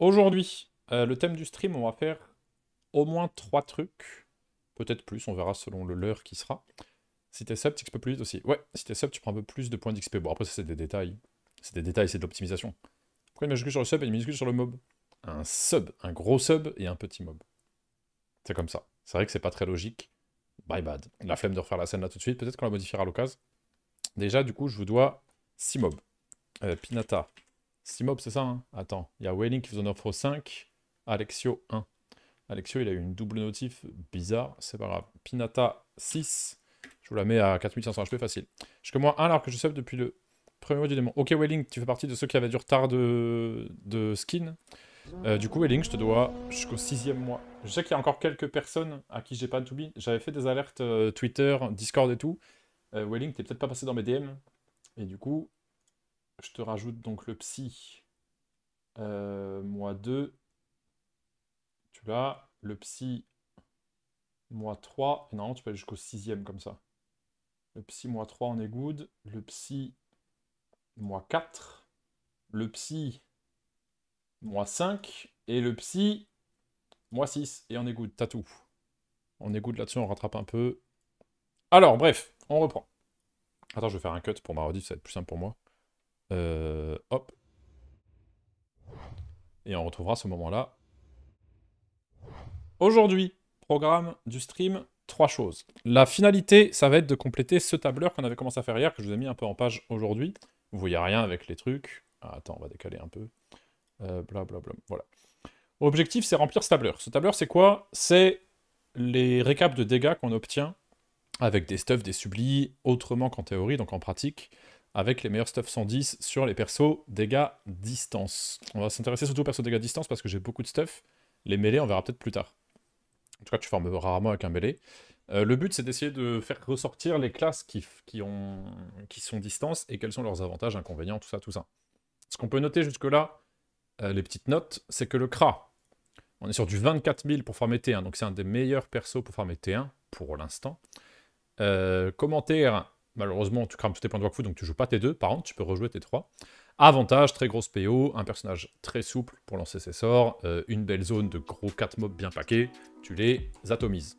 Aujourd'hui, euh, le thème du stream, on va faire au moins trois trucs. Peut-être plus, on verra selon le l'heure qui sera. Si t'es sub, tu plus vite aussi. Ouais, si t'es sub, tu prends un peu plus de points d'XP. Bon, après, c'est des détails. C'est des détails, c'est de l'optimisation. Pourquoi une majuscule sur le sub et une minuscule sur le mob Un sub, un gros sub et un petit mob. C'est comme ça. C'est vrai que c'est pas très logique. Bye bad. La flemme de refaire la scène là tout de suite. Peut-être qu'on la modifiera à l'occasion. Déjà, du coup, je vous dois 6 mobs. Euh, Pinata, mobs, c'est ça hein? Attends, il y a Wailing qui vous en offre 5, Alexio 1. Alexio, il a eu une double notif bizarre, c'est pas grave. Pinata 6, je vous la mets à 4500 HP facile. Jusqu'au moi 1 alors que je sais depuis le premier mois du démon. Ok Welling, tu fais partie de ceux qui avaient du retard de, skin. Euh, du coup, Welling, je te dois jusqu'au sixième mois. Je sais qu'il y a encore quelques personnes à qui j'ai pas to be. J'avais fait des alertes euh, Twitter, Discord et tout. Euh, Welling, t'es peut-être pas passé dans mes DM. Et du coup, je te rajoute donc le psi euh, moins 2. Tu l'as. Le psi moins 3. Et normalement, tu peux aller jusqu'au sixième comme ça. Le psi moins 3, on est good. Le psi moins 4. Le psi moins 5. Et le psi moins 6. Et on est good. T'as tout. On est good là-dessus, on rattrape un peu. Alors, bref, on reprend. Attends, je vais faire un cut pour ma ça va être plus simple pour moi. Euh, hop. Et on retrouvera ce moment-là. Aujourd'hui, programme du stream, trois choses. La finalité, ça va être de compléter ce tableur qu'on avait commencé à faire hier, que je vous ai mis un peu en page aujourd'hui. Vous voyez rien avec les trucs. Ah, attends, on va décaler un peu. Euh, blablabla, voilà. Objectif, c'est remplir ce tableur. Ce tableur, c'est quoi C'est les récaps de dégâts qu'on obtient avec des stuffs, des sublis, autrement qu'en théorie, donc en pratique avec les meilleurs stuff 110 sur les persos dégâts distance. On va s'intéresser surtout aux persos dégâts distance parce que j'ai beaucoup de stuff. Les mêlées, on verra peut-être plus tard. En tout cas, tu formes rarement avec un mêlé. Euh, le but, c'est d'essayer de faire ressortir les classes qui, qui, ont, qui sont distance et quels sont leurs avantages, inconvénients, tout ça, tout ça. Ce qu'on peut noter jusque-là, euh, les petites notes, c'est que le KRA. on est sur du 24 000 pour farmer T1, donc c'est un des meilleurs persos pour farmer T1, pour l'instant. Euh, commentaire, malheureusement, tu crames tous tes points de Wakfu, donc tu joues pas tes deux. Par contre, tu peux rejouer tes trois. Avantage, très grosse PO, un personnage très souple pour lancer ses sorts, euh, une belle zone de gros 4 mobs bien paqués, tu les atomises.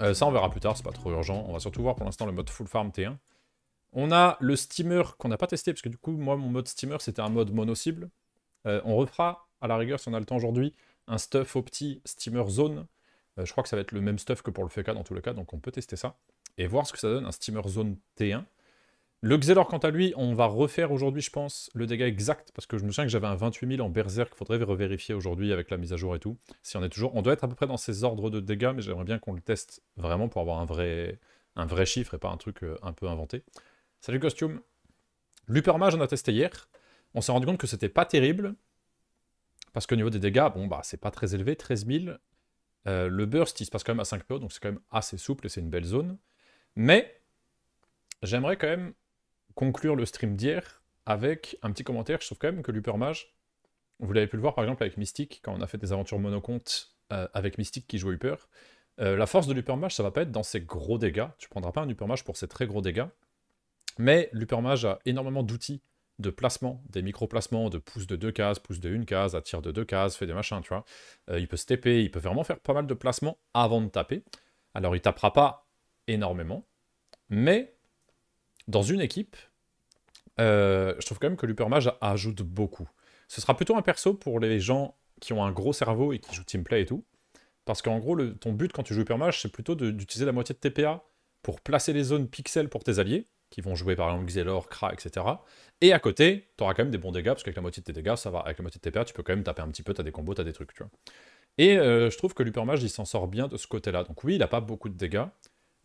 Euh, ça, on verra plus tard, c'est pas trop urgent. On va surtout voir pour l'instant le mode full farm T1. On a le steamer qu'on n'a pas testé, parce que du coup, moi, mon mode steamer, c'était un mode mono-cible. Euh, on refera, à la rigueur, si on a le temps aujourd'hui, un stuff au petit steamer zone. je crois que ça va être le même stuff que pour le FK dans tous les cas, donc on peut tester ça et voir ce que ça donne, un steamer zone T1. Le Xelor, quant à lui, on va refaire aujourd'hui, je pense, le dégât exact, parce que je me souviens que j'avais un 28 000 en Berserk, faudrait revérifier aujourd'hui avec la mise à jour et tout, si on est toujours... On doit être à peu près dans ces ordres de dégâts, mais j'aimerais bien qu'on le teste vraiment pour avoir un vrai, un vrai chiffre et pas un truc euh, un peu inventé. Salut Costume L'Upermage, on a testé hier, on s'est rendu compte que c'était pas terrible, parce qu'au niveau des dégâts, bon bah c'est pas très élevé, 13 000. Euh, le burst, il se passe quand même à 5 PO, donc c'est quand même assez souple et c'est une belle zone. Mais j'aimerais quand même conclure le stream d'hier avec un petit commentaire. Je trouve quand même que l'Upermage, vous l'avez pu le voir par exemple avec Mystique, quand on a fait des aventures monocomptes euh, avec Mystique qui joue Upper, euh, la force de l'Upermage, ça va pas être dans ses gros dégâts. Tu prendras pas un Upermage pour ses très gros dégâts. Mais l'Upermage a énormément d'outils de placement, des micro-placements, de pouce de deux cases, pousse de une case, attire de deux cases, fait des machins, tu vois. Euh, il peut stepper, il peut vraiment faire pas mal de placements avant de taper. Alors il tapera pas énormément. Mais dans une équipe, euh, je trouve quand même que l'Upermage ajoute beaucoup. Ce sera plutôt un perso pour les gens qui ont un gros cerveau et qui jouent teamplay et tout. Parce qu'en gros, le, ton but quand tu joues Hypermage, c'est plutôt d'utiliser la moitié de TPA pour placer les zones pixels pour tes alliés, qui vont jouer par exemple Xelor, Kra, etc. Et à côté, tu auras quand même des bons dégâts, parce qu'avec la moitié de tes dégâts, ça va. Avec la moitié de TPA, tu peux quand même taper un petit peu, t'as des combos, t'as des trucs, tu vois. Et euh, je trouve que l'Upermage, il s'en sort bien de ce côté-là. Donc oui, il n'a pas beaucoup de dégâts,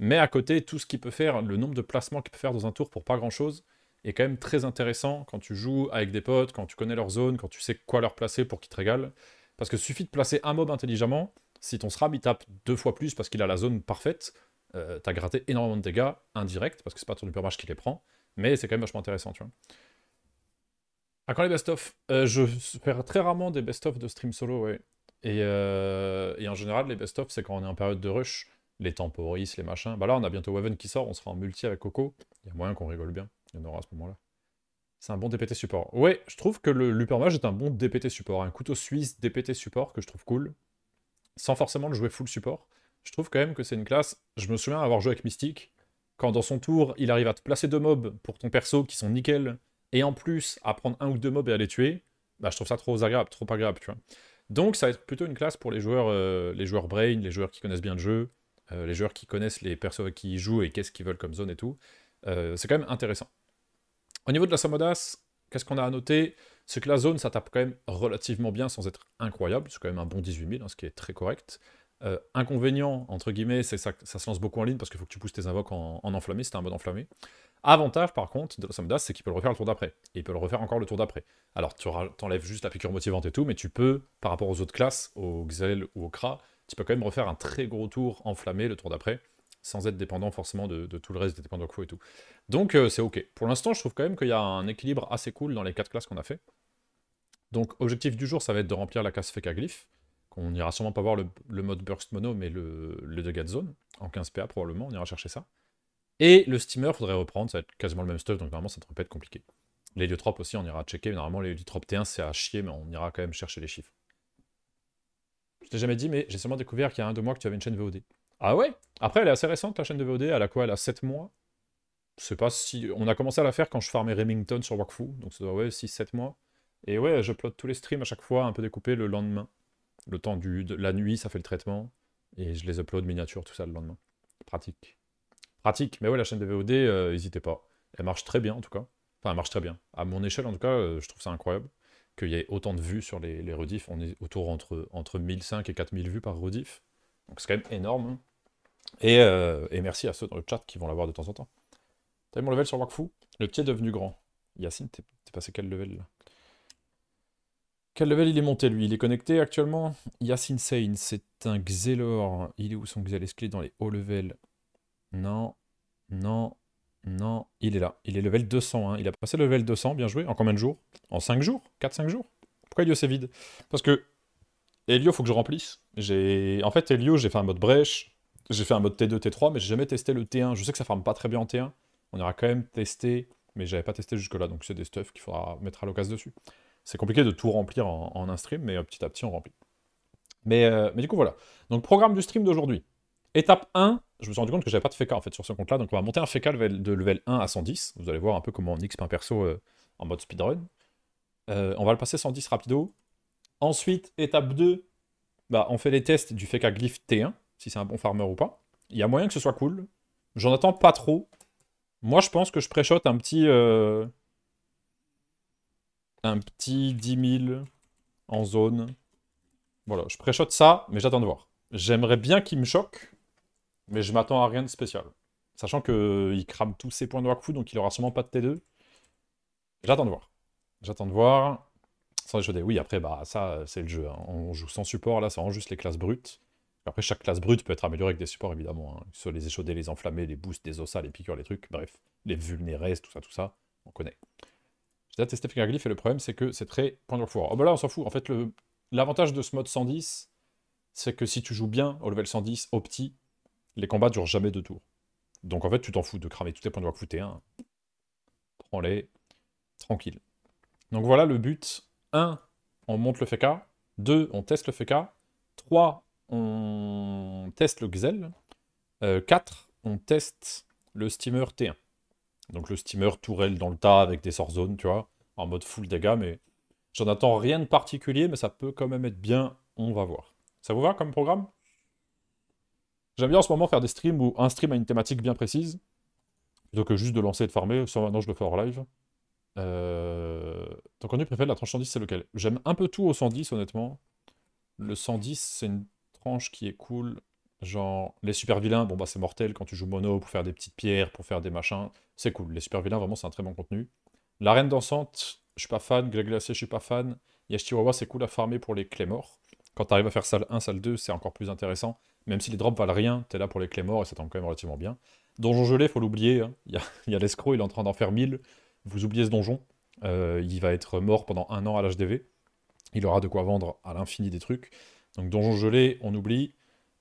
mais à côté, tout ce qu'il peut faire, le nombre de placements qu'il peut faire dans un tour pour pas grand-chose, est quand même très intéressant quand tu joues avec des potes, quand tu connais leur zone, quand tu sais quoi leur placer pour qu'ils te régalent. Parce que suffit de placer un mob intelligemment, si ton SRAM il tape deux fois plus parce qu'il a la zone parfaite, euh, t'as gratté énormément de dégâts indirects, parce que c'est pas ton upper-match qui les prend, mais c'est quand même vachement intéressant, tu vois. À quand les best-of euh, Je fais très rarement des best-of de stream solo, ouais. Et, euh, et en général, les best-of, c'est quand on est en période de rush les temporis, les machins. Bah là, on a bientôt Waven qui sort, on sera en multi avec Coco. Il y a moyen qu'on rigole bien. Il y en aura à ce moment-là. C'est un bon DPT support. Ouais, je trouve que le l'Upermage est un bon DPT support. Un couteau suisse DPT support que je trouve cool. Sans forcément le jouer full support. Je trouve quand même que c'est une classe... Je me souviens avoir joué avec Mystique. Quand dans son tour, il arrive à te placer deux mobs pour ton perso qui sont nickel. Et en plus, à prendre un ou deux mobs et à les tuer. Bah, je trouve ça trop agréable, trop agréable, tu vois. Donc ça va être plutôt une classe pour les joueurs, euh, les joueurs brain, les joueurs qui connaissent bien le jeu, euh, les joueurs qui connaissent les persos qui y jouent et qu'est-ce qu'ils veulent comme zone et tout. Euh, c'est quand même intéressant. Au niveau de la Samodas, qu'est-ce qu'on a à noter C'est que la zone, ça tape quand même relativement bien sans être incroyable. C'est quand même un bon 18 000, hein, ce qui est très correct. Euh, inconvénient, entre guillemets, c'est que ça, ça, se lance beaucoup en ligne parce qu'il faut que tu pousses tes invoques en, en enflammé, c'est un mode enflammé. Avantage, par contre, de la Samodas, c'est qu'il peut le refaire le tour d'après. Et il peut le refaire encore le tour d'après. Alors, tu enlèves juste la piqûre motivante et tout, mais tu peux, par rapport aux autres classes, au Xel ou au Kra, tu peux quand même refaire un très gros tour enflammé le tour d'après, sans être dépendant forcément de, tout le reste des Fou et tout. Donc euh, c'est ok. Pour l'instant, je trouve quand même qu'il y a un équilibre assez cool dans les quatre classes qu'on a fait. Donc objectif du jour, ça va être de remplir la classe Fekaglyph, qu'on n'ira sûrement pas voir le, mode Burst Mono, mais le, le Zone, en 15PA probablement, on ira chercher ça. Et le steamer, faudrait reprendre, ça va être quasiment le même stuff, donc normalement ça ne devrait pas être compliqué. L'héliotrope aussi, on ira checker, normalement l'héliotrope T1 c'est à chier, mais on ira quand même chercher les chiffres. Je t'ai jamais dit, mais j'ai seulement découvert qu'il y a un deux mois que tu avais une chaîne VOD. Ah ouais Après, elle est assez récente, la chaîne de VOD. Elle a quoi Elle a 7 mois C'est pas si... On a commencé à la faire quand je farmais Remington sur Wakfu. Donc ça doit, ouais, 6-7 mois. Et ouais, je tous les streams à chaque fois, un peu découpé le lendemain. Le temps du... De la nuit, ça fait le traitement. Et je les upload miniature, tout ça, le lendemain. Pratique. Pratique. Mais ouais, la chaîne de VOD, euh, n'hésitez pas. Elle marche très bien, en tout cas. Enfin, elle marche très bien. À mon échelle, en tout cas, euh, je trouve ça incroyable qu'il y ait autant de vues sur les, les On est autour entre, entre 1005 et 4000 vues par rediff. Donc c'est quand même énorme. Hein. Euh, et, merci à ceux dans le chat qui vont l'avoir de temps en temps. T'as vu mon level sur Wakfu Le pied est devenu grand. Yacine, t'es passé quel level là Quel level il est monté lui Il est connecté actuellement Yacine Sain, c'est un Xelor. Il est où son est dans les hauts levels Non, non, non, il est là. Il est level 200. Hein. Il a passé le level 200, bien joué. En combien de jours En 5 jours 4-5 jours Pourquoi Elio c'est vide Parce que Elio, faut que je remplisse. En fait, Elio, j'ai fait un mode brèche, j'ai fait un mode T2, T3, mais j'ai jamais testé le T1. Je sais que ça ferme pas très bien en T1. On ira quand même tester, mais j'avais pas testé jusque-là, donc c'est des stuff qu'il faudra mettre à l'occasion dessus. C'est compliqué de tout remplir en, un stream, mais euh, petit à petit, on remplit. Mais, euh, mais du coup, voilà. Donc, programme du stream d'aujourd'hui. Étape 1, je me suis rendu compte que j'avais pas de FECA en fait sur ce compte-là, donc on va monter un FECA de level 1 à 110. Vous allez voir un peu comment on XP un perso euh, en mode speedrun. Euh, on va le passer 110 rapido. Ensuite, étape 2, bah, on fait les tests du FECA glyph T1, si c'est un bon farmer ou pas. Il y a moyen que ce soit cool. J'en attends pas trop. Moi, je pense que je préchote un petit... Euh, un petit 10 000 en zone. Voilà, je préchote ça, mais j'attends de voir. J'aimerais bien qu'il me choque, mais je m'attends à rien de spécial. Sachant qu'il euh, crame tous ses points de Wakfu, donc il aura sûrement pas de T2. J'attends de voir. J'attends de voir. Sans échauder. Oui, après, bah ça, euh, c'est le jeu. Hein. On joue sans support, là, ça rend juste les classes brutes. Après, chaque classe brute peut être améliorée avec des supports, évidemment. Hein. soit les échauder, les enflammer, les boosts, les ossas, les piqûres, les trucs. Bref, les vulnérés, tout ça, tout ça. On connaît. J'ai déjà testé glyph et le problème, c'est que c'est très point de four. Oh, bah là, on s'en fout. En fait, l'avantage de ce mode 110, c'est que si tu joues bien au level 110, au petit, les combats durent jamais deux tours. Donc en fait, tu t'en fous de cramer tous tes points de Wakfu T1. Prends-les, tranquille. Donc voilà le but. 1. On monte le FEKA. 2. On teste le FEKA. 3. On teste le Xel. 4. Euh, on teste le steamer T1. Donc le steamer tourelle dans le tas avec des sorts zones, tu vois, en mode full dégâts, mais j'en attends rien de particulier, mais ça peut quand même être bien, on va voir. Ça vous va comme programme J'aime bien en ce moment faire des streams où un stream a une thématique bien précise, plutôt que juste de lancer et de farmer. maintenant, je le fais hors live. Euh, ton contenu préféré la tranche 110, c'est lequel J'aime un peu tout au 110, honnêtement. Le 110, c'est une tranche qui est cool. Genre, les super vilains, bon bah c'est mortel quand tu joues mono pour faire des petites pierres, pour faire des machins. C'est cool. Les super vilains, vraiment, c'est un très bon contenu. La reine dansante, je suis pas fan. Glacé, je suis pas fan. Yashtiwawa, c'est cool à farmer pour les clés morts. Quand tu arrives à faire salle 1, salle 2, c'est encore plus intéressant. Même si les drops valent rien, t'es là pour les clés morts et ça tombe quand même relativement bien. Donjon gelé, faut l'oublier. Hein. Il y a, l'escroc, il est en train d'en faire mille. Vous oubliez ce donjon. Euh, il va être mort pendant un an à l'HDV. Il aura de quoi vendre à l'infini des trucs. Donc donjon gelé, on oublie.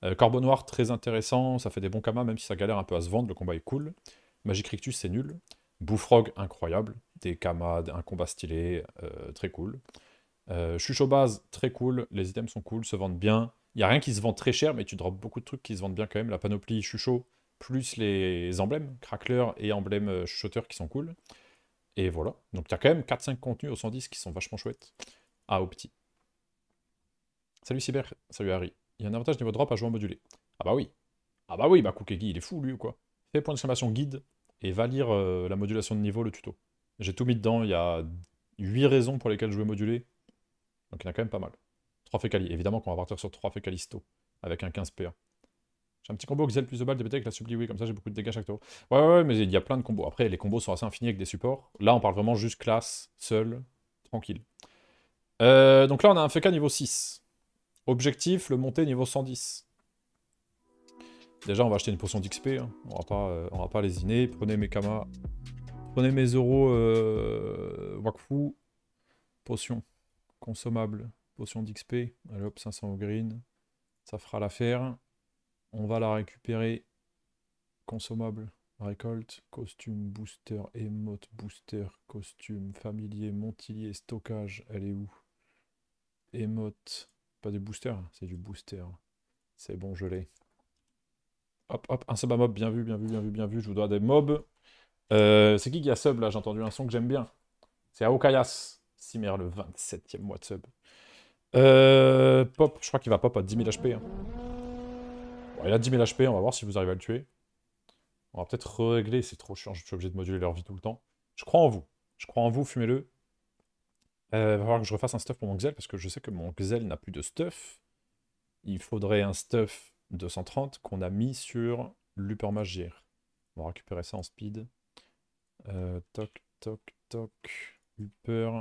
Euh, Corbeau noir, très intéressant. Ça fait des bons kamas, même si ça galère un peu à se vendre. Le combat est cool. Magic Rictus, c'est nul. Bouffrog, incroyable. Des kamas, un combat stylé, euh, très cool. Euh, Chucho base, très cool. Les items sont cool, se vendent bien. Il n'y a rien qui se vend très cher, mais tu drops beaucoup de trucs qui se vendent bien quand même. La panoplie Chuchot, plus les emblèmes, Crackler et emblèmes euh, chuchoteurs qui sont cool. Et voilà. Donc tu as quand même 4-5 contenus au 110 qui sont vachement chouettes. Ah, au petit. Salut Cyber, salut Harry. Il y a un avantage niveau drop à jouer en modulé. Ah bah oui. Ah bah oui, bah Koukegi, il est fou lui ou quoi. Fais point d'exclamation guide et va lire euh, la modulation de niveau, le tuto. J'ai tout mis dedans, il y a 8 raisons pour lesquelles je jouer moduler. Donc il y en a quand même pas mal. 3 fécalis. Évidemment qu'on va partir sur 3 fécalisto avec un 15 p. J'ai un petit combo Xel plus de balles de avec la subli, oui, comme ça j'ai beaucoup de dégâts chaque tour. Ouais, ouais, mais il y a plein de combos. Après, les combos sont assez infinis avec des supports. Là, on parle vraiment juste classe, seul, tranquille. Euh, donc là, on a un FK niveau 6. Objectif, le monter niveau 110. Déjà, on va acheter une potion d'XP. Hein. On va pas, euh, on va pas lésiner. Prenez mes Kama. Prenez mes euros Wakfu. Potion consommable d'XP. Allez hop, 500 au green. Ça fera l'affaire. On va la récupérer. Consommable, récolte, costume, booster, émote, booster, costume, familier, montilier, stockage. Elle est où Émote. Pas de booster, c'est du booster. C'est bon, je l'ai. Hop, hop, un sub mob, bien vu, bien vu, bien vu, bien vu. Je vous dois des mobs. Euh, c'est qui qui a sub là J'ai entendu un son que j'aime bien. C'est Aokayas. Cimer le 27e mois de sub. Euh, pop, je crois qu'il va pop à 10 000 HP. il a 10 000 HP, on va voir si vous arrivez à le tuer. On va peut-être régler, c'est trop chiant, je suis obligé de moduler leur vie tout le temps. Je crois en vous. Je crois en vous, fumez-le. il euh, va falloir que je refasse un stuff pour mon Xel, parce que je sais que mon Xel n'a plus de stuff. Il faudrait un stuff 230 qu'on a mis sur Magir On va récupérer ça en speed. Euh, toc, toc, toc. Uper.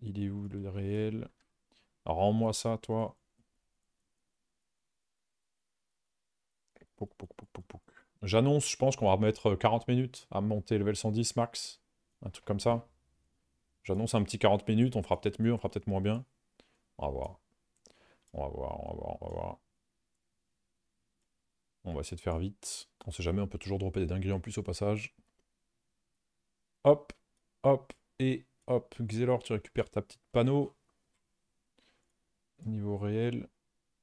Il est où le réel Rends-moi ça, toi. J'annonce, je pense qu'on va mettre 40 euh, minutes à monter level 110 max. Un truc comme ça. J'annonce un petit 40 minutes, on fera peut-être mieux, on fera peut-être moins bien. On va voir. On va voir, on va voir, on va voir. On va essayer de faire vite. On sait jamais, on peut toujours dropper des dingueries en plus au passage. Hop, hop, et hop. Xelor, tu récupères ta petite panneau. Niveau réel,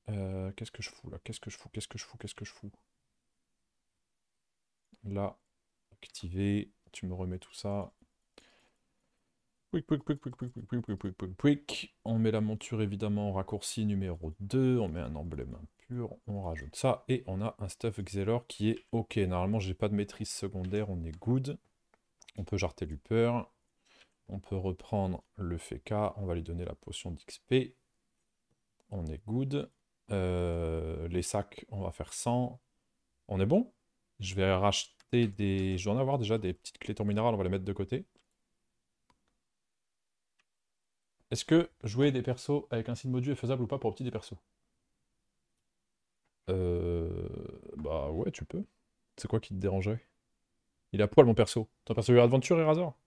euh, qu'est-ce que je fous là Qu'est-ce que je fous Qu'est-ce que je fous Qu'est-ce que je fous Là, activer, tu me remets tout ça. Quick, quick, quick, quick, quick, quick, quick, quick, quick, quick. On met la monture évidemment en raccourci numéro 2, on met un emblème impur, on rajoute ça, et on a un stuff Xelor qui est ok. Normalement, j'ai pas de maîtrise secondaire, on est good. On peut jarter peur. on peut reprendre le FK, on va lui donner la potion d'XP, on est good. Euh, les sacs, on va faire 100. On est bon. Je vais racheter des... Je dois en avoir déjà des petites clétons minérales, on va les mettre de côté. Est-ce que jouer des persos avec un signe module est faisable ou pas pour petit des persos euh, Bah ouais, tu peux. C'est quoi qui te dérangeait Il a poil mon perso. Ton perso est Adventure et Razor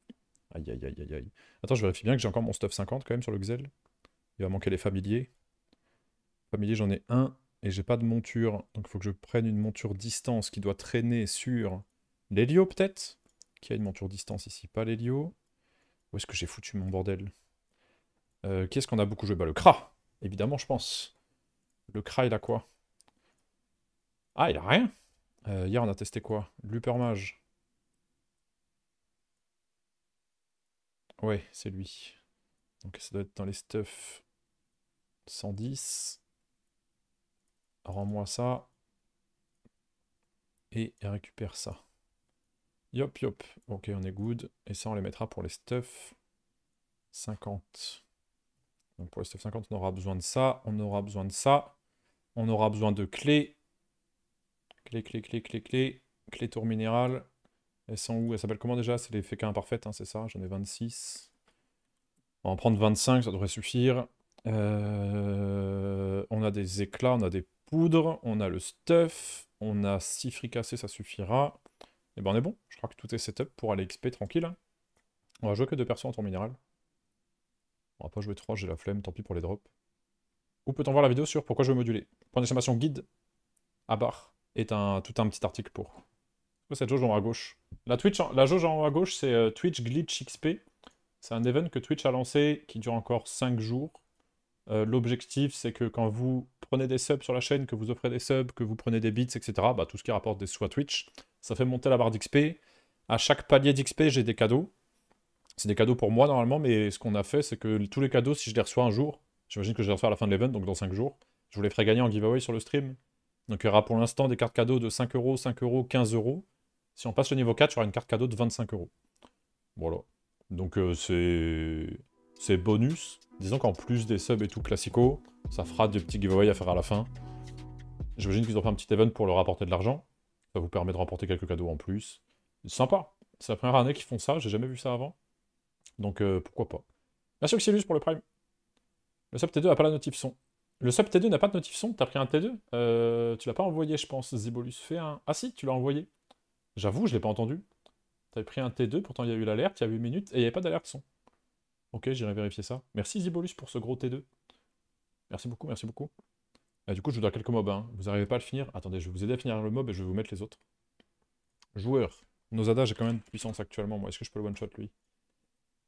Aïe aïe aïe aïe aïe. Attends, je vérifie bien que j'ai encore mon stuff 50 quand même sur le Xel. Il va manquer les familiers. Familier, j'en ai un et j'ai pas de monture. Donc il faut que je prenne une monture distance qui doit traîner sur l'hélio peut-être. Qui a une monture distance ici, pas l'hélio. Où est-ce que j'ai foutu mon bordel euh, Qu'est-ce qu'on a beaucoup joué Bah le cra évidemment je pense. Le Kra il a quoi Ah il a rien euh, Hier on a testé quoi L'Upermage. Ouais, c'est lui. Donc ça doit être dans les stuff 110. Rends-moi ça. Et récupère ça. Yop, yop. Ok, on est good. Et ça, on les mettra pour les stuff 50. Donc pour les stuff 50, on aura besoin de ça. On aura besoin de ça. On aura besoin de clés. Clés, clés, clés, clés, clés. Clés tour minérale. Elles sont où Elles s'appellent comment déjà C'est les fécas imparfaites, hein, c'est ça J'en ai 26. On va en prendre 25, ça devrait suffire. Euh, on a des éclats, on a des poudre, on a le stuff, on a 6 fricassés, ça suffira. Et eh ben on est bon, je crois que tout est setup pour aller XP tranquille. Hein. On va jouer que deux persos en tour minéral. On va pas jouer 3, j'ai la flemme, tant pis pour les drops. Où peut-on voir la vidéo sur pourquoi je veux moduler Point d'exclamation guide à barre est un, tout un petit article pour. Cette jauge en haut à gauche. La, Twitch, hein, la jauge en haut à gauche, c'est euh, Twitch Glitch XP. C'est un event que Twitch a lancé qui dure encore 5 jours. Euh, l'objectif, c'est que quand vous prenez des subs sur la chaîne, que vous offrez des subs, que vous prenez des bits, etc., bah, tout ce qui rapporte des soit Twitch, ça fait monter la barre d'XP. À chaque palier d'XP, j'ai des cadeaux. C'est des cadeaux pour moi normalement, mais ce qu'on a fait, c'est que tous les cadeaux, si je les reçois un jour, j'imagine que je les reçois à la fin de l'event, donc dans 5 jours, je vous les ferai gagner en giveaway sur le stream. Donc il y aura pour l'instant des cartes cadeaux de 5 euros, 5 euros, 15 euros. Si on passe au niveau 4, il y aura une carte cadeau de 25 euros. Voilà. Donc euh, c'est c'est bonus. Disons qu'en plus des subs et tout classico, ça fera des petits giveaways à faire à la fin. J'imagine qu'ils ont fait un petit event pour leur apporter de l'argent. Ça vous permet de remporter quelques cadeaux en plus. Sympa. C'est la première année qu'ils font ça, j'ai jamais vu ça avant. Donc euh, pourquoi pas. Merci Oxylus pour le prime. Le sub T2 n'a pas la notif son. Le sub T2 n'a pas de notif son T'as pris un T2 euh, Tu l'as pas envoyé, je pense, Zibolus. fait un... Ah si, tu l'as envoyé. J'avoue, je l'ai pas entendu. T'avais pris un T2, pourtant il y a eu l'alerte, il y a 8 minutes, et il n'y avait pas d'alerte son. Ok, j'irai vérifier ça. Merci Zibolus pour ce gros T2. Merci beaucoup, merci beaucoup. Ah, du coup, je vous dois quelques mobs. Hein. Vous n'arrivez pas à le finir. Attendez, je vais vous aider à finir le mob et je vais vous mettre les autres. Joueur. Nosada, j'ai quand même de puissance actuellement. Moi, est-ce que je peux le one-shot, lui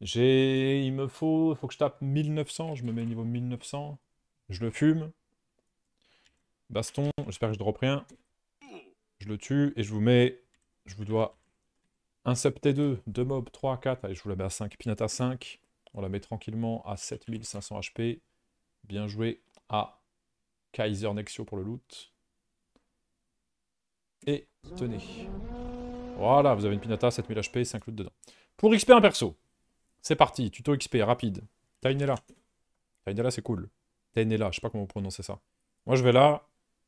J'ai... Il me faut... faut que je tape 1900. Je me mets niveau 1900. Je le fume. Baston. J'espère que je drop rien. Je le tue et je vous mets... Je vous dois... Un sept T2, deux mobs, 3, 4. Allez, je vous la mets à 5. Pinata, 5. On la met tranquillement à 7500 HP. Bien joué à Kaiser Nexio pour le loot. Et tenez. Voilà, vous avez une Pinata, 7000 HP, 5 loot dedans. Pour XP un perso. C'est parti, tuto XP, rapide. Tainela. Tainela, c'est cool. Tainela, je sais pas comment vous prononcez ça. Moi, je vais là.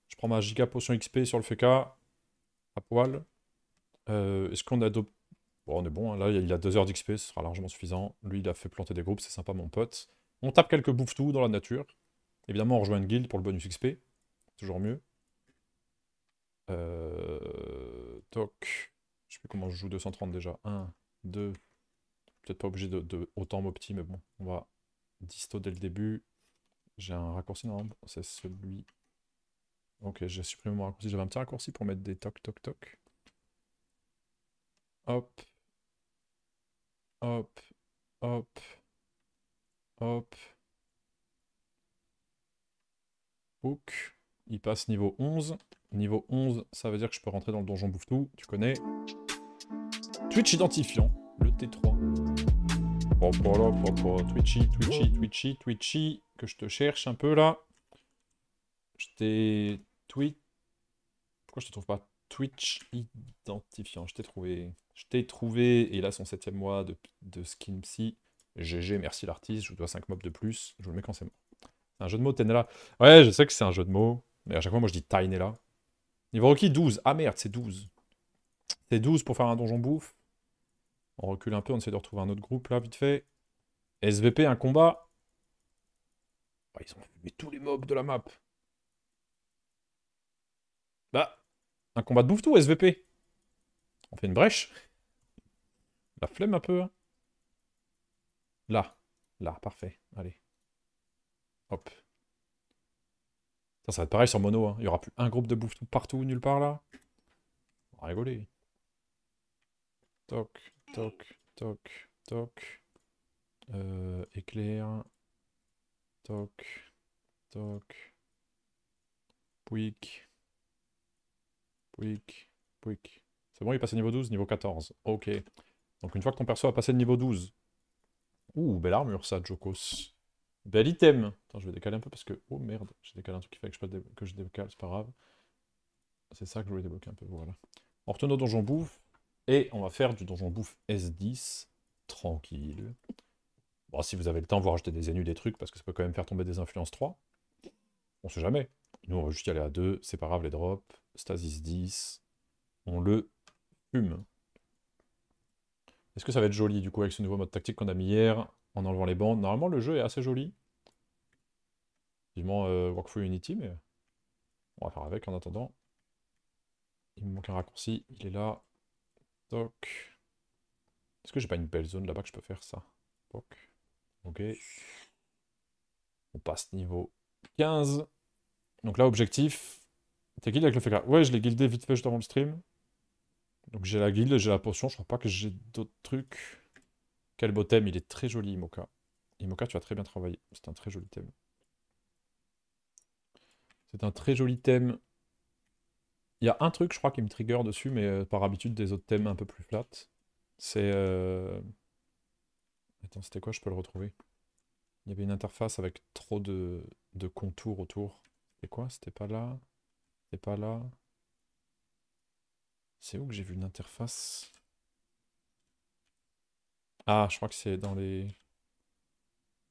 Je prends ma giga potion XP sur le FK. À poil. Euh, est-ce qu'on adopte Bon, on est bon, hein. là, il a 2 heures d'XP, ce sera largement suffisant. Lui, il a fait planter des groupes, c'est sympa, mon pote. On tape quelques tout dans la nature. Évidemment, on rejoint une guilde pour le bonus XP. Toujours mieux. Euh, toc. Je sais plus comment je joue 230 déjà. 1, 2. Peut-être pas obligé de, de autant m'opti, mais bon, on va disto dès le début. J'ai un raccourci non c'est celui. Ok, j'ai supprimé mon raccourci. J'avais un petit raccourci pour mettre des toc toc toc. Hop. Hop, hop, hop. Hook. Il passe niveau 11. Niveau 11, ça veut dire que je peux rentrer dans le donjon bouffe tout, Tu connais. Twitch identifiant, le T3. Hop, hop, hop, hop, Twitchy, Twitchy, Twitchy, Twitchy. Que je te cherche un peu là. Je t'ai tweet. Pourquoi je te trouve pas Twitch identifiant Je t'ai trouvé. Je t'ai trouvé, et là son septième mois de, de skin psy. GG, merci l'artiste, je vous dois 5 mobs de plus, je vous le mets quand c'est mort. C'est un jeu de mots, Tenela. Ouais, je sais que c'est un jeu de mots, mais à chaque fois, moi, je dis Tainela. Niveau requis, 12. Ah merde, c'est 12. C'est 12 pour faire un donjon bouffe. On recule un peu, on essaie de retrouver un autre groupe, là, vite fait. SVP, un combat. Ah, ils ont fumé tous les mobs de la map. Bah, un combat de bouffe tout, SVP. On fait une brèche. La flemme un peu. Hein. Là. Là, parfait. Allez. Hop. Ça, ça va être pareil sur mono. Hein. Il y aura plus un groupe de bouffe partout, nulle part là. On va rigoler. Toc, toc, toc, toc. Euh, éclair. Toc, toc. Pouic. Pouic, pouic. C'est bon, il est passé niveau 12, niveau 14. Ok. Donc une fois que ton perso a passé le niveau 12. Ouh, belle armure ça, Jokos. Bel item. Attends, je vais décaler un peu parce que... Oh merde, j'ai décalé un truc qui fait que je, que je décale, c'est pas grave. C'est ça que je voulais débloquer un peu, voilà. On retourne au donjon bouffe. Et on va faire du donjon bouffe S10. Tranquille. Bon, si vous avez le temps, vous rajoutez des ennuis, des trucs, parce que ça peut quand même faire tomber des influences 3. On sait jamais. Nous, on va juste y aller à 2, c'est pas grave, les drops. Stasis 10. On le Hum. Est-ce que ça va être joli du coup avec ce nouveau mode tactique qu'on a mis hier en enlevant les bandes Normalement le jeu est assez joli. Vivement work euh, Workflow Unity, mais on va faire avec en attendant. Il me manque un raccourci, il est là. Toc. Est-ce que j'ai pas une belle zone là-bas que je peux faire ça Ok. On passe niveau 15. Donc là, objectif. T'es guide avec le FK Ouais, je l'ai guildé vite fait juste avant le stream. Donc j'ai la guilde, j'ai la potion, je crois pas que j'ai d'autres trucs. Quel beau thème, il est très joli Imoka. Imoka, tu as très bien travaillé, c'est un très joli thème. C'est un très joli thème. Il y a un truc, je crois, qui me trigger dessus, mais euh, par habitude des autres thèmes un peu plus flat. C'est... Euh, Attends, c'était quoi Je peux le retrouver. Il y avait une interface avec trop de, de contours autour. Et quoi C'était pas là C'était pas là c'est où que j'ai vu l'interface Ah, je crois que c'est dans les...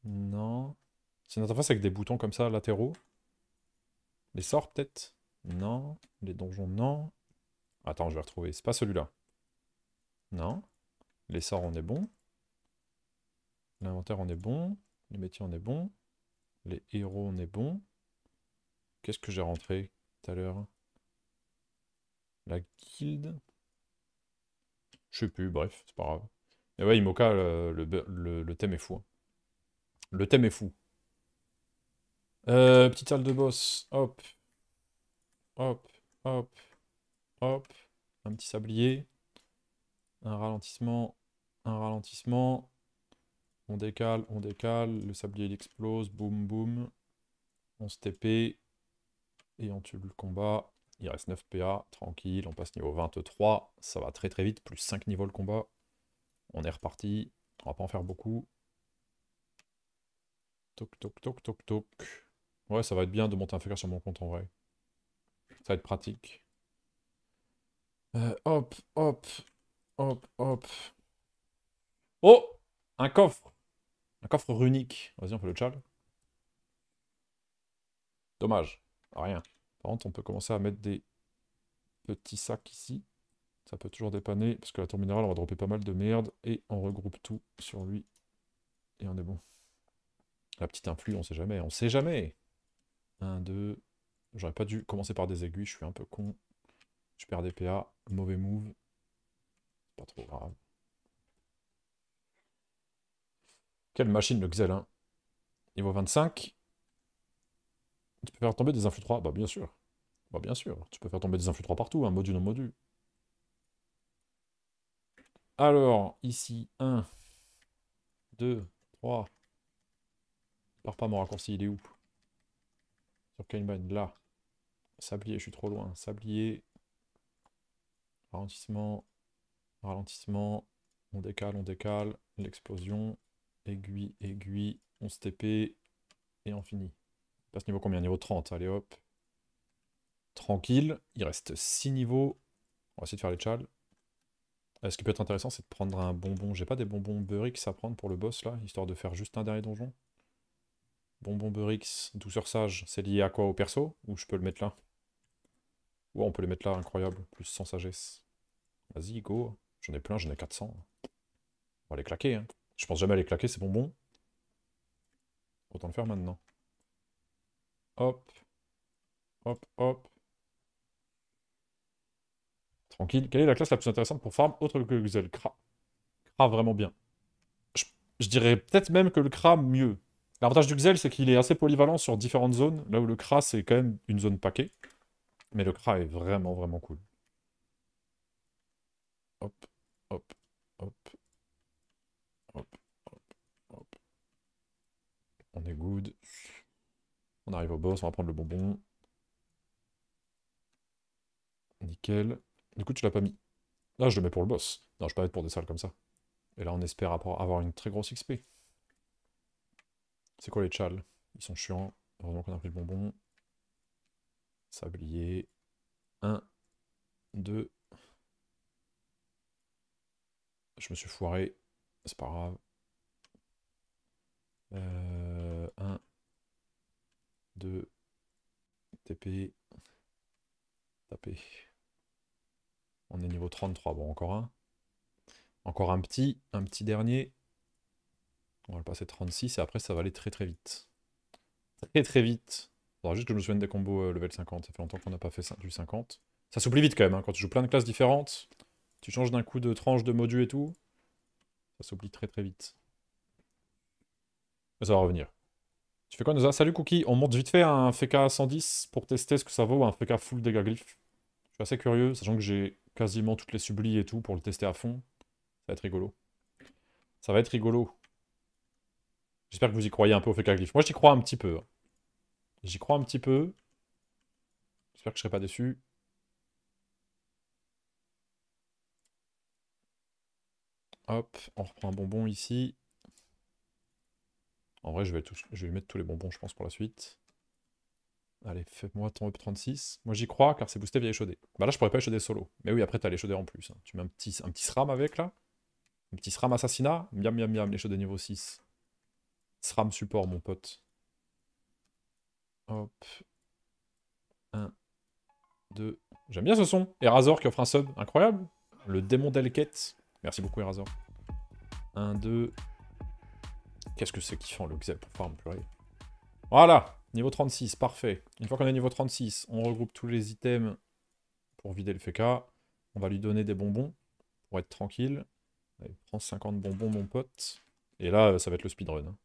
Non. C'est une interface avec des boutons comme ça, latéraux. Les sorts, peut-être Non. Les donjons, non. Attends, je vais retrouver. C'est pas celui-là. Non. Les sorts, on est bon. L'inventaire, on est bon. Les métiers, on est bon. Les héros, on est bon. Qu'est-ce que j'ai rentré tout à l'heure la guilde Je sais plus, bref, c'est pas grave. Et eh ouais, il le, le, thème est fou. Hein. Le thème est fou. Euh, petite salle de boss. Hop. Hop. Hop. Hop. Un petit sablier. Un ralentissement. Un ralentissement. On décale, on décale. Le sablier, il explose. Boum, boum. On se TP. Et on tue le combat. Il reste 9 PA, tranquille, on passe niveau 23, ça va très très vite, plus 5 niveaux le combat. On est reparti, on va pas en faire beaucoup. Toc toc toc toc toc. Ouais, ça va être bien de monter un faker sur mon compte en vrai. Ça va être pratique. Euh, hop, hop, hop, hop. Oh Un coffre Un coffre runique. Vas-y, on fait le tchal. Dommage. Rien. Par contre, on peut commencer à mettre des petits sacs ici. Ça peut toujours dépanner, parce que la tour minérale, on va dropper pas mal de merde, et on regroupe tout sur lui, et on est bon. La petite influe, on sait jamais, on sait jamais 1, 2... J'aurais pas dû commencer par des aiguilles, je suis un peu con. Je perds des PA, mauvais move. Pas trop grave. Quelle machine le Xel, hein. Niveau 25, tu peux faire tomber des influx 3 Bah bien sûr. Bah bien sûr, tu peux faire tomber des influx 3 partout, un hein, module non module. Alors, ici, 1, 2, 3. Par pas mon raccourci, il est où Sur là. Sablier, je suis trop loin. Sablier. Ralentissement. Ralentissement. On décale, on décale. L'explosion. Aiguille, aiguille. On se TP. Et on finit. Passe niveau combien Niveau 30, allez hop. Tranquille, il reste 6 niveaux. On va essayer de faire les tchals. Euh, ce qui peut être intéressant, c'est de prendre un bonbon. J'ai pas des bonbons Burix à prendre pour le boss, là, histoire de faire juste un dernier donjon. Bonbon Burix, douceur sage, c'est lié à quoi Au perso Ou je peux le mettre là Ou on peut les mettre là, incroyable. Plus sans sagesse. Vas-y, go. J'en ai plein, j'en ai 400. On va les claquer, hein. Je pense jamais à les claquer, ces bonbons. Autant le faire maintenant. Hop. Hop, hop. Tranquille. Quelle est la classe la plus intéressante pour farm autre que le XL Cra Cra vraiment bien. Je, dirais peut-être même que le Kra mieux. L'avantage du Xel, c'est qu'il est assez polyvalent sur différentes zones, là où le Kra, c'est quand même une zone paquet. Mais le cra est vraiment, vraiment cool. Hop, hop, hop. Hop, hop, hop. On est good. On arrive au boss, on va prendre le bonbon. Nickel. Du coup, tu l'as pas mis. Là, ah, je le mets pour le boss. Non, je peux pas être pour des salles comme ça. Et là, on espère avoir une très grosse XP. C'est quoi les chals Ils sont chiants. Heureusement qu'on a pris le bonbon. Sablier. 1, 2. Je me suis foiré. C'est pas grave. Euh... TP. Taper. On est niveau 33. Bon, encore un. Encore un petit, un petit dernier. On va le passer 36 et après ça va aller très très vite. Très très vite. juste que je me souvienne des combos euh, level 50. Ça fait longtemps qu'on n'a pas fait du 50. Ça s'oublie vite quand même. Hein. Quand tu joues plein de classes différentes, tu changes d'un coup de tranche de module et tout. Ça s'oublie très très vite. ça va revenir. Tu fais quoi, Noza Salut, Cookie. On monte vite fait un FK 110 pour tester ce que ça vaut, un FK full dégaglyph Je suis assez curieux, sachant que j'ai quasiment toutes les sublis et tout pour le tester à fond. Ça va être rigolo. Ça va être rigolo. J'espère que vous y croyez un peu au FK glyph. Moi, j'y crois un petit peu. Hein. J'y crois un petit peu. J'espère que je serai pas déçu. Hop, on reprend un bonbon ici. En vrai, je vais, lui mettre tous les bonbons, je pense, pour la suite. Allez, fais-moi ton up 36. Moi, j'y crois, car c'est boosté via échaudé. Bah là, je pourrais pas échauder solo. Mais oui, après, t'as l'échaudé en plus. Hein. Tu mets un petit, un petit SRAM avec, là. Un petit SRAM assassinat. Miam, miam, miam, l'échaudé niveau 6. SRAM support, mon pote. Hop. 1, 2. J'aime bien ce son. Erasor qui offre un sub. Incroyable. Le démon d'Elket. Merci beaucoup, Erasor. 1, 2, Qu'est-ce que c'est qui font le Xel pour un purée Voilà Niveau 36, parfait. Une fois qu'on est niveau 36, on regroupe tous les items pour vider le FK. On va lui donner des bonbons pour être tranquille. Allez, prends 50 bonbons, mon pote. Et là, euh, ça va être le speedrun. Hein.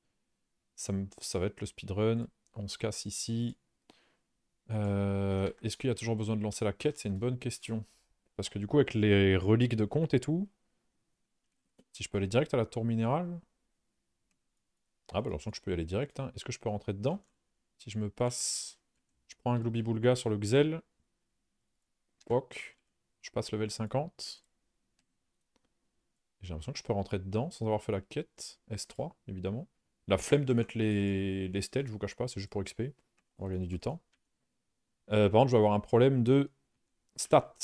Ça, va être le speedrun. On se casse ici. Euh, est-ce qu'il y a toujours besoin de lancer la quête C'est une bonne question. Parce que du coup, avec les reliques de compte et tout, si je peux aller direct à la tour minérale, ah bah, l'impression que je peux y aller direct. Hein. Est-ce que je peux rentrer dedans Si je me passe... Je prends un Gloobibulga sur le Xel. Ok. Je passe level 50. J'ai l'impression que je peux rentrer dedans sans avoir fait la quête. S3, évidemment. La flemme de mettre les, les je vous cache pas, c'est juste pour XP. On va gagner du temps. Euh, par contre, je vais avoir un problème de stats.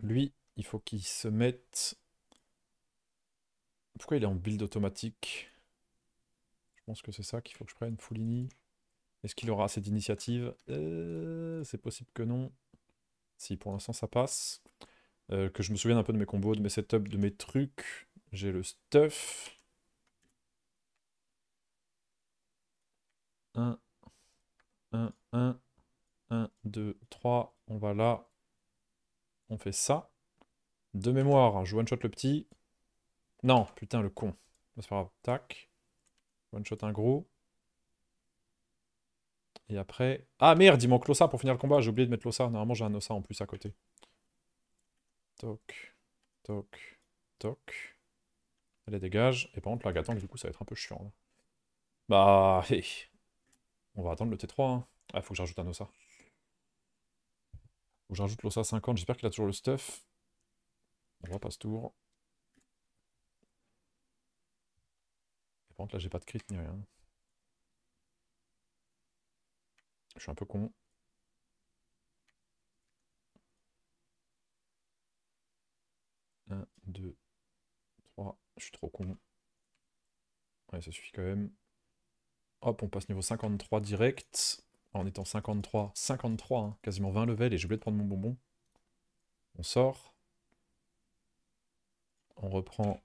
Lui, il faut qu'il se mette... Pourquoi il est en build automatique je pense que c'est ça qu'il faut que je prenne. Foulini. Est-ce qu'il aura assez d'initiatives euh, C'est possible que non. Si, pour l'instant, ça passe. Euh, que je me souvienne un peu de mes combos, de mes setups, de mes trucs. J'ai le stuff. 1, 1, 1, 1, 2, 3. On va là. On fait ça. De mémoire, je one-shot le petit. Non, putain, le con. C'est pas grave. Tac. One shot un gros. Et après... Ah merde, il manque l'ossa pour finir le combat. J'ai oublié de mettre l'ossa. Normalement, j'ai un ossa en plus à côté. Toc, toc, toc. elle dégage. Et par contre, la Gatank, du coup, ça va être un peu chiant. Bah, on va attendre le T3. Hein. Ah, faut que j'ajoute un ossa. Faut que j'ajoute l'ossa 50. J'espère qu'il a toujours le stuff. On va pas ce tour. là, j'ai pas de crit ni rien. Je suis un peu con. 1 2 3 Je suis trop con. Ouais, ça suffit quand même. Hop, on passe niveau 53 direct. En étant 53, 53, hein, quasiment 20 levels, et j'ai oublié de prendre mon bonbon. On sort. On reprend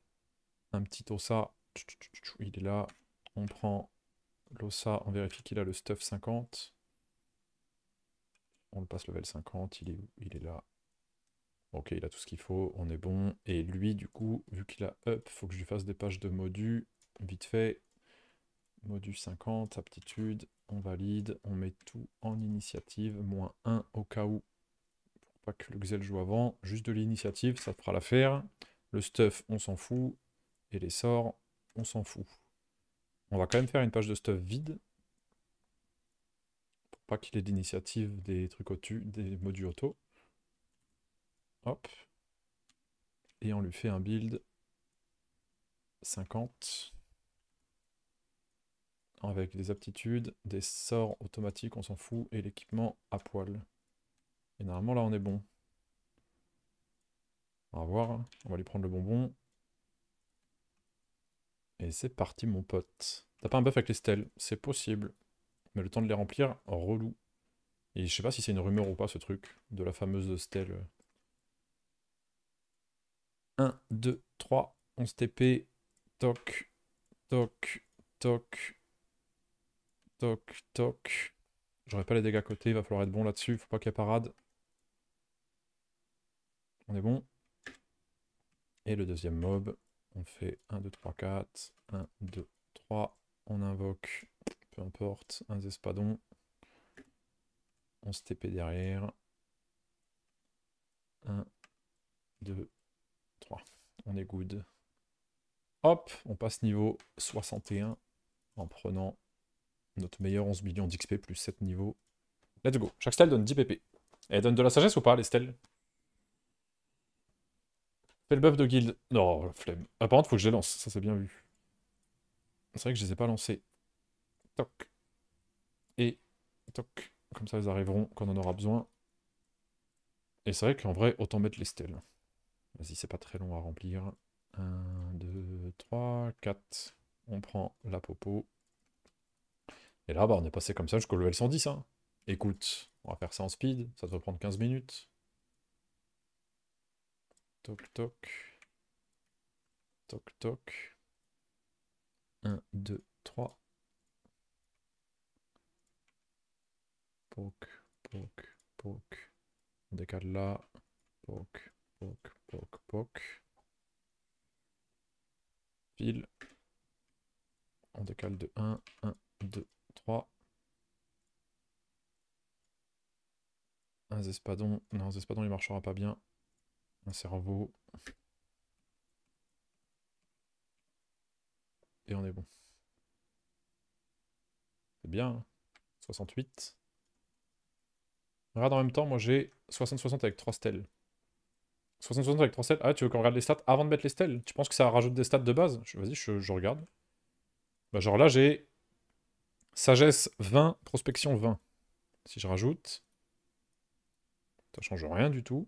un petit ça il est là. On prend l'Osa, on vérifie qu'il a le stuff 50. On le passe level 50, il est, il est là. Ok, il a tout ce qu'il faut, on est bon. Et lui, du coup, vu qu'il a up, faut que je lui fasse des pages de modus, vite fait. modus 50, aptitude, on valide, on met tout en initiative, moins 1 au cas où, pour pas que le Xel joue avant. Juste de l'initiative, ça fera l'affaire. Le stuff, on s'en fout. Et les sorts, on s'en fout. On va quand même faire une page de stuff vide. Pour pas qu'il ait d'initiative des trucs au-dessus, des modules auto. Hop. Et on lui fait un build 50. Avec des aptitudes, des sorts automatiques, on s'en fout, et l'équipement à poil. Et normalement là on est bon. On va voir, hein. on va lui prendre le bonbon. Et c'est parti, mon pote. T'as pas un buff avec les stèles C'est possible. Mais le temps de les remplir, relou. Et je sais pas si c'est une rumeur ou pas, ce truc, de la fameuse stèle. 1, 2, 3, 11 TP. Toc, toc, toc, toc, toc. J'aurais pas les dégâts à côté, il va falloir être bon là-dessus, faut pas qu'il y ait parade. On est bon. Et le deuxième mob. On fait 1, 2, 3, 4. 1, 2, 3. On invoque, peu importe, un espadon. On se TP derrière. 1, 2, 3. On est good. Hop, on passe niveau 61 en prenant notre meilleur 11 millions d'XP plus 7 niveaux. Let's go. Chaque stèle donne 10 PP. Et elle donne de la sagesse ou pas, les stèles le buff de guild. Non, flemme. Apparemment il faut que je les lance. Ça, c'est bien vu. C'est vrai que je les ai pas lancés. Toc. Et toc. Comme ça, ils arriveront quand on en aura besoin. Et c'est vrai qu'en vrai, autant mettre les stèles. Vas-y, c'est pas très long à remplir. 1, 2, 3, 4. On prend la popo. Et là, bah, on est passé comme ça jusqu'au level 110. Hein. Écoute, on va faire ça en speed. Ça doit prendre 15 minutes. Toc, toc. Toc, toc. 1, 2, 3. Poc, poc, poc. On décale là. Poc, poc, poc, poc. Fil. On décale de 1, 1, 2, 3. Un zespadon, Non, un zespadon il marchera pas bien un cerveau. Et on est bon. C'est bien. 68. Hein. Regarde en même temps, moi j'ai 60-60 avec 3 stèles. 60-60 avec 3 stèles. Ah, tu veux qu'on regarde les stats avant de mettre les stèles Tu penses que ça rajoute des stats de base Vas-y, je, je, regarde. Bah, genre là, j'ai sagesse 20, prospection 20. Si je rajoute, ça change rien du tout.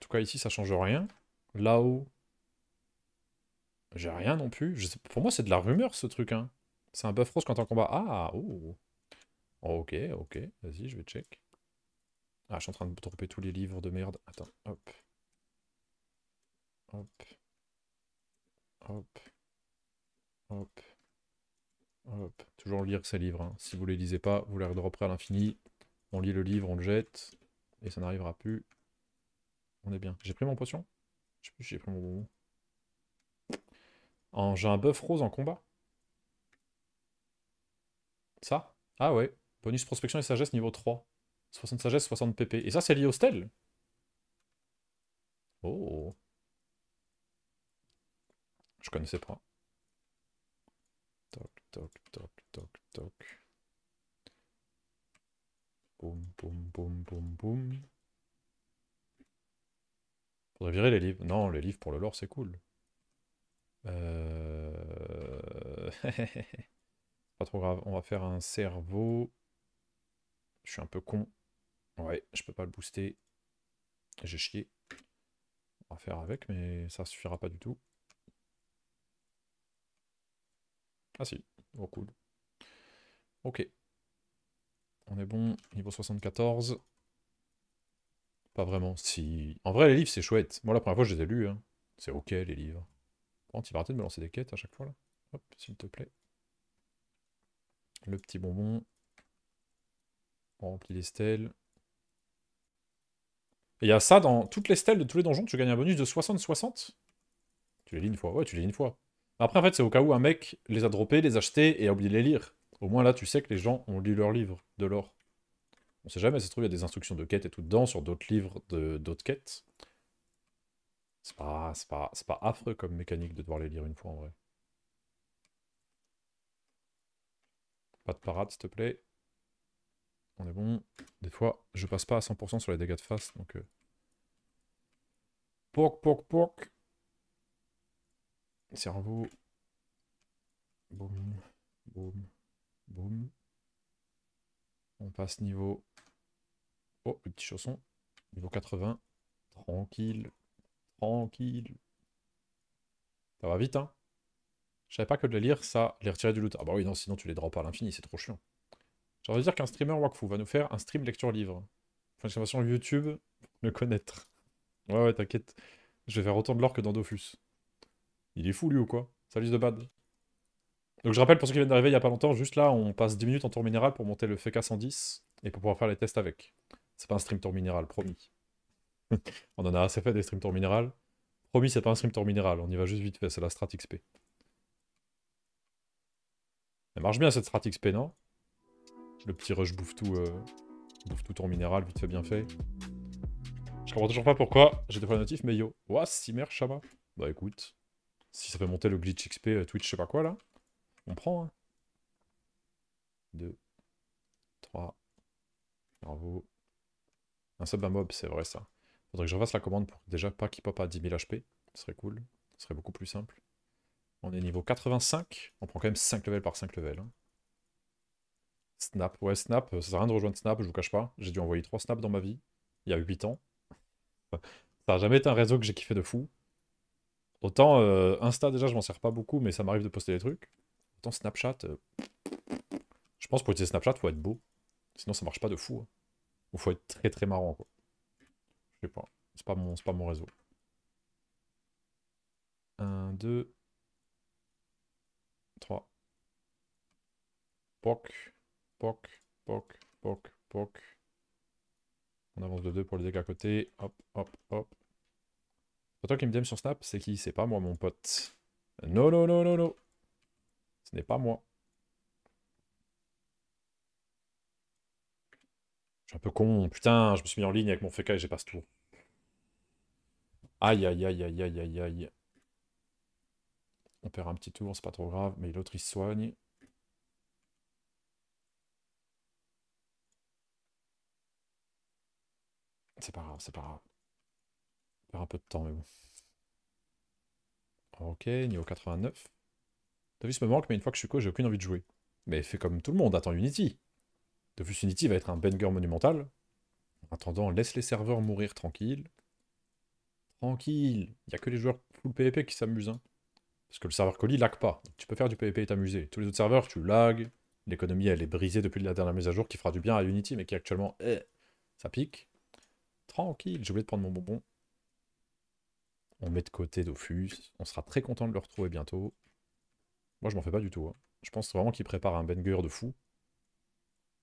En tout cas, ici, ça change rien. Là-haut, j'ai rien non plus. pour moi, c'est de la rumeur, ce truc. Hein. C'est un buff rose quand on combat. Ah, oh. Ok, ok. Vas-y, je vais check. Ah, je suis en train de tromper tous les livres de merde. Attends, hop. Hop. Hop. Hop. Hop. Toujours lire ces livres. Hein. Si vous ne les lisez pas, vous les redropperez à l'infini. On lit le livre, on le jette. Et ça n'arrivera plus. On est bien. J'ai pris mon potion j'ai pris mon bonbon. J'ai un buff rose en combat. Ça Ah ouais. Bonus prospection et sagesse niveau 3. 60 sagesse, 60 pp. Et ça, c'est lié au stel Oh. Je connaissais pas. Toc, toc, toc, toc, toc. Boum, boum, boum, boum, boum virer les livres. Non, les livres pour le lore, c'est cool. Euh, pas trop grave. On va faire un cerveau. Je suis un peu con. Ouais, je peux pas le booster. J'ai chié. On va faire avec, mais ça suffira pas du tout. Ah si, oh cool. Ok. On est bon, niveau 74. Pas vraiment. Si. En vrai, les livres, c'est chouette. Moi, la première fois, je les ai lus. Hein. C'est ok, les livres. Quand il va arrêter de me lancer des quêtes à chaque fois, là. Hop, s'il te plaît. Le petit bonbon. On remplit les stèles. il y a ça dans toutes les stèles de tous les donjons. Tu gagnes un bonus de 60-60. Tu les lis une fois. Ouais, tu les lis une fois. Après, en fait, c'est au cas où un mec les a droppés, les a achetés et a oublié de les lire. Au moins, là, tu sais que les gens ont lu leurs livres de l'or. On sait jamais, ça se trouve, il y a des instructions de quête et tout dedans sur d'autres livres de d'autres quêtes. C'est pas, pas, affreux comme mécanique de devoir les lire une fois en vrai. Pas de parade, s'il te plaît. On est bon. Des fois, je passe pas à 100% sur les dégâts de face, donc... Euh. pok. Pork, C'est pork. vous. Boum, boum, boum. On passe niveau Oh, le petit chausson. Niveau 80. Tranquille. Tranquille. Ça va vite, hein Je savais pas que de les lire, ça, les retirer du loot. Ah bah oui, non, sinon tu les drops par l'infini, c'est trop chiant. J'ai envie de dire qu'un streamer Wakfu va nous faire un stream lecture-livre. Point YouTube, le connaître. Ouais, ouais, t'inquiète. Je vais faire autant de l'or que dans Dofus. Il est fou, lui, ou quoi Salut de bad. Donc je rappelle, pour ceux qui viennent d'arriver il y a pas longtemps, juste là, on passe 10 minutes en tour minéral pour monter le FK 110 et pour pouvoir faire les tests avec c'est pas un stream tour minéral, promis. on en a assez fait des stream tour minéral. Promis, c'est pas un stream tour minéral, on y va juste vite fait, c'est la strat XP. Elle marche bien cette strat XP, non Le petit rush bouffe tout, euh, bouffe tout tour minéral, vite fait, bien fait. Je comprends toujours pas pourquoi j'ai des fois notif, mais yo. Ouah, chama. Bah écoute, si ça fait monter le glitch XP euh, Twitch, je sais pas quoi là, on prend. Hein. 2, 3, bravo, un sub, à mob, c'est vrai ça. Faudrait que je refasse la commande pour déjà pas qu'il pop à 10 000 HP. Ce serait cool. Ce serait beaucoup plus simple. On est niveau 85. On prend quand même 5 levels par 5 levels. Hein. Snap. Ouais, Snap. Euh, ça sert à rien de rejoindre Snap, je vous cache pas. J'ai dû envoyer 3 snaps dans ma vie. Il y a 8 ans. ça n'a jamais été un réseau que j'ai kiffé de fou. Autant euh, Insta, déjà, je m'en sers pas beaucoup, mais ça m'arrive de poster des trucs. Autant Snapchat. Euh, je pense que pour utiliser Snapchat, faut être beau. Sinon, ça marche pas de fou. Hein faut être très très marrant, quoi. Je sais pas. C'est pas, mon, pas mon réseau. 1, 2, 3. Poc, poc, poc, poc, poc. On avance de 2 pour les deck à côté. Hop, hop, hop. toi qui me sur Snap, c'est qui C'est pas moi, mon pote. Non, non, non, non, non. Ce n'est pas moi. Je suis un peu con. Putain, je me suis mis en ligne avec mon FK et j'ai pas ce tour. Aïe, aïe, aïe, aïe, aïe, aïe, aïe. On perd un petit tour, c'est pas trop grave, mais l'autre il soigne. C'est pas grave, c'est pas grave. On perd un peu de temps, mais bon. Ok, niveau 89. T'as vu, ce me manque, mais une fois que je suis co, j'ai aucune envie de jouer. Mais fais comme tout le monde, attends Unity. Dofus Unity va être un banger monumental. En attendant, laisse les serveurs mourir tranquille. Tranquille, il n'y a que les joueurs full PvP qui s'amusent. Hein. Parce que le serveur colis lag pas. tu peux faire du PvP et t'amuser. Tous les autres serveurs, tu lags. L'économie, elle est brisée depuis la dernière mise à jour qui fera du bien à Unity, mais qui actuellement, eh, ça pique. Tranquille, j'ai oublié de prendre mon bonbon. On met de côté Dofus. On sera très content de le retrouver bientôt. Moi, je m'en fais pas du tout. Hein. Je pense vraiment qu'il prépare un banger de fou.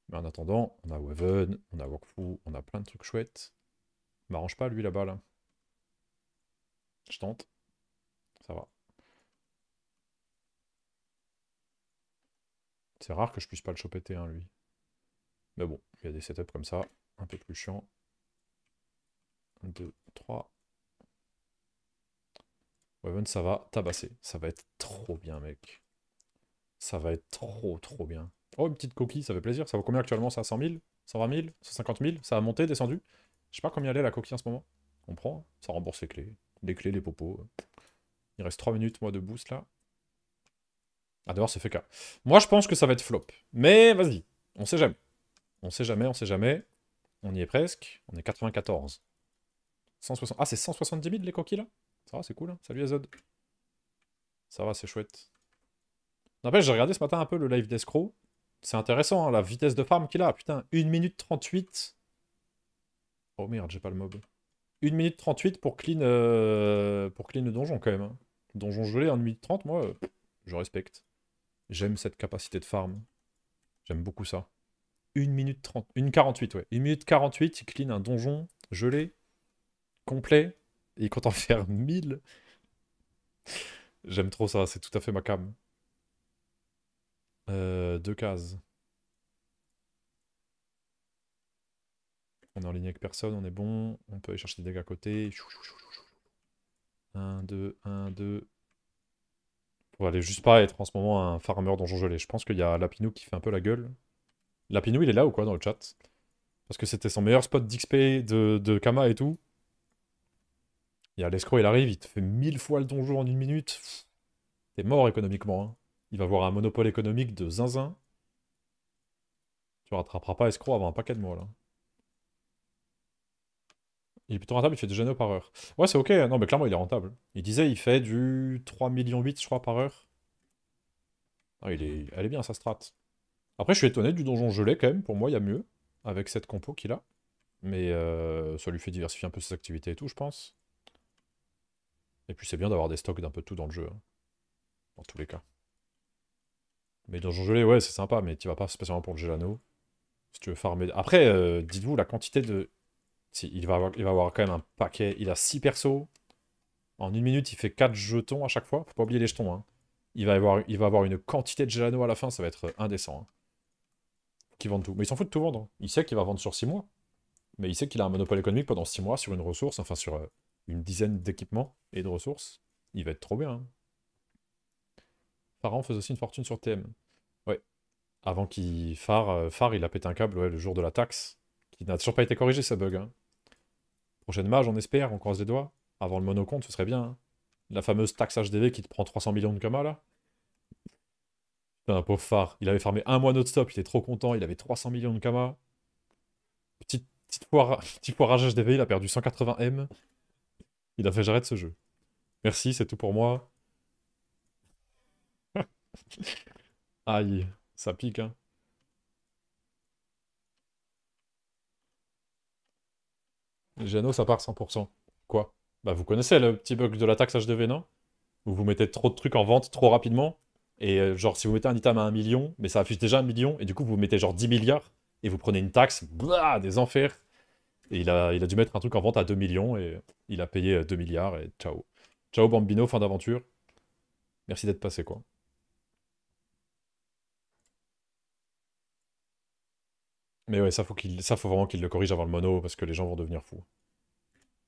Mais en attendant, on a Weaven, on a Wakfu, on a plein de trucs chouettes. M'arrange pas lui là-bas là. Je tente. Ça va. C'est rare que je puisse pas le choper t lui. Mais bon, il y a des setups comme ça, un peu plus chiant. 1, 2, 3. Weaven, ça va tabasser. Ça va être trop bien, mec. Ça va être trop, trop bien. Oh, une petite coquille, ça fait plaisir. Ça vaut combien actuellement ça 100 000 120 000 150 000 Ça a monté, descendu Je sais pas combien allait la coquille en ce moment. On prend, ça rembourse les clés. Les clés, les popos. Il reste 3 minutes, moi, de boost, là. Ah, dehors, c'est cas Moi, je pense que ça va être flop. Mais vas-y, on sait jamais. On sait jamais, on sait jamais. On y est presque. On est 94. Ah, c'est 170 000 les coquilles, là Ça va, c'est cool. Hein. Salut, Azod. Ça va, c'est chouette. N'empêche, j'ai regardé ce matin un peu le live d'escroc. C'est intéressant, hein, la vitesse de farm qu'il a. Putain, 1 minute 38. Oh merde, j'ai pas le mob. 1 minute 38 pour clean, euh, pour clean le donjon quand même. Hein. Donjon gelé, en 1 minute 30, moi, je respecte. J'aime cette capacité de farm. J'aime beaucoup ça. 1 minute 30, 1 48, ouais. 1 minute 48, il clean un donjon gelé, complet, et il compte en faire 1000. J'aime trop ça, c'est tout à fait ma cam. Euh, deux cases. On est en ligne avec personne, on est bon. On peut aller chercher des dégâts à côté. 1, 2, 1, 2. va aller juste pas être en ce moment un farmer donjon gelé. Je pense qu'il y a Lapinou qui fait un peu la gueule. Lapinou, il est là ou quoi dans le chat Parce que c'était son meilleur spot d'XP de, de Kama et tout. Il y a l'escroc, il arrive, il te fait mille fois le donjon en une minute. T'es mort économiquement. Hein. Il va avoir un monopole économique de zinzin. Tu rattraperas pas escroc avant un paquet de mois, là. Il est plutôt rentable, il fait déjà Geno par heure. Ouais, c'est ok. Hein. Non, mais clairement, il est rentable. Il disait, il fait du 3,8 millions je crois, par heure. Ah, il est... Elle est bien, sa strat. Après, je suis étonné du donjon gelé, quand même. Pour moi, il y a mieux avec cette compo qu'il a. Mais euh, ça lui fait diversifier un peu ses activités et tout, je pense. Et puis, c'est bien d'avoir des stocks d'un peu tout dans le jeu. Hein. Dans tous les cas. Mais Donjon Gelé, ouais, c'est sympa, mais tu vas pas spécialement pour le Gelano. Si tu veux farmer. Après, euh, dites-vous la quantité de. il, va avoir, il va avoir quand même un paquet. Il a 6 persos. En une minute, il fait 4 jetons à chaque fois. Faut pas oublier les jetons. Hein. Il, va avoir, il va avoir une quantité de Gelano à la fin, ça va être indécent. Hein. Qui vend tout. Mais il s'en fout de tout vendre. Hein. Il sait qu'il va vendre sur 6 mois. Mais il sait qu'il a un monopole économique pendant 6 mois sur une ressource, enfin sur euh, une dizaine d'équipements et de ressources. Il va être trop bien. Hein on faisait aussi une fortune sur TM. Ouais. Avant qu'il phare, euh, phare, il a pété un câble le jour de la taxe, qui n'a toujours pas été corrigé, ce bug. Hein. Prochaine mage, on espère, on croise les doigts. Avant le monocompte, ce serait bien. Hein. La fameuse taxe HDV qui te prend 300 millions de Kama, là. Putain, pauvre phare. Il avait farmé un mois non-stop, il était trop content, il avait 300 millions de camas. Petite, petite petit poirage HDV, il a perdu 180 M. Il a fait j'arrête ce jeu. Merci, c'est tout pour moi. Aïe, ça pique, hein. Geno, ça part 100%. Quoi Bah vous connaissez le petit bug de la taxe H2V, non vous mettez trop de trucs en vente trop rapidement. Et euh, genre si vous mettez un item à 1 million, mais ça affiche déjà 1 million, et du coup vous mettez genre 10 milliards, et vous prenez une taxe, blah, des enfers. Et il a, il a dû mettre un truc en vente à 2 millions, et il a payé 2 euh, milliards, et ciao. Ciao Bambino, fin d'aventure. Merci d'être passé, quoi. Mais ouais, ça faut, qu'il, vraiment qu'il le corrige avant le mono, parce que les gens vont devenir fous.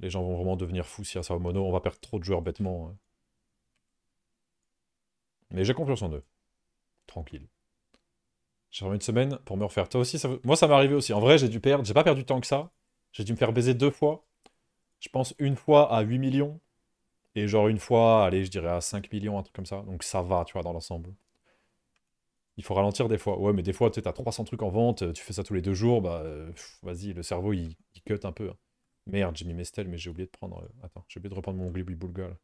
Les gens vont vraiment devenir fous si ça au mono, on va perdre trop de joueurs bêtement. Hein. Mais j'ai confiance en eux. Tranquille. J'ai vraiment une semaine pour me refaire. Toi aussi, moi ça m'est arrivé aussi. En vrai, j'ai dû perdre, j'ai pas perdu tant que ça. J'ai dû me faire baiser deux fois. Je pense une fois à 8 millions. Et genre une fois, allez, je dirais à 5 millions, un truc comme ça. Donc ça va, tu vois, dans l'ensemble il faut ralentir des fois. Ouais, mais des fois, tu as 300 trucs en vente, euh, tu fais ça tous les deux jours, bah euh, vas-y, le cerveau, il, cut un peu. Hein. Merde, Merde, Jimmy Mestel, mais j'ai oublié de prendre... Euh, attends, j'ai oublié de reprendre mon Google.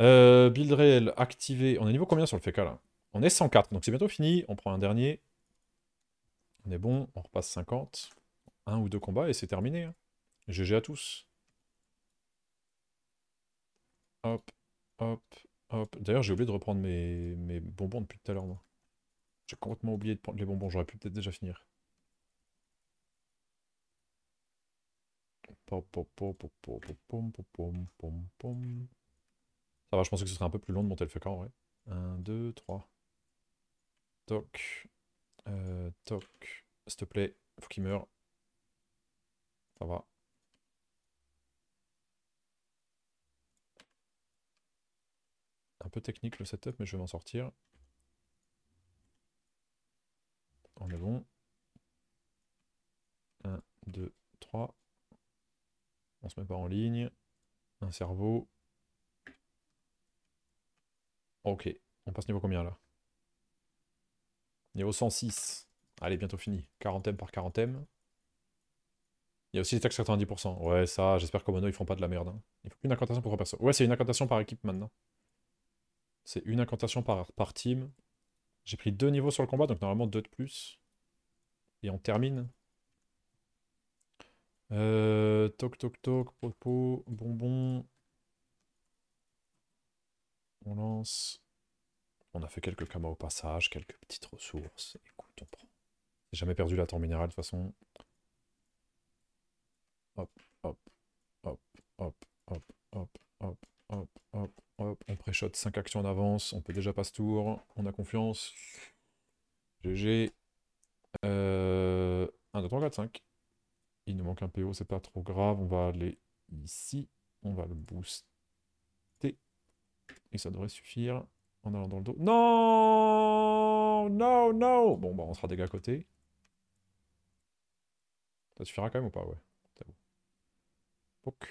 euh, build réel, activé. On est niveau combien sur le FK, là On est 104, donc c'est bientôt fini. On prend un dernier. On est bon, on repasse 50. Un ou deux combats et c'est terminé. GG hein. à tous. Hop, hop, Hop. D'ailleurs, j'ai oublié de reprendre mes, bonbons depuis tout à l'heure, moi. J'ai complètement oublié de prendre les bonbons, j'aurais pu peut-être déjà finir. Ça va, je pensais que ce serait un peu plus long de monter le feu en vrai. 1, 2, 3. Toc. Euh, toc. S'il te plaît, faut qu'il meure. Ça va. Un peu technique le setup, mais je vais m'en sortir. On est bon. 1, 2, 3. On se met pas en ligne. Un cerveau. Ok, on passe niveau combien là Niveau 106. Allez, bientôt fini. 40M par quarantaine. Il y a aussi les taxes 90%. Ouais, ça, j'espère qu'au mono, ils font pas de la merde. Hein. Il faut qu'une incantation pour trois personnes. Ouais, c'est une incantation par équipe maintenant. C'est une incantation par, par team. J'ai pris deux niveaux sur le combat, donc normalement deux de plus. Et on termine. Euh, toc toc toc, popo, bonbon. On lance. On a fait quelques camas au passage, quelques petites ressources. Écoute, on prend. J'ai jamais perdu la temps minérale de toute façon. Hop, hop, hop, hop, hop, hop, hop, hop, hop. On pré-shot 5 actions en avance, on peut déjà pas ce tour, on a confiance. GG. 1, 2, 3, 4, 5. Il nous manque un PO, c'est pas trop grave. On va aller ici, on va le booster. Et ça devrait suffire en allant dans le dos. Non Non, non Bon, bah on sera dégâts à côté. Ça suffira quand même ou pas, ouais. Ok.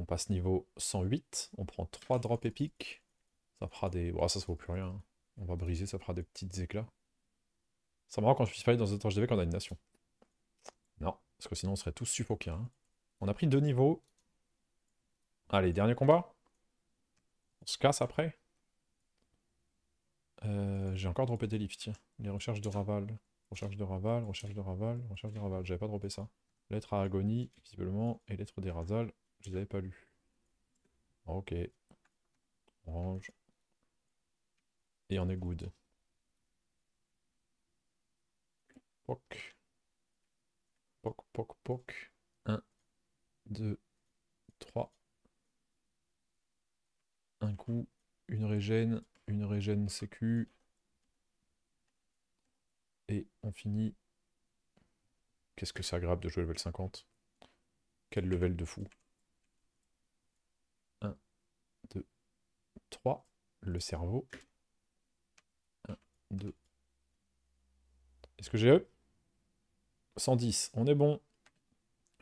On passe niveau 108, on prend 3 drops épiques. Ça fera des... Bon, bah, ça, ça vaut plus rien. Hein. On va briser, ça fera des petits éclats. Ça me quand je suis pas dans un HDV quand on a une nation. Non, parce que sinon on serait tous suffoqués. Hein. On a pris deux niveaux. Allez, dernier combat. On se casse après. Euh, j'ai encore droppé des lifts, tiens. Les recherches de Raval. Recherche de Raval, recherche de Raval, recherche de Raval. J'avais pas droppé ça. Lettre à Agonie, visiblement, et lettre d'Erasal. Je les avais pas lus. Ok. Orange. Et on est good. Poc. Poc, poc, poc. 1, 2, 3. Un coup, une régène, une régène sécu. Et on finit. Qu'est-ce que ça grappe de jouer level 50 Quel level de fou 3, le cerveau. 1, 2. Est-ce que j'ai eux 110, on est bon.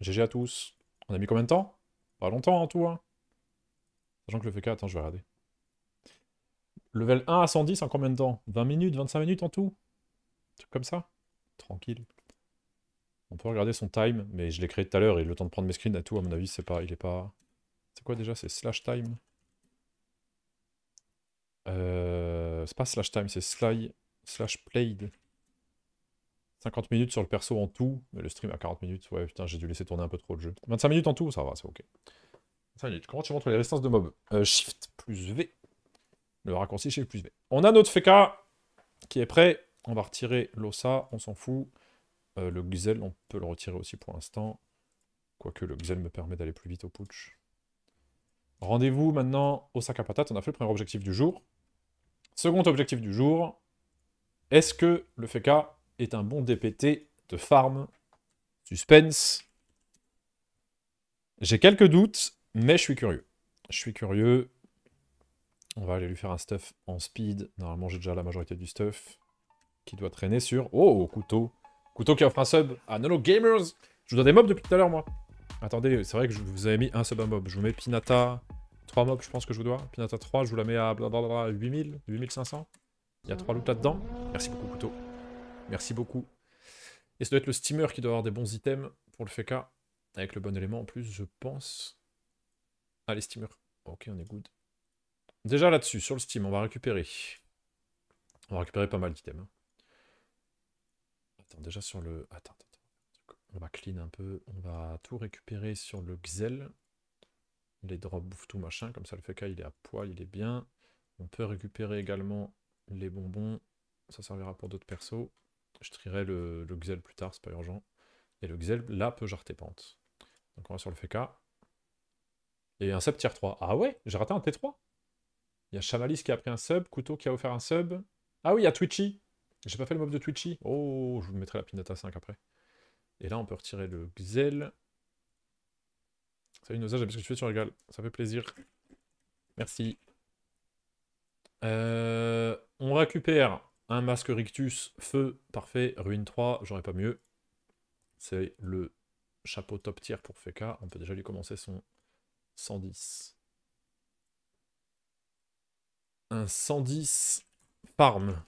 GG à tous. On a mis combien de temps Pas longtemps en hein, tout. Hein Sachant que le FK, attends, je vais regarder. Level 1 à 110 en combien de temps 20 minutes, 25 minutes en tout comme ça Tranquille. On peut regarder son time, mais je l'ai créé tout à l'heure et le temps de prendre mes screens à tout, à mon avis, c'est pas. Il est pas. C'est quoi déjà C'est slash time euh, c'est pas slash time, c'est slide slash played. 50 minutes sur le perso en tout, mais le stream à 40 minutes. Ouais, putain, j'ai dû laisser tourner un peu trop le jeu. 25 minutes en tout, ça va, c'est ok. 25 minutes. Comment tu montres les résistances de mob euh, Shift plus V. Le raccourci Shift plus V. On a notre Feka qui est prêt. On va retirer l'Ossa, on s'en fout. Euh, le Gzel, on peut le retirer aussi pour l'instant. Quoique le Gzel me permet d'aller plus vite au putsch. Rendez-vous maintenant au sac à patates. On a fait le premier objectif du jour. Second objectif du jour, est-ce que le FK e est un bon DPT de farm Suspense. J'ai quelques doutes, mais je suis curieux. Je suis curieux. On va aller lui faire un stuff en speed. Normalement, j'ai déjà la majorité du stuff qui doit traîner sur... Oh, couteau Couteau qui offre un sub à Nono Gamers Je vous donne des mobs depuis tout à l'heure, moi. Attendez, c'est vrai que je vous avais mis un sub à mob. Je vous mets Pinata, 3 mobs, je pense que je vous dois. Pinata 3, je vous la mets à 8000, 8500. Il y a 3 loot là-dedans. Merci beaucoup, couteau. Merci beaucoup. Et ça doit être le steamer qui doit avoir des bons items pour le FK. Avec le bon élément en plus, je pense. Allez, ah, steamer. Ok, on est good. Déjà là-dessus, sur le steam, on va récupérer. On va récupérer pas mal d'items. Attends, déjà sur le... Attends, attends. On va clean un peu. On va tout récupérer sur le Xel les drops bouffent tout machin, comme ça le FECA, il est à poil, il est bien. On peut récupérer également les bonbons, ça servira pour d'autres persos. Je trierai le, le plus tard, c'est pas urgent. Et le Xel, là, peut pente. Donc on va sur le FECA. Et un sub tier 3. Ah ouais, j'ai raté un T3. Il y a Chamalis qui a pris un sub, Couteau qui a offert un sub. Ah oui, il y a Twitchy. J'ai pas fait le mob de Twitchy. Oh, je vous mettrai la pinata 5 après. Et là, on peut retirer le Xel. Salut une j'aime ce que tu fais, tu régales. Ça fait plaisir. Merci. Euh, on récupère un masque Rictus, feu, parfait, ruine 3, j'aurais pas mieux. C'est le chapeau top tier pour Feka. On peut déjà lui commencer son 110. Un 110 farm.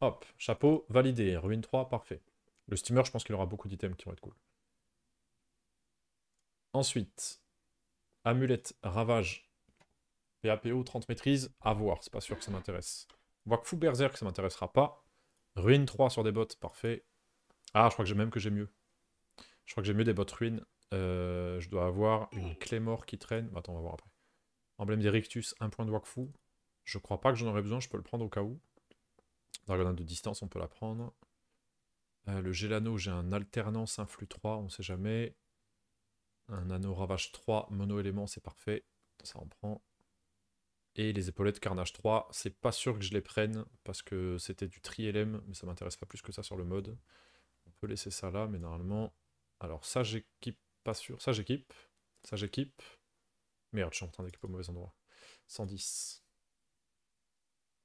Hop, chapeau validé, ruine 3, parfait. Le steamer, je pense qu'il aura beaucoup d'items qui vont être cool. Ensuite, amulette, ravage, PAPO, 30 maîtrises, à voir, c'est pas sûr que ça m'intéresse. Wakfu que ça m'intéressera pas. Ruine 3 sur des bottes, parfait. Ah, je crois que j'ai même que j'ai mieux. Je crois que j'ai mieux des bottes ruines. Euh, je dois avoir une clé mort qui traîne. Bah, attends, on va voir après. Emblème d'Erictus, un point de Wakfu. Je crois pas que j'en aurais besoin, je peux le prendre au cas où. Dragonade de distance, on peut la prendre. Euh, le gélano, j'ai un alternance flux 3, on sait jamais. Un anneau ravage 3, mono-élément, c'est parfait. Ça en prend. Et les épaulettes carnage 3, c'est pas sûr que je les prenne parce que c'était du tri-LM, mais ça m'intéresse pas plus que ça sur le mode. On peut laisser ça là, mais normalement... Alors ça j'équipe, pas sûr. Ça j'équipe. Ça j'équipe. Merde, je suis en train d'équiper au mauvais endroit. 110.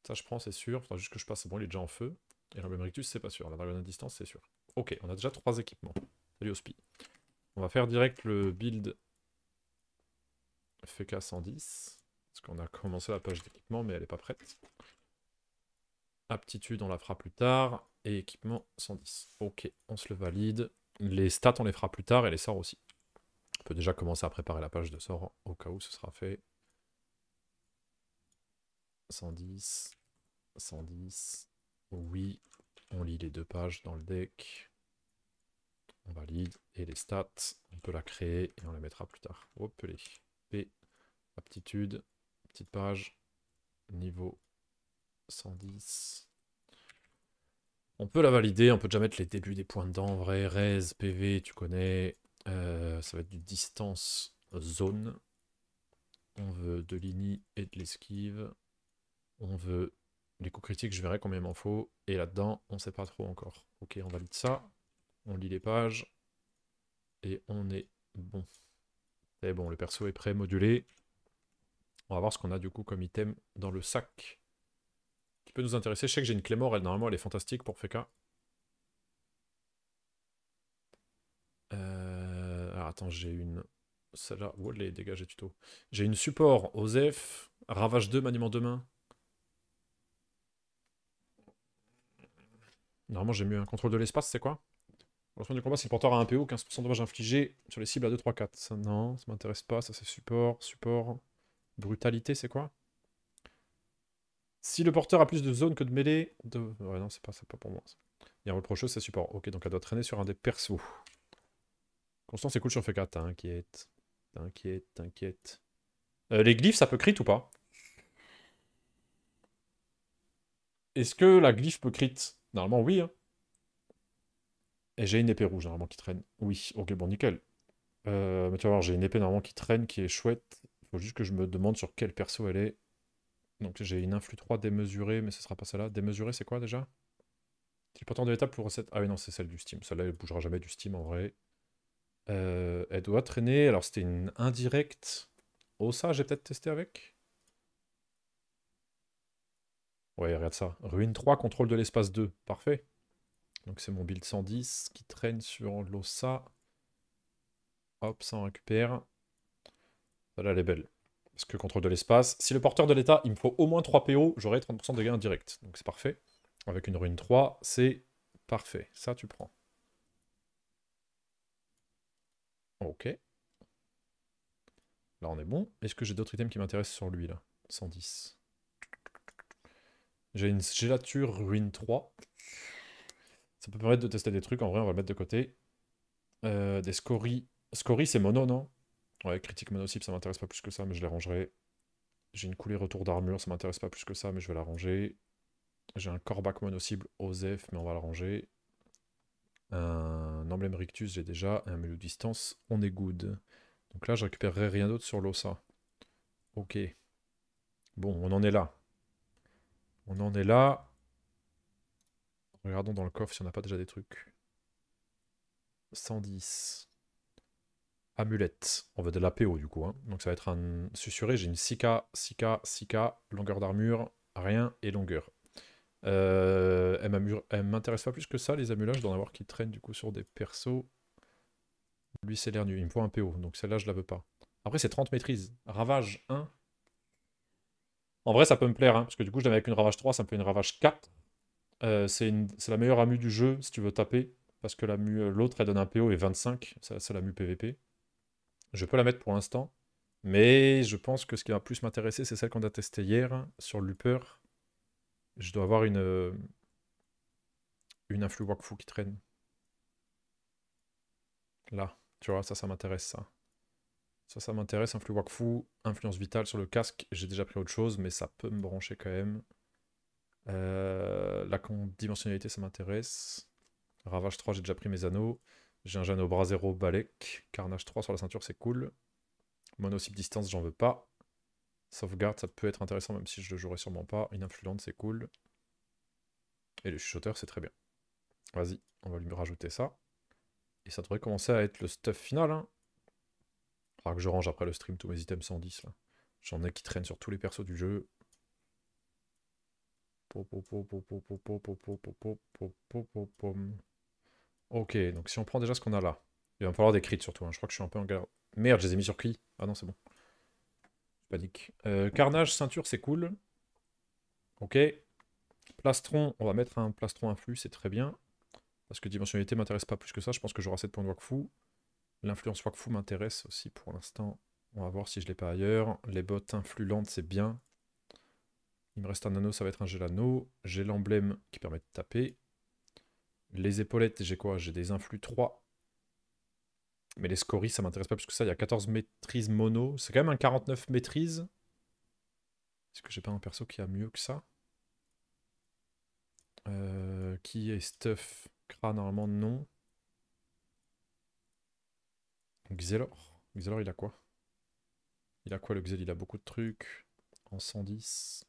Ça je prends, c'est sûr. Faudra juste que je passe, bon, il est déjà en feu. Et l'emblème rictus, c'est pas sûr. La dragonne à distance, c'est sûr. Ok, on a déjà trois équipements. Salut Ospi. On va faire direct le build FK 110. Parce qu'on a commencé la page d'équipement, mais elle n'est pas prête. Aptitude, on la fera plus tard. Et équipement 110. Ok, on se le valide. Les stats, on les fera plus tard et les sorts aussi. On peut déjà commencer à préparer la page de sorts au cas où ce sera fait. 110, 110. Oui, on lit les deux pages dans le deck valide, et les stats, on peut la créer et on la mettra plus tard. Hop, les P, aptitude, petite page, niveau 110. On peut la valider, on peut déjà mettre les débuts des points dedans, en vrai, res, PV, tu connais, euh, ça va être du distance zone. On veut de l'ini et de l'esquive. On veut les coups critiques, je verrai combien il m'en faut. Et là-dedans, on ne sait pas trop encore. Ok, on valide ça. On lit les pages. Et on est bon. et bon, le perso est prêt modulé On va voir ce qu'on a du coup comme item dans le sac. Qui peut nous intéresser. Je sais que j'ai une clé mort, elle normalement elle est fantastique pour FK. Euh, alors attends, j'ai une... Celle-là, elle les dégagez tuto. J'ai une support, Osef, Ravage 2, maniement de main. Normalement j'ai mieux un contrôle de l'espace, c'est quoi lancement du combat, si le porteur a un PO, 15% de infligé infligés sur les cibles à 2, 3, 4. non, ça m'intéresse pas. Ça, c'est support. Support. Brutalité, c'est quoi Si le porteur a plus de zones que de mêlée. De... Ouais, non, c'est pas, pas pour moi. Il y a reprocheuse, c'est support. Ok, donc elle doit traîner sur un des persos. Constance c'est cool sur 4. T'inquiète. T'inquiète, t'inquiète. Euh, les glyphes, ça peut crit ou pas Est-ce que la glyphe peut crit Normalement, oui. Hein. Et j'ai une épée rouge normalement qui traîne. Oui, ok, bon, nickel. Euh, mais tu vas voir, j'ai une épée normalement qui traîne, qui est chouette. Il faut juste que je me demande sur quel perso elle est. Donc j'ai une influx 3 démesurée, mais ce sera pas celle-là. Démesurée, c'est quoi déjà C'est le de l'étape pour cette... Ah oui, non, c'est celle du Steam. Celle-là, elle bougera jamais du Steam en vrai. Euh, elle doit traîner. Alors c'était une indirecte. Oh ça, j'ai peut-être testé avec. Ouais, regarde ça. Ruine 3, contrôle de l'espace 2. Parfait. Donc c'est mon build 110 qui traîne sur l'OSA. Hop, ça en récupère. Voilà, ah elle est belle. Parce que contrôle de l'espace. Si le porteur de l'état, il me faut au moins 3 PO, j'aurai 30% de gains direct. Donc c'est parfait. Avec une ruine 3, c'est parfait. Ça, tu prends. Ok. Là, on est bon. Est-ce que j'ai d'autres items qui m'intéressent sur lui, là 110. J'ai une gélature ruine 3. Ça peut permettre de tester des trucs. En vrai, on va le mettre de côté. Euh, des scories. Scories, c'est mono, non Ouais, critique mono cible, ça m'intéresse pas plus que ça, mais je les rangerai. J'ai une coulée retour d'armure, ça m'intéresse pas plus que ça, mais je vais la ranger. J'ai un corbac mono cible OZEF, mais on va la ranger. Un emblème rictus, j'ai déjà. Un menu distance, on est good. Donc là, je récupérerai rien d'autre sur l'OSA. Ok. Bon, on en est là. On en est là. Regardons dans le coffre si on n'a pas déjà des trucs. 110. Amulette. On veut de la PO du coup. Hein. Donc ça va être un susurré. J'ai une 6K, 6 longueur d'armure, rien et longueur. Euh, elle m'intéresse pas plus que ça, les amulages, en avoir qui traînent du coup sur des persos. Lui, c'est l'air nu. Il me faut un PO, donc celle-là, je la veux pas. Après, c'est 30 maîtrises. Ravage 1. En vrai, ça peut me plaire, hein, parce que du coup, je l'avais avec une Ravage 3, ça me fait une Ravage 4. Euh, c'est la meilleure amu du jeu si tu veux taper, parce que euh, l'autre elle donne un PO et 25, c'est la mu PVP. Je peux la mettre pour l'instant, mais je pense que ce qui va plus m'intéresser, c'est celle qu'on a testée hier hein, sur Looper. Je dois avoir une, euh, une influx Wakfu qui traîne. Là, tu vois, ça, ça m'intéresse, ça. Ça, ça m'intéresse, influx Wakfu, influence vitale sur le casque. J'ai déjà pris autre chose, mais ça peut me brancher quand même. Euh, la dimensionnalité, ça m'intéresse. Ravage 3, j'ai déjà pris mes anneaux. J'ai un jeune au bras 0 Balek. Carnage 3 sur la ceinture, c'est cool. Monocyte distance, j'en veux pas. Sauvegarde, ça peut être intéressant, même si je le jouerai sûrement pas. Une influente, c'est cool. Et le chuchoteur, c'est très bien. Vas-y, on va lui rajouter ça. Et ça devrait commencer à être le stuff final. Hein. Faudra que je range après le stream tous mes items 110. J'en ai qui traînent sur tous les persos du jeu. Ok, donc si on prend déjà ce qu'on a là, il va falloir des crits surtout. Je crois que je suis un peu en galère. Merde, je les ai mis sur qui Ah non, c'est bon. Panique. carnage, ceinture, c'est cool. Ok. Plastron, on va mettre un plastron influx, c'est très bien. Parce que dimensionnalité m'intéresse pas plus que ça. Je pense que j'aurai 7 points de Wakfu. L'influence Wakfu m'intéresse aussi pour l'instant. On va voir si je l'ai pas ailleurs. Les bottes influentes, c'est bien. Il me reste un anneau, ça va être un gel anneau. J'ai l'emblème qui permet de taper. Les épaulettes, j'ai quoi J'ai des influx 3. Mais les scories, ça m'intéresse pas, parce que ça, il y a 14 maîtrises mono. C'est quand même un 49 maîtrises. Est-ce que j'ai pas un perso qui a mieux que ça euh, Qui est stuff Cra, normalement, non. Xelor. Xelor, il a quoi Il a quoi, le Xel Il a beaucoup de trucs. En 110.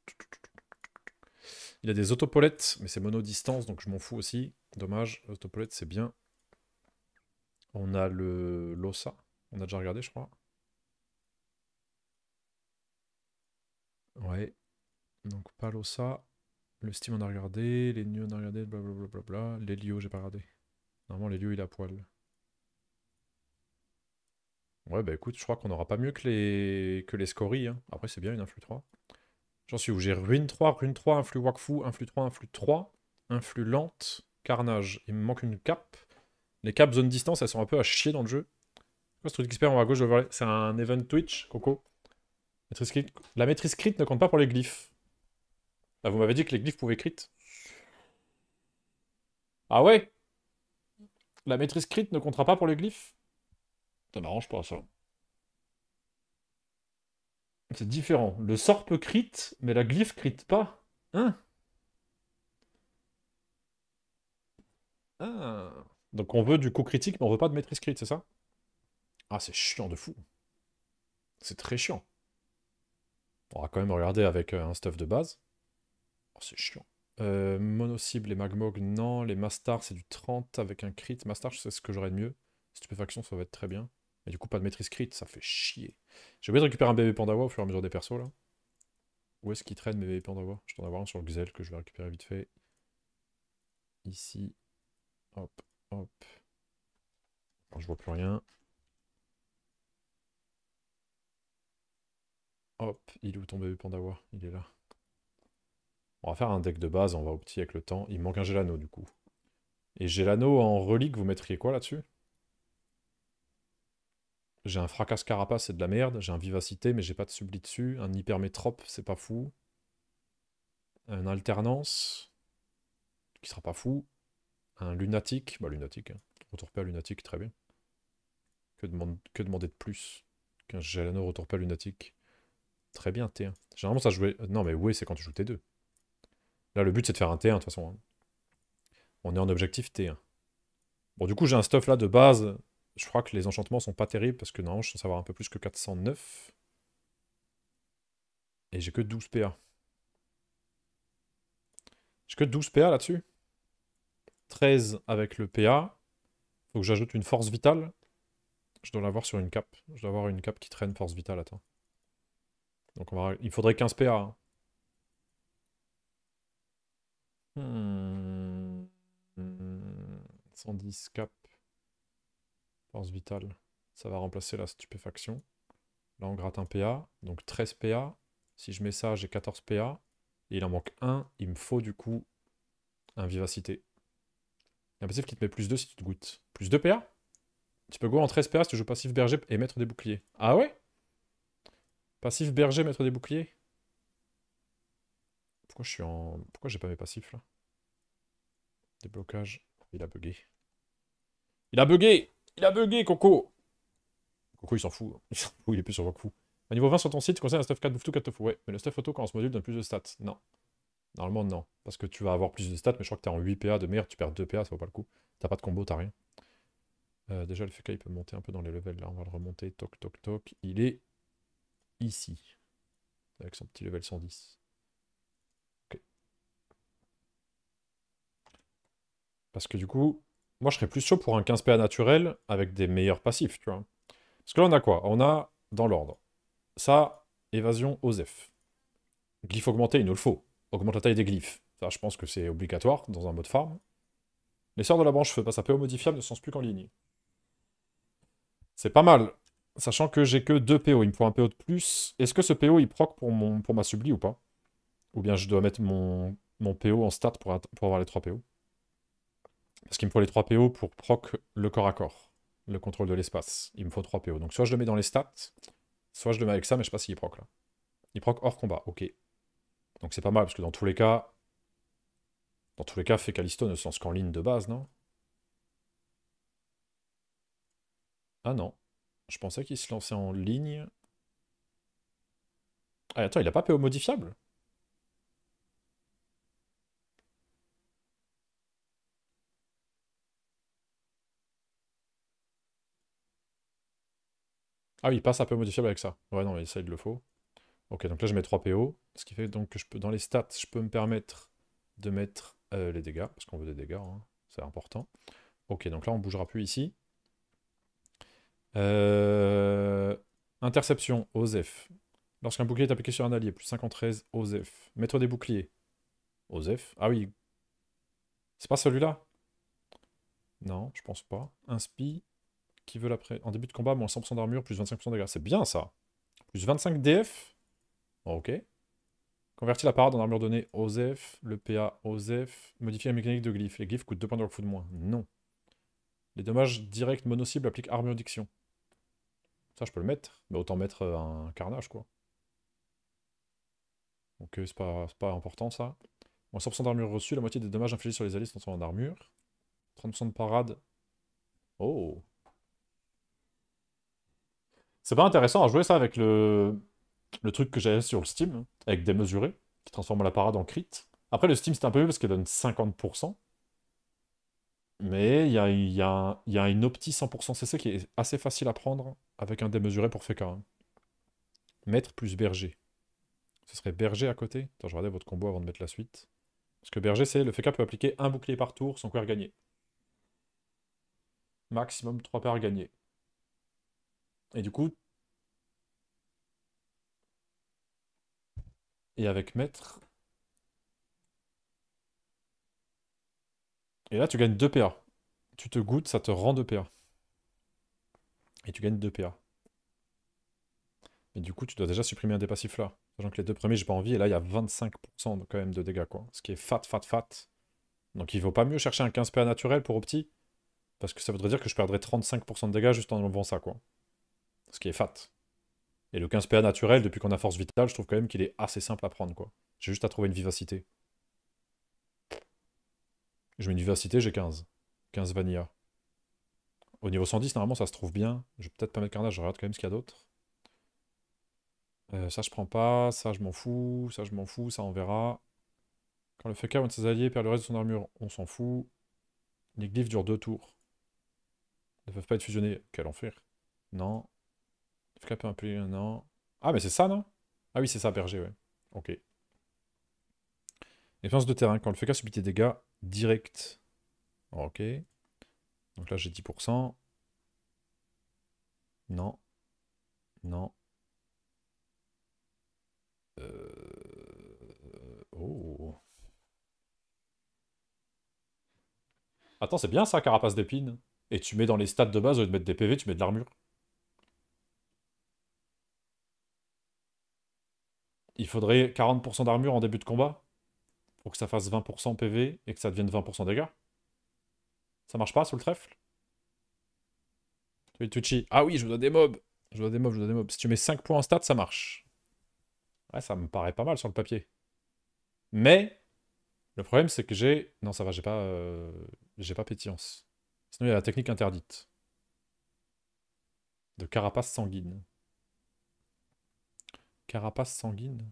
Il a des autopolettes, mais c'est mono-distance, donc je m'en fous aussi. Dommage, autopolette, c'est bien. On a le l'OSA. On a déjà regardé, je crois. Ouais. Donc pas l'OSA. Le Steam, on a regardé. Les nu on a regardé. Blablabla. Lio, j'ai pas regardé. Normalement, Lio il a poil. Ouais, bah écoute, je crois qu'on n'aura pas mieux que les, que les scories. Hein. Après, c'est bien une influ 3. J'en suis où J'ai Ruine 3, Rune 3, Influx Wakfu, Influx 3, Influx 3, Influx Lente, Carnage. Il me manque une cape. Les capes zone distance, elles sont un peu à chier dans le jeu. Quoi ce truc qui en haut à gauche C'est un event Twitch, Coco. La maîtrise crit ne compte pas pour les glyphes. bah vous m'avez dit que les glyphes pouvaient crit. Ah ouais La maîtrise crit ne comptera pas pour les glyphes Ça m'arrange pas, ça. C'est différent. Le sort crit, mais la glyphe crit pas. Hein ah. Donc on veut du coup critique, mais on veut pas de maîtrise crit, c'est ça Ah, c'est chiant de fou. C'est très chiant. On va quand même regarder avec euh, un stuff de base. Oh, c'est chiant. Euh, mono-cible et magmog, non. Les mastars, c'est du 30 avec un crit. Mastar, c'est ce que j'aurais de mieux. Stupéfaction, ça va être très bien. Mais du coup, pas de maîtrise crit, ça fait chier. J'ai oublié de récupérer un bébé pandawa au fur et à mesure des persos, là. Où est-ce qu'il traîne, mes bébés pandawa Je t'en en avoir un sur le Xel que je vais récupérer vite fait. Ici. Hop, hop. je vois plus rien. Hop, il est où ton bébé pandawa Il est là. On va faire un deck de base, on va au petit avec le temps. Il manque un Gelano, du coup. Et Gelano en relique, vous mettriez quoi là-dessus j'ai un fracas carapace, c'est de la merde. J'ai un vivacité, mais j'ai pas de subli dessus. Un hypermétrope, c'est pas fou. Un alternance, qui sera pas fou. Un lunatique, bah lunatique. Hein. Retour pas lunatique, très bien. Que, demander de plus qu'un l'anneau, retour pas lunatique Très bien, T1. Généralement, ça jouait. Euh, non, mais oui, c'est quand tu joues T2. Là, le but, c'est de faire un T1, de toute façon. Hein. On est en objectif T1. Bon, du coup, j'ai un stuff là de base je crois que les enchantements sont pas terribles parce que normalement je suis avoir un peu plus que 409. Et j'ai que 12 PA. J'ai que 12 PA là-dessus. 13 avec le PA. Faut que j'ajoute une force vitale. Je dois l'avoir sur une cape. Je dois avoir une cape qui traîne force vitale, attends. Donc il faudrait 15 PA. 110 cap. Force vitale, ça va remplacer la stupéfaction. Là, on gratte un PA, donc 13 PA. Si je mets ça, j'ai 14 PA. Et il en manque un, il me faut du coup un vivacité. Il y a un passif qui te met plus 2 si tu te goûtes. Plus 2 PA Tu peux go en 13 PA si tu joues passif berger et mettre des boucliers. Ah ouais Passif berger, mettre des boucliers Pourquoi je suis en... Pourquoi j'ai pas mes passifs là Déblocage. Il a bugué. Il a bugué il a bugué, Coco Coco, il s'en fout. Hein. Il est plus sur Wakfu. À niveau 20 sur ton site, tu conseilles un stuff 4 bouffe tout 4 tofu. Ouais, mais le stuff auto quand on se module donne plus de stats. Non. Normalement, non. Parce que tu vas avoir plus de stats, mais je crois que t'es en 8 PA de merde, tu perds 2 PA, ça vaut pas le coup. T'as pas de combo, t'as rien. Euh, déjà, le FK, il peut monter un peu dans les levels. Là, on va le remonter. Toc, toc, toc. Il est ici. Avec son petit level 110. Ok. Parce que du coup, moi, je serais plus chaud pour un 15 PA naturel avec des meilleurs passifs, tu vois. Parce que là, on a quoi On a, dans l'ordre, ça, évasion, OSEF. Glyph augmenté, il nous le faut. Augmente la taille des glyphes. Ça, je pense que c'est obligatoire dans un mode farm. Les sorts de la branche feu passe à PO modifiable ne sens plus qu'en ligne. C'est pas mal. Sachant que j'ai que 2 PO, il me faut un PO de plus. Est-ce que ce PO, il proc pour, mon, pour ma subli ou pas Ou bien je dois mettre mon, mon PO en stat pour, pour avoir les 3 PO parce qu'il me faut les 3 PO pour proc le corps à corps, le contrôle de l'espace. Il me faut 3 PO. Donc soit je le mets dans les stats, soit je le mets avec ça, mais je sais pas s'il proc là. Il proc hors combat, ok. Donc c'est pas mal, parce que dans tous les cas, dans tous les cas, Fécalisto ne ne lance qu'en ligne de base, non Ah non. Je pensais qu'il se lançait en ligne. Ah attends, il a pas PO modifiable Ah oui, passe un peu modifiable avec ça. Ouais, non, mais ça, il le faut. Ok, donc là, je mets 3 PO. Ce qui fait donc que je peux, dans les stats, je peux me permettre de mettre euh, les dégâts, parce qu'on veut des dégâts, hein. c'est important. Ok, donc là, on bougera plus ici. Euh, interception, OSEF. Lorsqu'un bouclier est appliqué sur un allié, plus 53, OSEF. Mettre des boucliers, OSEF. Ah oui, c'est pas celui-là Non, je pense pas. Inspire qui veulent après. En début de combat, moins 100% d'armure, plus 25% de dégâts. C'est bien ça. Plus 25 DF. ok. Convertir la parade en armure donnée OZEF, le PA OZEF, modifier la mécanique de glyphes. Les glyphes coûtent 2 points de foot de moins. Non. Les dommages directs mono-cible appliquent armure diction. Ça, je peux le mettre, mais autant mettre euh, un carnage, quoi. ok c'est pas, pas important, ça. Moins 100% d'armure reçue, la moitié des dommages infligés sur les alliés sont en armure. 30% de parade. Oh c'est pas intéressant à jouer ça avec le, le truc que j'avais sur le Steam, avec Démesuré, qui transforme la parade en crit. Après, le Steam, c'est un peu mieux parce qu'il donne 50%. Mais il y a, une opti 100% CC qui est assez facile à prendre avec un démesuré pour FK. Hein. Maître plus berger. Ce serait berger à côté. Attends, je regardais votre combo avant de mettre la suite. Parce que berger, c'est le FK peut appliquer un bouclier par tour sans queer gagné. Maximum 3 paires gagnées. Et du coup, et avec maître. Et là, tu gagnes 2 PA. Tu te goûtes, ça te rend 2 PA. Et tu gagnes 2 PA. Mais du coup, tu dois déjà supprimer un des passifs là. Sachant que les deux premiers, j'ai pas envie. Et là, il y a 25% quand même de dégâts, quoi. Ce qui est fat, fat, fat. Donc il vaut pas mieux chercher un 15 PA naturel pour Opti. Parce que ça voudrait dire que je perdrais 35% de dégâts juste en enlevant ça, quoi ce qui est fat. Et le 15PA naturel, depuis qu'on a force vitale, je trouve quand même qu'il est assez simple à prendre, quoi. J'ai juste à trouver une vivacité. Je mets une vivacité, j'ai 15. 15 vanilla. Au niveau 110, normalement, ça se trouve bien. Je vais peut-être pas mettre carnage, je regarde quand même ce qu'il y a d'autre. Euh, ça, je prends pas. Ça, je m'en fous. Ça, je m'en fous. Ça, on verra. Quand le FK ou de ses alliés perd le reste de son armure, on s'en fout. Les glyphes durent deux tours. Ils ne peuvent pas être fusionnés. Quel enfer. Non. FK un peu, Ah, mais c'est ça, non Ah oui, c'est ça, berger, ouais. Ok. Défense de terrain. Quand le FK subit des dégâts directs. Ok. Donc là, j'ai 10%. Non. Non. Euh... Oh. Attends, c'est bien ça, carapace d'épines. Et tu mets dans les stats de base, au lieu de mettre des PV, tu mets de l'armure. il faudrait 40% d'armure en début de combat pour que ça fasse 20% PV et que ça devienne 20% dégâts. Ça marche pas sur le trèfle Twitchy. Ah oui, je dois des mobs. Je dois des mobs, je dois des mobs. Si tu mets 5 points en stats, ça marche. Ouais, ça me paraît pas mal sur le papier. Mais, le problème, c'est que j'ai... Non, ça va, j'ai pas... Euh, j'ai pas pétillance. Sinon, il y a la technique interdite. De carapace sanguine. Carapace sanguine.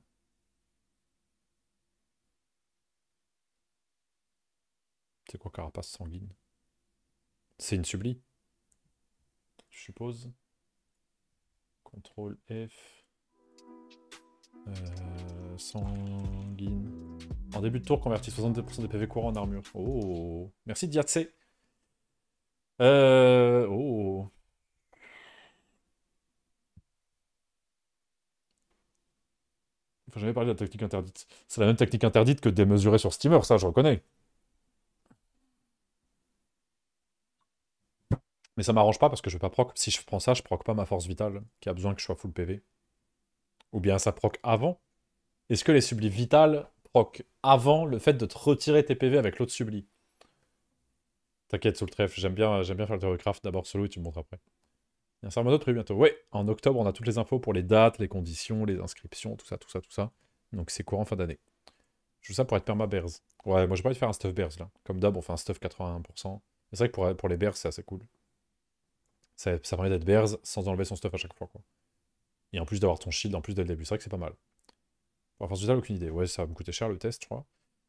C'est quoi carapace sanguine C'est une sublie. Je suppose. Contrôle F. Euh, sanguine. En début de tour, convertit 62% des PV courant en armure. Oh Merci Diatse. Euh, oh Enfin, j'avais parlé de la technique interdite. C'est la même technique interdite que démesurée sur Steamer, ça, je reconnais. Mais ça m'arrange pas parce que je vais pas proc. Si je prends ça, je proc pas ma force vitale, qui a besoin que je sois full PV. Ou bien ça proc avant. Est-ce que les sublis vitales proc avant le fait de te retirer tes PV avec l'autre subli T'inquiète, sous le trèfle, j'aime bien, bien faire le craft d'abord solo et tu me montres après. Il y a un très bientôt. Ouais, en octobre, on a toutes les infos pour les dates, les conditions, les inscriptions, tout ça, tout ça, tout ça. Donc c'est courant fin d'année. Je veux ça pour être perma Bears. Ouais, moi j'ai pas de faire un stuff Bears là. Comme d'hab, on fait un stuff 81%. C'est vrai que pour, pour les Bears, c'est assez cool. Ça, permet d'être Bears sans enlever son stuff à chaque fois. quoi. Et en plus d'avoir ton shield, en plus dès le début, c'est vrai que c'est pas mal. je force aucune idée. Ouais, ça va me coûter cher le test, je crois.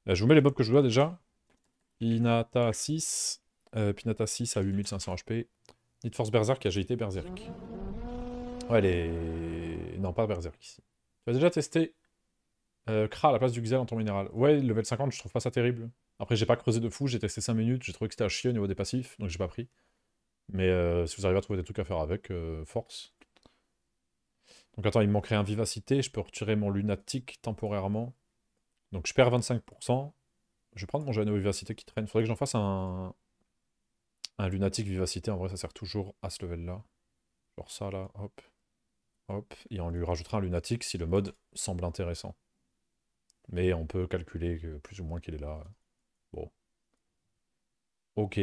Euh, je vous mets les mobs que je dois déjà. Inata 6. Pinata 6 euh, à 8500 HP. Need Force Berserk a GIT Berserk. Ouais, les... Non, pas Berserk ici. Tu as déjà testé euh, Kra à la place du Xel en ton minéral. Ouais, level 50, je trouve pas ça terrible. Après, j'ai pas creusé de fou, j'ai testé 5 minutes, j'ai trouvé que c'était à chier au niveau des passifs, donc j'ai pas pris. Mais euh, si vous arrivez à trouver des trucs à faire avec, euh, force. Donc attends, il me manquerait un vivacité, je peux retirer mon Lunatic temporairement. Donc je perds 25%. Je vais prendre mon géno vivacité qui traîne. Faudrait que j'en fasse un, un lunatique vivacité, en vrai, ça sert toujours à ce level-là. Genre ça, là, hop. Hop. Et on lui rajoutera un lunatique si le mode semble intéressant. Mais on peut calculer que plus ou moins qu'il est là. Bon. Ok.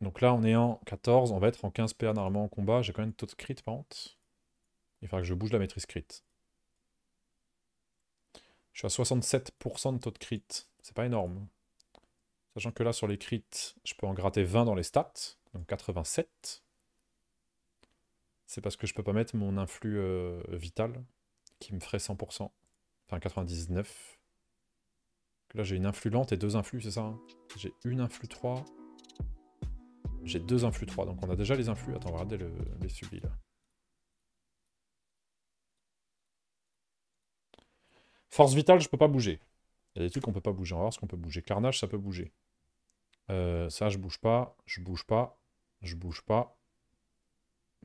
Donc là, on est en 14. On va être en 15 PA normalement en combat. J'ai quand même taux de crit, par contre. Il faudra que je bouge la maîtrise crit. Je suis à 67% de taux de crit. C'est pas énorme. Sachant que là, sur les crits, je peux en gratter 20 dans les stats, donc 87. C'est parce que je peux pas mettre mon influx euh, vital, qui me ferait 100%, enfin 99. Là, j'ai une influx lente et deux influx, c'est ça hein J'ai une influx 3, j'ai deux influx 3, donc on a déjà les influx. Attends, regardez le, les subis là. Force vitale, je peux pas bouger. Il y a des trucs qu'on peut pas bouger. On va ce qu'on peut bouger. Carnage, ça peut bouger. Euh, ça, je bouge pas, je bouge pas, je bouge pas.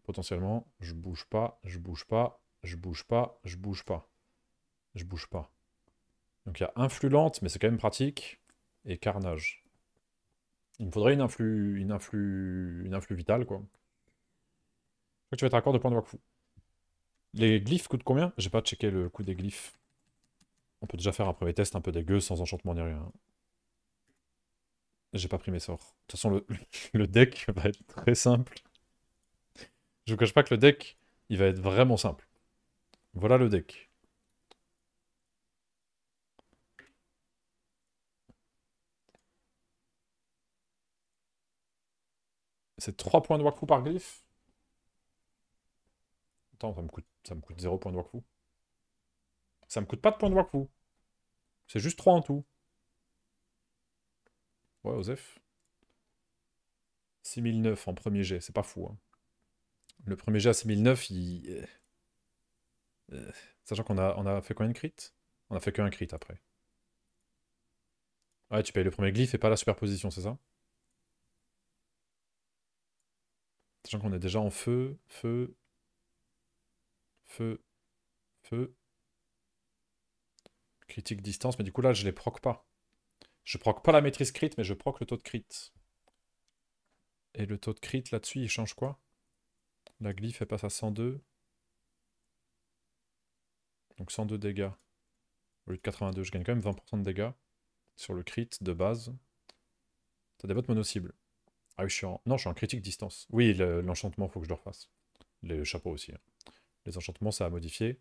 Potentiellement, je bouge pas, je bouge pas, je bouge pas, je bouge pas. Je bouge pas. Donc il y a influente, mais c'est quand même pratique, et carnage. Il me faudrait une influ, une influ, une influ vitale, quoi. que tu vas être à de points de fou. Les glyphes coûtent combien J'ai pas checké le coût des glyphes. On peut déjà faire un premier test un peu dégueu sans enchantement ni rien. J'ai pas pris mes sorts. De toute façon, le, deck va être très simple. Je vous cache pas que le deck, il va être vraiment simple. Voilà le deck. C'est 3 points de Wakfu par griffe Attends, ça me coûte, ça me coûte 0 points de Wakfu. Ça me coûte pas de points de Wakfu. C'est juste 3 en tout. Ouais, Osef. 6009 en premier jet, c'est pas fou. Hein. Le premier G à 6009, il... Euh, euh, sachant qu'on a, on a fait combien de crit, On a fait qu'un crit après. Ouais, tu payes le premier glyphe et pas la superposition, c'est ça Sachant qu'on est déjà en feu, feu, feu, feu. Critique distance, mais du coup là je les proc pas. Je proc pas la maîtrise crit, mais je proc le taux de crit. Et le taux de crit là-dessus, il change quoi La glyphe, elle passe à 102. Donc 102 dégâts. Au lieu de 82, je gagne quand même 20% de dégâts sur le crit de base. T'as des bottes mono-cibles. Ah oui, je suis en... Non, je suis en critique distance. Oui, l'enchantement, il faut que je le refasse. Les chapeaux aussi. Hein. Les enchantements, ça a modifié.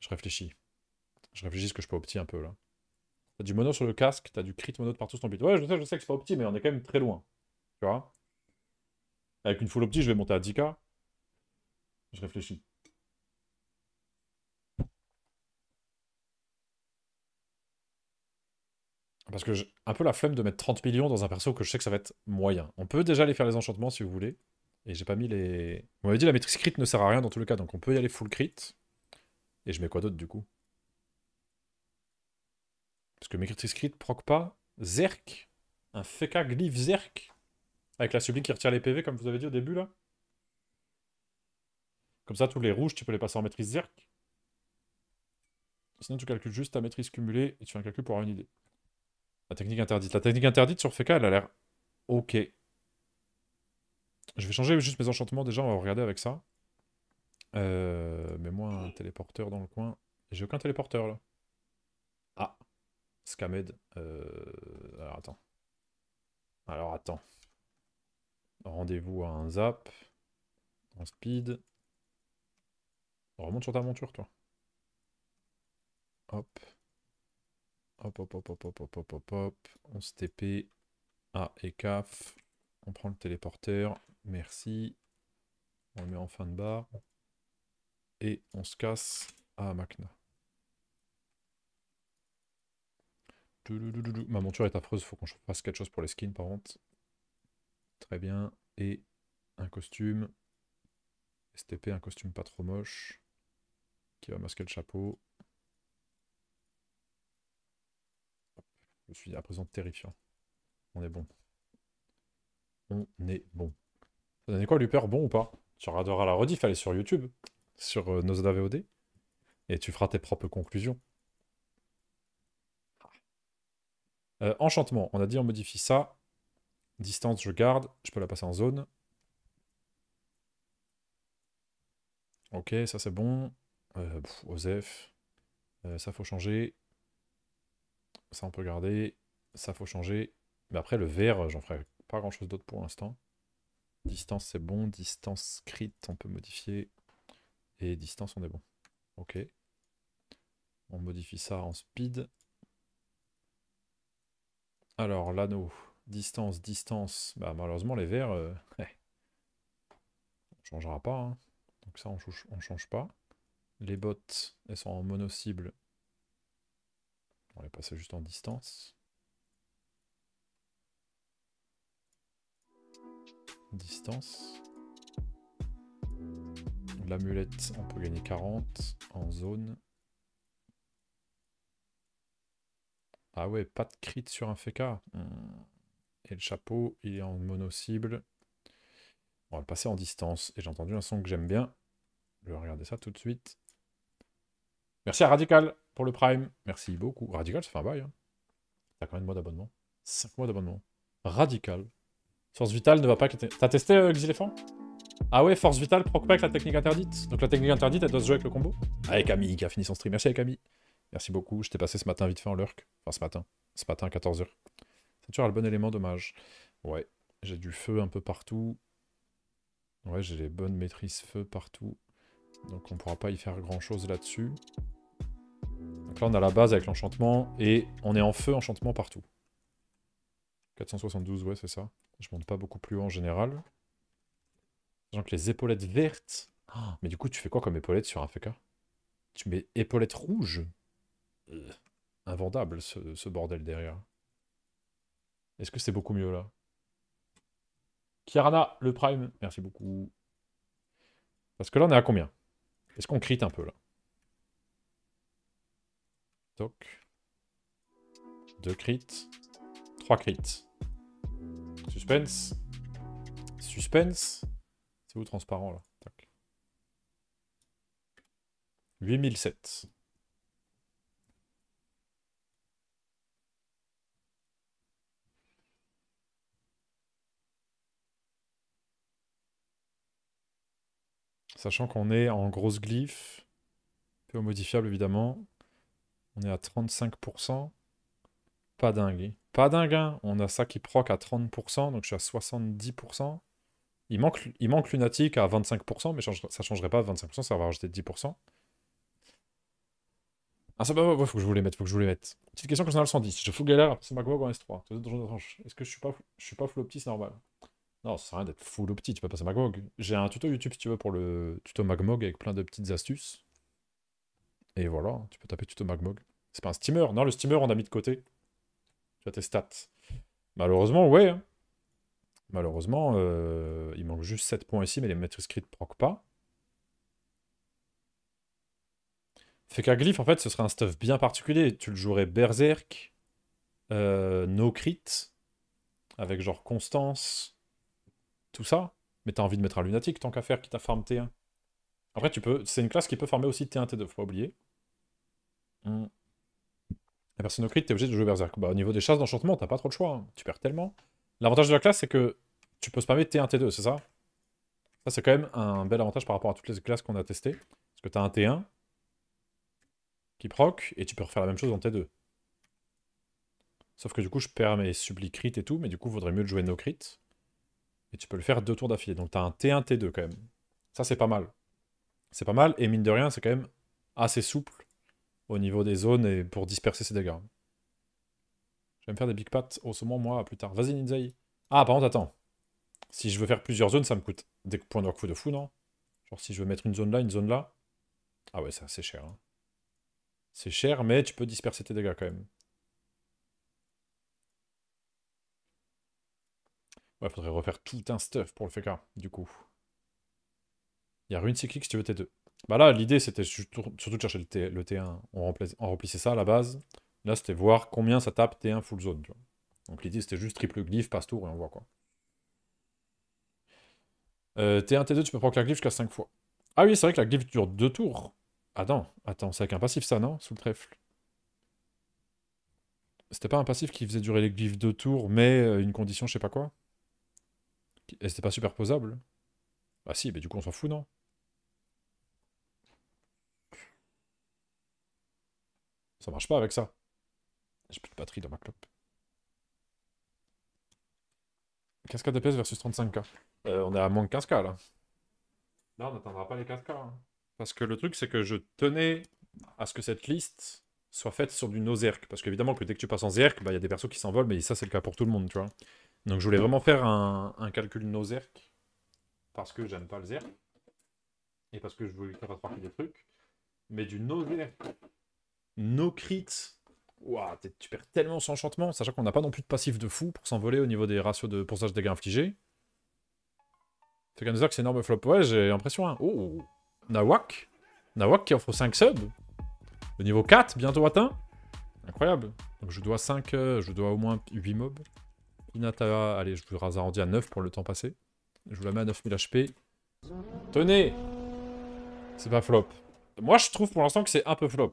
Je réfléchis. Je réfléchis ce que je peux opter un peu, là. T'as du mono sur le casque, t'as du crit mono de partout sur ton build. Ouais, je sais, je sais que c'est pas opti, mais on est quand même très loin. Tu vois Avec une full opti, je vais monter à 10k. Je réfléchis. Parce que j'ai un peu la flemme de mettre 30 millions dans un perso que je sais que ça va être moyen. On peut déjà aller faire les enchantements si vous voulez. Et j'ai pas mis les... On m'avait dit la maîtrise crit ne sert à rien dans tout le cas, donc on peut y aller full crit. Et je mets quoi d'autre du coup parce que Maîtrise Crit proc pas. Zerk. Un Feka Glyph Zerk. Avec la sublime qui retire les PV, comme vous avez dit au début, là. Comme ça, tous les rouges, tu peux les passer en maîtrise Zerk. Sinon, tu calcules juste ta maîtrise cumulée et tu fais un calcul pour avoir une idée. La technique interdite. La technique interdite sur Feka, elle a l'air OK. Je vais changer juste mes enchantements déjà, on va regarder avec ça. Euh, Mets-moi un téléporteur dans le coin. J'ai aucun téléporteur là. Ah. Scamed. Euh, alors attends. Alors attends. Rendez-vous à un zap. En speed. Remonte sur ta monture, toi. Hop. Hop, hop, hop, hop, hop, hop, hop, hop, On se TP. Ah, et CAF. On prend le téléporteur. Merci. On le met en fin de barre. Et on se casse à Macna. Ma monture est affreuse, faut qu'on fasse quelque chose pour les skins par contre. Très bien. Et un costume. STP, un costume pas trop moche. Qui va masquer le chapeau. Je suis à présent terrifiant. On est bon. On est bon. Ça donne quoi, Luper Bon ou pas Tu regarderas la rediff, aller sur YouTube, sur euh, nos VOD. Et tu feras tes propres conclusions. Euh, enchantement, on a dit on modifie ça. Distance, je garde. Je peux la passer en zone. Ok, ça c'est bon. Euh, Osef. Euh, ça faut changer. Ça on peut garder. Ça faut changer. Mais après le vert, j'en ferai pas grand chose d'autre pour l'instant. Distance c'est bon. Distance crit on peut modifier. Et distance on est bon. Ok. On modifie ça en speed. Alors, l'anneau. Distance, distance. Bah, malheureusement, les verts, euh, eh, on ne changera pas. Hein. Donc ça, on change, change pas. Les bottes, elles sont en mono-cible. On les passer juste en distance. Distance. L'amulette, on peut gagner 40 en zone. Ah ouais, pas de crit sur un FK. Hum. Et le chapeau, il est en mono-cible. On va le passer en distance. Et j'ai entendu un son que j'aime bien. Je vais regarder ça tout de suite. Merci à Radical pour le Prime. Merci beaucoup. Radical, ça fait un bail. Hein. T'as combien de mois d'abonnement 5 mois d'abonnement. Radical. Force Vitale ne va pas... T'as testé les euh, éléphants Ah ouais, Force Vitale proc pas avec la technique interdite. Donc la technique interdite, elle doit se jouer avec le combo. Avec Camille qui a fini son stream. Merci à Camille. Merci beaucoup. Je t'ai passé ce matin vite fait en lurk. Enfin, ce matin. Ce matin à 14h. C'est toujours le bon élément, dommage. Ouais, j'ai du feu un peu partout. Ouais, j'ai les bonnes maîtrises feu partout. Donc on pourra pas y faire grand-chose là-dessus. Donc là, on a la base avec l'enchantement. Et on est en feu enchantement partout. 472, ouais, c'est ça. Je monte pas beaucoup plus haut en général. Donc les épaulettes vertes... Ah, mais du coup, tu fais quoi comme épaulette sur un FK Tu mets épaulette rouge euh, invendable ce, bordel derrière. Est-ce que c'est beaucoup mieux là Kiarana, le prime, merci beaucoup. Parce que là, on est à combien Est-ce qu'on crit un peu là Toc. Deux crits. Trois crits. Suspense. Suspense. C'est où transparent là 8007. Sachant qu'on est en grosse glyphe, peu modifiable évidemment. On est à 35%. Pas dingue. Hein. Pas dingue, hein. On a ça qui proc à 30%, donc je suis à 70%. Il manque, il manque lunatique à 25%, mais ça ça changerait pas 25%, ça va rajouter 10%. Ah ça, va, bah, faut que je vous les mette, faut que je vous les mette. Petite question concernant le 110. Je fous galère, c'est quoi S3. Est-ce que je suis pas, je suis pas floppy, c'est normal. Non, ça sert à rien d'être full au petit, tu peux passer à Magmog. J'ai un tuto YouTube si tu veux pour le tuto Magmog avec plein de petites astuces. Et voilà, tu peux taper tuto Magmog. C'est pas un steamer. Non, le steamer, on a mis de côté. Tu as tes stats. Malheureusement, ouais. Hein. Malheureusement, euh, il manque juste 7 points ici, mais les maîtres crit ne proc pas. Fait qu'un Glyph, en fait, ce serait un stuff bien particulier. Tu le jouerais Berserk, euh, No Crit, avec genre Constance, ça, mais t'as envie de mettre un lunatique tant qu'à faire qui t'a farm T1. Après, tu peux. C'est une classe qui peut farmer aussi T1, T2, faut pas oublier. Hmm. La personne crit, t'es obligé de jouer Berserk. Bah, au niveau des chasses d'enchantement, t'as pas trop de choix. Hein. Tu perds tellement. L'avantage de la classe, c'est que tu peux spammer T1, T2, c'est ça Ça, c'est quand même un bel avantage par rapport à toutes les classes qu'on a testé Parce que t'as un T1 qui proc, et tu peux refaire la même chose en T2. Sauf que du coup, je perds mes subli crit et tout, mais du coup, vaudrait mieux de jouer no crit. Et tu peux le faire deux tours d'affilée. Donc tu as un T1, T2 quand même. Ça, c'est pas mal. C'est pas mal. Et mine de rien, c'est quand même assez souple au niveau des zones et pour disperser ses dégâts. Je vais me faire des big pattes au moment moi, plus tard. Vas-y, Ninzai. Ah, par contre, attends. Si je veux faire plusieurs zones, ça me coûte des points de coup de fou, non Genre si je veux mettre une zone là, une zone là. Ah ouais, ça c'est cher. Hein. C'est cher, mais tu peux disperser tes dégâts quand même. Ouais, faudrait refaire tout un stuff pour le FK, du coup. Il y a Rune Cyclique si tu veux T2. Bah là, l'idée, c'était surtout de chercher le, T, 1 On, remplissait, on ça à la base. Là, c'était voir combien ça tape T1 full zone. Tu vois. Donc l'idée, c'était juste triple glyph, passe tour, et on voit quoi. Euh, T1, T2, tu peux prendre la glyph jusqu'à 5 fois. Ah oui, c'est vrai que la glyph dure 2 tours. Ah attends, c'est avec un passif ça, non Sous le trèfle. C'était pas un passif qui faisait durer les glyphes 2 tours, mais euh, une condition, je sais pas quoi et euh, c'était pas superposable Bah si, mais du coup on s'en fout, non Ça marche pas avec ça. J'ai plus de batterie dans ma clope. 15k DPS versus 35k. Euh, on est à moins de 15k là. Là on n'atteindra pas les 15k. Hein. Parce que le truc c'est que je tenais à ce que cette liste soit faite sur du Nozerk. Parce qu'évidemment que dès que tu passes en Zerk, bah, il y a des persos qui s'envolent, mais ça c'est le cas pour tout le monde, tu vois. Donc je voulais vraiment faire un, calcul no zerk parce que j'aime pas le zerk et parce que je voulais pas faire partie des trucs. Mais du no zerk, no crit, tu perds tellement son enchantement, sachant qu'on n'a pas non plus de passif de fou pour s'envoler au niveau des ratios de pourcentage de dégâts infligés. C'est qu'un zerk c'est énorme flop. Ouais, j'ai l'impression. Hein. Oh, Nawak Nawak qui offre 5 subs. Le niveau 4, bientôt atteint. Incroyable. Donc je dois 5, euh, je dois au moins 8 mobs allez, je vous arrondi à 9 pour le temps passé. Je vous la mets à 9000 HP. Tenez C'est pas flop. Moi, je trouve pour l'instant que c'est un peu flop.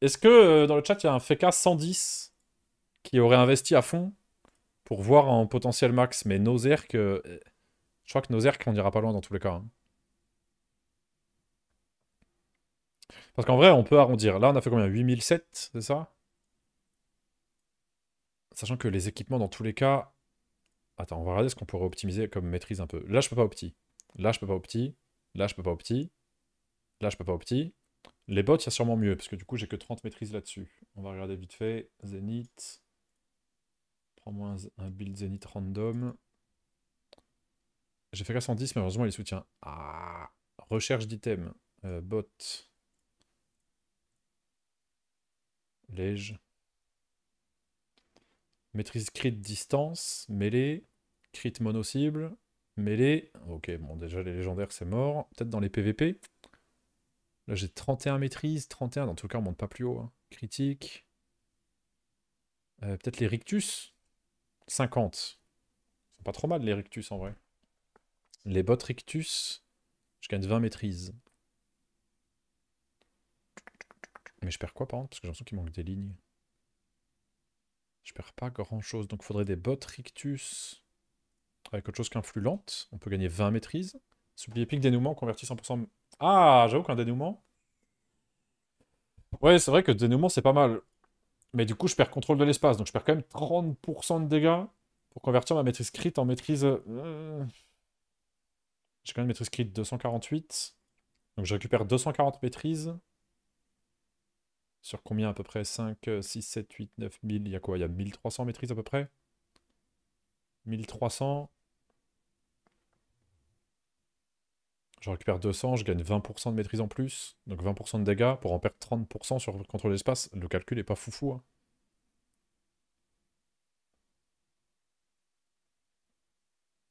Est-ce que euh, dans le chat, il y a un FK 110 qui aurait investi à fond pour voir en potentiel max Mais Nozerk, que euh, je crois que Nozerk, on n'ira pas loin dans tous les cas. Hein. Parce qu'en vrai, on peut arrondir. Là, on a fait combien 8007, c'est ça Sachant que les équipements, dans tous les cas... Attends, on va regarder ce qu'on pourrait optimiser comme maîtrise un peu. Là, je peux pas au petit. Là, je peux pas au petit. Là, je peux pas au petit. Là, je peux pas au petit. Les bots, il y a sûrement mieux, parce que du coup, j'ai que 30 maîtrises là-dessus. On va regarder vite fait. Zénith. Prends-moi un, build Zenith random. J'ai fait 410, mais heureusement, il soutient. Ah Recherche d'items. bottes euh, bot. Lège. Maîtrise crit distance, mêlée, crit mono-cible, mêlée. Ok, bon, déjà les légendaires c'est mort. Peut-être dans les PVP. Là j'ai 31 maîtrise, 31, dans tout cas on monte pas plus haut. Hein. Critique. Euh, peut-être les rictus. 50. sont pas trop mal les rictus en vrai. Les bottes rictus, je gagne 20 maîtrises. Mais je perds quoi par contre Parce que j'ai l'impression qu'il manque des lignes. Je perds pas grand-chose. Donc, il faudrait des bottes rictus avec autre chose lente On peut gagner 20 maîtrises. Soublier pic dénouement, convertir 100%. Ah, j'avoue qu'un dénouement. Ouais, c'est vrai que dénouement, c'est pas mal. Mais du coup, je perds contrôle de l'espace. Donc, je perds quand même 30% de dégâts pour convertir ma maîtrise crit en maîtrise. Euh, j'ai quand même maîtrise crit 248. Donc, je récupère 240 maîtrises. Sur combien à peu près 5, 6, 7, 8, 9 1000. Il y a quoi Il y a 1300 maîtrises à peu près 1300. Je récupère 200, je gagne 20% de maîtrise en plus, donc 20% de dégâts pour en perdre 30% sur contrôle l'espace. Le calcul est pas foufou. Hein.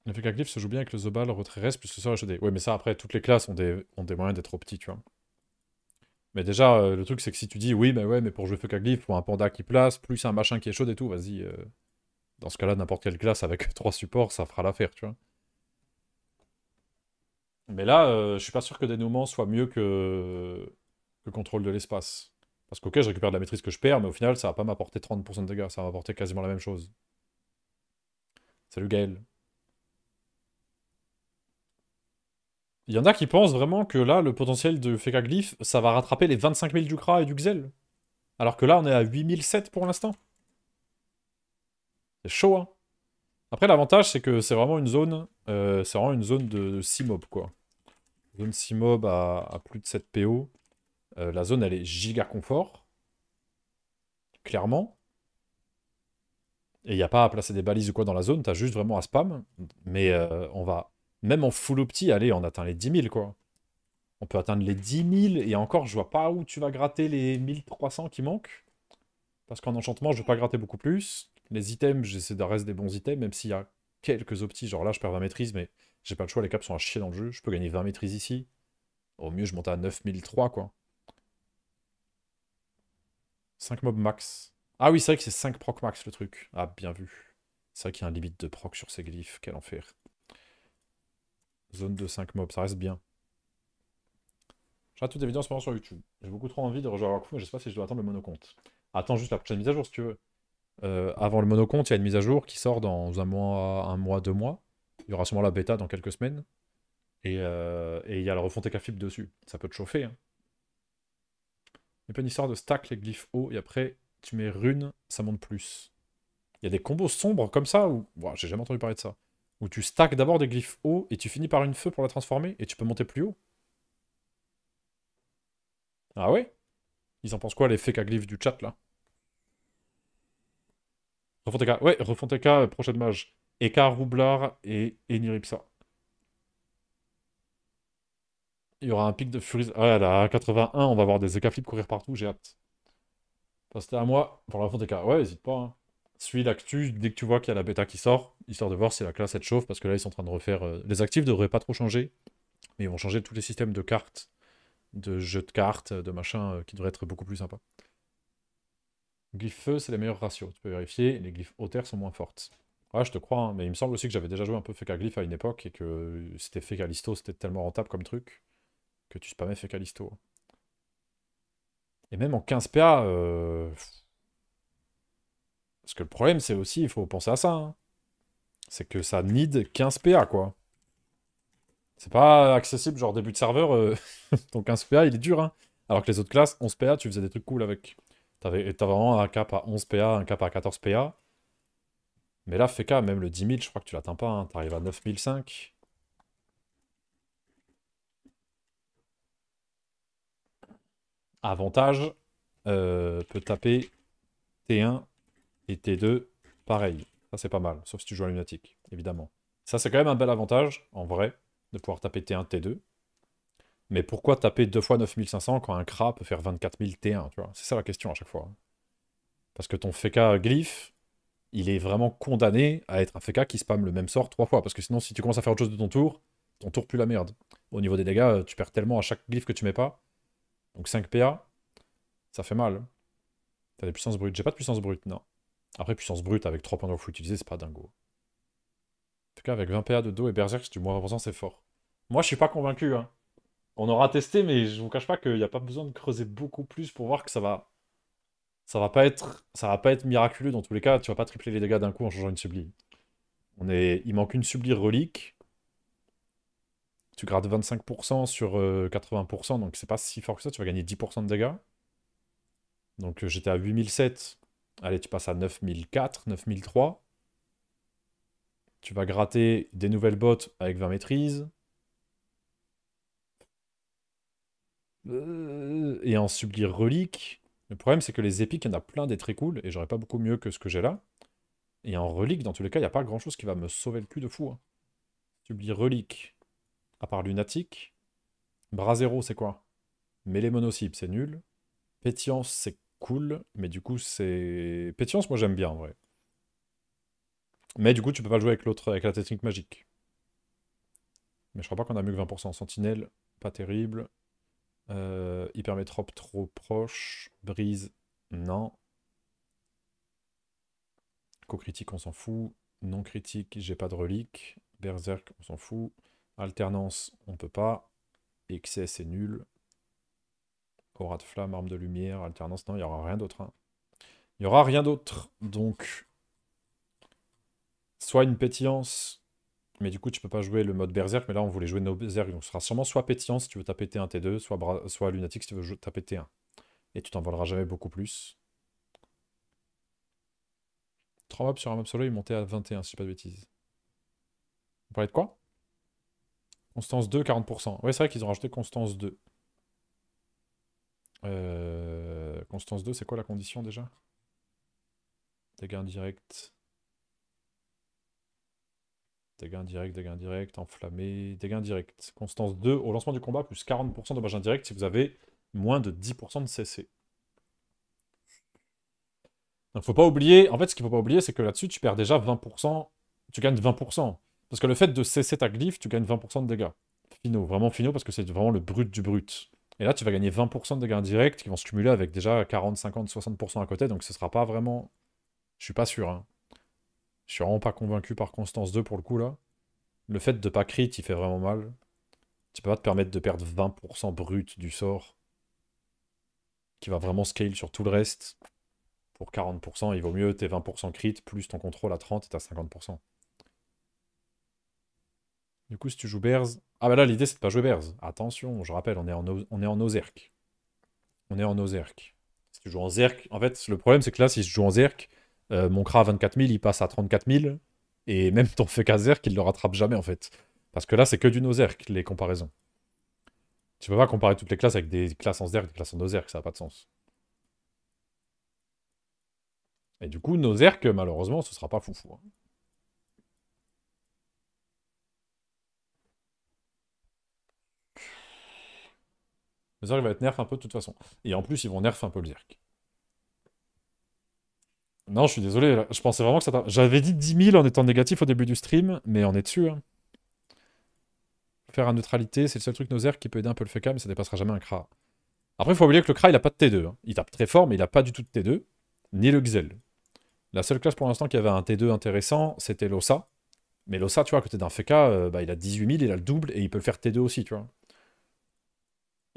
L'effet Glyph se joue bien avec le Zobal, le retrait reste plus que ça HD. Oui mais ça, après, toutes les classes ont des, ont des moyens d'être trop tu vois. Mais déjà, euh, le truc, c'est que si tu dis oui, mais ben ouais, mais pour jouer feu glyph, pour un panda qui place, plus un machin qui est chaud et tout, vas-y. Euh, dans ce cas-là, n'importe quelle classe avec trois supports, ça fera l'affaire, tu vois. Mais là, euh, je suis pas sûr que dénouement soit mieux que, le contrôle de l'espace. Parce qu'ok, je récupère de la maîtrise que je perds, mais au final, ça va pas m'apporter 30% de dégâts, ça va m'apporter quasiment la même chose. Salut Gaël. Il y en a qui pensent vraiment que là, le potentiel de Fekaglyph, ça va rattraper les 25 000 du Kra et du Xel. Alors que là, on est à 8007 pour l'instant. C'est chaud, hein. Après, l'avantage, c'est que c'est vraiment une zone... Euh, c'est vraiment une zone de, simob 6 mobs, quoi. Zone 6 mobs à, plus de 7 PO. Euh, la zone, elle est giga confort. Clairement. Et il n'y a pas à placer des balises ou quoi dans la zone, t'as juste vraiment à spam. Mais euh, on va même en full opti, allez, on atteint les 10 000, quoi. On peut atteindre les 10 000, et encore, je vois pas où tu vas gratter les 1300 qui manquent. Parce qu'en enchantement, je vais pas gratter beaucoup plus. Les items, j'essaie de rester des bons items, même s'il y a quelques optis. Genre là, je perds 20 maîtrises, mais j'ai pas le choix, les caps sont à chier dans le jeu. Je peux gagner 20 maîtrises ici. Au mieux, je monte à 9003, quoi. 5 mobs max. Ah oui, c'est vrai que c'est 5 proc max, le truc. Ah, bien vu. C'est vrai qu'il y a un limite de proc sur ces glyphes. Quel enfer. Zone de 5 mobs, ça reste bien. j'ai tout toutes vidéos sur YouTube. J'ai beaucoup trop envie de rejoindre Warcraft mais je sais pas si je dois attendre le monocompte. Attends juste la prochaine mise à jour si tu veux. Euh, avant le monocompte, il y a une mise à jour qui sort dans un mois, un mois, deux mois. Il y aura sûrement la bêta dans quelques semaines. Et, euh, il y a le refonte kafib dessus. Ça peut te chauffer. Hein. Il pas une histoire de stack les glyphes haut et après tu mets rune, ça monte plus. Il y a des combos sombres comme ça ou. J'ai jamais entendu parler de ça. Où tu stacks d'abord des glyphes haut et tu finis par une feu pour la transformer et tu peux monter plus haut. Ah ouais Ils en pensent quoi les fake glyphes du chat là Refonteka, ouais, Refonteka, euh, prochain mage. Eka, Roublard et Eniripsa. Il y aura un pic de furie. Ah, là, 81, on va voir des Eka courir partout, j'ai hâte. c'était à moi pour la Refonteka. Ouais, n'hésite pas. Hein suis l'actu, dès que tu vois qu'il y a la bêta qui sort, histoire de voir si la classe est chauffe, parce que là ils sont en train de refaire. Euh, les actifs devraient pas trop changer, mais ils vont changer tous les systèmes de cartes, de jeux de cartes, de machin, euh, qui devraient être beaucoup plus sympas. Glyph feu, c'est les meilleurs ratios, tu peux vérifier, les glyphes terre sont moins fortes. Ouais, ah, je te crois, hein, mais il me semble aussi que j'avais déjà joué un peu Fécaglyph à une époque et que euh, c'était Fécalisto, c'était tellement rentable comme truc que tu spamais Fécalisto. Hein. Et même en 15PA, parce que le problème, c'est aussi, il faut penser à ça. Hein. C'est que ça need 15 PA, quoi. C'est pas accessible, genre début de serveur, euh, ton 15 PA, il est dur, hein. Alors que les autres classes, 11 PA, tu faisais des trucs cool avec. T'as vraiment un cap à 11 PA, un cap à 14 PA. Mais là, qu'à même le 10 000, je crois que tu l'atteins pas. Hein. T'arrives à 9005. Avantage, euh, peut taper T1 et T2, pareil. Ça, c'est pas mal, sauf si tu joues à lunatique, évidemment. Ça, c'est quand même un bel avantage, en vrai, de pouvoir taper T1, T2. Mais pourquoi taper deux fois 9500 quand un Kra peut faire 24000 T1, tu vois C'est ça la question à chaque fois. Parce que ton Feka Glyph, il est vraiment condamné à être un Feka qui spamme le même sort trois fois. Parce que sinon, si tu commences à faire autre chose de ton tour, ton tour pue la merde. Au niveau des dégâts, tu perds tellement à chaque Glyph que tu mets pas. Donc 5 PA, ça fait mal. T'as des puissances brutes. J'ai pas de puissance brute, non. Après, puissance brute avec 3 points de fou utilisés, c'est pas dingo. En tout cas, avec 20 PA de dos et Berserk, du moins 20%, c'est fort. Moi, je suis pas convaincu. Hein. On aura testé, mais je vous cache pas qu'il n'y a pas besoin de creuser beaucoup plus pour voir que ça va. Ça va pas être, ça va pas être miraculeux dans tous les cas. Tu vas pas tripler les dégâts d'un coup en changeant une sublie. On est... Il manque une sublie relique. Tu grades 25% sur 80%, euh, donc c'est pas si fort que ça. Tu vas gagner 10% de dégâts. Donc euh, j'étais à 8007. Allez, tu passes à 9004, 9003. Tu vas gratter des nouvelles bottes avec 20 maîtrises. Euh, et en sublire relique. Le problème, c'est que les épiques, il y en a plein des très cool, et j'aurais pas beaucoup mieux que ce que j'ai là. Et en relique, dans tous les cas, il n'y a pas grand-chose qui va me sauver le cul de fou. Hein. relique, à part lunatique. Bras zéro, c'est quoi Mêlée monocible, c'est nul. Pétience, c'est cool, mais du coup, c'est... Pétience, moi, j'aime bien, en vrai. Mais du coup, tu peux pas jouer avec l'autre, avec la technique magique. Mais je crois pas qu'on a mieux que 20%. Sentinelle, pas terrible. Euh, Hypermétrope, trop proche. Brise, non. Co-critique, on s'en fout. Non-critique, j'ai pas de relique. Berserk, on s'en fout. Alternance, on peut pas. excès c'est nul aura de flamme, arme de lumière, alternance. Non, il n'y aura rien d'autre. Hein. Il n'y aura rien d'autre. Donc, soit une pétillance, mais du coup, tu peux pas jouer le mode berserk. Mais là, on voulait jouer nos berserk. Donc, ce sera sûrement soit pétillance si tu veux taper T1, T2, soit, soit lunatique si tu veux taper T1. Et tu t'envoleras jamais beaucoup plus. 3 mobs sur un mob solo, il montait à 21, si je pas de bêtises. Vous parlez de quoi Constance 2, 40%. Oui, c'est vrai qu'ils ont rajouté Constance 2. Euh, constance 2, c'est quoi la condition déjà Dégâts indirects. Dégâts indirects, dégâts indirects, enflammé, dégâts directs Constance 2, au lancement du combat, plus 40% de dommages indirects si vous avez moins de 10% de CC. ne faut pas oublier, en fait ce qu'il faut pas oublier c'est que là-dessus tu perds déjà 20%, tu gagnes 20%. Parce que le fait de cesser ta glyphe, tu gagnes 20% de dégâts. Finaux, vraiment finaux parce que c'est vraiment le brut du brut. Et là, tu vas gagner 20% de gains directs qui vont se cumuler avec déjà 40, 50, 60% à côté. Donc ce sera pas vraiment... Je suis pas sûr. Hein. Je suis vraiment pas convaincu par Constance 2 pour le coup là. Le fait de pas crit, il fait vraiment mal. Tu peux pas te permettre de perdre 20% brut du sort qui va vraiment scale sur tout le reste. Pour 40%, il vaut mieux tes 20% crit plus ton contrôle à 30 et t'as 50%. Du coup, si tu joues Bers... Ah bah là, l'idée, c'est de pas jouer Bers. Attention, je rappelle, on est en, Ozerk. On est en Ozerk. Si tu joues en Zerk... En fait, le problème, c'est que là, si je joue en Zerk, euh, mon CRA 24 000, il passe à 34 000. Et même ton FK Zerk, il le rattrape jamais, en fait. Parce que là, c'est que du Nozerk, les comparaisons. Tu peux pas comparer toutes les classes avec des classes en Zerk, des classes en Ozerk, ça n'a pas de sens. Et du coup, Nozerk, malheureusement, ce sera pas foufou. Hein. Le va être nerf un peu de toute façon. Et en plus, ils vont nerf un peu le Zerk. Non, je suis désolé. Je pensais vraiment que ça... J'avais dit 10 000 en étant négatif au début du stream, mais on est dessus. Hein. Faire à neutralité, c'est le seul truc Nozer qui peut aider un peu le FK, mais ça dépassera jamais un Kra. Après, il faut oublier que le Kra, il a pas de T2. Hein. Il tape très fort, mais il a pas du tout de T2. Ni le Xel. La seule classe pour l'instant qui avait un T2 intéressant, c'était l'Ossa. Mais l'Ossa, tu vois, à côté d'un FK, euh, bah, il a 18 000, il a le double, et il peut faire T2 aussi, tu vois.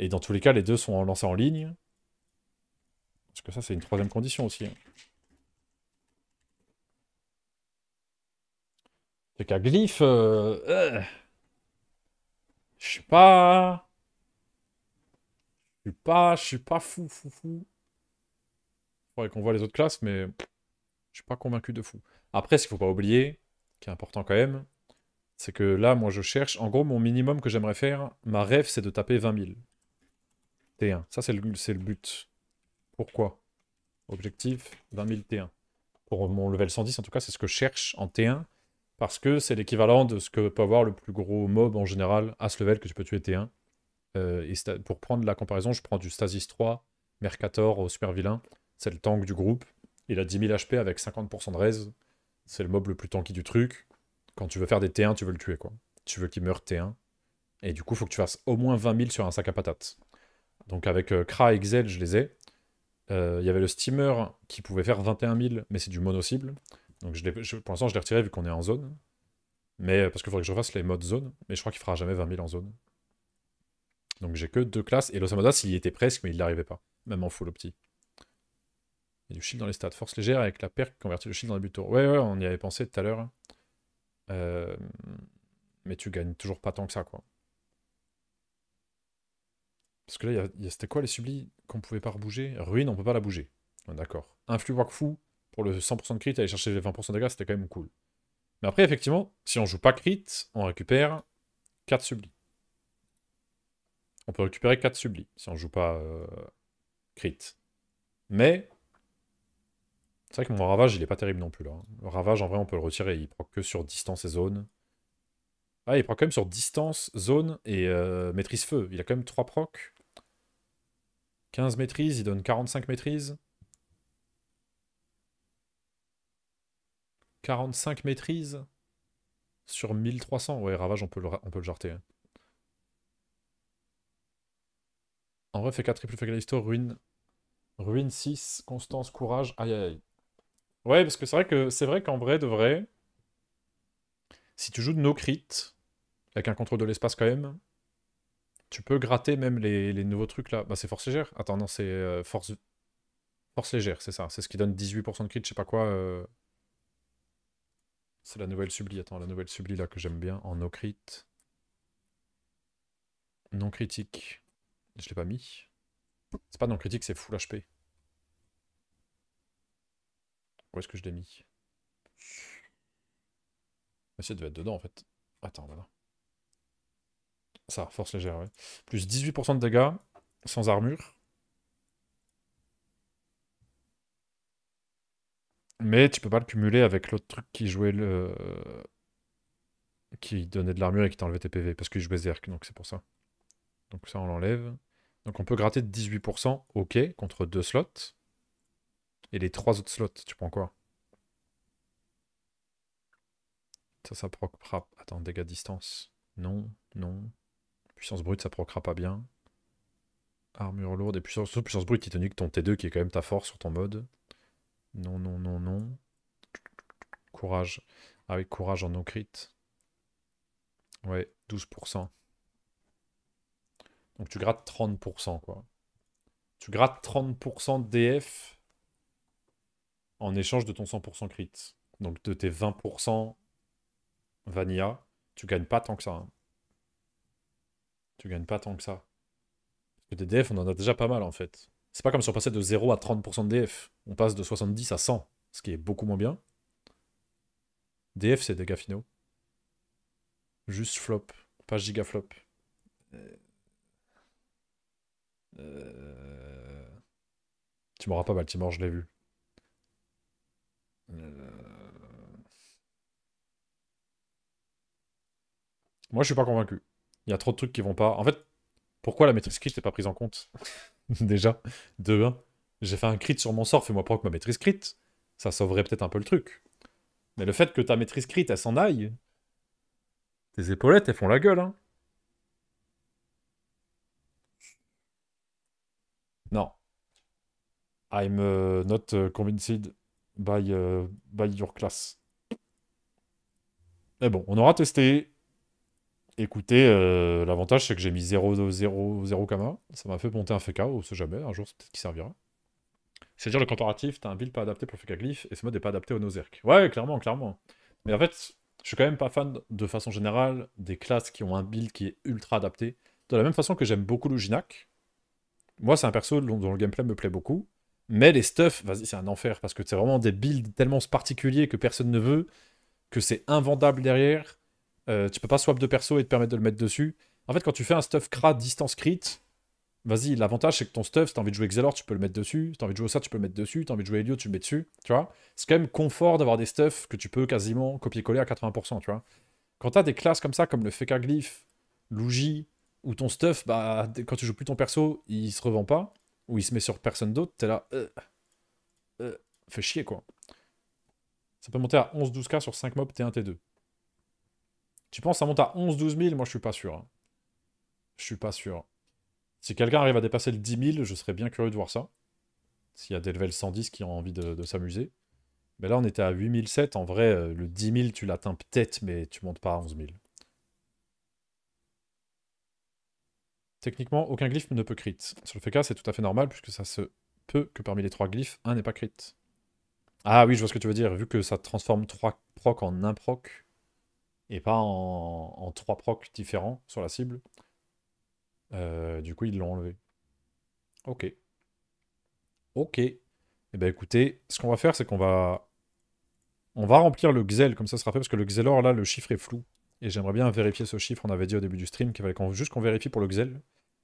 Et dans tous les cas, les deux sont lancés en ligne. Parce que ça, c'est une troisième condition aussi. Hein. C'est qu'à Glyph... Euh, euh, je suis pas... Je suis pas... Je suis pas fou, fou, fou. Faudrait qu'on voit les autres classes, mais... Je suis pas convaincu de fou. Après, ce qu'il faut pas oublier, qui est important quand même, c'est que là, moi, je cherche... En gros, mon minimum que j'aimerais faire, ma rêve, c'est de taper 20 000. T1. Ça, c'est le, but. Pourquoi Objectif 20 000 T1. Pour mon level 110, en tout cas, c'est ce que je cherche en T1. Parce que c'est l'équivalent de ce que peut avoir le plus gros mob en général à ce level que tu peux tuer T1. Euh, pour prendre la comparaison, je prends du Stasis 3, Mercator au super vilain. C'est le tank du groupe. Il a 10 000 HP avec 50% de raise. C'est le mob le plus tanky du truc. Quand tu veux faire des T1, tu veux le tuer, quoi. Tu veux qu'il meure T1. Et du coup, il faut que tu fasses au moins 20 000 sur un sac à patates. Donc avec euh, Kra et je les ai. Euh, il y avait le steamer qui pouvait faire 21 000, mais c'est du mono-cible. Donc pour l'instant, je l'ai retiré vu qu'on est en zone. Mais euh, parce qu'il faudrait que je refasse les modes zone, mais je crois qu'il fera jamais 20 000 en zone. Donc j'ai que deux classes, et l'Osamodas il y était presque, mais il n'arrivait pas, même en full opti. Il y a du shield dans les stats, force légère avec la perque convertit le shield dans le buto. Ouais, ouais, on y avait pensé tout à l'heure. Mais tu gagnes toujours pas tant que ça, quoi. Parce que là, c'était quoi les sublis qu'on pouvait pas rebouger Ruine, on peut pas la bouger. Ah, d'accord. D'accord. Influx fou, pour le 100% de crit, aller chercher les 20% de dégâts, c'était quand même cool. Mais après, effectivement, si on joue pas crit, on récupère 4 sublis. On peut récupérer 4 sublis si on joue pas euh, crit. Mais c'est vrai que mon ravage, il est pas terrible non plus là. Hein. Le ravage, en vrai, on peut le retirer. Il prend que sur distance et zone. Ah, il prend quand même sur distance, zone et euh, maîtrise feu. Il a quand même 3 procs. 15 maîtrises, il donne 45 maîtrises. 45 maîtrises sur 1300. Ouais, Ravage, on peut le, on peut le jarter. Hein. En vrai, fait 4 triple Fagalisto, Ruine. Ruine 6, Constance, Courage, aïe aïe aïe. Ouais, parce que c'est vrai que c'est vrai qu'en vrai, de vrai, si tu joues de nos crit, avec un contrôle de l'espace quand même, tu peux gratter même les, nouveaux trucs là. Bah, c'est force légère. Attends, non, c'est euh, force... force légère, c'est ça. C'est ce qui donne 18% de crit, je sais pas quoi. Euh. C'est la nouvelle subli. Attends, la nouvelle subli là que j'aime bien en no crit. Non critique. Je l'ai pas mis. C'est pas non critique, c'est full HP. Où est-ce que je l'ai mis Mais ça devait être dedans en fait. Attends, voilà. Ça, force légère, oui. Plus 18% de dégâts, sans armure. Mais tu peux pas le cumuler avec l'autre truc qui jouait le... Qui donnait de l'armure et qui t'enlevait tes PV, parce qu'il jouait Zerk, donc c'est pour ça. Donc ça, on l'enlève. Donc on peut gratter de 18%, ok, contre deux slots. Et les trois autres slots, tu prends quoi Ça, ça proc Attends, dégâts distance. Non, non, Puissance brute, ça procra pas bien. Armure lourde et puissance, puissance brute titanique, ton T2 qui est quand même ta force sur ton mode. Non, non, non, non. Courage. Avec ah courage en non crit Ouais, 12%. Donc tu grattes 30%, quoi. Tu grattes 30% de DF en échange de ton 100% crit. Donc de tes 20% vanilla, tu gagnes pas tant que ça. Hein tu gagnes pas tant que ça. Parce des DF, on en a déjà pas mal en fait. C'est pas comme si on passait de 0 à 30% de DF. On passe de 70 à 100, ce qui est beaucoup moins bien. DF, c'est dégâts finaux. Juste flop, pas giga flop euh, euh. Tu m'auras pas Baltimore, je l'ai vu. Euh. Moi, je suis pas convaincu. Il y a trop de trucs qui vont pas. En fait, pourquoi la maîtrise crit n'est pas prise en compte Déjà, de 1. J'ai fait un crit sur mon sort, fais-moi propre ma maîtrise crit. Ça sauverait peut-être un peu le truc. Mais le fait que ta maîtrise crit, elle s'en aille, tes épaulettes, elles font la gueule. Hein. Non. I'm euh, not euh, convinced by, euh, by your class. Mais bon, on aura testé. Écoutez, euh, l'avantage c'est que j'ai mis 0, 0, 0, Ça m'a fait monter un FK, ou sait jamais, un jour peut-être qu'il servira. C'est-à-dire le comparatif, t'as un build pas adapté pour FK Glyph et ce mode n'est pas adapté au Nozerk. Ouais, clairement, clairement. Mais en fait, je suis quand même pas fan de façon générale des classes qui ont un build qui est ultra adapté. De la même façon que j'aime beaucoup le Jinak. Moi, c'est un perso dont, dont, le gameplay me plaît beaucoup. Mais les stuffs, vas-y, c'est un enfer parce que c'est vraiment des builds tellement particuliers que personne ne veut, que c'est invendable derrière euh, tu peux pas swap de perso et te permettre de le mettre dessus. En fait, quand tu fais un stuff crade distance crit, vas-y, l'avantage c'est que ton stuff, si t'as envie de jouer Xelor, tu peux le mettre dessus. Si t'as envie de jouer ça, tu peux le mettre dessus. Si t'as envie de jouer Helio, tu le mets dessus. Tu vois C'est quand même confort d'avoir des stuffs que tu peux quasiment copier-coller à 80%. Tu vois quand t'as des classes comme ça, comme le Faker Glyph, où ou ton stuff, bah, quand tu joues plus ton perso, il se revend pas, ou il se met sur personne d'autre, t'es là. Euh, euh fait chier quoi. Ça peut monter à 11-12k sur 5 mobs T1, T2. Tu penses ça monte à 11-12 000 Moi, je suis pas sûr. Hein. Je suis pas sûr. Si quelqu'un arrive à dépasser le 10 000, je serais bien curieux de voir ça. S'il y a des levels 110 qui ont envie de, s'amuser. Mais là, on était à 8007. En vrai, euh, le 10 000, tu l'atteins peut-être, mais tu montes pas à 11 000. Techniquement, aucun glyphe ne peut crit. Sur le FK, c'est tout à fait normal, puisque ça se peut que parmi les trois glyphes, un n'est pas crit. Ah oui, je vois ce que tu veux dire. Vu que ça transforme trois proc en un proc, et pas en, trois procs différents sur la cible. Euh, du coup, ils l'ont enlevé. Ok. Ok. eh bien, écoutez, ce qu'on va faire, c'est qu'on va... On va remplir le Xel, comme ça sera fait, parce que le Xelor, là, le chiffre est flou. Et j'aimerais bien vérifier ce chiffre, on avait dit au début du stream qu'il fallait juste qu'on vérifie pour le Xel.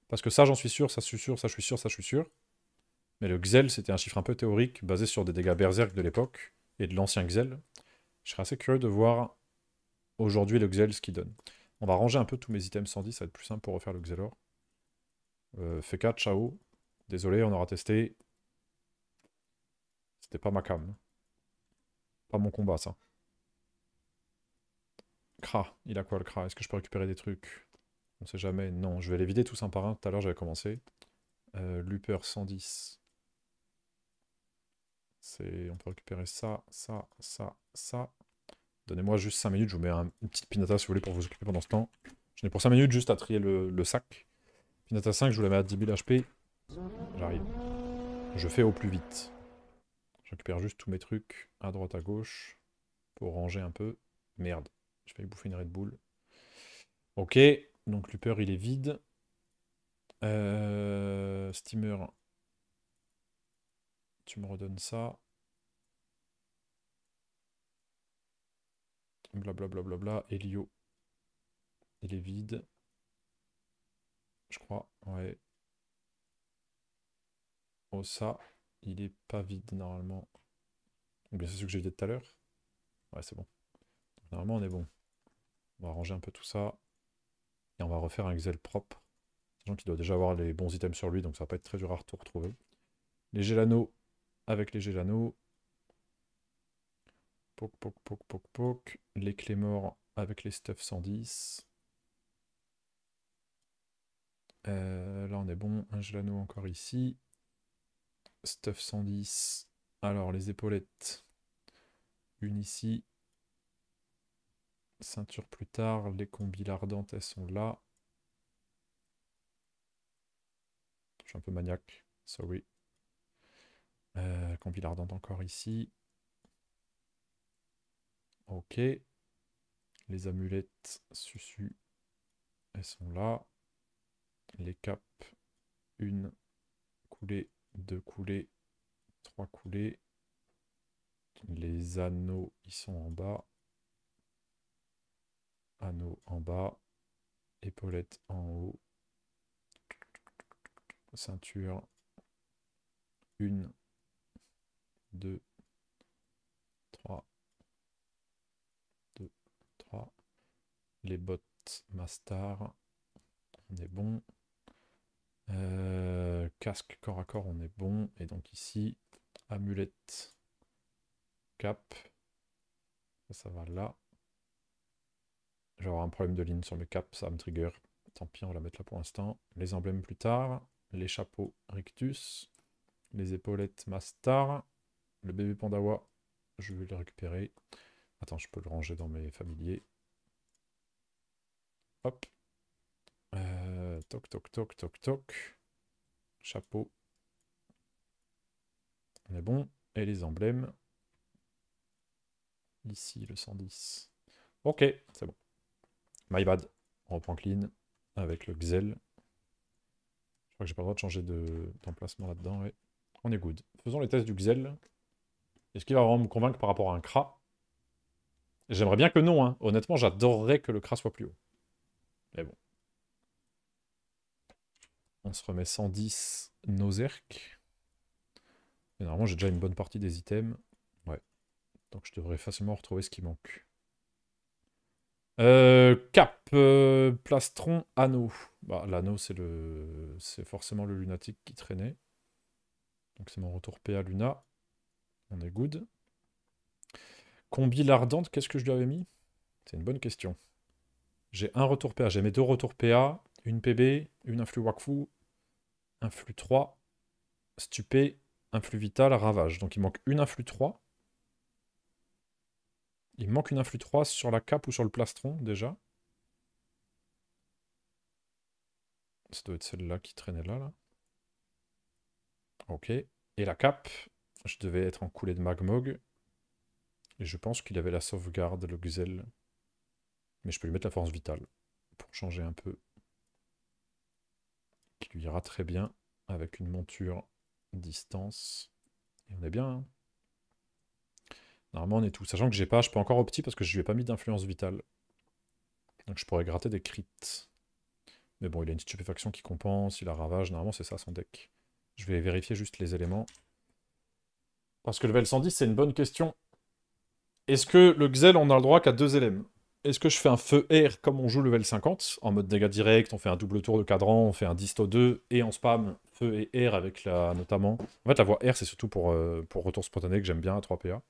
Parce que ça, j'en suis sûr, ça, je suis sûr, ça, je suis sûr, ça, je suis sûr. Mais le Xel, c'était un chiffre un peu théorique, basé sur des dégâts berserk de l'époque, et de l'ancien Xel. Je serais assez curieux de voir aujourd'hui le Xel ce qu'il donne. On va ranger un peu tous mes items 110, ça va être plus simple pour refaire le Xelor. Euh, Feka, ciao. Désolé, on aura testé. C'était pas ma cam. Pas mon combat, ça. Kra, il a quoi le Kra Est-ce que je peux récupérer des trucs On sait jamais. Non, je vais les vider tous un par un. Tout à l'heure, j'avais commencé. Euh, Luper 110. On peut récupérer ça, ça, ça, ça. Donnez-moi juste 5 minutes, je vous mets une petite pinata si vous voulez pour vous occuper pendant ce temps. Je n'ai pour 5 minutes juste à trier le, sac. Pinata 5, je vous la mets à 10 000 HP. J'arrive. Je fais au plus vite. Je juste tous mes trucs à droite à gauche pour ranger un peu. Merde, je vais bouffer une Red Bull. Ok, donc peur il est vide. Euh, steamer, tu me redonnes ça. blablabla, bla, bla, bla, il est vide, je crois, ouais. Oh ça, il est pas vide normalement. bien c'est ce que j'ai dit tout à l'heure. Ouais, c'est bon. normalement, on est bon. On va ranger un peu tout ça. Et on va refaire un Excel propre. genre qui doit déjà avoir les bons items sur lui, donc ça va pas être très dur à retrouver. Les gélanos avec les gélanos. Poc, poc, poc, poc, poc. Les clés morts avec les stuff 110. Euh, là, on est bon. Un gelano encore ici. Stuff 110. Alors, les épaulettes. Une ici. Ceinture plus tard. Les combis lardantes, elles sont là. Je suis un peu maniaque. Sorry. Euh, combi lardante encore ici. Ok. Les amulettes susu, elles sont là. Les capes, une coulée, deux coulées, trois coulées. Les anneaux, ils sont en bas. Anneaux en bas. Épaulettes en haut. Ceinture. Une. Deux. les bottes master, on est bon. Euh, casque corps à corps, on est bon. Et donc ici, amulette, cap, ça, va là. Je vais avoir un problème de ligne sur mes caps, ça me trigger. Tant pis, on va la mettre là pour l'instant. Les emblèmes plus tard, les chapeaux rictus, les épaulettes master, le bébé pandawa, je vais le récupérer. Attends, je peux le ranger dans mes familiers. Hop. toc, toc, toc, toc, toc. Chapeau. On est bon. Et les emblèmes. Ici, le 110. Ok, c'est bon. My bad. On reprend clean avec le Xel. Je crois que j'ai pas le droit de changer d'emplacement là-dedans. On est good. Faisons les tests du Xel. Est-ce qu'il va vraiment me convaincre par rapport à un Kra J'aimerais bien que non. Honnêtement, j'adorerais que le Kra soit plus haut. Mais bon. On se remet 110 Nozerk. Et normalement, j'ai déjà une bonne partie des items. Ouais. Donc, je devrais facilement retrouver ce qui manque. Euh, cap, euh, plastron, anneau. Bah, l'anneau, c'est le, c'est forcément le lunatique qui traînait. Donc c'est mon retour PA Luna. On est good. Combi l'ardente, qu'est-ce que je lui avais mis C'est une bonne question. J'ai un retour PA, j'ai mes deux retours PA, une PB, une influx Wakfu, influx 3, stupé, influx vital, ravage. Donc il manque une influx 3. Il manque une influx 3 sur la cape ou sur le plastron déjà. Ça doit être celle-là qui traînait là, là. Ok. Et la cape, je devais être en coulée de magmog. Et je pense qu'il avait la sauvegarde, le Guzel... Mais je peux lui mettre la force vitale pour changer un peu. Qui lui ira très bien avec une monture distance. Et on est bien. Hein. Normalement, on est tout. Sachant que j'ai pas, je peux encore opti parce que je lui ai pas mis d'influence vitale. Donc je pourrais gratter des crits. Mais bon, il a une stupéfaction qui compense, il a ravage. Normalement, c'est ça son deck. Je vais vérifier juste les éléments. Parce que le level 110, c'est une bonne question. Est-ce que le Xel, on a le droit qu'à deux éléments? est-ce que je fais un feu air comme on joue level 50, en mode dégâts directs, on fait un double tour de cadran, on fait un disto 2, et on spam, feu et air avec la, notamment... En fait, la voix R, c'est surtout pour, euh, pour retour spontané que j'aime bien à 3PA.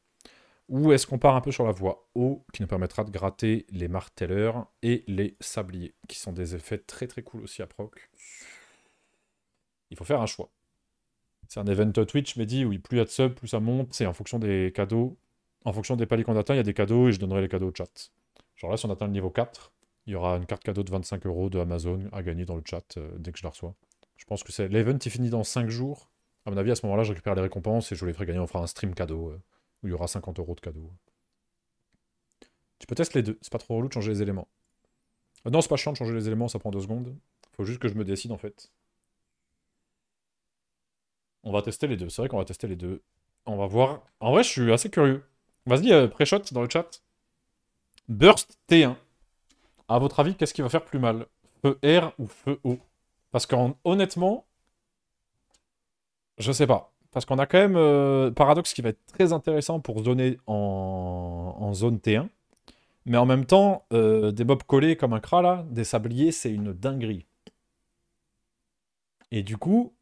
Ou est-ce qu'on part un peu sur la voie O, qui nous permettra de gratter les martelleurs et les sabliers, qui sont des effets très très cool aussi à proc. Il faut faire un choix. C'est un event Twitch, mais dit oui, plus il y a de sub, plus ça monte, c'est en fonction des cadeaux. En fonction des paliers qu'on atteint, il y a des cadeaux et je donnerai les cadeaux au chat. Alors là, si on atteint le niveau 4, il y aura une carte cadeau de 25 euros de Amazon à gagner dans le chat euh, dès que je la reçois. Je pense que c'est l'event, qui finit dans 5 jours. À mon avis, à ce moment-là, je récupère les récompenses et je les ferai gagner. On fera un stream cadeau euh, où il y aura 50 euros de cadeaux Tu peux tester les deux. C'est pas trop relou de changer les éléments. Euh, non, c'est pas chiant de changer les éléments, ça prend 2 secondes. Faut juste que je me décide en fait. On va tester les deux. C'est vrai qu'on va tester les deux. On va voir. En vrai, je suis assez curieux. Vas-y, pré-shot dans le chat. Burst T1. À votre avis, qu'est-ce qui va faire plus mal Feu R ou feu O Parce qu'honnêtement, je sais pas. Parce qu'on a quand même paradoxe, euh, paradoxe qui va être très intéressant pour se en, en zone T1. Mais en même temps, euh, des mobs collés comme un cra là, des sabliers, c'est une dinguerie. Et du coup,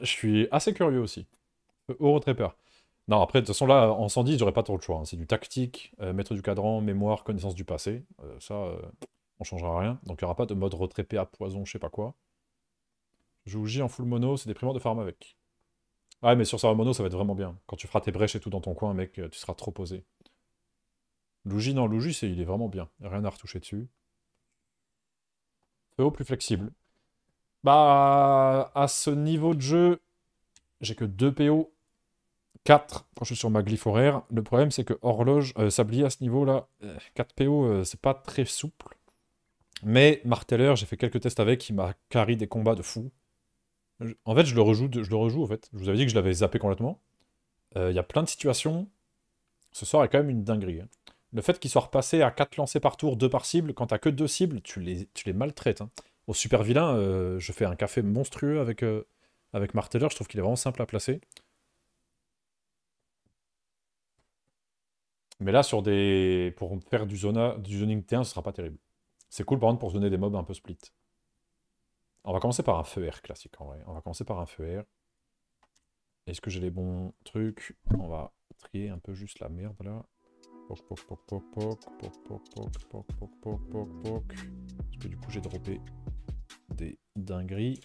je suis assez curieux aussi. Euro Trapper. Non, après, de toute façon, là, en 110, j'aurais pas trop le choix. Hein. C'est du tactique, euh, maître du cadran, mémoire, connaissance du passé. Euh, ça, euh, on changera rien. Donc, il n'y aura pas de mode retraité à poison, je sais pas quoi. Joue en full mono, c'est déprimant de farm avec. Ouais, ah, mais sur en mono, ça va être vraiment bien. Quand tu feras tes brèches et tout dans ton coin, mec, tu seras trop posé. Louji non, Luji, il est vraiment bien. Rien à retoucher dessus. PO plus flexible. Bah, à ce niveau de jeu, j'ai que deux PO 4 quand je suis sur ma glyph horaire. Le problème, c'est que horloge, euh, sablier à ce niveau-là, 4 euh, PO, euh, c'est pas très souple. Mais Marteller, j'ai fait quelques tests avec, il m'a carré des combats de fou. en fait, je le rejoue, je le rejoue, en fait. Je vous avais dit que je l'avais zappé complètement. Il y a plein de situations. Ce soir est quand même une dinguerie. Hein. Le fait qu'il soit repassé à 4 lancers par tour, 2 par cible, quand t'as que 2 cibles, tu les, tu les maltraites. Hein. Au super vilain, je fais un café monstrueux avec, avec je trouve qu'il est vraiment simple à placer. Mais là, sur des... pour faire du, zona... du zoning T1, ce sera pas terrible. C'est cool, par contre, pour donner des mobs un peu split. On va commencer par un feu classique, en vrai. On va commencer par un feu Est-ce que j'ai les bons trucs On va trier un peu juste la merde, là. poc, poc, poc, poc, poc, poc, poc, poc, poc, poc, poc, poc. Parce que du coup, j'ai droppé des dingueries.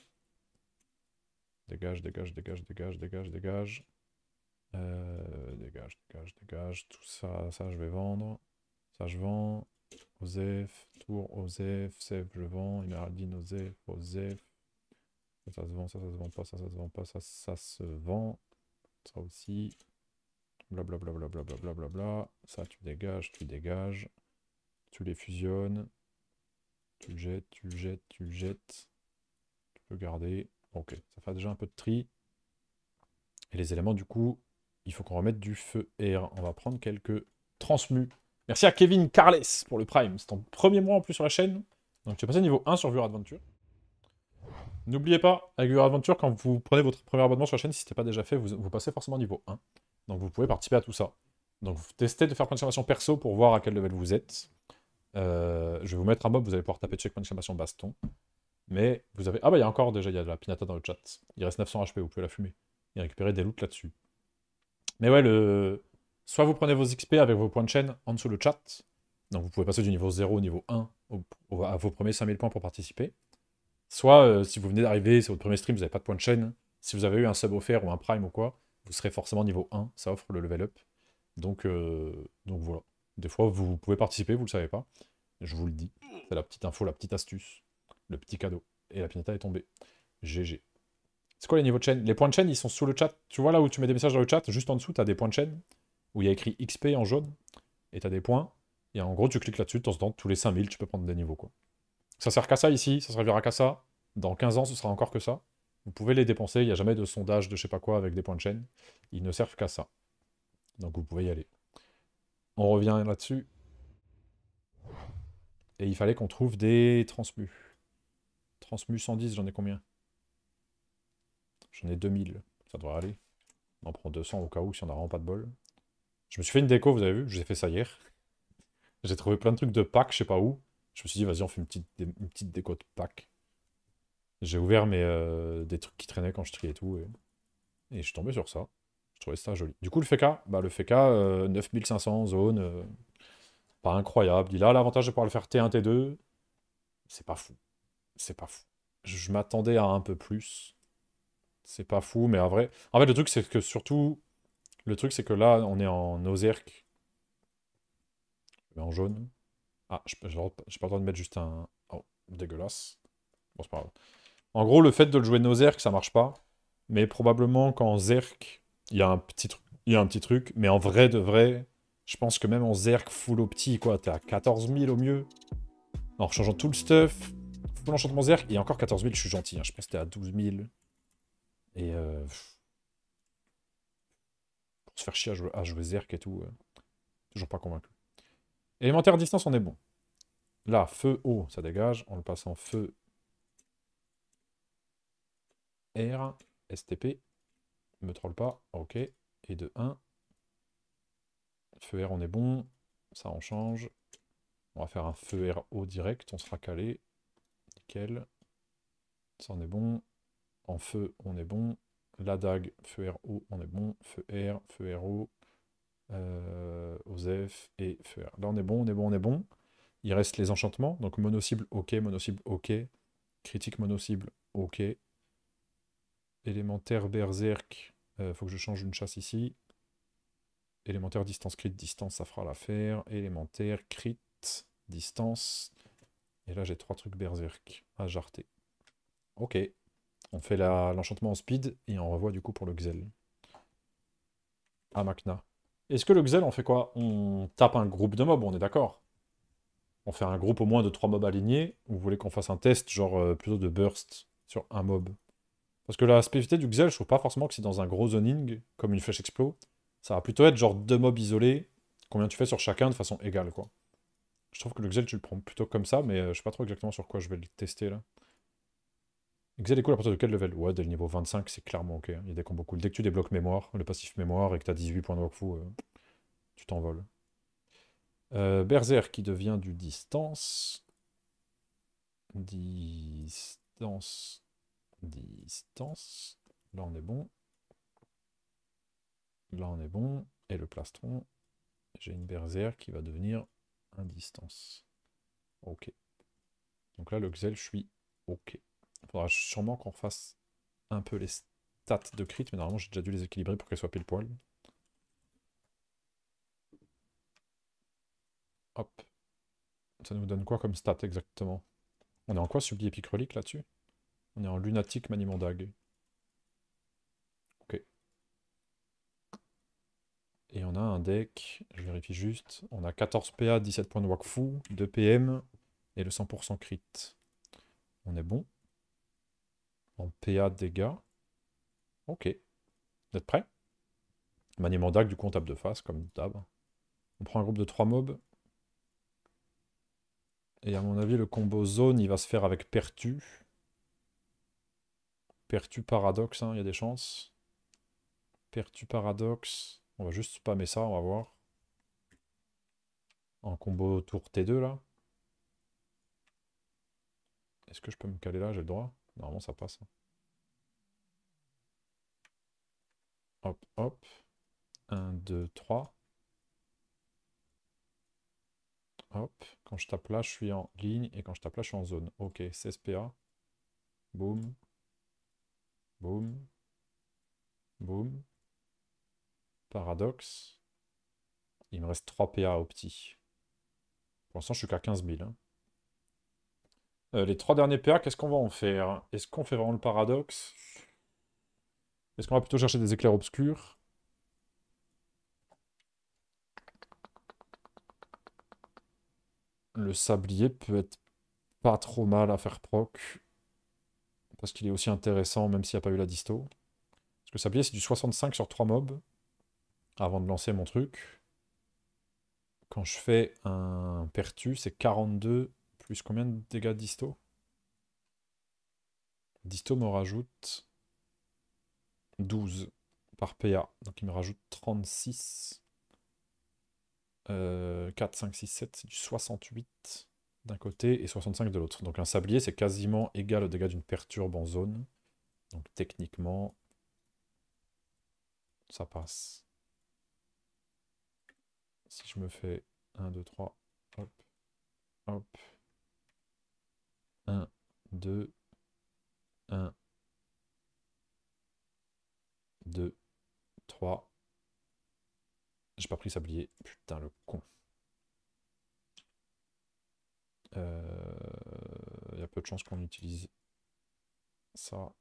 Dégage, dégage, dégage, dégage, dégage, dégage. Euh, dégage, dégage, dégage. Tout ça, ça je vais vendre. Ça je vends. Osef, Tour, Osef, Sef je vends. Emeraldine, Osef, Osef. Ça, se vend, ça, ça se vend pas, ça, ça se vend pas, ça, ça se vend. Ça aussi. Blablabla, blablabla, blablabla. ça, tu dégages, tu dégages. Tu les fusionnes. Tu le jettes, tu le jettes, tu le jettes. Tu peux garder. Ok, ça fait déjà un peu de tri. Et les éléments, du coup, il faut qu'on remette du feu et On va prendre quelques transmus. Merci à Kevin Carles pour le Prime. C'est ton premier mois en plus sur la chaîne. Donc tu es passé niveau 1 sur Viewer Adventure. N'oubliez pas, avec Viewer Adventure, quand vous prenez votre premier abonnement sur la chaîne, si ce n'était pas déjà fait, vous, passez forcément niveau 1. Donc vous pouvez participer à tout ça. Donc vous testez de faire point perso pour voir à quel level vous êtes. Euh, je vais vous mettre un mob, vous allez pouvoir taper check point baston. Mais vous avez... Ah bah il y a encore déjà, il y a de la pinata dans le chat. Il reste 900 HP, vous pouvez la fumer. Et récupérer des loots là-dessus. Mais ouais, le... soit vous prenez vos XP avec vos points de chaîne en dessous le chat. Donc vous pouvez passer du niveau 0 au niveau 1 à vos premiers 5000 points pour participer. Soit euh, si vous venez d'arriver, c'est votre premier stream, vous n'avez pas de points de chaîne. Si vous avez eu un sub offert ou un prime ou quoi, vous serez forcément niveau 1. Ça offre le level up. Donc, euh, donc voilà. Des fois, vous pouvez participer, vous ne le savez pas. Je vous le dis. C'est la petite info, la petite astuce, le petit cadeau. Et la pinata est tombée. GG. C'est quoi les niveaux de chaîne Les points de chaîne, ils sont sous le chat. Tu vois là où tu mets des messages dans le chat, juste en dessous, tu as des points de chaîne où il y a écrit XP en jaune et tu as des points. Et en gros, tu cliques là-dessus, tu temps, tous les 5000, tu peux prendre des niveaux. quoi. Ça sert qu'à ça ici, ça servira qu'à ça. Dans 15 ans, ce sera encore que ça. Vous pouvez les dépenser, il n'y a jamais de sondage de je sais pas quoi avec des points de chaîne. Ils ne servent qu'à ça. Donc vous pouvez y aller. On revient là-dessus. Et il fallait qu'on trouve des transmus. Transmus 110, j'en ai combien J'en ai 2000. Ça devrait aller. On en prend 200 au cas où, si on n'a vraiment pas de bol. Je me suis fait une déco, vous avez vu Je ai fait ça hier. J'ai trouvé plein de trucs de pack, je sais pas où. Je me suis dit, vas-y, on fait une petite, petite déco de pack. J'ai ouvert mes, euh, des trucs qui traînaient quand je triais tout. Et, et, je suis tombé sur ça. Je trouvais ça joli. Du coup, le FECA, bah, le FECA, 9500 zones. pas incroyable. Il a l'avantage de pouvoir le faire T1, T2. C'est pas fou. C'est pas fou. je m'attendais à un peu plus. C'est pas fou, mais en vrai. En fait, le truc, c'est que surtout. Le truc, c'est que là, on est en nozerk En jaune. Ah, j'ai pas, le droit de mettre juste un. Oh, dégueulasse. Bon, c'est pas grave. En gros, le fait de le jouer Nozerk, ça marche pas. Mais probablement qu'en Zerk, il y a un petit truc. Il y a un petit truc, mais en vrai de vrai, je pense que même en Zerk full au petit, quoi, t'es à 14 000 au mieux. En changeant tout le stuff, full enchantement Zerk, a encore 14 000, je suis gentil, hein. je pense que t'es à 12 000. Et euh, pour se faire chier à jouer, Zerk et tout, euh, toujours pas convaincu. Élémentaire distance, on est bon. Là, feu, haut ça dégage. On le passe en feu, R, STP. Me troll pas. Ok. Et de 1. Feu R, on est bon. Ça, on change. On va faire un feu RO direct. On sera calé. Nickel. Ça, on est bon. En feu, on est bon. La dague, feu RO, on est bon. Feu R, feu RO, euh, et feu R. Là, on est bon, on est bon, on est bon. Il reste les enchantements. Donc, mono-cible, OK, mono-cible, OK. Critique mono-cible, OK. Élémentaire berserk, Il euh, faut que je change une chasse ici. Élémentaire, distance, crit, distance, ça fera l'affaire. Élémentaire, crit, distance. Et là, j'ai trois trucs berserk à ah, jarter. Ok. On fait l'enchantement en speed et on revoit du coup pour le Xel. À ah, Est-ce que le Xel, on fait quoi On tape un groupe de mobs, on est d'accord On fait un groupe au moins de 3 mobs alignés. Vous voulez qu'on fasse un test, genre euh, plutôt de burst sur un mob Parce que la spécificité du Xel, je trouve pas forcément que c'est dans un gros zoning, comme une flèche explos, Ça va plutôt être genre deux mobs isolés, combien tu fais sur chacun de façon égale, quoi. Je trouve que le Xel, tu le prends plutôt comme ça, mais euh, je sais pas trop exactement sur quoi je vais le tester, là. Xel à partir de quel level Ouais, dès le niveau 25, c'est clairement ok. Hein. Il y a des combos Dès que tu débloques mémoire, le passif mémoire, et que tu as 18 points de wakfu, euh, tu t'envoles. Euh, qui devient du distance. Distance. Distance. Là, on est bon. Là, on est bon. Et le plastron. J'ai une Berserre qui va devenir un distance. Ok. Donc là, le Xel, je suis ok. Faudra sûrement qu'on fasse un peu les stats de crit, mais normalement j'ai déjà dû les équilibrer pour qu'elles soient pile poil. Hop. Ça nous donne quoi comme stat exactement On est en quoi subli épique relique là-dessus On est en lunatique maniement d'ag. Ok. Et on a un deck, je vérifie juste, on a 14 PA, 17 points de Wakfu, 2 PM et le 100% crit. On est bon en PA dégâts. Ok. Vous êtes prêts Maniement d'acte du comptable de face, comme d'hab. On prend un groupe de 3 mobs. Et à mon avis, le combo zone, il va se faire avec Pertu. Pertu Paradoxe, hein, il y a des chances. Pertu Paradoxe. On va juste spammer ça, on va voir. En combo tour T2, là. Est-ce que je peux me caler là J'ai le droit Normalement, ça passe. Hein. Hop, hop. 1, 2, 3. Hop. Quand je tape là, je suis en ligne. Et quand je tape là, je suis en zone. Ok, 16 PA. Boum. Boum. Boum. Paradoxe. Il me reste 3 PA au petit. Pour l'instant, je suis qu'à 15 000. Hein. Euh, les trois derniers PA, qu'est-ce qu'on va en faire Est-ce qu'on fait vraiment le paradoxe Est-ce qu'on va plutôt chercher des éclairs obscurs Le sablier peut être pas trop mal à faire proc. Parce qu'il est aussi intéressant, même s'il n'y a pas eu la disto. Parce que le sablier, c'est du 65 sur 3 mobs. Avant de lancer mon truc. Quand je fais un pertu, c'est 42 plus combien de dégâts disto Disto me rajoute 12 par PA. Donc il me rajoute 36. 4, 5, 6, 7, c'est du 68 d'un côté et 65 de l'autre. Donc un sablier, c'est quasiment égal au dégât d'une perturbe en zone. Donc techniquement, ça passe. Si je me fais 1, 2, 3, hop, hop. 1, 2, 1, 2, 3. J'ai pas pris le sablier. Putain, le con. Il euh, y a peu de chances qu'on utilise ça.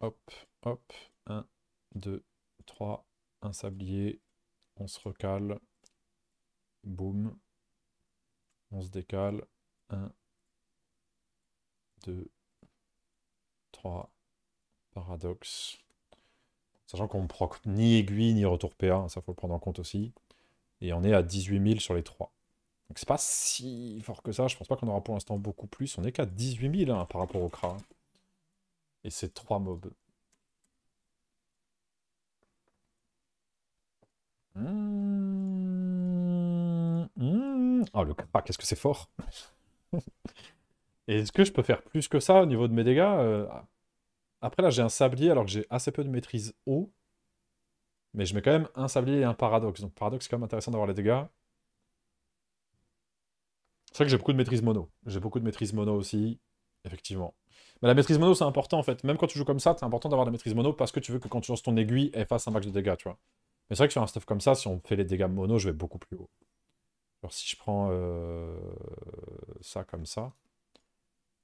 Hop, hop. 1, 2, 3. Un sablier on se recale, boum, on se décale, 1, 2, 3, paradoxe. Sachant qu'on ne prend ni aiguille ni retour PA, ça faut le prendre en compte aussi. Et on est à 18 000 sur les 3. Donc c'est pas si fort que ça, je pense pas qu'on aura pour l'instant beaucoup plus. On est qu'à 18 000 hein, par rapport au KRA. Et c'est 3 mobs. Mmh, mmh. Oh, le ah, qu'est-ce que c'est fort Est-ce que je peux faire plus que ça au niveau de mes dégâts euh, Après, là, j'ai un sablier alors que j'ai assez peu de maîtrise haut Mais je mets quand même un sablier et un paradoxe. Donc, paradoxe, c'est quand même intéressant d'avoir les dégâts. C'est vrai que j'ai beaucoup de maîtrise mono. J'ai beaucoup de maîtrise mono aussi, effectivement. Mais la maîtrise mono, c'est important en fait. Même quand tu joues comme ça, c'est important d'avoir la maîtrise mono parce que tu veux que quand tu lances ton aiguille, elle fasse un max de dégâts, tu vois. Mais c'est vrai que sur un stuff comme ça, si on fait les dégâts mono, je vais beaucoup plus haut. Alors si je prends euh, ça comme ça,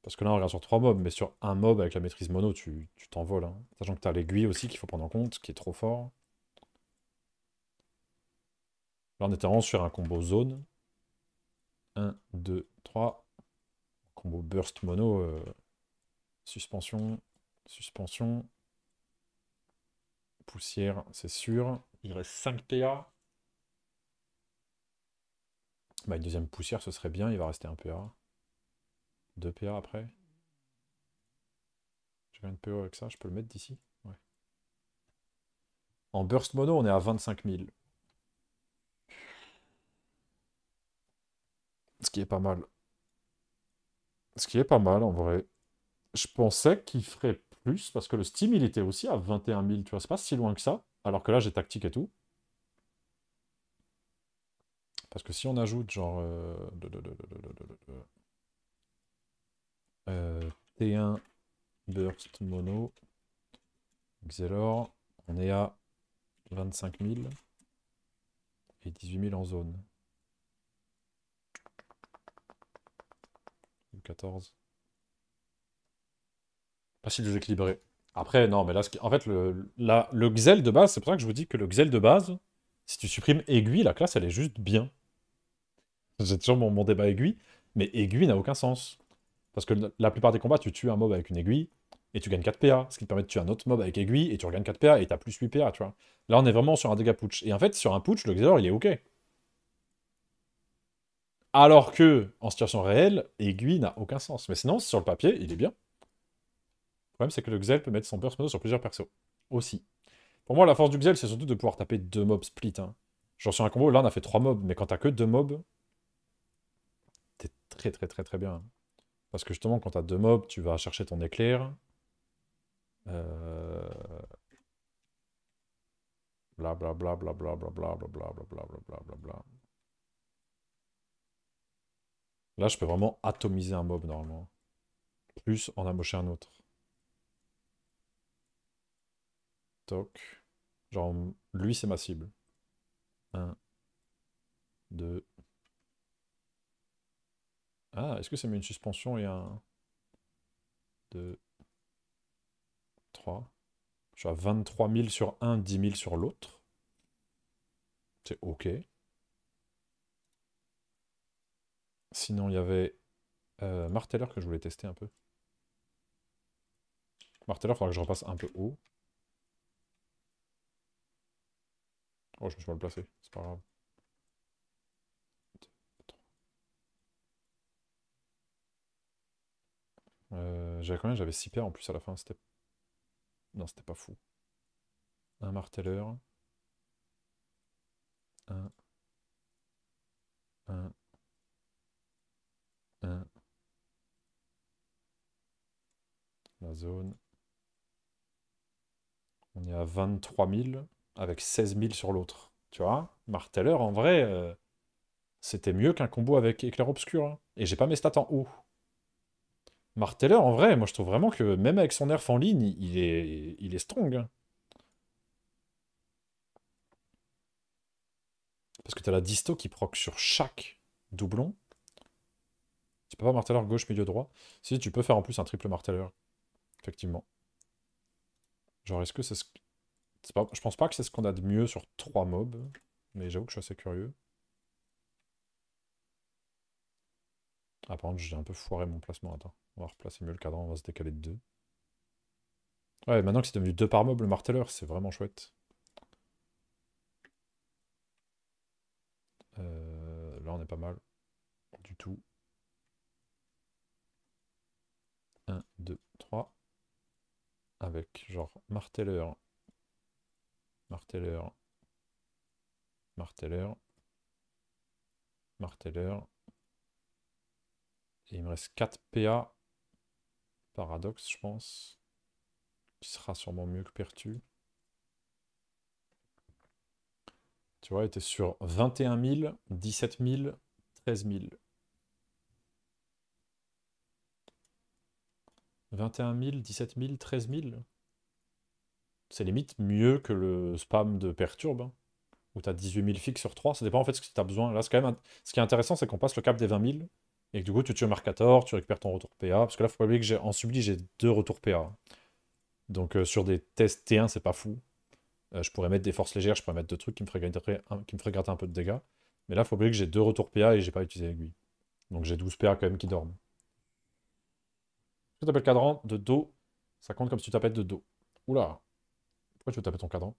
parce que là on regarde sur trois mobs, mais sur un mob avec la maîtrise mono, tu t'envoles. Hein. Sachant que tu as l'aiguille aussi qu'il faut prendre en compte, qui est trop fort. Là on était vraiment sur un combo zone. 1, 2, 3. Combo burst mono. Euh, suspension, suspension. Poussière, c'est sûr. Il reste 5 PA. Bah, une deuxième poussière, ce serait bien. Il va rester un PA. 2 PA après. J'ai rien de PA avec ça. Je peux le mettre d'ici. En burst mono, on est à 25 000. Ce qui est pas mal. Ce qui est pas mal en vrai. Je pensais qu'il ferait plus parce que le Steam il était aussi à 21 000. Tu vois, c'est pas si loin que ça. Alors que là, j'ai tactique et tout. Parce que si on ajoute genre... Euh, euh, T1 burst mono Xelor, on est à 25 000 et 18 000 en zone. 14. Facile de après, non, mais là, en fait, le, le de base, c'est pour ça que je vous dis que le Xel de base, si tu supprimes aiguille, la classe, elle est juste bien. C'est toujours mon, débat aiguille, mais aiguille n'a aucun sens. Parce que la plupart des combats, tu tues un mob avec une aiguille, et tu gagnes 4 PA, ce qui te permet de tuer un autre mob avec aiguille, et tu regagnes 4 PA, et t'as plus 8 PA, tu vois. Là, on est vraiment sur un dégât putsch. Et en fait, sur un putsch, le Xelor, il est OK. Alors que, en situation réelle, aiguille n'a aucun sens. Mais sinon, sur le papier, il est bien. Le problème, c'est que le Xel peut mettre son burst mono sur plusieurs persos. Aussi. Pour moi, la force du Xel, c'est surtout de pouvoir taper deux mobs split. Genre sur un combo, là, on a fait trois mobs, mais quand t'as que deux mobs, t'es très très très très bien. Parce que justement, quand t'as deux mobs, tu vas chercher ton éclair. Euh... Bla bla bla bla bla bla bla bla bla bla bla bla bla bla. Là, je peux vraiment atomiser un mob normalement. Plus en amocher un autre. Genre, lui, c'est ma cible. 1, 2. Ah, est-ce que ça met une suspension et un... 2, 3. Je suis à 23 000 sur un, 10 000 sur l'autre. C'est OK. Sinon, il y avait euh, Marteller que je voulais tester un peu. Marteller, il faudra que je repasse un peu haut. Oh, je me suis mal placé, c'est pas grave. Euh, j'avais combien J'avais 6 paires en plus à la fin, c'était... Non, c'était pas fou. Un marteleur. Un. Un. Un. La zone. On est à 23 000 avec 16 000 sur l'autre. Tu vois marteller en vrai, euh, c'était mieux qu'un combo avec éclair-obscur. Hein. Et j'ai pas mes stats en haut. marteller en vrai, moi je trouve vraiment que même avec son nerf en ligne, il est, il est strong. Hein. Parce que t'as la disto qui proc sur chaque doublon. Tu peux pas marteller gauche, milieu, droit. Si, tu peux faire en plus un triple marteller Effectivement. Genre, est-ce que c'est... Je pense pas que c'est ce qu'on a de mieux sur trois mobs, mais j'avoue que je suis assez curieux. Ah, par contre, j'ai un peu foiré mon placement. Attends, on va replacer mieux le cadran, on va se décaler de 2. Ouais, maintenant que c'est devenu deux par mob, le marteleur, c'est vraiment chouette. Euh, là, on est pas mal du tout. 1, 2, 3. Avec genre marteleur, Marteller, Marteller, Marteller. Et il me reste 4 PA. Paradoxe, je pense. Qui sera sûrement mieux que Pertu. Tu vois, il était sur 21 000, 17 000, 13 000. 21 000, 17 000, 13 000 c'est limite mieux que le spam de Perturbe, hein, où tu as 18 000 fixes sur 3. Ça dépend en fait de ce que tu as besoin. Là, quand même ce qui est intéressant, c'est qu'on passe le cap des 20 000 et que du coup, tu tues un marcator, tu récupères ton retour PA. Parce que là, il faut oublier que j'ai en subli, j'ai deux retours PA. Donc euh, sur des tests T1, c'est pas fou. Euh, je pourrais mettre des forces légères, je pourrais mettre deux trucs qui me feraient gratter un, qui me feraient un peu de dégâts. Mais là, il faut oublier que j'ai deux retours PA et j'ai pas utilisé l'aiguille. Donc j'ai 12 PA quand même qui dorment. Ce que cadran de dos, ça compte comme si tu tapais de dos. Oula je tu taper ton cadran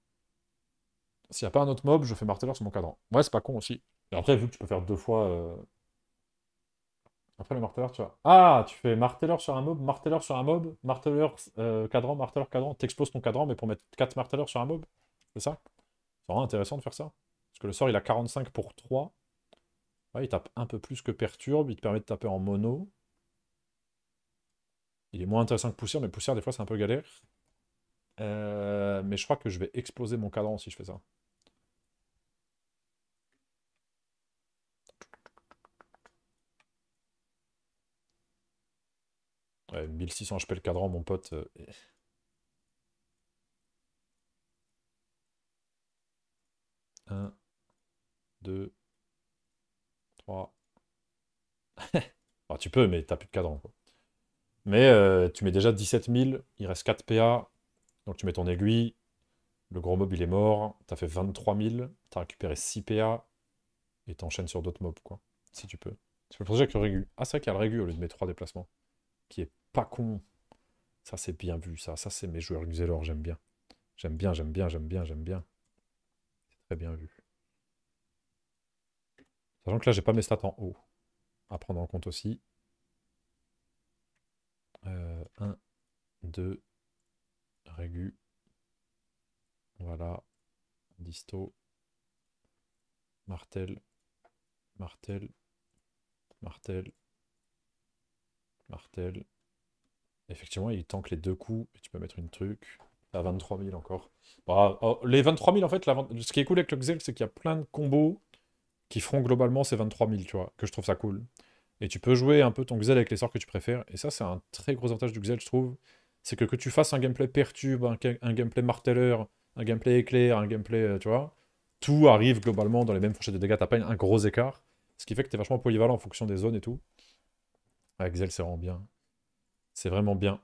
S'il n'y a pas un autre mob, je fais marteleur sur mon cadran. Ouais, c'est pas con aussi. Et après, vu que tu peux faire deux fois... Euh, après le marteleur, tu vois. Ah, tu fais marteleur sur un mob, marteleur sur un mob, marteleur euh, cadran, marteleur cadran. T'exploses ton cadran, mais pour mettre 4 marteleurs sur un mob. C'est ça C'est vraiment intéressant de faire ça. Parce que le sort, il a 45 pour 3. Ouais, il tape un peu plus que perturbe. Il te permet de taper en mono. Il est moins intéressant que poussière, mais poussière, des fois, c'est un peu galère. Euh, mais je crois que je vais exploser mon cadran si je fais ça. Ouais, 1600 HP le cadran, mon pote. 1, 2, 3. tu peux, mais t'as plus de cadran. Quoi. Mais euh, tu mets déjà 17 000, il reste 4 PA, donc tu mets ton aiguille, le gros mob il est mort, t'as fait 23 000, t'as récupéré 6 PA, et t'enchaînes sur d'autres mobs, quoi, si tu peux. C'est le projet que le régul. Ah, c'est vrai a le régul au lieu de mes 3 déplacements, qui est pas con. Ça, c'est bien vu, ça. Ça, c'est mes joueurs Xelor, j'aime bien. J'aime bien, j'aime bien, j'aime bien, j'aime bien. C'est très bien vu. Sachant que là, j'ai pas mes stats en haut. À prendre en compte aussi. 1, euh, 2, Régu. Voilà. Disto. Martel. Martel. Martel. Martel. Effectivement, il tank les deux coups. Et tu peux mettre une truc. À 23 000 encore. Bah, oh, les 23 000, en fait, la ce qui est cool avec le Xel, c'est qu'il y a plein de combos qui feront globalement ces 23 000, tu vois. Que je trouve ça cool. Et tu peux jouer un peu ton Xel avec les sorts que tu préfères. Et ça, c'est un très gros avantage du Xel, je trouve. C'est que que tu fasses un gameplay perturbe, un, gameplay marteleur, un gameplay éclair, un gameplay, euh, tu vois, tout arrive globalement dans les mêmes fourchettes de dégâts, t'as pas un gros écart. Ce qui fait que t'es vachement polyvalent en fonction des zones et tout. Avec ah, Zell, c'est vraiment bien. C'est vraiment bien.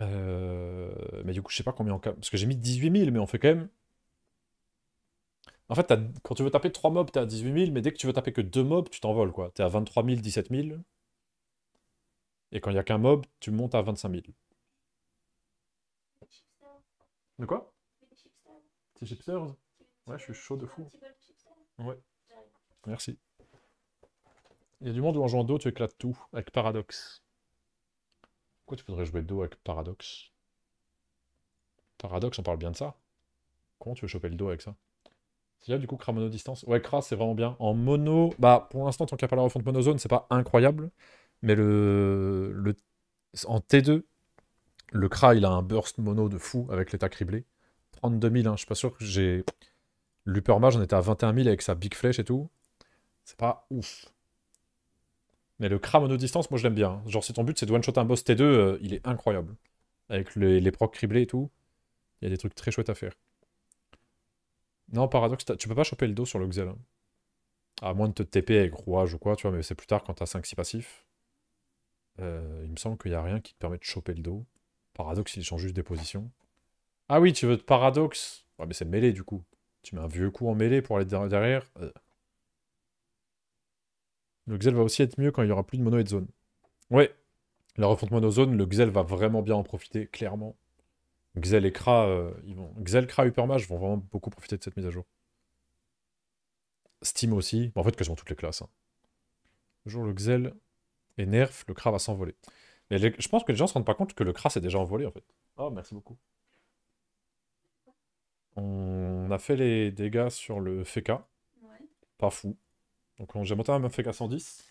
Euh, mais du coup, je sais pas combien en cas. Parce que j'ai mis 18 000, mais on fait quand même. En fait, quand tu veux taper 3 mobs, t'es à 18 000, mais dès que tu veux taper que 2 mobs, tu t'envoles, quoi. T'es à 23 000, 17 000. Et quand il n'y a qu'un mob, tu montes à 25 000. De quoi Petit chipsters Ouais, je suis chaud de fou. Ouais. Merci. Il y a du monde où en jouant Do, tu éclates tout, avec Paradox. Pourquoi tu voudrais jouer dos avec Paradox Paradox, on parle bien de ça. Comment tu veux choper le dos avec ça C'est du coup Kra mono distance. Ouais, Kra, c'est vraiment bien. En mono, bah pour l'instant, tant qu'il n'y a pas la refonte monozone, c'est pas incroyable. Mais le, le en T2, le Kra, il a un burst mono de fou avec l'état criblé. 32 000, hein, je suis pas sûr que j'ai... Lupermage on était à 21 000 avec sa big flèche et tout. C'est pas ouf. Mais le Kra mono distance, moi je l'aime bien. Hein. Genre si ton but c'est de one-shot un boss T2, euh, il est incroyable. Avec les, procs criblés et tout, il y a des trucs très chouettes à faire. Non, paradoxe, tu peux pas choper le dos sur le Xel. Hein. À moins de te TP avec rouage ou quoi, tu vois, mais c'est plus tard quand t'as 5-6 passifs. Euh, il me semble qu'il n'y a rien qui te permet de choper le dos. Paradoxe, il change juste des positions. Ah oui, tu veux de paradoxe Ouais, mais c'est mêlé du coup. Tu mets un vieux coup en mêlée pour aller derrière. Euh. Le Xel va aussi être mieux quand il n'y aura plus de mono et de zone. Ouais, la refonte mono-zone, le Xel va vraiment bien en profiter, clairement. Xel et Kra, euh, ils vont... Xel, Kra, Upermage vont vraiment beaucoup profiter de cette mise à jour. Steam aussi. en fait, quasiment toutes les classes. Toujours hein. le Xel et Nerf, le Kra va s'envoler. Mais je pense que les gens se rendent pas compte que le crasse est déjà envolé en fait. Oh, merci beaucoup. On a fait les dégâts sur le FK. Ouais. Pas fou. Donc j'ai monté un Feka 110.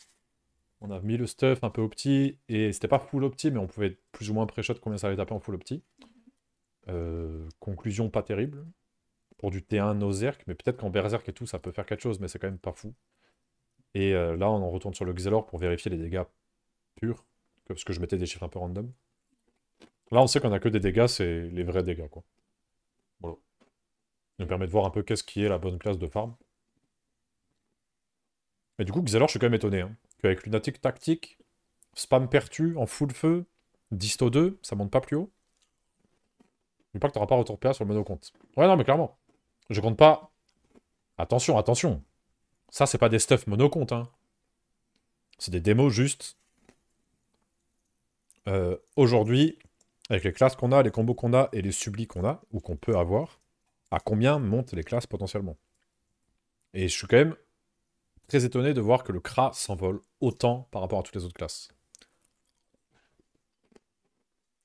On a mis le stuff un peu opti. Et c'était pas full opti, mais on pouvait plus ou moins pré-shot combien ça allait taper en full opti. Euh, conclusion pas terrible. Pour du T1 Nozerk, mais peut-être qu'en Berserk et tout, ça peut faire quelque chose, mais c'est quand même pas fou. Et euh, là, on en retourne sur le Xelor pour vérifier les dégâts purs. Parce que je mettais des chiffres un peu random. Là, on sait qu'on a que des dégâts, c'est les vrais dégâts, quoi. Voilà. Ça nous permet de voir un peu qu'est-ce qui est la bonne classe de farm. Mais du coup, Xelor, je suis quand même étonné. Hein, Qu'avec Lunatic Tactique, Spam Pertu en full feu, Disto 2, ça monte pas plus haut. Je pas que tu t'auras pas retour PA sur le mono Ouais, non, mais clairement. Je compte pas. Attention, attention. Ça, c'est pas des stuff monocomptes, Hein. C'est des démos juste euh, aujourd'hui, avec les classes qu'on a, les combos qu'on a et les sublis qu'on a, ou qu'on peut avoir, à combien montent les classes potentiellement Et je suis quand même très étonné de voir que le Kra s'envole autant par rapport à toutes les autres classes.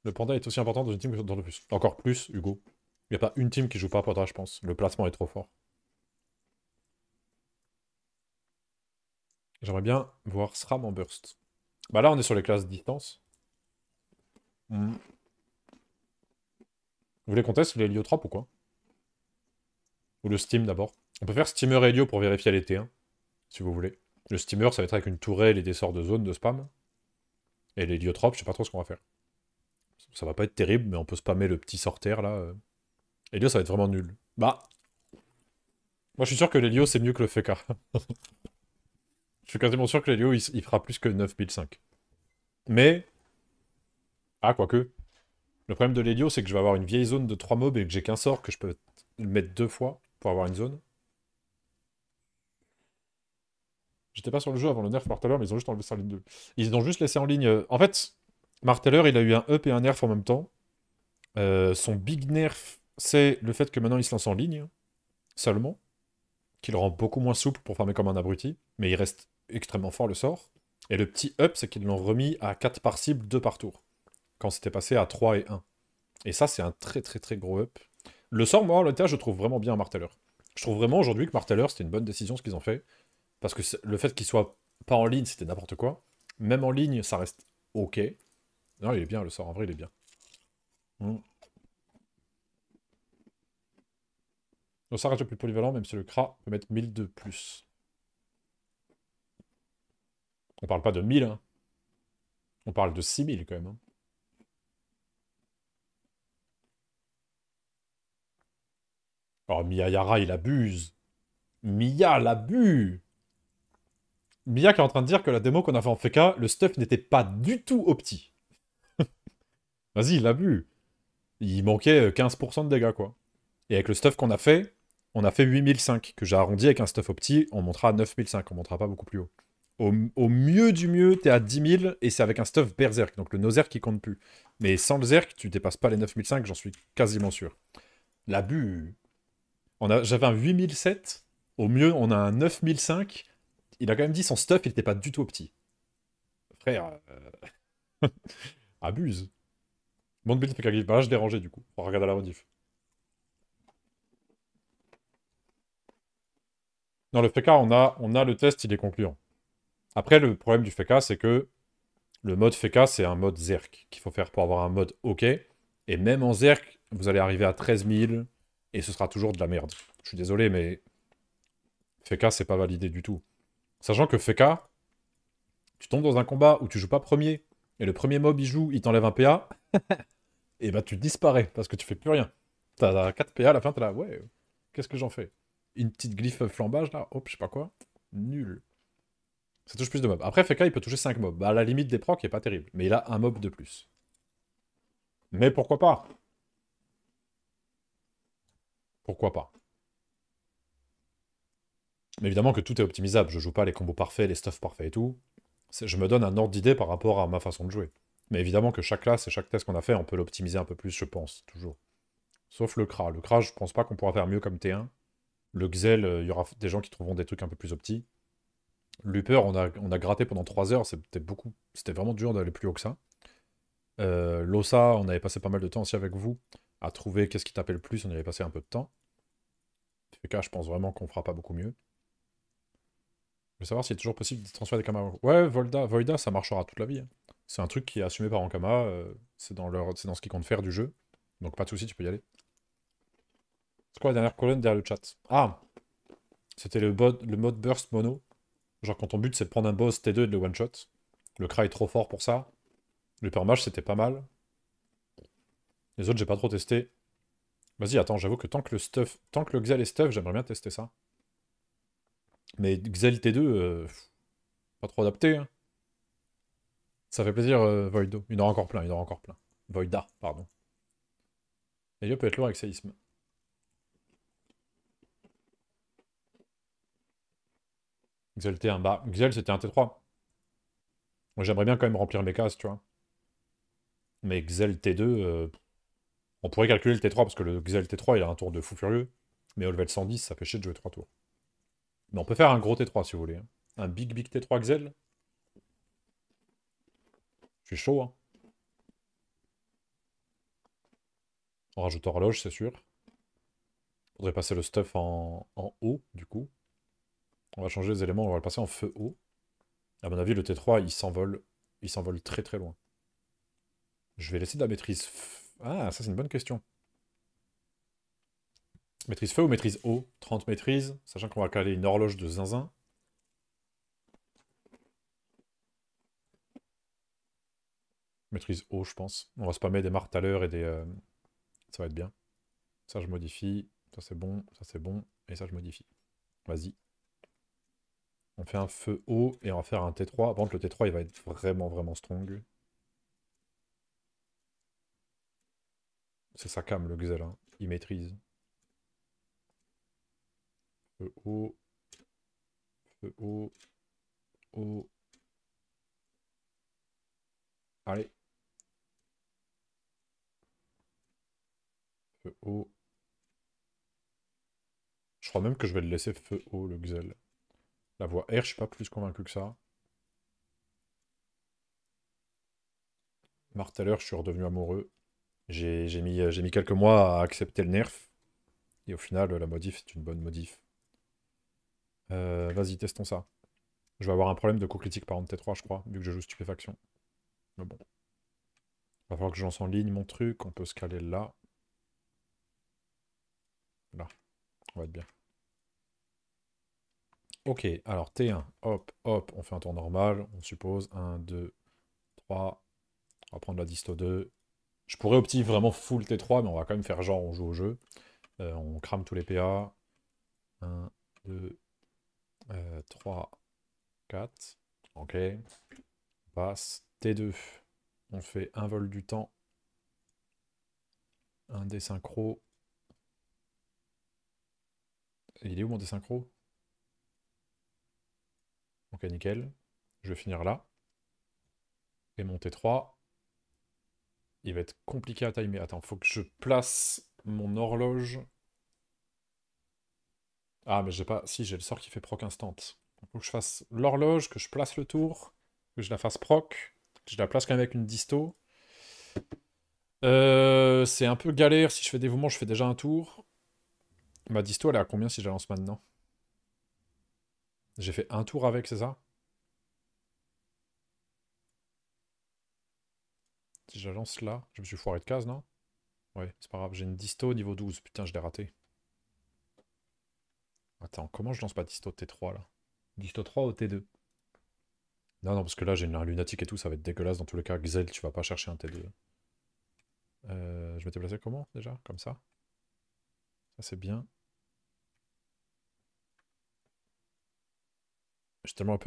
Le panda est aussi important dans une team que dans le plus. Encore plus, Hugo. Il n'y a pas une team qui joue pas panda, je pense. Le placement est trop fort. J'aimerais bien voir SRAM en burst. Bah là, on est sur les classes distance. Mm. Vous voulez qu'on teste l'héliotrope ou quoi Ou le steam d'abord On peut faire steamer Helio pour vérifier l'été, si vous voulez. Le steamer, ça va être avec une tourelle et des sorts de zone de spam. Et l'héliotrope, je sais pas trop ce qu'on va faire. Ça va pas être terrible, mais on peut spammer le petit sortaire, là. Hélio, euh. ça va être vraiment nul. Bah Moi, je suis sûr que l'Helio c'est mieux que le FK. je suis quasiment sûr que l'Helio il, il fera plus que 9005. Mais ah, quoique. Le problème de l'hélio, c'est que je vais avoir une vieille zone de 3 mobs et que j'ai qu'un sort que je peux mettre deux fois pour avoir une zone. J'étais pas sur le jeu avant le nerf Marteller, mais ils ont juste enlevé ça en ligne 2. Ils ont juste laissé en ligne... Euh, en fait, Marteller, il a eu un up et un nerf en même temps. Euh, son big nerf, c'est le fait que maintenant il se lance en ligne, seulement, qu'il rend beaucoup moins souple pour farmer comme un abruti, mais il reste extrêmement fort le sort. Et le petit up, c'est qu'ils l'ont remis à 4 par cible, 2 par tour quand c'était passé à 3 et 1. Et ça, c'est un très très très gros up. Le sort, moi, en je trouve vraiment bien Marteller. Je trouve vraiment aujourd'hui que Marteller, c'était une bonne décision ce qu'ils ont fait. Parce que le fait qu'il soit pas en ligne, c'était n'importe quoi. Même en ligne, ça reste ok. Non, il est bien le sort, en vrai, il est bien. Le ça reste le plus polyvalent, même si le CRA peut mettre 1000 de plus. On parle pas de 1000, hein. On parle de 6000 quand même. Hein. Oh, Mia Yara, il abuse. Mia l'abus Mia qui est en train de dire que la démo qu'on a fait en FK, le stuff n'était pas du tout opti. Vas-y, il bu. Il manquait 15% euh, de dégâts, quoi. Et avec le stuff qu'on a fait, on a fait 8005, que j'ai arrondi avec un stuff opti, on montera à 9005, on montera pas beaucoup plus haut. Au, mieux du mieux, t'es à 10 000 et c'est avec un stuff berserk, donc le nozerk qui compte plus. Mais sans le zerk, tu dépasses pas les 9005, j'en suis quasiment sûr. L'abus. J'avais un 8007, au mieux on a un 9005. Il a quand même dit son stuff, il n'était pas du tout petit. Frère, euh, abuse. Bon build fait je dérangeais du coup. On regarde la modif. Dans le FK, on a, on a le test, il est concluant. Après, le problème du FK, c'est que le mode FK, c'est un mode Zerk. qu'il faut faire pour avoir un mode OK. Et même en Zerk, vous allez arriver à 13 000, et ce sera toujours de la merde. Je suis désolé, mais Feka, c'est pas validé du tout. Sachant que Feka, tu tombes dans un combat où tu joues pas premier, et le premier mob il joue, il t'enlève un PA, et bah tu disparais parce que tu fais plus rien. T'as 4 PA à la fin, t'es là, ouais, qu'est-ce que j'en fais Une petite glyphe flambage là, hop, je sais pas quoi, nul. Ça touche plus de mobs. Après, Feka, il peut toucher 5 mobs. Bah, à la limite des procs, il est pas terrible, mais il a un mob de plus. Mais pourquoi pas pourquoi pas Mais évidemment que tout est optimisable. Je joue pas les combos parfaits, les stuffs parfaits et tout. Je me donne un ordre d'idée par rapport à ma façon de jouer. Mais évidemment que chaque classe et chaque test qu'on a fait, on peut l'optimiser un peu plus, je pense, toujours. Sauf le Kra. Le Kra, je pense pas qu'on pourra faire mieux comme T1. Le Xel, il euh, y aura des gens qui trouveront des trucs un peu plus opti. Luper, on a, on a gratté pendant 3 heures, c'était beaucoup. C'était vraiment dur d'aller plus haut que ça. Euh, LOSA, on avait passé pas mal de temps aussi avec vous à trouver qu'est-ce qui tapait le plus, on avait passé un peu de temps cas je pense vraiment qu'on fera pas beaucoup mieux. Je savoir s'il est toujours possible de transférer des Kama. Ouais, Volda, Voida, ça marchera toute la vie. Hein. C'est un truc qui est assumé par Ankama, euh, c'est dans, leur... dans ce qu'ils compte faire du jeu. Donc pas de souci, tu peux y aller. C'est quoi la dernière colonne derrière le chat Ah C'était le, le mode burst mono. Genre quand ton but c'est de prendre un boss T2 et de le one-shot. Le cry est trop fort pour ça. Le permage c'était pas mal. Les autres j'ai pas trop testé. Vas-y, attends, j'avoue que tant que le stuff, tant que le Xel est stuff, j'aimerais bien tester ça. Mais Xel T2, euh, pas trop adapté. Hein. Ça fait plaisir, euh, Voido. Il en aura encore plein, il en aura encore plein. Voida, pardon. Et peut être lourd avec séisme. Xel T1, bah, Xel c'était un T3. J'aimerais bien quand même remplir mes cases, tu vois. Mais Xel T2, on pourrait calculer le T3 parce que le Xel T3 il a un tour de fou furieux, mais au level 110 ça fait chier de jouer 3 tours. Mais on peut faire un gros T3 si vous voulez. Hein. Un big big T3 Xel. Je suis chaud. Hein. On rajoute horloge, c'est sûr. Faudrait passer le stuff en, haut du coup. On va changer les éléments, on va le passer en feu haut. À mon avis, le T3 il s'envole il s'envole très très loin. Je vais laisser de la maîtrise ah, ça c'est une bonne question. Maîtrise feu ou maîtrise eau 30 maîtrises, sachant qu'on va caler une horloge de zinzin. Maîtrise haut je pense. On va spammer des marques à l'heure et des... Euh, ça va être bien. Ça, je modifie. Ça, c'est bon. Ça, c'est bon. Et ça, je modifie. Vas-y. On fait un feu haut et on va faire un T3. Par contre, le T3, il va être vraiment, vraiment strong. C'est sa cam, le Xel. Hein. Il maîtrise. Feu haut. Feu haut. Haut. Allez. Feu haut. Je crois même que je vais le laisser feu haut, le Xel. La voix R, je suis pas plus convaincu que ça. Marteller, je suis redevenu amoureux. Euh, j'ai mis, quelques mois à accepter le nerf. Et au final, la modif c'est une bonne modif. Euh, vas-y, testons ça. Je vais avoir un problème de co critique par T3, je crois, vu que je joue stupéfaction. Mais bon. Va falloir que je lance en ligne mon truc. On peut se caler là. Là. On va être bien. Ok, alors T1. Hop, hop. On fait un tour normal, on suppose. 1, 2, 3. On va prendre la disto 2. Je pourrais opter vraiment full T3, mais on va quand même faire genre on joue au jeu. Euh, on crame tous les PA. 1, 2, 3, 4. Ok. On passe. T2. On fait un vol du temps. Un synchro. Il est où mon synchro Ok, nickel. Je vais finir là. Et mon T3. Il va être compliqué à timer. Attends, faut que je place mon horloge. Ah, mais j'ai pas... Si, j'ai le sort qui fait proc instant. faut que je fasse l'horloge, que je place le tour, que je la fasse proc, que je la place quand même avec une disto. Euh, c'est un peu galère. Si je fais des dévouement, je fais déjà un tour. Ma disto, elle est à combien si je la lance maintenant J'ai fait un tour avec, c'est ça Si je lance là, je me suis foiré de case, non Ouais, c'est pas grave, j'ai une disto niveau 12. Putain, je l'ai raté. Attends, comment je lance pas disto T3 là Disto 3 au T2. Non, non, parce que là j'ai un lunatique et tout, ça va être dégueulasse dans tous les cas. Xel, tu vas pas chercher un T2. Euh, je m'étais placé comment déjà Comme ça Ça c'est bien. J'ai tellement,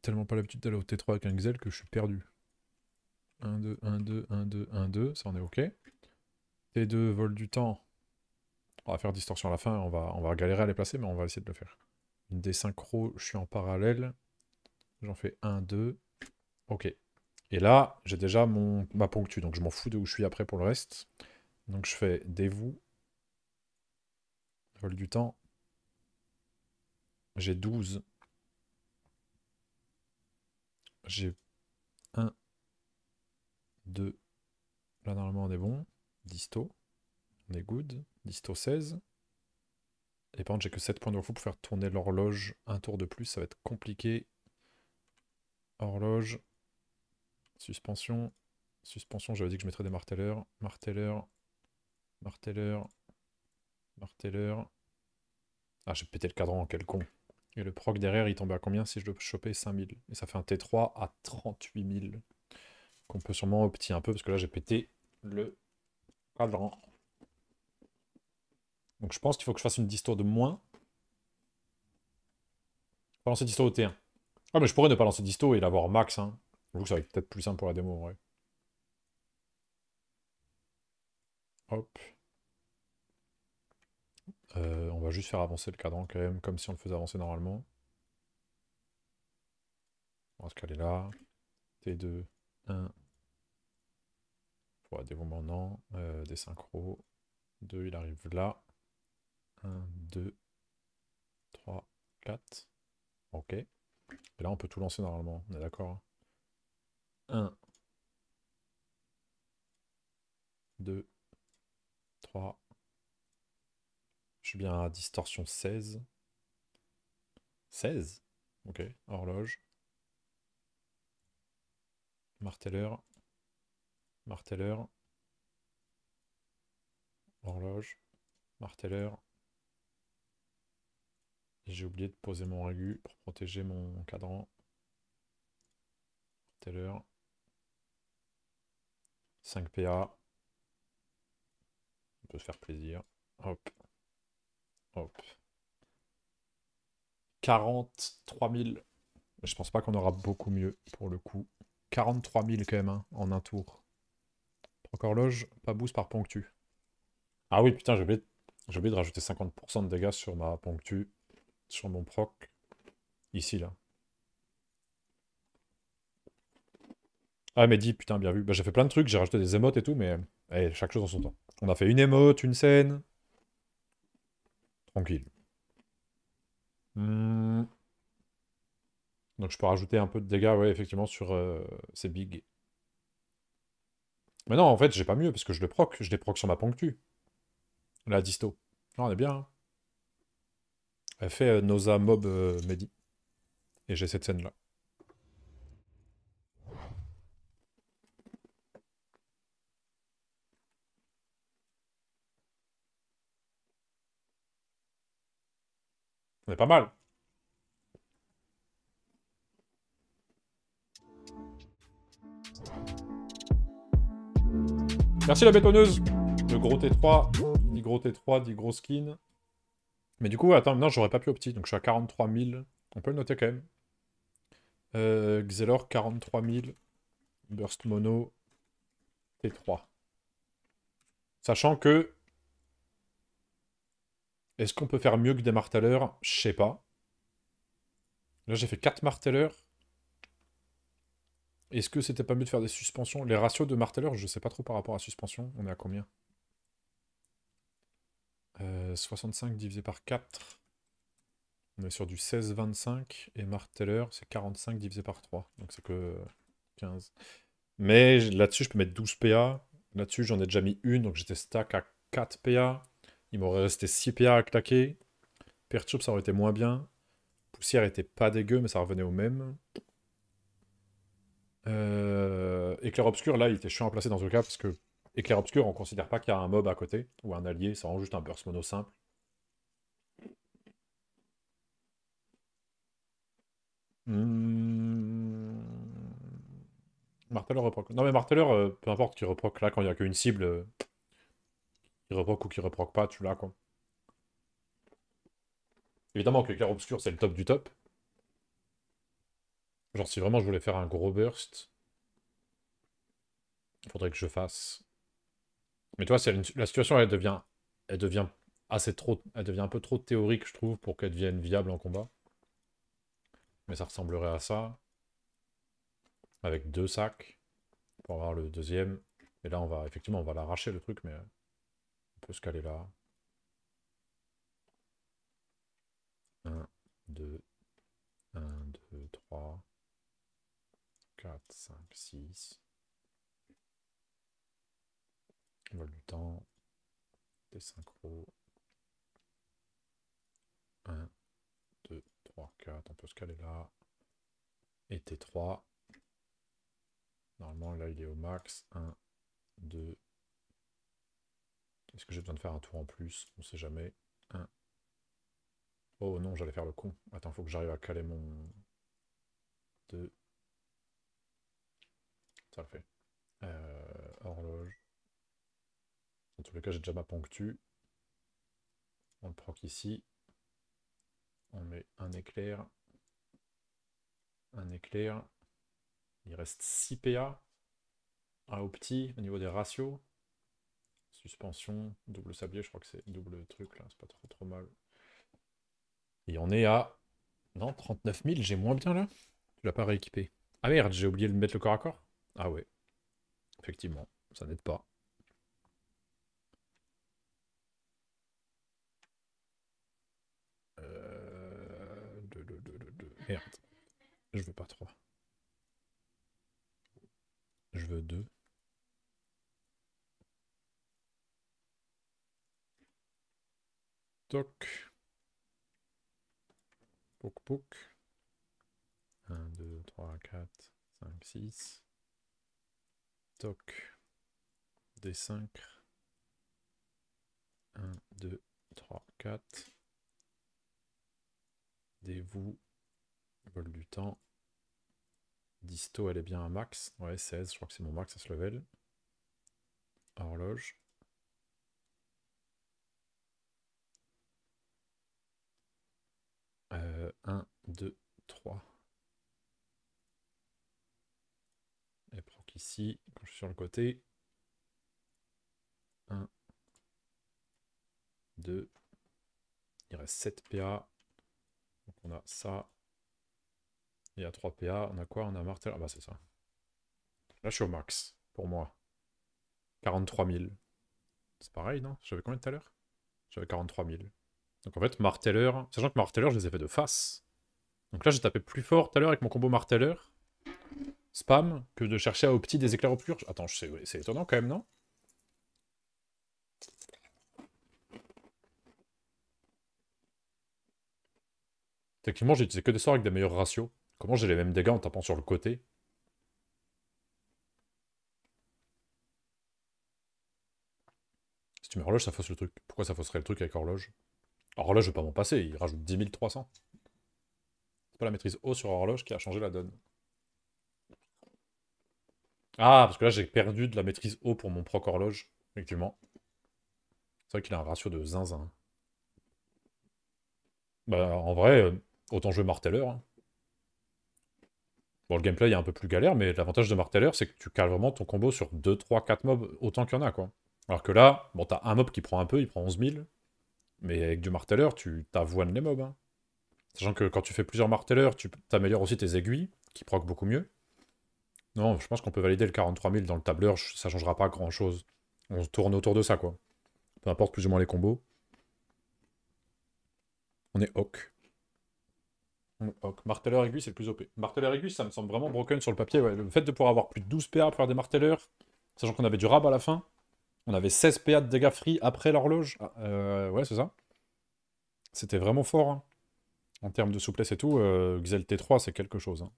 tellement pas l'habitude d'aller au T3 avec un Xel que je suis perdu. 1, 2, 1, 2, 1, 2, 1, 2, ça en est OK. T2, vol du temps. On va faire distorsion à la fin, on va, on va galérer à les placer, mais on va essayer de le faire. Une des synchros, je suis en parallèle. J'en fais 1, 2, OK. Et là, j'ai déjà mon, ma ponctue, donc je m'en fous de où je suis après pour le reste. Donc je fais dévou, vol du temps. J'ai 12. J'ai 2. Là, normalement, on est bon. Disto. On est good. Disto 16. Et par contre, j'ai que 7 points de refou pour faire tourner l'horloge un tour de plus. Ça va être compliqué. Horloge. Suspension. Suspension, j'avais dit que je mettrais des martelleurs. Martelleur. Martelleur. Martelleur. Ah, j'ai pété le cadran, quel con. Et le proc derrière, il tombe à combien si je le chopais 5000 Et ça fait un T3 à 38000 qu'on peut sûrement optimiser un peu, parce que là, j'ai pété le cadran. Donc je pense qu'il faut que je fasse une disto de moins. Pas lancer disto au T1. Ah, mais je pourrais ne pas lancer disto et l'avoir max. Hein. savez que ça peut-être plus simple pour la démo, en vrai. Hop. Euh, on va juste faire avancer le cadran quand même, comme si on le faisait avancer normalement. On va se caler là. T2, 1, des moments non, euh, des synchros. 2, il arrive là. 1, 2, 3, 4. Ok. Et là, on peut tout lancer normalement, on est d'accord 1, 2, 3. Je suis bien à distorsion 16. 16 Ok, horloge. marteller Marteller, horloge, Marteller. j'ai oublié de poser mon aigu pour protéger mon cadran. Marteller, 5 PA. On peut se faire plaisir. Hop. Hop. 43 000. Je pense pas qu'on aura beaucoup mieux pour le coup. 43 000 quand même hein, en un tour. Encore loge, pas boost par ponctu. Ah oui, putain, j'ai oublié, de rajouter 50% de dégâts sur ma ponctu, sur mon proc, ici, là. Ah, mais dis, putain, bien vu. Bah, j'ai fait plein de trucs, j'ai rajouté des émotes et tout, mais eh, chaque chose en son temps. On a fait une émote, une scène. Tranquille. Hmm. Donc je peux rajouter un peu de dégâts, oui, effectivement, sur euh, ces bigs. Mais non, en fait, j'ai pas mieux, parce que je le proc. Je les proc sur ma ponctue. La disto. Non, on est bien. Hein. Elle fait euh, nosa Mob euh, Medi. Et j'ai cette scène-là. On pas mal. Merci la bétonneuse Le gros T3, dit gros T3, dit gros skin. Mais du coup, attends, maintenant j'aurais pas pu au petit, donc je suis à 43 000. On peut le noter quand même. Euh, Xelor, 43 000. Burst Mono, T3. Sachant que... Est-ce qu'on peut faire mieux que des marteleurs Je sais pas. Là, j'ai fait 4 marteleurs. Est-ce que c'était pas mieux de faire des suspensions Les ratios de Marteller, je sais pas trop par rapport à suspension. On est à combien 65 euh, divisé par 4. On est sur du 16-25. Et Marteller, c'est 45 divisé par 3. Donc c'est que 15. Mais là-dessus, je peux mettre 12 PA. Là-dessus, j'en ai déjà mis une. Donc j'étais stack à 4 PA. Il m'aurait resté 6 PA à claquer. Perturbe, ça aurait été moins bien. Poussière était pas dégueu, mais ça revenait au même éclair euh, obscur, là, il était chiant à placer dans ce cas parce que éclair obscur, on considère pas qu'il y a un mob à côté ou un allié, ça rend juste un burst mono simple. Mmh... Marteleur Non, mais marteleur, peu importe qu'il reproque là quand il n'y a qu'une cible, euh, il reproque ou qui reproque pas, tu l'as quoi. Évidemment que l'éclair obscur, c'est le top du top. Genre, si vraiment je voulais faire un gros burst, il faudrait que je fasse. Mais toi, vois la situation, elle devient, elle devient assez trop, elle devient un peu trop théorique, je trouve, pour qu'elle devienne viable en combat. Mais ça ressemblerait à ça, avec deux sacs pour avoir le deuxième. Et là, on va effectivement, on va l'arracher le truc, mais on peut se caler là. 1, 2, 1, 2, 3. 4, 5, 6. Vol du temps. Des synchros. 1, 2, 3, 4. On peut se caler là. Et T3. Normalement, là, il est au max. 1, 2. Est-ce que j'ai besoin de faire un tour en plus On ne sait jamais. 1. Oh non, j'allais faire le con. Attends, il faut que j'arrive à caler mon... 2. Ça fait. Euh, horloge. En tous les cas, j'ai déjà ma ponctue. On le proc ici. On met un éclair. Un éclair. Il reste 6 PA. un au petit, au niveau des ratios. Suspension, double sablier, je crois que c'est double truc là, c'est pas trop trop mal. Et on est à... Non, 39 000, j'ai moins bien là Tu l'as pas rééquipé. Ah merde, j'ai oublié de mettre le corps à corps ah ouais, effectivement, ça n'aide pas. Euh... De, de, de, Merde, je veux pas 3. Je veux 2. Toc. Pouk pouk. 1, 2, 3, 4, 5, 6. Stock d 5. 1, 2, 3, 4. vous Vol du temps. Disto, elle est bien à max. Ouais, 16, je crois que c'est mon max à ce level. Horloge. Euh, 1, 2, 3. ici, quand je suis sur le côté. 1, 2, il reste 7 PA. on a ça. y a 3 PA, on a quoi On a Marteller. Ah bah c'est ça. Là je suis au max, pour moi. 43 000. C'est pareil, non J'avais combien tout à l'heure J'avais 43 000. Donc en fait, marteller sachant que marteller je les ai fait de face. Donc là, j'ai tapé plus fort tout à l'heure avec mon combo marteller spam que de chercher à opti des éclairs obscurs. Attends, c'est étonnant quand même, non Techniquement, j'ai utilisé que des sorts avec des meilleurs ratios. Comment j'ai les mêmes dégâts en tapant sur le côté Si tu mets horloge, ça fausse le truc. Pourquoi ça fausserait le truc avec horloge Horloge, je vais pas m'en passer, il rajoute 10 300. C'est pas la maîtrise haut sur horloge qui a changé la donne. Ah, parce que là, j'ai perdu de la maîtrise haut pour mon proc horloge, effectivement. C'est vrai qu'il a un ratio de zinzin. Bah, en vrai, euh, autant jouer marteller. Hein. Bon, le gameplay est un peu plus galère, mais l'avantage de marteller, c'est que tu cales vraiment ton combo sur 2, 3, 4 mobs, autant qu'il y en a, quoi. Alors que là, bon, t'as un mob qui prend un peu, il prend 11 000. Mais avec du marteller, tu t'avoines les mobs. Hein. Sachant que quand tu fais plusieurs marteller, tu t'améliores aussi tes aiguilles, qui proc beaucoup mieux. Non, je pense qu'on peut valider le 43 000 dans le tableur, ça changera pas grand chose. On tourne autour de ça, quoi. Peu importe plus ou moins les combos. On est hoc. Hoc. est aiguille, c'est le plus OP. Marteleur aiguille, ça me semble vraiment broken sur le papier. le fait de pouvoir avoir plus de 12 PA pour faire des marteleurs, sachant qu'on avait du rab à la fin, on avait 16 PA de dégâts free après l'horloge. Ah, euh, ouais, c'est ça. C'était vraiment fort. Hein. En termes de souplesse et tout, euh, Xel T3, c'est quelque chose. Hein.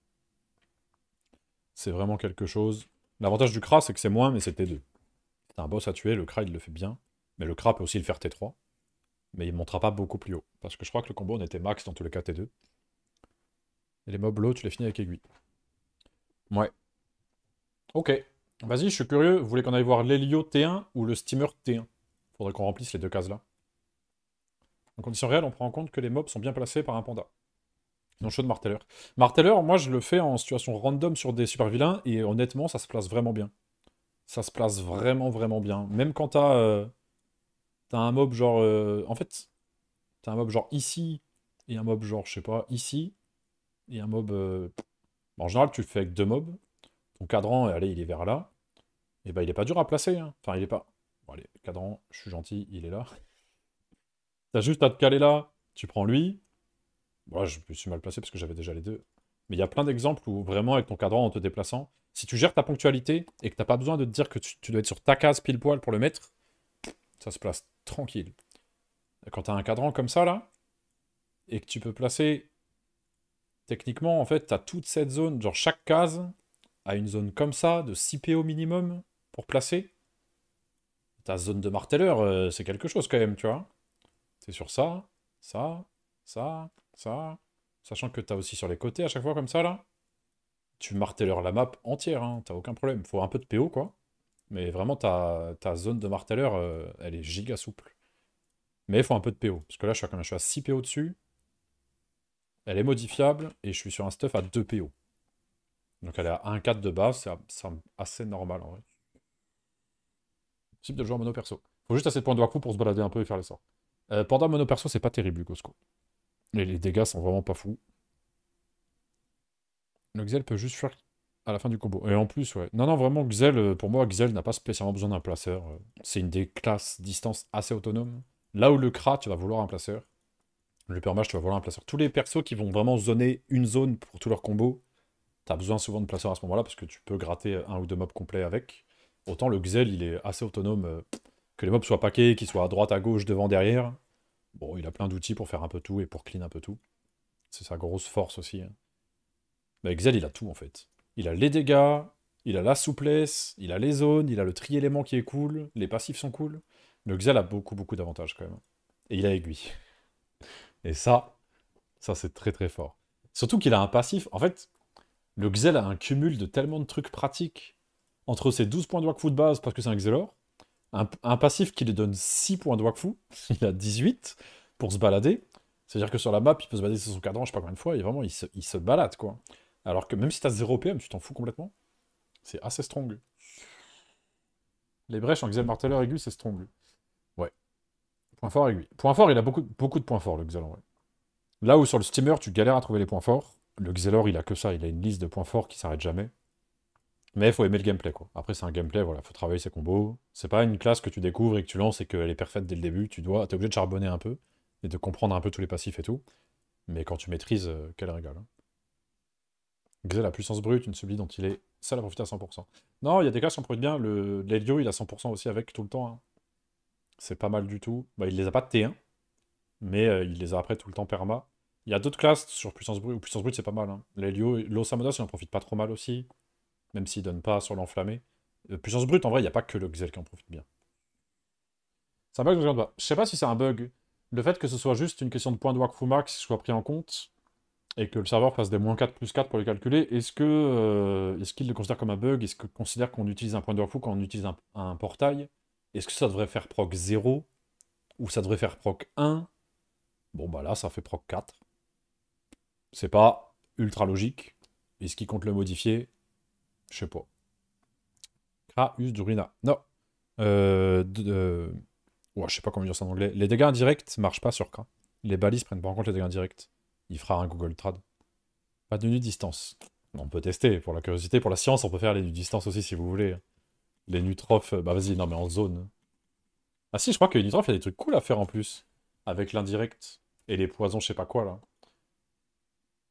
C'est vraiment quelque chose. L'avantage du Kra, c'est que c'est moins, mais c'est T2. C'est un boss à tuer, le Kra, il le fait bien. Mais le Kra peut aussi le faire T3. Mais il ne montera pas beaucoup plus haut. Parce que je crois que le combo, on était max dans tous les cas T2. Et les mobs, low tu les finis avec aiguille. Ouais. Ok. Vas-y, je suis curieux. Vous voulez qu'on aille voir l'Hélio T1 ou le Steamer T1 Faudrait qu'on remplisse les deux cases là. En condition réelle, on prend en compte que les mobs sont bien placés par un panda. Non, de Marteller. Marteller, moi, je le fais en situation random sur des super vilains, et honnêtement, ça se place vraiment bien. Ça se place vraiment, vraiment bien. Même quand t'as euh, un mob genre... Euh, en fait, t'as un mob genre ici, et un mob genre, je sais pas, ici, et un mob... Euh, en général, tu fais avec deux mobs. Ton cadran, allez, il est vers là. Et eh ben il est pas dur à placer. Hein. Enfin, il est pas... Bon, allez, cadran, je suis gentil, il est là. T'as juste à te caler là, tu prends lui, moi, je me suis mal placé parce que j'avais déjà les deux. Mais il y a plein d'exemples où vraiment avec ton cadran en te déplaçant, si tu gères ta ponctualité et que tu t'as pas besoin de te dire que tu, dois être sur ta case pile poil pour le mettre, ça se place tranquille. Quand tu as un cadran comme ça là, et que tu peux placer, techniquement en fait, tu as toute cette zone, genre chaque case a une zone comme ça, de 6 PO minimum pour placer. Ta zone de martelleur, euh, c'est quelque chose quand même, tu vois. C'est sur ça, ça, ça, Sachant que tu as aussi sur les côtés à chaque fois comme ça, là. Tu martelleurs la map entière, hein, t'as aucun problème. Faut un peu de PO, quoi. Mais vraiment, ta, ta zone de martelleur, euh, elle est giga souple. Mais il faut un peu de PO. Parce que là, je suis à, je suis à 6 PO dessus. Elle est modifiable et je suis sur un stuff à 2 PO. Donc elle est à 4 de base, c'est assez normal en vrai. Type de joueur mono perso. Faut juste assez de points de coup pour se balader un peu et faire le sort euh, pendant monoperso mono perso, c'est pas terrible, Gosco les dégâts sont vraiment pas fous. Le Xel peut juste faire... à la fin du combo. Et en plus, ouais. Non, non, vraiment, Xel, euh, pour moi, Xel n'a pas spécialement besoin d'un placeur. Euh, c'est une des classes distance assez autonome. Là où le Kra, tu vas vouloir un placeur. Le Permage, tu vas vouloir un placeur. Tous les persos qui vont vraiment zoner une zone pour tous leurs combos, t'as besoin souvent de placeur à ce moment-là parce que tu peux gratter un ou deux mobs complets avec. Autant le Xel, il est assez autonome. Euh, que les mobs soient paqués, qu'ils soient à droite, à gauche, devant, derrière. Bon, il a plein d'outils pour faire un peu tout et pour clean un peu tout. C'est sa grosse force aussi. Hein. il a tout en fait. Il a les dégâts, il a la souplesse, il a les zones, il a le tri-élément qui est cool, les passifs sont cool. Le Xel a beaucoup, beaucoup d'avantages quand même. Et il a aiguille. Et ça, ça c'est très très fort. Surtout qu'il a un passif. En fait, le Xel a un cumul de tellement de trucs pratiques entre ses 12 points de Wakfu de base parce que c'est un Xelor, un, passif qui lui donne 6 points de Wakfu, il a 18 pour se balader. C'est-à-dire que sur la map, il peut se balader sur son cadran, je sais pas combien de fois, et vraiment, il se, balade, quoi. Alors que même si tu as 0 PM, tu t'en fous complètement. C'est assez strong. Les brèches en Xel Marteller aigu, c'est strong. Ouais. Point fort aiguille. Point fort, il a beaucoup, beaucoup de points forts, le Xel, Là où sur le steamer, tu galères à trouver les points forts, le Xelor, il a que ça, il a une liste de points forts qui s'arrête jamais. Mais il faut aimer le gameplay, quoi. Après, c'est un gameplay, voilà, faut travailler ses combos. C'est pas une classe que tu découvres et que tu lances et qu'elle est parfaite dès le début. Tu dois, t'es obligé de charbonner un peu et de comprendre un peu tous les passifs et tout. Mais quand tu maîtrises, euh, quel régal. Hein. la puissance brute, une subie dont il est ça à profiter à 100%. Non, il y a des classes qui en profitent bien. L'Elio, il a 100% aussi avec tout le temps. Hein. C'est pas mal du tout. Bah, il les a pas de T1, mais euh, il les a après tout le temps perma. Il y a d'autres classes sur puissance brute, ou puissance brute c'est pas mal. Hein. L'Elio, l'Osamodas, il en profite pas trop mal aussi même s'il donne pas sur l'enflammé. Euh, puissance brute, en vrai, il n'y a pas que le Xel qui en profite bien. C'est un bug je ne Je sais pas si c'est un bug. Le fait que ce soit juste une question de point de Wakfu Max soit pris en compte, et que le serveur fasse des moins 4 plus 4 pour les calculer, est-ce que euh, est-ce qu'il le considère comme un bug Est-ce qu'il considère qu'on utilise un point de Wakfu quand on utilise un, portail Est-ce que ça devrait faire proc 0 Ou ça devrait faire proc 1 Bon bah là, ça fait proc 4. C'est pas ultra logique. Est-ce qu'il compte le modifier je sais pas. Kraus ah, Durina. Non. Euh, euh, je sais pas comment dire ça en anglais. Les dégâts indirects marchent pas sur Kra. Les balises prennent pas en compte les dégâts indirects. Il fera un Google Trad. Pas de nu distance. On peut tester. Pour la curiosité, pour la science, on peut faire les nu distance aussi si vous voulez. Les nutrophes. Bah vas-y, non mais en zone. Ah si, je crois que les nutrophes, il y a des trucs cool à faire en plus. Avec l'indirect. Et les poisons, je sais pas quoi là.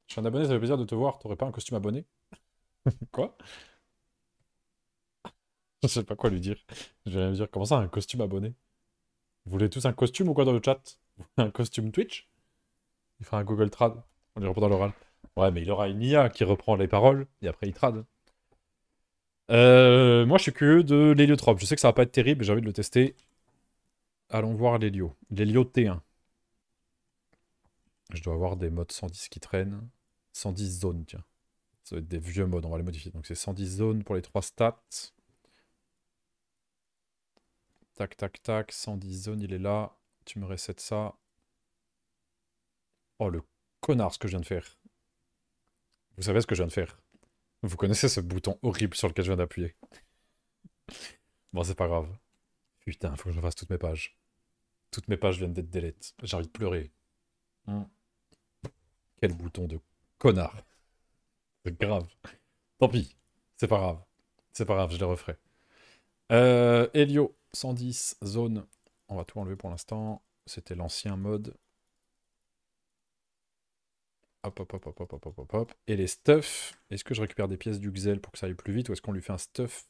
Je suis un abonné, ça fait plaisir de te voir. T'aurais pas un costume abonné Quoi Je sais pas quoi lui dire. Je vais lui dire comment ça, un costume abonné Vous voulez tous un costume ou quoi dans le chat un costume Twitch Il fera un Google Trad. On lui reprendra dans l'oral. Ouais, mais il aura une IA qui reprend les paroles et après il trad. Euh, moi, je suis curieux de l'héliotrope. Je sais que ça va pas être terrible, j'ai envie de le tester. Allons voir l'hélio. L'hélio T1. Je dois avoir des modes 110 qui traînent. 110 zones, tiens. Ça va être des vieux modes, on va les modifier. Donc c'est 110 zones pour les trois stats. Tac, tac, tac. 110 zones, il est là. Tu me resets ça. Oh, le connard, ce que je viens de faire. Vous savez ce que je viens de faire. Vous connaissez ce bouton horrible sur lequel je viens d'appuyer. bon, c'est pas grave. Putain, faut que je refasse toutes mes pages. Toutes mes pages viennent d'être délettes. J'ai envie de pleurer. Hmm. Quel bouton de connard. C'est grave. Tant pis. C'est pas grave. C'est pas grave, je les referai. Euh, Elio, 110, zone. On va tout enlever pour l'instant. C'était l'ancien mode. Hop, hop, hop, hop, hop, hop, hop, hop. Et les stuffs. Est-ce que je récupère des pièces du Xel pour que ça aille plus vite ou est-ce qu'on lui fait un stuff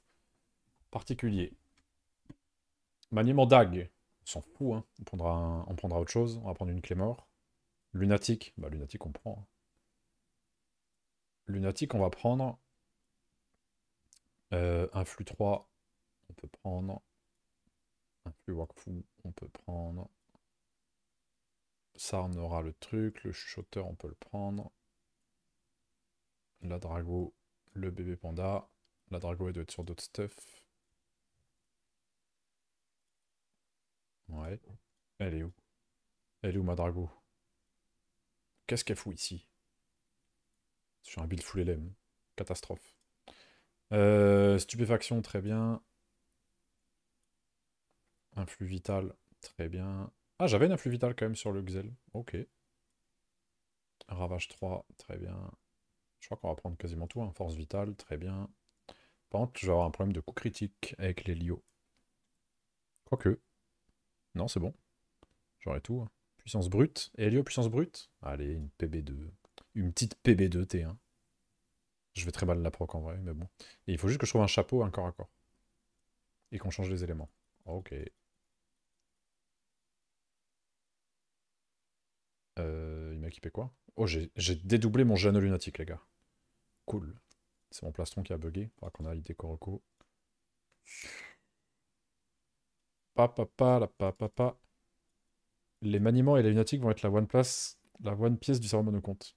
particulier bah, Maniement dag. On s'en fout, hein. On prendra, on prendra autre chose. On va prendre une clé mort. Lunatique. Bah, lunatique, on prend. Hein. Lunatique, on va prendre. Euh, un flux 3, on peut prendre. Un peu Wakfu, on peut prendre. Ça, on aura le truc. Le chuchoteur, on peut le prendre. La Drago, le bébé panda. La Drago, elle doit être sur d'autres stuff. Ouais. Elle est où Elle est où, ma Drago Qu'est-ce qu'elle fout ici Sur un build full LM. Catastrophe. Euh, stupéfaction, très bien. Un flux vital, très bien. Ah, j'avais un flux vital quand même sur le Xel. Ok. Ravage 3, très bien. Je crois qu'on va prendre quasiment tout. Hein. Force vitale, très bien. Par contre, je vais avoir un problème de coup critique avec les Lio. Quoique. Non, c'est bon. J'aurai tout. Hein. Puissance brute. Et Helio, puissance brute Allez, une PB2. Une petite PB2 T1. Hein. Je vais très mal la proc en vrai, mais bon. il faut juste que je trouve un chapeau, un corps à corps. Et qu'on change les éléments. Ok. quoi Oh, j'ai dédoublé mon jeune Lunatique, les gars. Cool. C'est mon plastron qui a bugué. Faudra qu'on aille des Coroco. Pa, pa, pa, la pa, pa, pa. Les maniements et les lunatiques vont être la one place, la one pièce du serveur monocompte.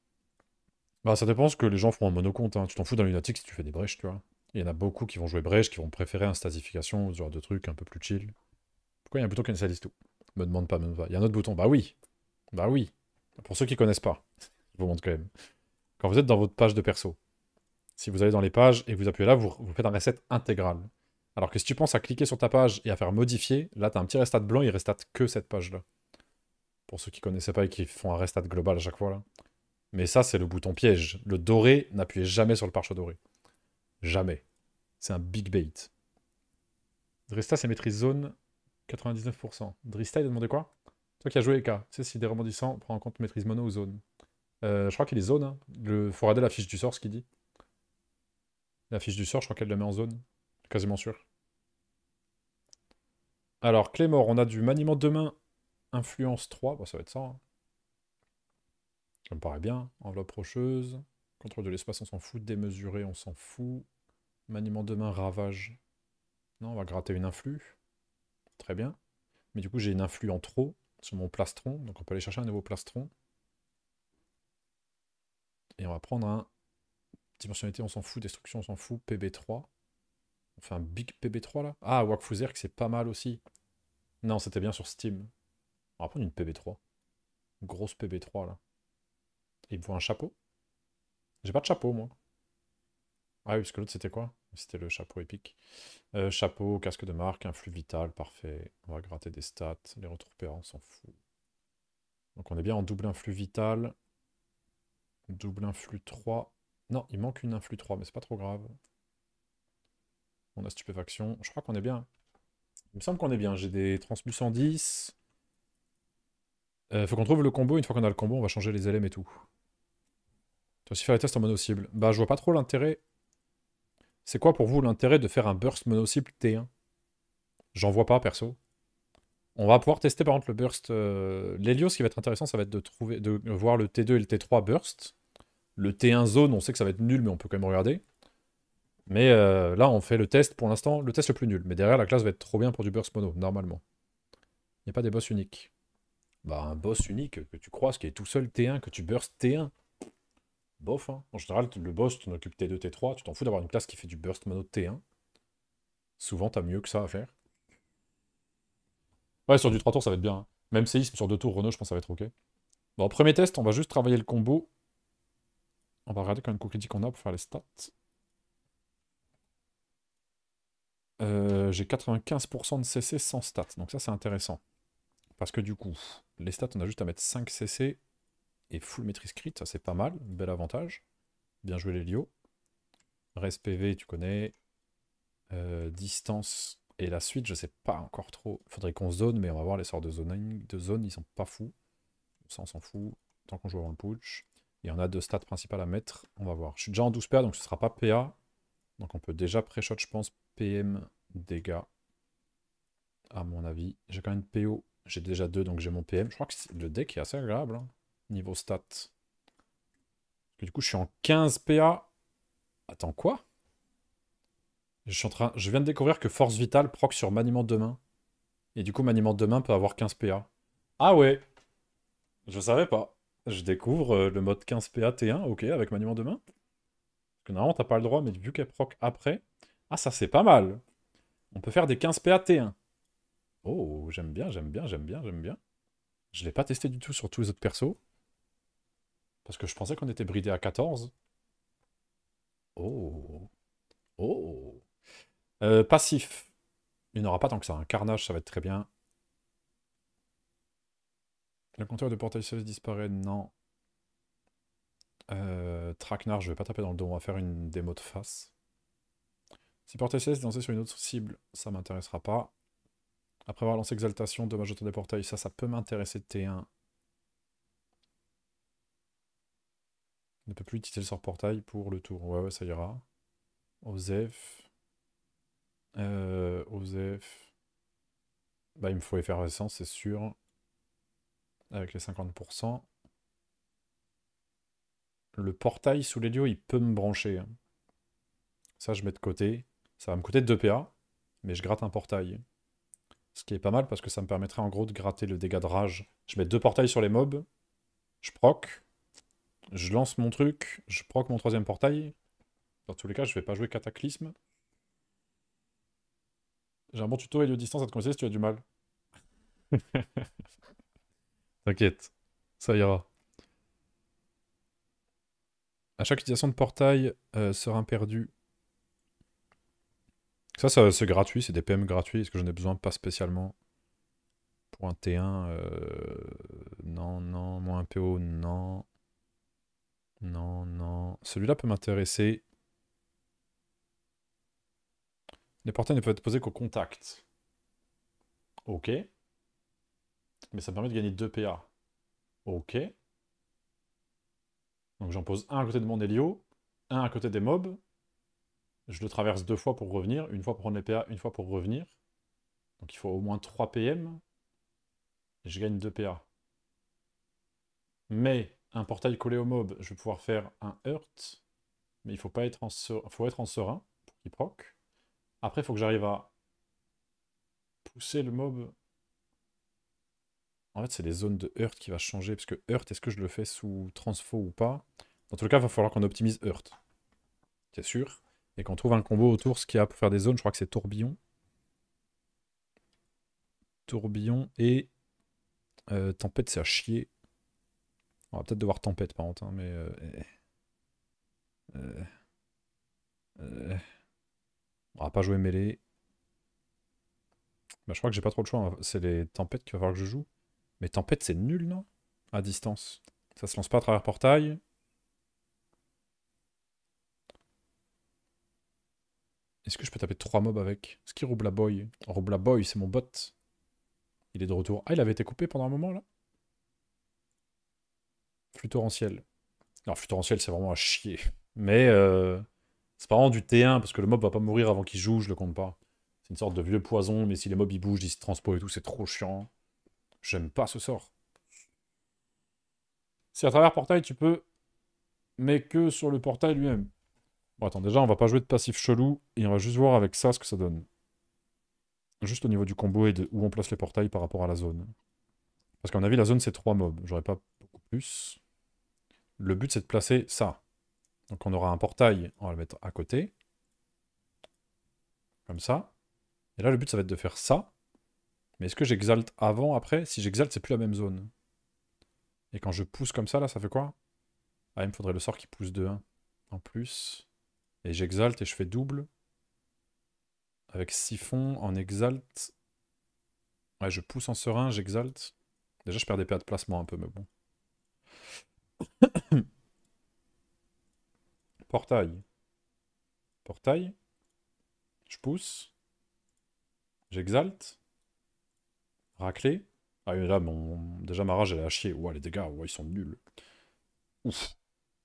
Bah, ça dépend que les gens font en monocompte. Hein. Tu t'en fous d'un lunatique si tu fais des brèches, tu vois. Il y en a beaucoup qui vont jouer brèche, qui vont préférer un statification, genre de truc un peu plus chill. Pourquoi il y a un bouton qui tout Me demande pas, même demande pas. Il y a un autre bouton. Bah oui Bah oui pour ceux qui ne connaissent pas, je vous montre quand même. Quand vous êtes dans votre page de perso, si vous allez dans les pages et vous appuyez là, vous, faites un reset intégral. Alors que si tu penses à cliquer sur ta page et à faire modifier, là, tu as un petit restat blanc, il restate que cette page-là. Pour ceux qui connaissaient pas et qui font un restat global à chaque fois, là. Mais ça, c'est le bouton piège. Le doré, n'appuyez jamais sur le pare doré. Jamais. C'est un big bait. Drista, c'est maîtrise zone 99%. Drista, il a demandé quoi toi qui a joué K. C'est si des rebondissants prend en compte maîtrise mono ou zone. Euh, je crois qu'il est zone. Il hein. Le... Faut regarder la fiche du sort, ce qu'il dit. La fiche du sort, je crois qu'elle la met en zone. Quasiment sûr. Alors, mort. on a du maniement de main, influence 3. ça va être ça. Hein. Ça me paraît bien. Enveloppe rocheuse. Contrôle de l'espace, on s'en fout. Démesuré, on s'en fout. Maniement de main, ravage. Non, on va gratter une influe. Très bien. Mais du coup, j'ai une influe en trop sur mon plastron. Donc on peut aller chercher un nouveau plastron. Et on va prendre un dimensionnalité, on s'en fout, destruction, on s'en fout, PB3. On fait un big PB3 là Ah, Wakfu c'est pas mal aussi. Non, c'était bien sur Steam. On va prendre une PB3. grosse PB3 là. il me faut un chapeau. J'ai pas de chapeau moi. Ah oui, parce que l'autre c'était quoi c'était le chapeau épique. Euh, chapeau, casque de marque, un flux vital, parfait. On va gratter des stats. Les retours on s'en fout. Donc on est bien en double influx vital. Double influx 3. Non, il manque une influx 3, mais c'est pas trop grave. On a stupéfaction. Je crois qu'on est bien. Il me semble qu'on est bien. J'ai des transmus 110. Euh, faut qu'on trouve le combo. Une fois qu'on a le combo, on va changer les LM et tout. Tu vas aussi faire les tests en mono cible. Bah, je vois pas trop l'intérêt. C'est quoi pour vous l'intérêt de faire un burst mono-cible T1 J'en vois pas perso. On va pouvoir tester par contre le burst. Euh, l'hélios ce qui va être intéressant, ça va être de, trouver, de voir le T2 et le T3 burst. Le T1 zone, on sait que ça va être nul, mais on peut quand même regarder. Mais euh, là, on fait le test pour l'instant, le test le plus nul. Mais derrière, la classe va être trop bien pour du burst mono, normalement. Il n'y a pas des boss uniques. Bah, un boss unique que tu croises, qui est tout seul T1, que tu burst T1 bof. Hein. En général, le boss, tu n'occupes T2, T3, tu t'en fous d'avoir une classe qui fait du burst mono T1. Souvent, t'as mieux que ça à faire. Ouais, sur du 3 tours, ça va être bien. Hein. Même séisme sur 2 tours, Renault, je pense ça va être ok. Bon, premier test, on va juste travailler le combo. On va regarder quand même critique critique qu'on a pour faire les stats. Euh, j'ai 95% de CC sans stats, donc ça c'est intéressant. Parce que du coup, les stats, on a juste à mettre 5 CC et full maîtrise crit, ça c'est pas mal, bel avantage. Bien joué lios. reste PV, tu connais. Euh, distance et la suite, je sais pas encore trop. Faudrait qu'on zone, mais on va voir les sorts de zoning, de zone, ils sont pas fous. Ça on s'en fout, tant qu'on joue avant le il Et on a deux stats principales à mettre, on va voir. Je suis déjà en 12 PA, donc ce sera pas PA. Donc on peut déjà pré-shot, je pense, PM dégâts. À mon avis. J'ai quand même PO. J'ai déjà deux, donc j'ai mon PM. Je crois que le deck est assez agréable. Hein niveau stats. du coup, je suis en 15 PA. Attends, quoi je, je viens de découvrir que Force Vitale proc sur Maniement de main. Et du coup, Maniement de main peut avoir 15 PA. Ah ouais Je savais pas. Je découvre euh, le mode 15 PA T1, ok, avec Maniement de main. Parce que normalement, t'as pas le droit, mais vu qu'elle proc après... Ah, ça, c'est pas mal On peut faire des 15 PA T1. Oh, j'aime bien, j'aime bien, j'aime bien, j'aime bien. Je l'ai pas testé du tout sur tous les autres persos. Parce que je pensais qu'on était bridé à 14. Oh. Oh. Euh, passif. Il n'y aura pas tant que ça. Un hein. carnage, ça va être très bien. Le compteur de portail CS disparaît. Non. Euh, traquenard, je vais pas taper dans le dos. On va faire une démo de face. Si portail CS est lancé sur une autre cible, ça m'intéressera pas. Après avoir lancé exaltation, dommage autour des portails, ça, ça peut m'intéresser de T1. ne peut plus utiliser le sort portail pour le tour. Ouais, ouais, ça ira. Osef. Euh, Osef. Bah, il me faut effervescence, c'est sûr. Avec les 50%. Le portail sous les lieux, il peut me brancher. Hein. Ça, je mets de côté. Ça va me coûter 2 PA, mais je gratte un portail. Ce qui est pas mal parce que ça me permettrait en gros de gratter le dégât de rage. Je mets deux portails sur les mobs. Je proc. Je lance mon truc, je proc mon troisième portail. Dans tous les cas, je vais pas jouer Cataclysme. J'ai un bon tuto et de distance à te conseiller si tu as du mal. T'inquiète, ça ira. À chaque utilisation de portail euh, sera perdu. Ça, ça c'est gratuit, c'est des PM gratuits. Est-ce que j'en ai besoin Pas spécialement. Pour un T1, euh, non, non. Moins un PO, non. Non, non. Celui-là peut m'intéresser. Les portails ne peuvent être posés qu'au contact. Ok. Mais ça me permet de gagner 2 PA. Ok. Donc j'en pose un à côté de mon Helio, un à côté des mobs. Je le traverse deux fois pour revenir, une fois pour prendre les PA, une fois pour revenir. Donc il faut au moins 3 PM. je gagne 2 PA. Mais un portail collé au mob, je vais pouvoir faire un hurt, mais il faut pas être en, serein, faut être en pour qu'il proc. Après, il faut que j'arrive à pousser le mob. En fait, c'est les zones de hurt qui va changer, parce que hurt, est-ce que je le fais sous transfo ou pas Dans tous les cas, il va falloir qu'on optimise hurt, c'est sûr, et qu'on trouve un combo autour, ce qu'il y a pour faire des zones, je crois que c'est tourbillon. Tourbillon et euh, tempête, c'est à chier. On va peut-être devoir tempête, par contre, hein, mais... Euh, eh, eh, eh, On va pas jouer mêlée. Bah, je crois que j'ai pas trop le choix. Hein. C'est les tempêtes qu'il va falloir que je joue. Mais tempête, c'est nul, non À distance. Ça se lance pas à travers portail. Est-ce que je peux taper 3 mobs avec Est-ce qu'il roule la boy boy, c'est mon bot. Il est de retour. Ah, il avait été coupé pendant un moment, là alors Alors torrentiel c'est vraiment à chier. Mais euh, c'est pas vraiment du T1, parce que le mob va pas mourir avant qu'il joue, je le compte pas. C'est une sorte de vieux poison, mais si les mobs ils bougent, ils se transposent et tout, c'est trop chiant. J'aime pas ce sort. Si à travers portail, tu peux, mais que sur le portail lui-même. Bon, attends, déjà, on va pas jouer de passif chelou, et on va juste voir avec ça ce que ça donne. Juste au niveau du combo et de où on place les portails par rapport à la zone. Parce qu'à mon avis, la zone, c'est 3 mobs. J'aurais pas beaucoup plus. Le but, c'est de placer ça. Donc on aura un portail, on va le mettre à côté. Comme ça. Et là, le but, ça va être de faire ça. Mais est-ce que j'exalte avant, après Si j'exalte, c'est plus la même zone. Et quand je pousse comme ça, là, ça fait quoi Ah, il me faudrait le sort qui pousse de 1 en plus. Et j'exalte et je fais double. Avec siphon, en exalte. Ouais, je pousse en serein, j'exalte. Déjà, je perds des PA de placement un peu, mais bon. Portail. Portail. Je pousse. J'exalte. Raclé. Ah là, déjà ma rage, elle est à chier. Ouah, les dégâts, ils sont nuls. Ouf.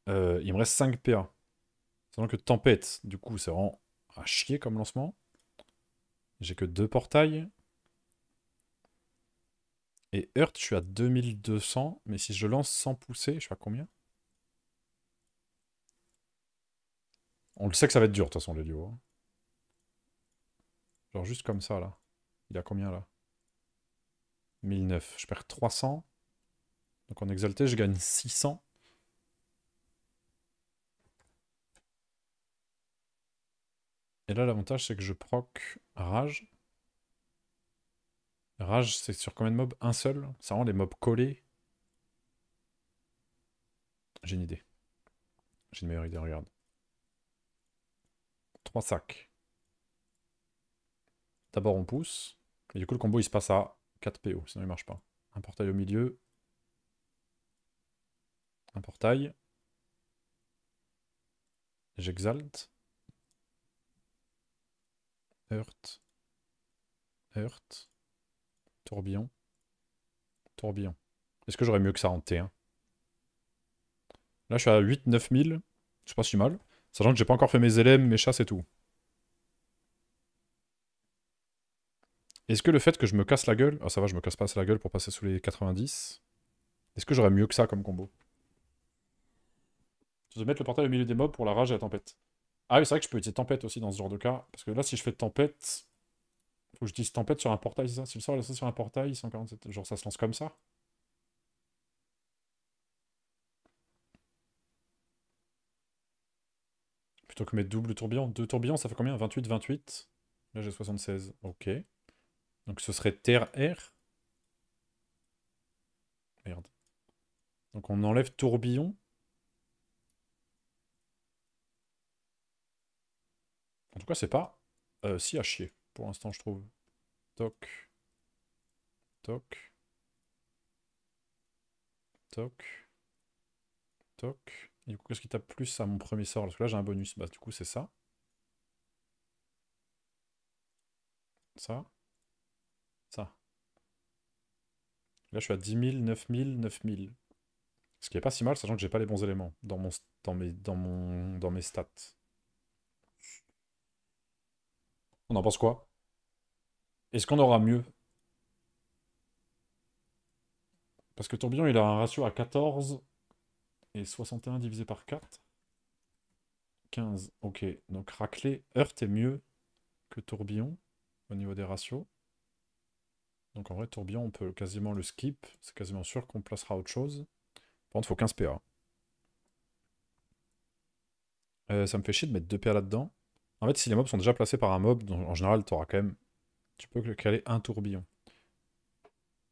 Euh, il me reste 5 PA. Sachant que Tempête, du coup, c'est vraiment à chier comme lancement. J'ai que 2 portails. Et Earth, je suis à 2200. Mais si je lance sans pousser, je suis à combien On le sait que ça va être dur, de toute façon, les duo. Hein. Genre juste comme ça, là. Il y a combien, là 1009. Je perds 300. Donc en exalté, je gagne 600. Et là, l'avantage, c'est que je proc Rage. Rage, c'est sur combien de mobs Un seul Ça rend les mobs collés. J'ai une idée. J'ai une meilleure idée, regarde. 3 sacs. D'abord on pousse. Et du coup le combo il se passe à 4 PO, sinon il marche pas. Un portail au milieu. Un portail. J'exalte. Heurt. Heurt. Tourbillon. Tourbillon. Est-ce que j'aurais mieux que ça en T1 Là je suis à 8 je 000. C'est pas si mal. Sachant que j'ai pas encore fait mes élèves, mes chasses et tout. Est-ce que le fait que je me casse la gueule... Ah ça va, je me casse pas la gueule pour passer sous les 90. Est-ce que j'aurais mieux que ça comme combo Je vais mettre le portail au milieu des mobs pour la rage et la tempête. Ah oui, c'est vrai que je peux utiliser tempête aussi dans ce genre de cas. Parce que là, si je fais tempête... Faut que dise tempête sur un portail, c'est ça Si le sort est sur un portail, 147... Genre ça se lance comme ça Donc que mettre double tourbillon. Deux tourbillons, ça fait combien 28, 28. Là, j'ai 76. Ok. Donc ce serait Terre-Air. Merde. Donc on enlève tourbillon. En tout cas, c'est pas euh, si à chier, pour l'instant, je trouve. Toc. Toc. Toc. Toc du coup, qu'est-ce qui tape plus à mon premier sort Parce que là, j'ai un bonus. Bah, du coup, c'est ça. Ça. Ça. Là, je suis à 10 000, 9 000, 9 000. Ce qui est pas si mal, sachant que j'ai pas les bons éléments dans, mon, mon, dans mes stats. On en pense quoi Est-ce qu'on aura mieux Parce que tourbillon, il a un ratio à 14 et 61 divisé par 4 15. Ok, donc raclé, heurte est mieux que tourbillon au niveau des ratios. Donc en vrai, tourbillon, on peut quasiment le skip. C'est quasiment sûr qu'on placera autre chose. Par contre, il faut 15 PA. Euh, ça me fait chier de mettre 2 PA là-dedans. En fait, si les mobs sont déjà placés par un mob, en général, tu quand même... Tu peux caler un tourbillon.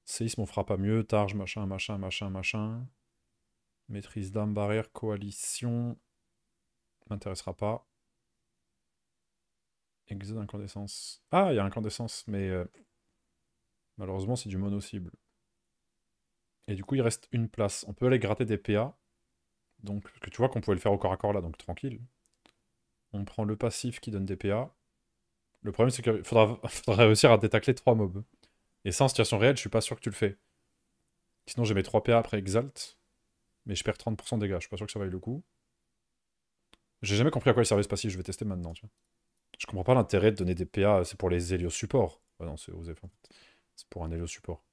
Séisme, on fera pas mieux. Targe, machin, machin, machin, machin. Maîtrise d'armes, barrière, coalition. M'intéressera pas. Exode incandescence. Ah, il y a incandescence, mais euh, malheureusement, c'est du mono-cible. Et du coup, il reste une place. On peut aller gratter des PA. Donc, que tu vois qu'on pouvait le faire au corps à corps là, donc tranquille. On prend le passif qui donne des PA. Le problème, c'est qu'il faudra, réussir à détacler trois mobs. Et ça, en situation réelle, je suis pas sûr que tu le fais. Sinon, j'ai mes trois PA après Exalt mais je perds 30% de dégâts. Je suis pas sûr que ça vaille le coup. J'ai jamais compris à quoi il servait ce passif, je vais tester maintenant. Tu Je comprends pas l'intérêt de donner des PA, c'est pour les Helios support. Ah non, c'est aux C'est pour un Helios support.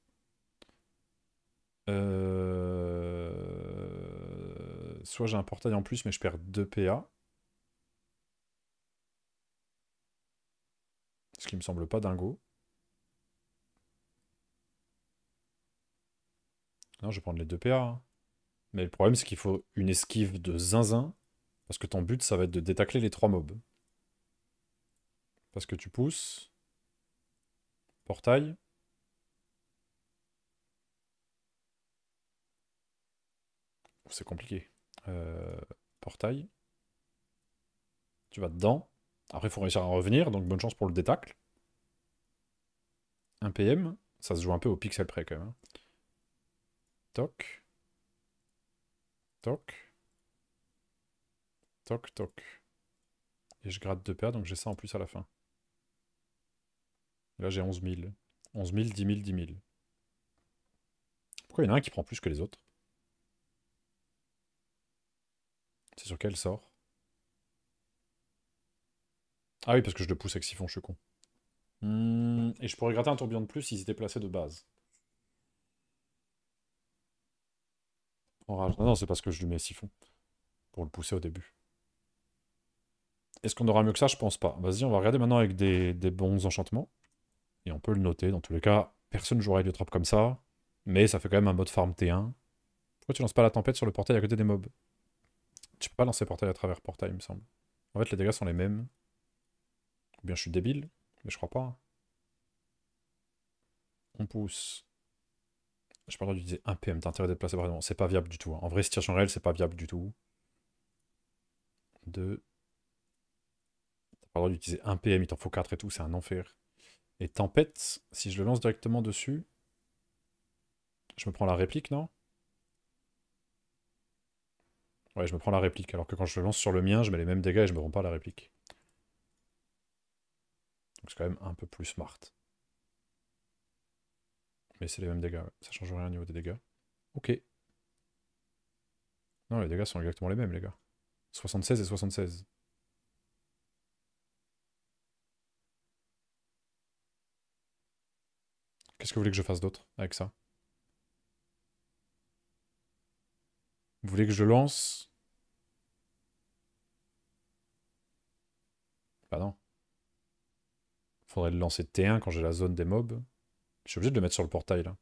Euh, soit j'ai un portail en plus, mais je perds 2 PA. Ce qui me semble pas dingo. Non, je vais prendre les 2 PA. Hein. Mais le problème, c'est qu'il faut une esquive de zinzin, parce que ton but, ça va être de détacler les trois mobs. Parce que tu pousses. Portail. C'est compliqué. Euh, portail. Tu vas dedans. Après, il faut réussir à revenir, donc bonne chance pour le détacle. Un PM. Ça se joue un peu au pixel près, quand même. Hein. Toc. Toc. Toc, toc. Et je gratte deux paires donc j'ai ça en plus à la fin. Là, j'ai 11 000. 11 000, 10 000, 10 000. Pourquoi il y en a un qui prend plus que les autres C'est sur quel sort Ah oui, parce que je le pousse avec siphon, je suis con. Hmm, et je pourrais gratter un tourbillon de plus s'ils étaient placés de base. Non, c'est parce que je lui mets siphon pour le pousser au début. Est-ce qu'on aura mieux que ça Je pense pas. Vas-y, on va regarder maintenant avec des, bons enchantements. Et on peut le noter. Dans tous les cas, personne ne jouera Heliotrope comme ça. Mais ça fait quand même un mode farm T1. Pourquoi tu lances pas la tempête sur le portail à côté des mobs Tu peux pas lancer portail à travers portail, il me semble. En fait, les dégâts sont les mêmes. Ou bien je suis débile, mais je crois pas. On pousse. Je parle d'utiliser 1 PM, t'as intérêt à déplacer par C'est pas viable du tout. Hein. En vrai, en réel, c'est pas viable du tout. 2. T'as pas le droit d'utiliser 1 PM, il t'en faut 4 et tout, c'est un enfer. Et tempête, si je le lance directement dessus, je me prends la réplique, non Ouais, je me prends la réplique, alors que quand je le lance sur le mien, je mets les mêmes dégâts et je me rends pas la réplique. Donc c'est quand même un peu plus smart. Mais c'est les mêmes dégâts, ça change rien au niveau des dégâts. Ok. Non, les dégâts sont exactement les mêmes, les gars. 76 et 76. Qu'est-ce que vous voulez que je fasse d'autre avec ça Vous voulez que je lance Bah non. Faudrait le lancer T1 quand j'ai la zone des mobs. Je suis obligé de le mettre sur le portail, là.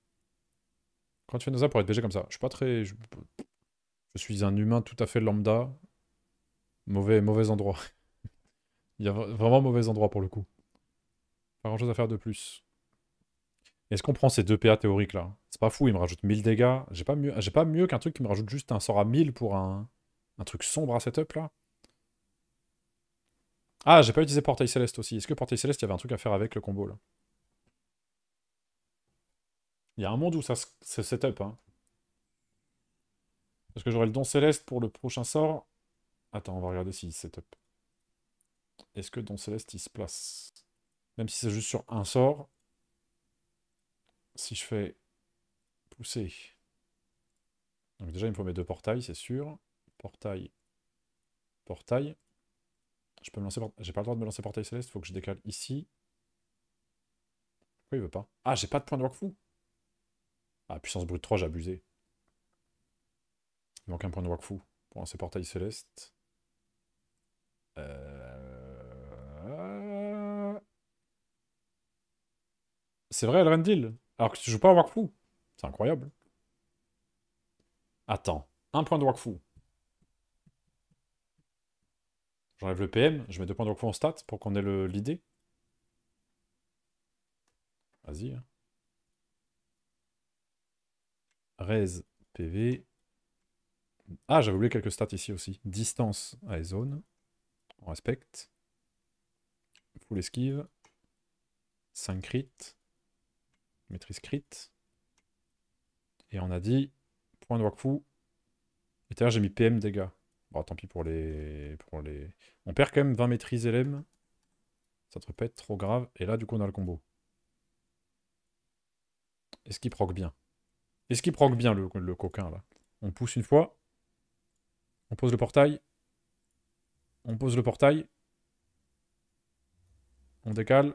Quand tu fais ça pour être BG comme ça, je suis pas très... Je, suis un humain tout à fait lambda. Mauvais, mauvais endroit. Il y a vraiment mauvais endroit pour le coup. Pas grand chose à faire de plus. Est-ce qu'on prend ces deux PA théoriques là C'est pas fou, il me rajoute 1000 dégâts. J'ai pas mieux, mieux qu'un truc qui me rajoute juste un sort à 1000 pour un, un truc sombre à setup là. Ah, j'ai pas utilisé Portail Céleste aussi. Est-ce que Portail Céleste, il y avait un truc à faire avec le combo là il y a un monde où ça se setup. Hein. ce que j'aurai le don céleste pour le prochain sort. Attends, on va regarder s'il setup. Est-ce que don céleste, il se place Même si c'est juste sur un sort. Si je fais pousser. Donc déjà, il me faut mes deux portails, c'est sûr. Portail. Portail. Je peux me lancer... J'ai pas le droit de me lancer portail céleste, Il faut que je décale ici. Pourquoi il veut pas Ah, j'ai pas de point de fou ah, puissance brute 3, j'ai abusé. Il manque un point de Wakfu pour lancer portail céleste. Euh, C'est vrai, deal Alors que tu joues pas à Wakfu. C'est incroyable. Attends. Un point de Wakfu. J'enlève le PM, je mets deux points de Wakfu en stat pour qu'on ait l'idée. Vas-y. Hein. res PV. Ah, j'avais oublié quelques stats ici aussi. Distance à zone. On respecte. Full esquive. 5 crit. Maîtrise crit. Et on a dit point de Wakfu. Et d'ailleurs, j'ai mis PM dégâts. Bon, tant pis pour les... pour les... On perd quand même 20 maîtrise LM. Ça ne devrait pas être trop grave. Et là, du coup, on a le combo. Est-ce qui proc bien est-ce qu'il proc bien, le, coquin, là On pousse une fois. On pose le portail. On pose le portail. On décale.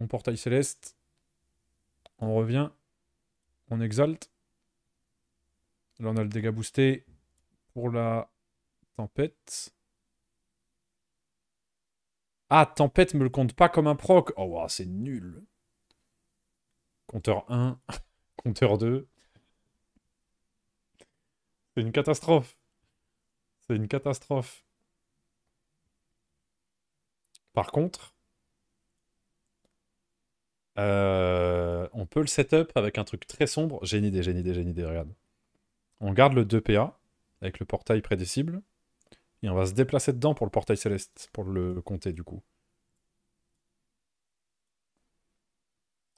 On portail céleste. On revient. On exalte. Là, on a le dégât boosté pour la tempête. Ah, tempête me le compte pas comme un proc. Oh, wow, c'est nul. Compteur 1, compteur 2. C'est une catastrophe. C'est une catastrophe. Par contre, euh, on peut le setup avec un truc très sombre. Génie des, génies des, génies des, regarde. On garde le 2PA avec le portail près des cibles. Et on va se déplacer dedans pour le portail céleste, pour le compter du coup.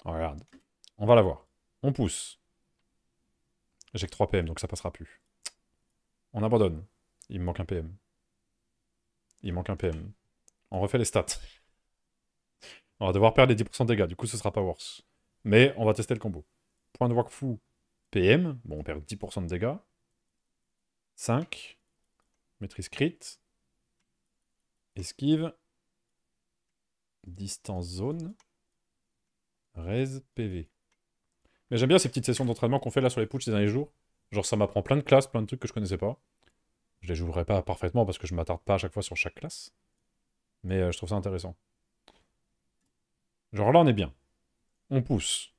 regarde. On va la voir. On pousse. J'ai que 3 PM, donc ça passera plus. On abandonne. Il me manque un PM. Il manque un PM. On refait les stats. On va devoir perdre les 10% de dégâts, du coup ce sera pas worse. Mais on va tester le combo. Point de fou. PM, bon on perd 10% de dégâts. 5, maîtrise crit, esquive, distance zone, res PV. Mais j'aime bien ces petites sessions d'entraînement qu'on fait là sur les pouches ces derniers jours. Genre, ça m'apprend plein de classes, plein de trucs que je connaissais pas. Je les jouerai pas parfaitement parce que je m'attarde pas à chaque fois sur chaque classe. Mais euh, je trouve ça intéressant. Genre là, on est bien. On pousse.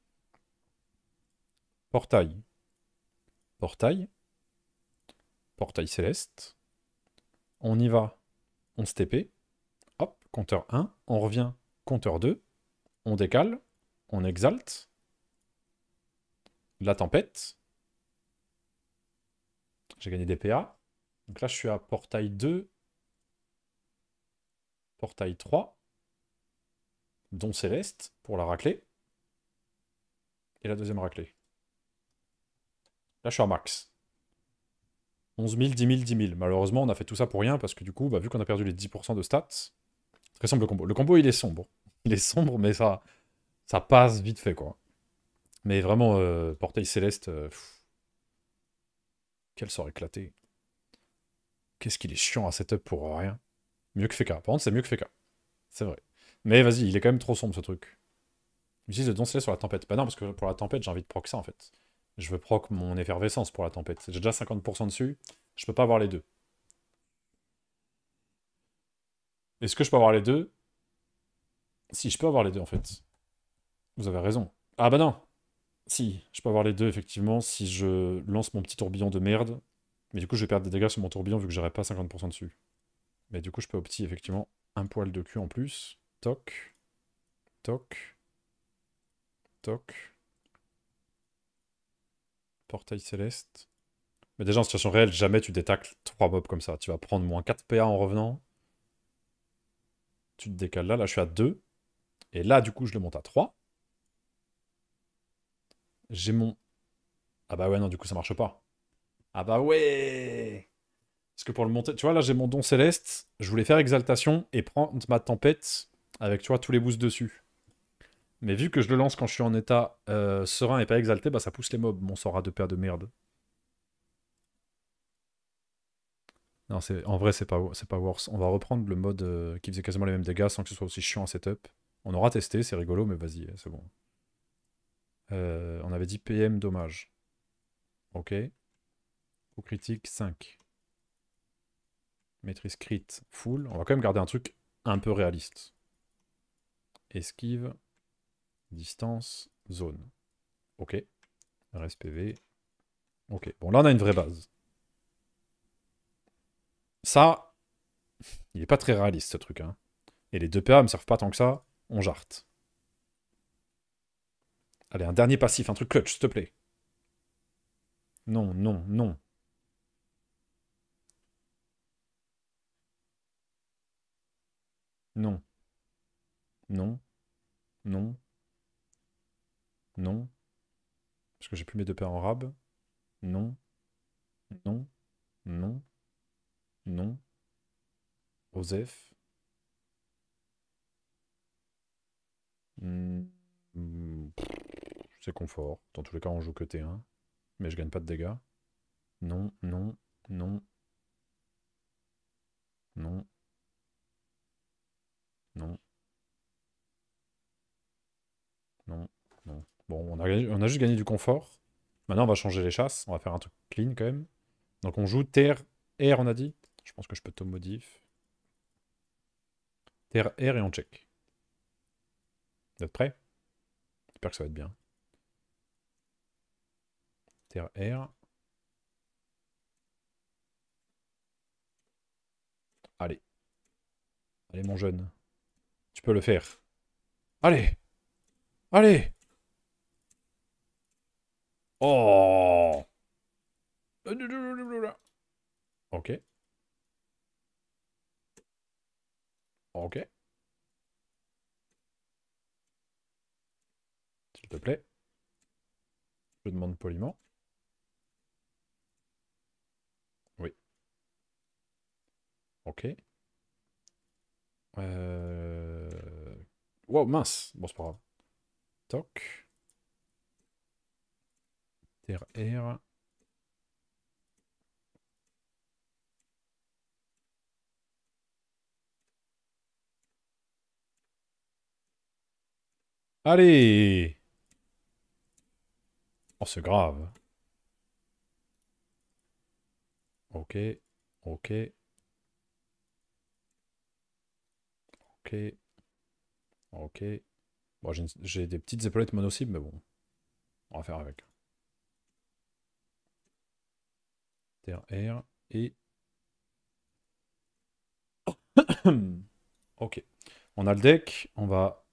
Portail. Portail. Portail céleste. On y va. On se Hop, compteur 1. On revient. Compteur 2. On décale. On exalte. La tempête. J'ai gagné des PA. Donc là, je suis à portail 2, portail 3, Don Céleste pour la raclée. Et la deuxième raclée. Là, je suis à max. 11 000, 10 000, 10 000. Malheureusement, on a fait tout ça pour rien parce que du coup, bah, vu qu'on a perdu les 10% de stats, très simple le combo. Le combo, il est sombre. Il est sombre, mais ça, ça passe vite fait, quoi. Mais vraiment, euh, portail céleste, euh, qu'elle sort éclatée. Qu'est-ce qu'il est chiant à setup pour rien. Mieux que Feka. Par contre, c'est mieux que Feka. C'est vrai. Mais vas-y, il est quand même trop sombre ce truc. dit le doncelet sur la tempête. Bah non, parce que pour la tempête, j'ai envie de proc ça en fait. Je veux proc mon effervescence pour la tempête. J'ai déjà 50% dessus. Je peux pas avoir les deux. Est-ce que je peux avoir les deux Si, je peux avoir les deux en fait. Vous avez raison. Ah bah non si, je peux avoir les deux, effectivement, si je lance mon petit tourbillon de merde. Mais du coup, je vais perdre des dégâts sur mon tourbillon vu que j'aurai pas 50% dessus. Mais du coup, je peux opter effectivement un poil de cul en plus. Toc. Toc. Toc. Portail céleste. Mais déjà, en situation réelle, jamais tu détacles 3 mobs comme ça. Tu vas prendre moins 4 PA en revenant. Tu te décales là. Là, je suis à 2. Et là, du coup, je le monte à 3. J'ai mon... Ah bah ouais, non, du coup, ça marche pas. Ah bah ouais Parce que pour le monter... Tu vois, là, j'ai mon don céleste. Je voulais faire exaltation et prendre ma tempête avec, tu vois, tous les boosts dessus. Mais vu que je le lance quand je suis en état euh, serein et pas exalté, bah ça pousse les mobs, mon sort à deux paires de merde. Non, c'est en vrai, c'est pas, pas worse. On va reprendre le mode euh, qui faisait quasiment les mêmes dégâts sans que ce soit aussi chiant à setup. On aura testé, c'est rigolo, mais vas-y, c'est bon. Euh, on avait dit PM dommage. Ok. Au critique, 5. Maîtrise crit, full. On va quand même garder un truc un peu réaliste. Esquive, distance, zone. Ok. RSPV. Ok. Bon, là, on a une vraie base. Ça, il n'est pas très réaliste, ce truc. Hein. Et les deux PA me servent pas tant que ça. On jarte. Allez, un dernier passif, un truc clutch, s'il te plaît. Non, non, non. Non. Non. Non. Non. Parce que j'ai plus mes deux paires en rab. Non. Non. Non. Non. Osef. Hmm confort. Dans tous les cas, on joue que T1. Mais je gagne pas de dégâts. Non, non, non. Non. Non. Non, non. Bon, on a, on a juste gagné du confort. Maintenant, on va changer les chasses. On va faire un truc clean quand même. Donc on joue terre, air, on a dit. Je pense que je peux te modif. Terre, air et on check. Vous êtes J'espère que ça va être bien. Allez. Allez, mon jeune. Tu peux le faire. Allez Allez Oh Ok. Ok. S'il te plaît. Je demande poliment. Ok. Euh... Wow, mince. Bon, c'est pas grave. Toc. Terre R. Allez Oh, c'est grave. Ok, ok. Ok. Ok. Bon, j'ai des petites épaulettes mono-cibles, mais bon. On va faire avec. Terre, et... ok. On a le deck. On va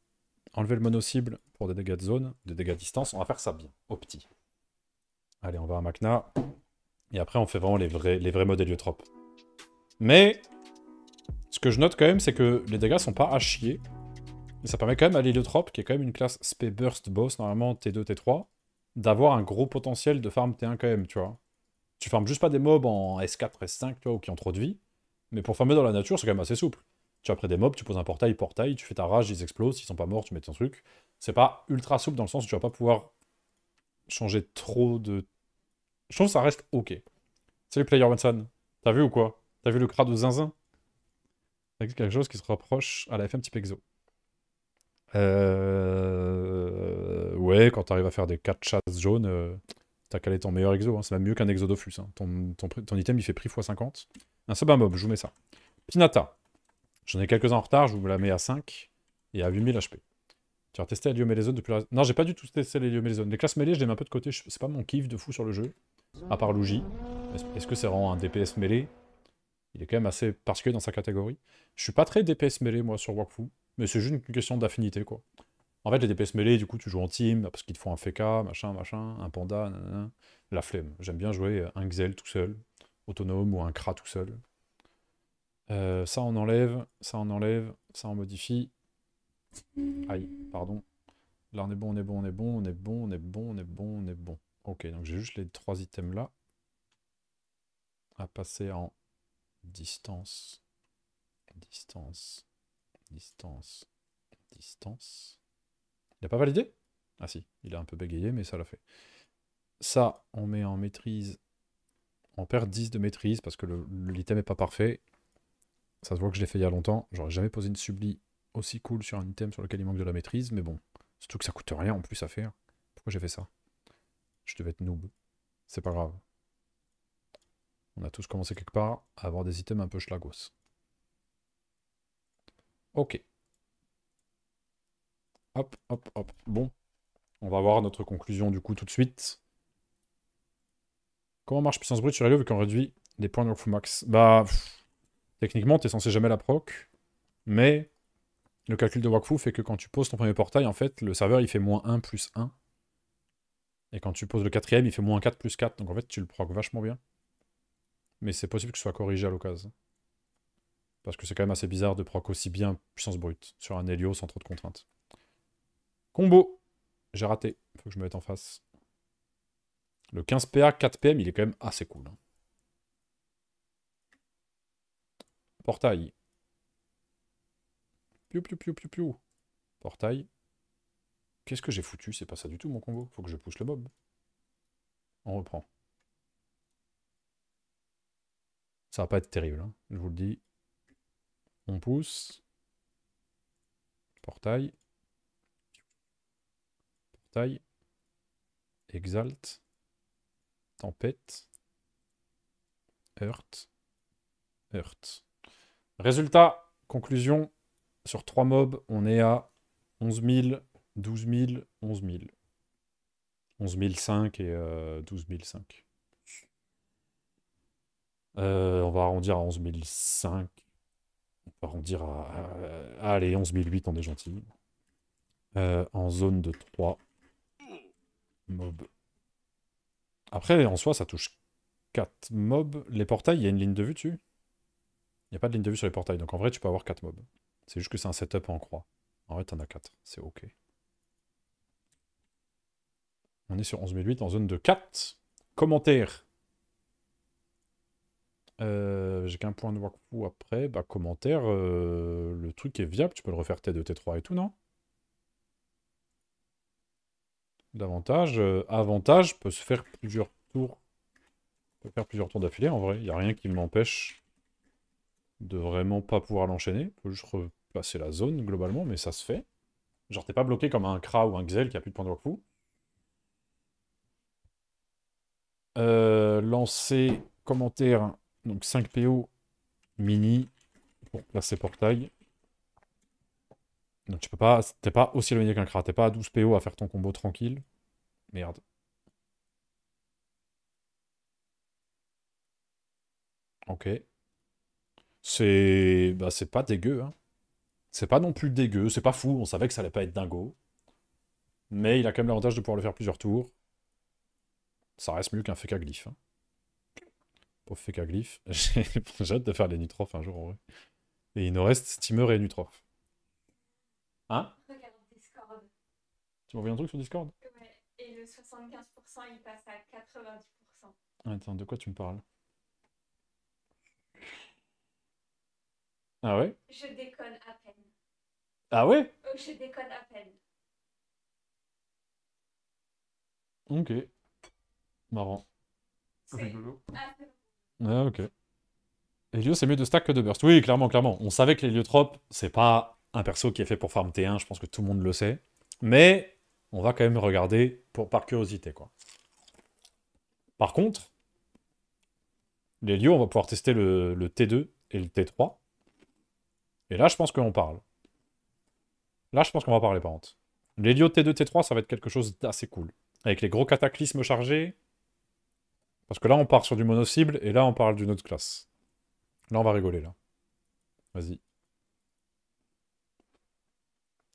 enlever le mono-cible pour des dégâts de zone, des dégâts de distance. On va faire ça bien, au petit. Allez, on va à Macna. Et après, on fait vraiment les vrais, les vrais modèles Mais je note quand même, c'est que les dégâts sont pas à chier. Et ça permet quand même à l'héliotrope, qui est quand même une classe SP Burst Boss, normalement T2, T3, d'avoir un gros potentiel de farm T1 quand même, tu vois. Tu farmes juste pas des mobs en S4, S5, tu vois, ou qui ont trop de vie. Mais pour farmer dans la nature, c'est quand même assez souple. Tu as pris des mobs, tu poses un portail, portail, tu fais ta rage, ils explosent, ils sont pas morts, tu mets ton truc. C'est pas ultra souple dans le sens où tu vas pas pouvoir changer trop de... Je trouve ça reste ok. Salut Player Watson, T'as vu ou quoi T'as vu le crade de zinzin quelque chose qui se rapproche à la FM type exo. Euh... Ouais, quand t'arrives à faire des 4 chasses jaunes, euh, t'as calé ton meilleur exo. Hein. C'est même mieux qu'un exo hein. Ton, item, il fait prix x50. Un sub à mob, je vous mets ça. Pinata. J'en ai quelques-uns en retard, je vous la mets à 5 et à 8000 HP. Tu as testé les zones depuis la... Non, j'ai pas du tout testé les zones. Les classes mêlées, je les mets un peu de côté. C'est pas mon kiff de fou sur le jeu, à part Luigi. Est-ce que c'est vraiment un DPS mêlé il est quand même assez particulier dans sa catégorie. Je suis pas très DPS mêlé, moi, sur Wakfu, mais c'est juste une question d'affinité, quoi. En fait, les DPS mêlés, du coup, tu joues en team, parce qu'ils te font un Feka, machin, machin, un Panda, La flemme. J'aime bien jouer un Xel tout seul, autonome, ou un Kra tout seul. Euh, ça, on enlève, ça, on enlève, ça, on modifie. Aïe, pardon. Là, on est bon, on est bon, on est bon, on est bon, on est bon, on est bon, on est bon. Ok, donc j'ai juste les trois items là. À passer en distance, distance, distance, distance. Il n'a pas validé Ah si, il a un peu bégayé, mais ça l'a fait. Ça, on met en maîtrise, on perd 10 de maîtrise parce que l'item n'est pas parfait. Ça se voit que je l'ai fait il y a longtemps. J'aurais jamais posé une subli aussi cool sur un item sur lequel il manque de la maîtrise, mais bon. Surtout que ça coûte rien en plus à faire. Pourquoi j'ai fait ça Je devais être noob. C'est pas grave. On a tous commencé quelque part à avoir des items un peu schlagos. Ok. Hop, hop, hop. Bon. On va voir notre conclusion du coup tout de suite. Comment marche puissance brute sur lieu vu qu'on réduit des points de max Bah, techniquement, t'es censé jamais la proc, mais le calcul de Wakfu fait que quand tu poses ton premier portail, en fait, le serveur, il fait moins 1 plus 1. Et quand tu poses le quatrième, il fait moins 4 plus 4. Donc en fait, tu le proc vachement bien mais c'est possible que ce soit corrigé à l'occasion. Parce que c'est quand même assez bizarre de proc aussi bien puissance brute sur un Helio sans trop de contraintes. Combo J'ai raté, faut que je me mette en face. Le 15PA, 4PM, il est quand même assez cool. Hein. Portail. Piu piu piu piu piu. Portail. Qu'est-ce que j'ai foutu C'est pas ça du tout mon combo. Faut que je pousse le mob. On reprend. Ça ne va pas être terrible, hein. je vous le dis. On pousse. Portail. Portail. Exalt. Tempête. Heurt. Heurt. Résultat, conclusion, sur 3 mobs, on est à 11 000, 12 000, 11 000. 11 005 et euh, 12 005. Euh, on va arrondir à 11 On va arrondir à, allez, 11 on est gentil. Euh, en zone de 3. Mob. Après, en soi, ça touche 4 mobs. Les portails, il y a une ligne de vue dessus Il n'y a pas de ligne de vue sur les portails, donc en vrai, tu peux avoir 4 mobs. C'est juste que c'est un setup en croix. En vrai, t'en as 4, c'est ok. On est sur 11008 en zone de 4. Commentaire euh, j'ai qu'un point de workflow après. Bah, commentaire, euh, le truc est viable. Tu peux le refaire T2, T3 et tout, non Davantage. Euh, avantage, peut se faire plusieurs tours. Peut faire plusieurs tours d'affilée, en vrai. Il n'y a rien qui m'empêche de vraiment pas pouvoir l'enchaîner. peux juste repasser la zone, globalement, mais ça se fait. Genre, t'es pas bloqué comme un Kra ou un Xel qui a plus de point de workflow. lancer commentaire donc 5 PO mini pour placer portail. Donc tu peux pas, t'es pas aussi éloigné qu'un crat, t'es pas à 12 PO à faire ton combo tranquille. Merde. Ok. C'est bah, c'est pas dégueu. Hein. C'est pas non plus dégueu, c'est pas fou, on savait que ça allait pas être dingo. Mais il a quand même l'avantage de pouvoir le faire plusieurs tours. Ça reste mieux qu'un Fekaglyph. Hein. Pour glyph, J'ai hâte de faire les Nutrophes un jour en vrai. Et il nous reste Steamer et Nutroph. Hein, hein Tu m'envoies un truc sur Discord Ouais, et le 75% il passe à 90%. Attends, de quoi tu me parles Ah ouais Je déconne à peine. Ah ouais oh, Je déconne à peine. Ok. Marrant. Ah, ok. Helios, c'est mieux de stack que de burst. Oui, clairement, clairement. On savait que l'héliotrope, c'est pas un perso qui est fait pour farm T1, je pense que tout le monde le sait. Mais on va quand même regarder pour, par curiosité, quoi. Par contre, l'hélio, on va pouvoir tester le, T2 et le T3. Et là, je pense qu'on parle. Là, je pense qu'on va parler, par contre. L'hélio T2, T3, ça va être quelque chose d'assez cool. Avec les gros cataclysmes chargés, parce que là, on part sur du mono-cible, et là, on parle d'une autre classe. Là, on va rigoler, là. Vas-y.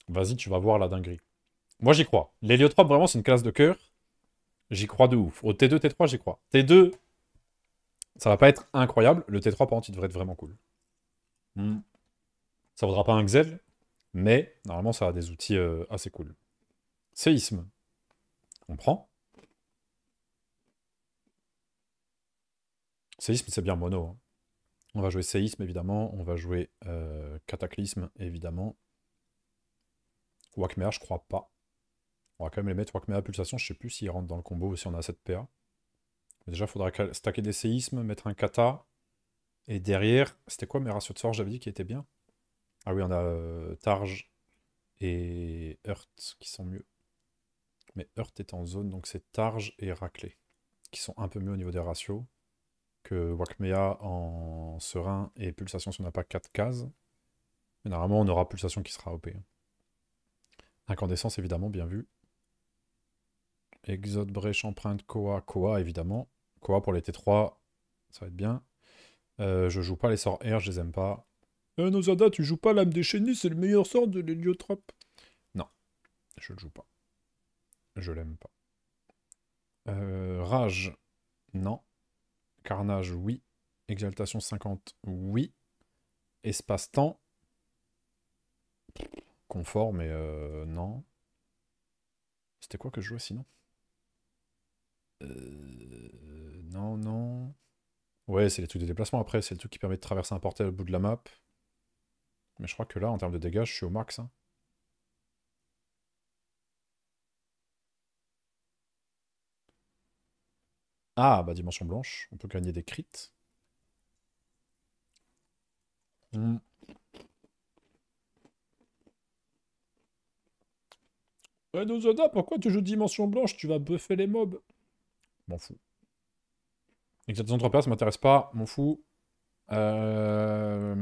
Vas-y, tu vas voir la dinguerie. Moi, j'y crois. L'héliotrope, vraiment, c'est une classe de cœur. J'y crois de ouf. Au T2, T3, j'y crois. T2, ça va pas être incroyable. Le T3, par contre, il devrait être vraiment cool. Hmm. Ça vaudra pas un Xel, mais normalement, ça a des outils euh, assez cool. Séisme. On prend. Séisme, c'est bien mono. Hein. On va jouer séisme, évidemment. On va jouer euh, cataclysme, évidemment. Wakmea, je crois pas. On va quand même les mettre Wakmea pulsation. Je sais plus s'ils rentrent dans le combo ou si on a cette PA. Mais déjà, il faudra stacker des séismes, mettre un kata. Et derrière, c'était quoi mes ratios de sort J'avais dit qu'ils étaient bien. Ah oui, on a euh, Targe et Hurt qui sont mieux. Mais Hurt est en zone, donc c'est Targe et Raclé qui sont un peu mieux au niveau des ratios que Wakmea en serein et pulsation si on n'a pas 4 cases. Mais normalement, on aura pulsation qui sera OP. Hein. Incandescence, évidemment, bien vu. Exode, brèche, empreinte, Koa, Koa, évidemment. Koa pour les T3, ça va être bien. Euh, je joue pas les sorts R, je les aime pas. Euh, Nozada, tu joues pas l'âme déchaînée, c'est le meilleur sort de l'héliotrope. Non, je le joue pas. Je l'aime pas. Euh, rage, non. Carnage, oui. Exaltation 50, oui. Espace-temps. Confort, mais euh, non. C'était quoi que je jouais sinon euh, Non, non. Ouais, c'est les trucs de déplacement après, c'est le truc qui permet de traverser un portail au bout de la map. Mais je crois que là, en termes de dégâts, je suis au max. Hein. Ah, bah dimension blanche, on peut gagner des crits. Mm. Eh Zoda, pourquoi tu joues dimension blanche Tu vas buffer les mobs. M'en fous. Exactement 3 places, ça m'intéresse pas, m'en fous. Euh,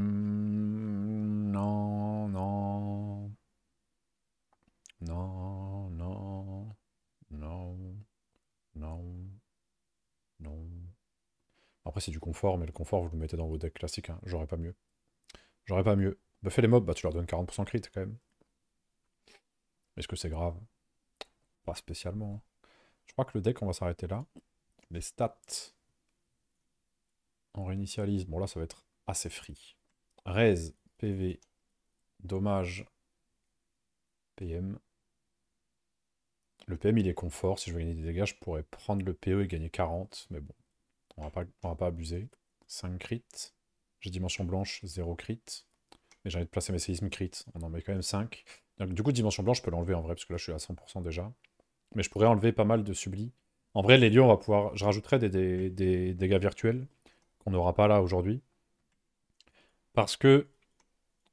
Après, c'est du confort, mais le confort, vous le mettez dans vos decks classiques. Hein. J'aurais pas mieux. J'aurais pas mieux. Buffer bah, les mobs, bah, tu leur donnes 40% crit quand même. Est-ce que c'est grave Pas spécialement. Hein. Je crois que le deck, on va s'arrêter là. Les stats. On réinitialise. Bon, là, ça va être assez free. Raise, PV, dommage, PM. Le PM, il est confort. Si je veux gagner des dégâts, je pourrais prendre le PE et gagner 40. Mais bon, on va pas, va pas abuser. 5 crit. J'ai dimension blanche, 0 crit. Mais j'ai envie de placer mes séismes crit. On en met quand même 5. Donc, du coup, dimension blanche, je peux l'enlever en vrai, parce que là, je suis à 100% déjà. Mais je pourrais enlever pas mal de sublis. En vrai, les lieux, on va pouvoir... Je rajouterai des, dégâts virtuels qu'on n'aura pas là aujourd'hui. Parce que,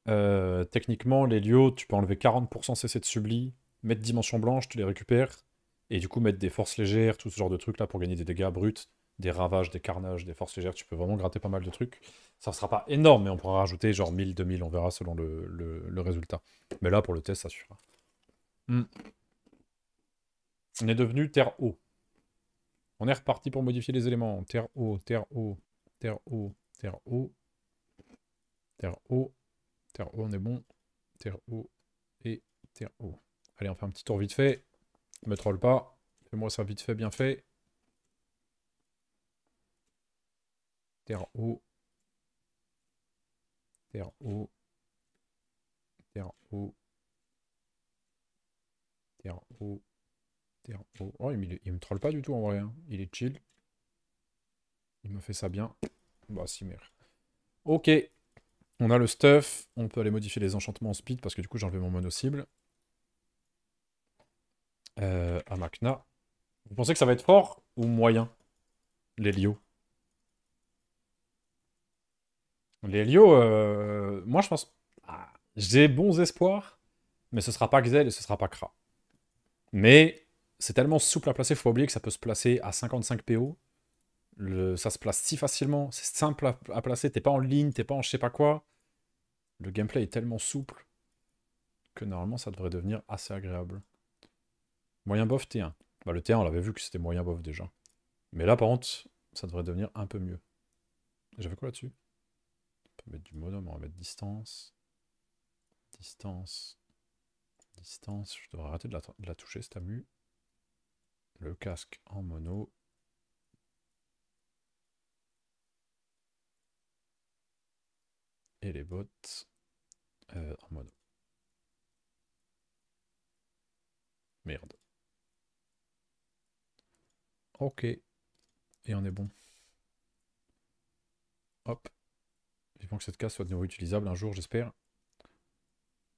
euh, techniquement, les lieux, tu peux enlever 40% CC de sublis, mettre dimension blanche, tu les récupères, et du coup mettre des forces légères, tout ce genre de trucs là pour gagner des dégâts bruts des ravages, des carnages, des forces légères. Tu peux vraiment gratter pas mal de trucs. Ça ne sera pas énorme, mais on pourra rajouter genre 1000, 2000, on verra selon le, résultat. Mais là, pour le test, ça suffira. Hmm. On est devenu terre haut. On est reparti pour modifier les éléments. Terre haut, terre haut, terre haut, terre haut, terre haut, terre haut, on est bon. Terre haut et terre haut. Allez, on fait un petit tour vite fait. Me troll pas. Fais-moi ça vite fait, bien fait. terre haut. terre haut. terre haut. terre haut. terre haut. oh il, me, il me troll pas du tout en vrai hein. il est chill il me fait ça bien bah si merde ok on a le stuff on peut aller modifier les enchantements en speed parce que du coup j'ai enlevé mon mono cible euh, à Macna. vous pensez que ça va être fort ou moyen les lios Les euh, moi je pense. Ah, j'ai bons espoirs, mais ce sera pas Xel et ce sera pas Kra. Mais c'est tellement souple à placer, faut pas oublier que ça peut se placer à 55 PO. Le, ça se place si facilement, c'est simple à, à placer, t'es pas en ligne, t'es pas en je sais pas quoi. Le gameplay est tellement souple que normalement ça devrait devenir assez agréable. Moyen bof T1. Bah, le T1, on l'avait vu que c'était moyen bof déjà. Mais là, par contre, ça devrait devenir un peu mieux. J'avais quoi là-dessus on mettre du mais on va mettre distance. Distance. Distance. Je dois arrêter de la, toucher, cette amu. Le casque en mono. Et les bottes euh, en mono. Merde. Ok. Et on est bon. Hop faut que cette case soit de nouveau utilisable un jour, j'espère.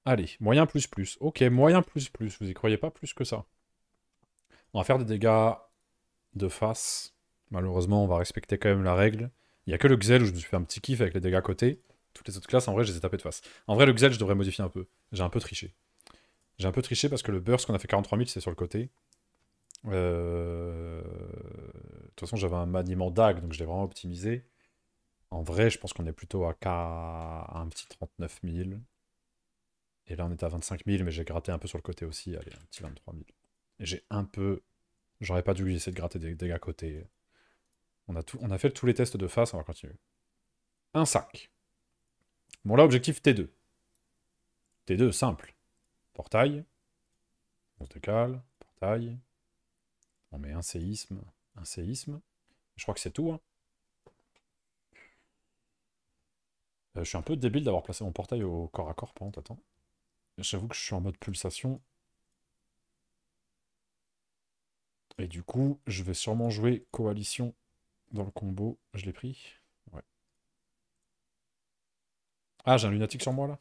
Allez, moyen plus plus. Ok, moyen plus plus. Vous y croyez pas plus que ça. On va faire des dégâts de face. Malheureusement, on va respecter quand même la règle. Il n'y a que le Xel où je me suis fait un petit kiff avec les dégâts côté. Toutes les autres classes, en vrai, je les ai tapées de face. En vrai, le Xel, je devrais modifier un peu. J'ai un peu triché. J'ai un peu triché parce que le burst qu'on a fait 43 000, c'est sur le côté. Euh, de toute façon, j'avais un maniement d'ag, donc je l'ai vraiment optimisé. En vrai, je pense qu'on est plutôt à, à un petit 39 000. Et là, on est à 25 000, mais j'ai gratté un peu sur le côté aussi. Allez, un petit 23 000. J'ai un peu... J'aurais pas dû essayer de gratter des dégâts côté. On a, on a fait tous les tests de face, on va continuer. Un sac. Bon là, objectif T2. T2, simple. Portail. On se décale. Portail. On met un séisme. Un séisme. Je crois que c'est tout. Hein. Euh, je suis un peu débile d'avoir placé mon portail au corps à corps, par contre, attends. J'avoue que je suis en mode pulsation. Et du coup, je vais sûrement jouer coalition dans le combo. Je l'ai pris. Ouais. Ah, j'ai un lunatique sur moi, là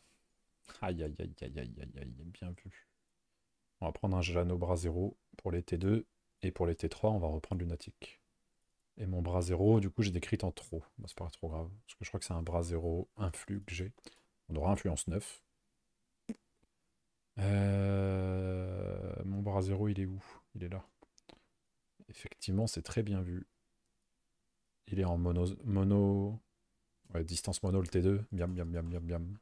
Aïe, aïe, aïe, aïe, aïe, aïe, aïe, bien vu. On va prendre un Gelano bras 0 pour les T2, et pour les T3, on va reprendre lunatique. Et mon bras 0, du coup, j'ai décrit en trop. Bah, c'est pas trop grave, parce que je crois que c'est un bras 0 influx que j'ai. On aura influence 9. Euh, mon bras 0, il est où Il est là. Effectivement, c'est très bien vu. Il est en mono... mono... Ouais, distance mono, le T2. Miam, miam, miam, miam, miam.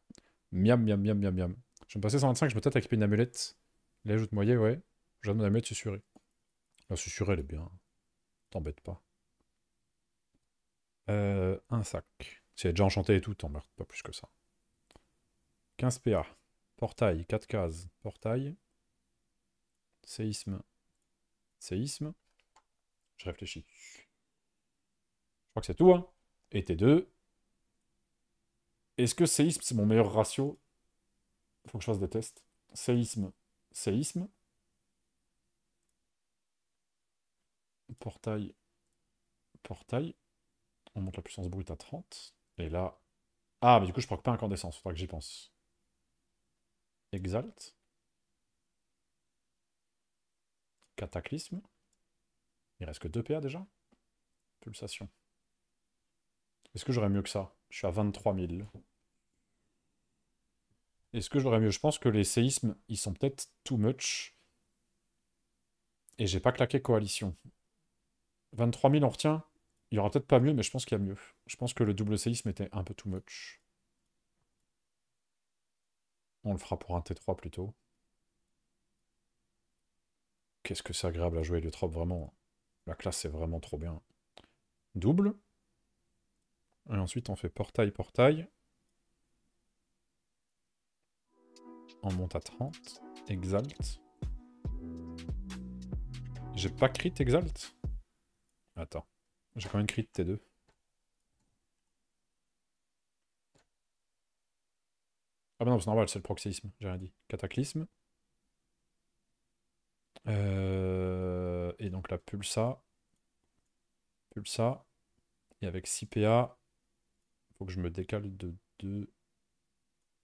Miam, miam, miam, miam, miam. Je vais me passer 125, je vais peut-être équiper une amulette. de moyen, ouais. Je J'aime mon amulette susurée. La susurée, elle est bien. T'embête pas. Euh, un sac. Si elle déjà enchantée et tout, t'en meurs pas plus que ça. 15 PA. Portail, 4 cases. Portail. Séisme. Séisme. Je réfléchis. Je crois que c'est tout, hein. Et T2. Est-ce que séisme, c'est mon meilleur ratio Faut que je fasse des tests. Séisme. Séisme. Portail. Portail on monte la puissance brute à 30. Et là... Ah, mais du coup, je proc pas incandescence, faudra que j'y pense. Exalt. Cataclysme. Il reste que 2 PA déjà. Pulsation. Est-ce que j'aurais mieux que ça Je suis à 23 000. Est-ce que j'aurais mieux Je pense que les séismes, ils sont peut-être too much. Et j'ai pas claqué coalition. 23 000, on retient il y aura peut-être pas mieux, mais je pense qu'il y a mieux. Je pense que le double séisme était un peu too much. On le fera pour un T3 plutôt. Qu'est-ce que c'est agréable à jouer le trop vraiment. La classe, c'est vraiment trop bien. Double. Et ensuite, on fait portail, portail. On monte à 30. Exalt. J'ai pas crit Exalt Attends. J'ai quand même crit T2. Ah bah non, c'est normal, c'est le proxéisme, j'ai rien dit. Cataclysme. Euh, et donc la Pulsa. Pulsa. Et avec 6 PA, faut que je me décale de 2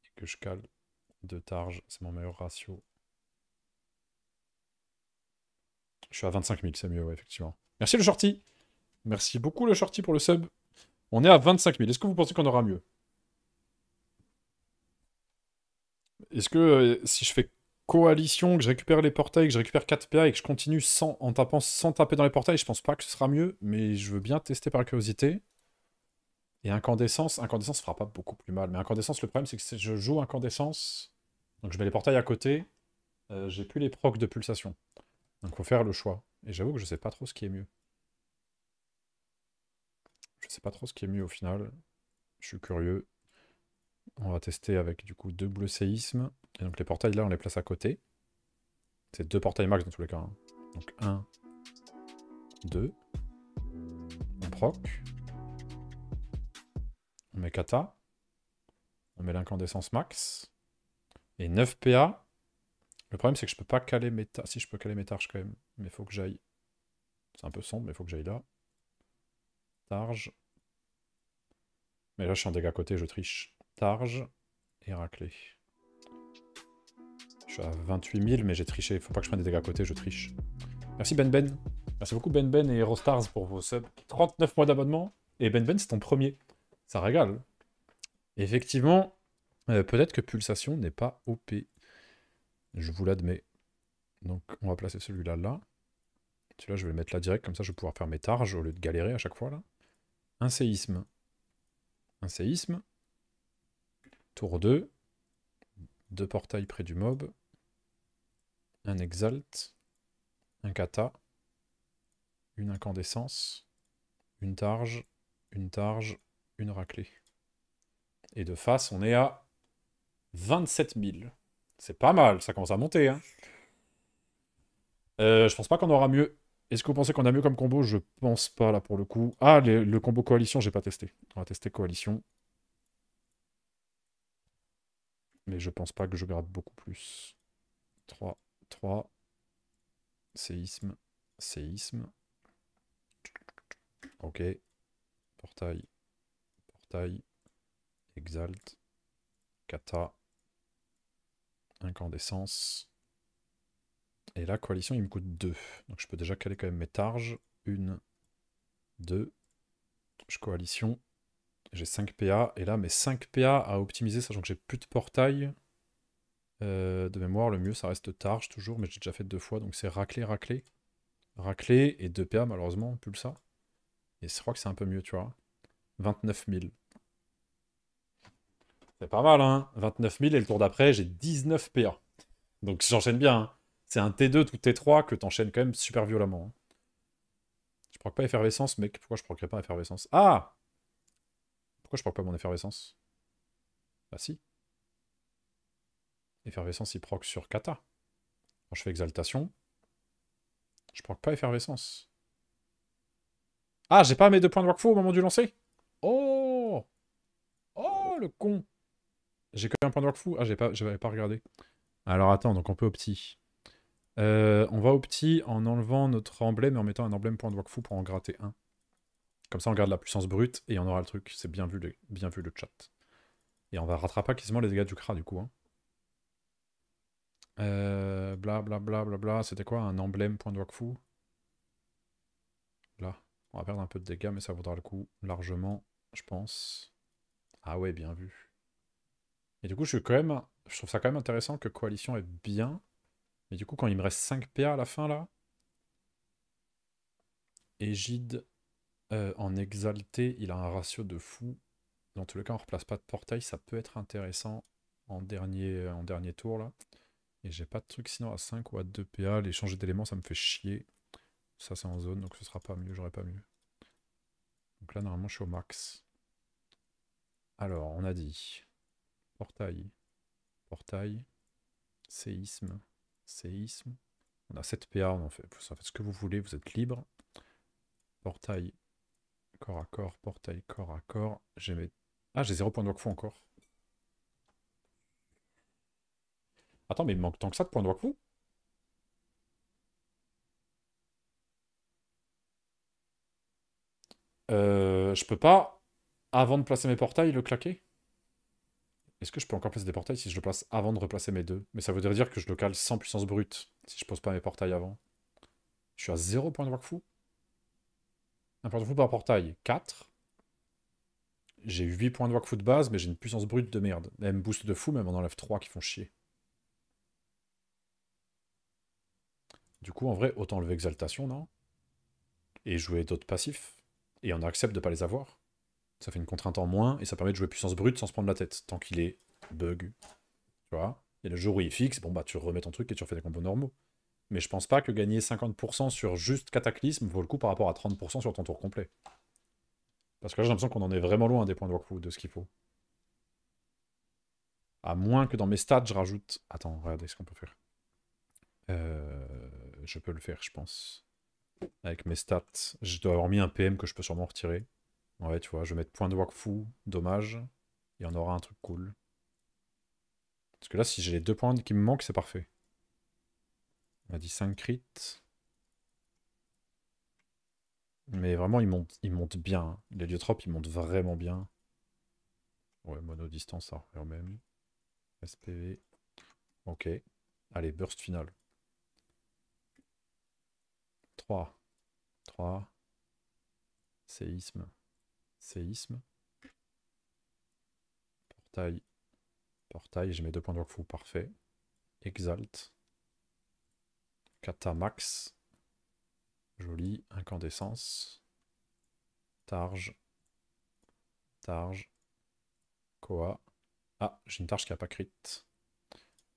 et que je cale de Targe. C'est mon meilleur ratio. Je suis à 25 000, c'est mieux, ouais, effectivement. Merci le shorty Merci beaucoup le shorty pour le sub. On est à 25 000. Est-ce que vous pensez qu'on aura mieux Est-ce que euh, si je fais coalition, que je récupère les portails, que je récupère 4PA et que je continue sans, en tapant sans taper dans les portails, je pense pas que ce sera mieux, mais je veux bien tester par curiosité. Et incandescence, incandescence fera pas beaucoup plus mal. Mais incandescence, le problème c'est que je joue incandescence, donc je mets les portails à côté, euh, j'ai plus les procs de pulsation. Donc faut faire le choix. Et j'avoue que je ne sais pas trop ce qui est mieux c'est pas trop ce qui est mieux au final. Je suis curieux. On va tester avec du coup deux bleus séismes. Et donc les portails là, on les place à côté. C'est deux portails max dans tous les cas. Hein. Donc 1, 2. On proc. On met kata. On met l'incandescence max. Et 9 PA. Le problème c'est que je peux pas caler mes Si je peux caler mes tarches quand même. Mais faut que j'aille. C'est un peu sombre, mais faut que j'aille là. Targe. Mais là, je suis en dégâts côté, je triche. Targe et Je suis à 28 000, mais j'ai triché. Il Faut pas que je prenne des dégâts côté, je triche. Merci Ben Ben. Merci beaucoup Ben ben et Stars pour vos subs. 39 mois d'abonnement. Et Ben Ben, c'est ton premier. Ça régale. Effectivement, euh, peut-être que Pulsation n'est pas OP. Je vous l'admets. Donc, on va placer celui-là là. Celui-là, je vais le mettre là direct, comme ça je vais pouvoir faire mes targes au lieu de galérer à chaque fois là un séisme. Un séisme. Tour 2. Deux portails près du mob. Un exalt. Un kata. Une incandescence. Une targe. Une targe. Une raclée. Et de face, on est à 27 000. C'est pas mal, ça commence à monter. Hein. Euh, je pense pas qu'on aura mieux. Est-ce que vous pensez qu'on a mieux comme combo Je pense pas, là, pour le coup. Ah, le combo coalition, j'ai pas testé. On va tester coalition. Mais je pense pas que je garde beaucoup plus. 3, 3. Séisme, séisme. Ok. Portail, portail. Exalt. Kata. Incandescence. Et là, coalition, il me coûte 2. Donc je peux déjà caler quand même mes targes. 1, 2. Je coalition. J'ai 5 PA. Et là, mes 5 PA à optimiser, sachant que j'ai plus de portail. Euh, de mémoire, le mieux, ça reste targe toujours, mais j'ai déjà fait deux fois. Donc c'est raclé, raclé. Raclé et 2 PA, malheureusement, ça. Et je crois que c'est un peu mieux, tu vois. 29 000. C'est pas mal, hein 29 000 et le tour d'après, j'ai 19 PA. Donc j'enchaîne bien. Hein c'est un T2 tout T3 que t'enchaînes quand même super violemment. Hein. Je proc pas effervescence, mec. Pourquoi je procurerais pas effervescence Ah Pourquoi je proc pas mon effervescence Ah si. Effervescence, il proc sur kata. je fais exaltation, je proc pas effervescence. Ah, j'ai pas mes deux points de workflow au moment du lancer Oh Oh, le con J'ai que un point de workflow Ah, j'avais pas, pas regardé. Alors attends, donc on peut au petit. Euh, on va au petit en enlevant notre emblème et en mettant un emblème point de Wakfu pour en gratter un. Comme ça, on garde la puissance brute et on aura le truc. C'est bien vu, bien vu le chat. Et on va rattraper quasiment les dégâts du cra du coup. Hein. Euh, bla bla bla bla bla. C'était quoi un emblème point de Wakfu Là. On va perdre un peu de dégâts, mais ça vaudra le coup largement, je pense. Ah ouais, bien vu. Et du coup, je, suis quand même, je trouve ça quand même intéressant que Coalition est bien mais du coup, quand il me reste 5 PA à la fin, là, Égide euh, en exalté, il a un ratio de fou. Dans tous les cas, on ne replace pas de portail, ça peut être intéressant en dernier, euh, en dernier tour, là. Et j'ai pas de truc sinon à 5 ou à 2 PA. Les changer d'éléments, ça me fait chier. Ça, c'est en zone, donc ce sera pas mieux, J'aurais pas mieux. Donc là, normalement, je suis au max. Alors, on a dit portail, portail, séisme, séisme. On a 7 PA, on en fait, vous en faites ce que vous voulez, vous êtes libre. Portail corps à corps, portail corps à corps. J'ai mes... Ah, j'ai 0 de Wakfu encore. Attends, mais il manque tant que ça de point de Wakfu euh, Je peux pas, avant de placer mes portails, le claquer est-ce que je peux encore placer des portails si je le place avant de replacer mes deux Mais ça voudrait dire que je le cale sans puissance brute, si je pose pas mes portails avant. Je suis à 0 point de Wakfu. Un point de fou par portail, 4. J'ai 8 points de Wakfu de base, mais j'ai une puissance brute de merde. Même boost de fou, même on enlève 3 qui font chier. Du coup, en vrai, autant enlever Exaltation, non Et jouer d'autres passifs. Et on accepte de pas les avoir. Ça fait une contrainte en moins et ça permet de jouer puissance brute sans se prendre la tête, tant qu'il est bug. Tu vois Et le jour où il est fixe, bon bah tu remets ton truc et tu refais des combos normaux. Mais je pense pas que gagner 50% sur juste Cataclysme vaut le coup par rapport à 30% sur ton tour complet. Parce que là j'ai l'impression qu'on en est vraiment loin des points de workflow de ce qu'il faut. À moins que dans mes stats je rajoute... Attends, regardez ce qu'on peut faire. Euh, je peux le faire je pense. Avec mes stats, je dois avoir mis un PM que je peux sûrement retirer. Ouais, tu vois, je vais mettre point de work fou, dommage, y en aura un truc cool. Parce que là, si j'ai les deux points qui me manquent, c'est parfait. On a dit 5 crits. Mais vraiment, ils montent, ils montent bien. Hein. Les diotropes ils montent vraiment bien. Ouais, mono distance, ça même. SPV. Ok. Allez, burst final. 3. 3. Séisme. Séisme. Portail. Portail, je mets deux points de fou, parfait. Exalt. max. Joli. Incandescence. Targe. Targe. Koa. Ah, j'ai une targe qui n'a pas crit.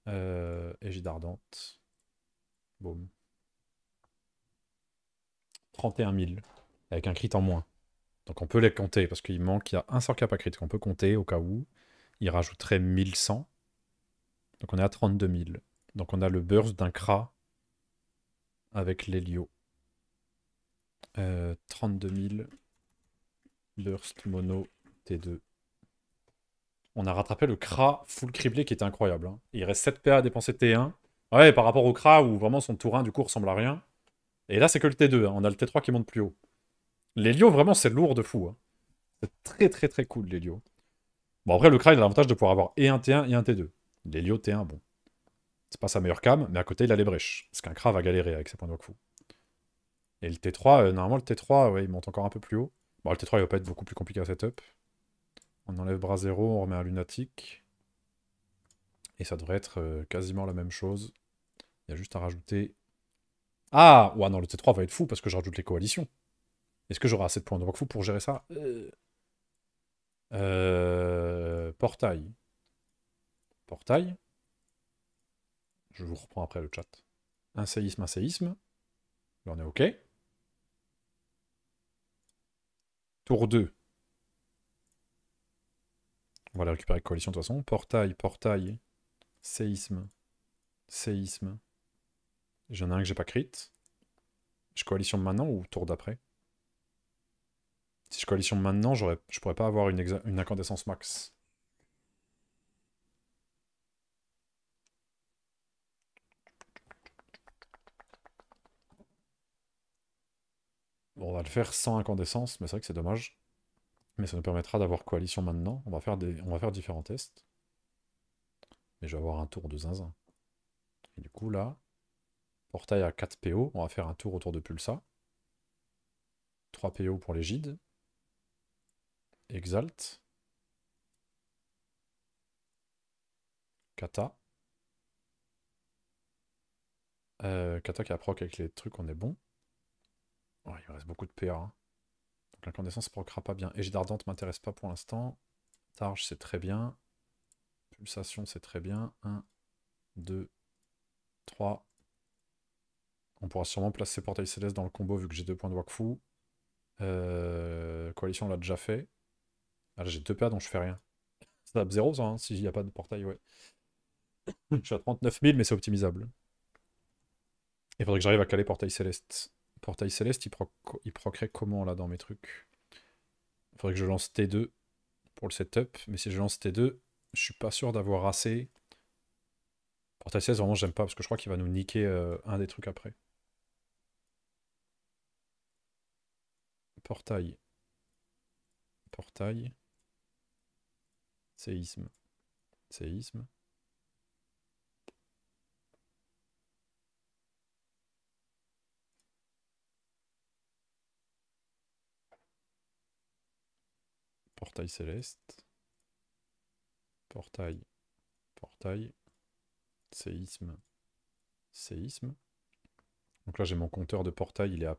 Euh, égide ardente. Boum. 31 000. Avec un crit en moins. Donc on peut les compter parce qu'il manque, il y a un sort n'a pas qu'on peut compter au cas où. Il rajouterait 1100. Donc on est à 32 000. Donc on a le burst d'un Kra avec l'Hélio. Euh, 32 000 burst mono T2. On a rattrapé le Kra full criblé qui était incroyable. Hein. Il reste 7 PA à dépenser T1. Ouais, par rapport au Kra où vraiment son tour 1 du coup ressemble à rien. Et là c'est que le T2, hein. on a le T3 qui monte plus haut. L'hélio, vraiment, c'est lourd de fou. Hein. C'est très, très, très cool, l'Elio. Bon, après, le Kra, il a l'avantage de pouvoir avoir et un T1 et un T2. L'hélio, T1, bon. C'est pas sa meilleure cam, mais à côté, il a les brèches. Parce qu'un Kra va galérer avec ses points de fou. Et le T3, euh, normalement, le T3, ouais, il monte encore un peu plus haut. Bon, le T3, il va pas être beaucoup plus compliqué à setup. On enlève bras 0, on remet un lunatique. Et ça devrait être euh, quasiment la même chose. Il y a juste à rajouter... Ah Ouais, non, le T3 va être fou parce que je rajoute les coalitions. Est-ce que j'aurai assez de points de pour gérer ça euh, euh, Portail. Portail. Je vous reprends après le chat. Un séisme, un séisme. Là, on est OK. Tour 2. On va aller récupérer coalition de toute façon. Portail, portail, séisme, séisme. J'en ai un que j'ai pas crit. Je coalition maintenant ou tour d'après si je coalition maintenant, je ne pourrais pas avoir une, incandescence max. on va le faire sans incandescence, mais c'est vrai que c'est dommage. Mais ça nous permettra d'avoir coalition maintenant. On va faire, des, on va faire différents tests. Mais je vais avoir un tour de zinzin. Et du coup, là, portail à 4 PO. On va faire un tour autour de Pulsa. 3 PO pour l'égide. Exalt. Kata. Euh, Kata qui approche avec les trucs, on est bon. il reste beaucoup de PA. Hein. Donc l'incandescence procera pas bien. Égide d'ardente m'intéresse pas pour l'instant. Targe, c'est très bien. Pulsation, c'est très bien. 1, 2, 3. On pourra sûrement placer Portail Céleste dans le combo vu que j'ai deux points de Wakfu. Euh, coalition, on l'a déjà fait. Ah, j'ai deux PA donc je fais rien. Ça 0 ça, hein, s'il n'y a pas de portail, ouais. je suis à 39 000, mais c'est optimisable. Il faudrait que j'arrive à caler portail céleste. Portail céleste, il, procrée comment là dans mes trucs Il faudrait que je lance T2 pour le setup, mais si je lance T2, je suis pas sûr d'avoir assez. Portail céleste, vraiment, j'aime pas parce que je crois qu'il va nous niquer euh, un des trucs après. Portail. Portail. Séisme. Séisme. Portail céleste. Portail. Portail. Séisme. Séisme. Donc là, j'ai mon compteur de portail, il est à...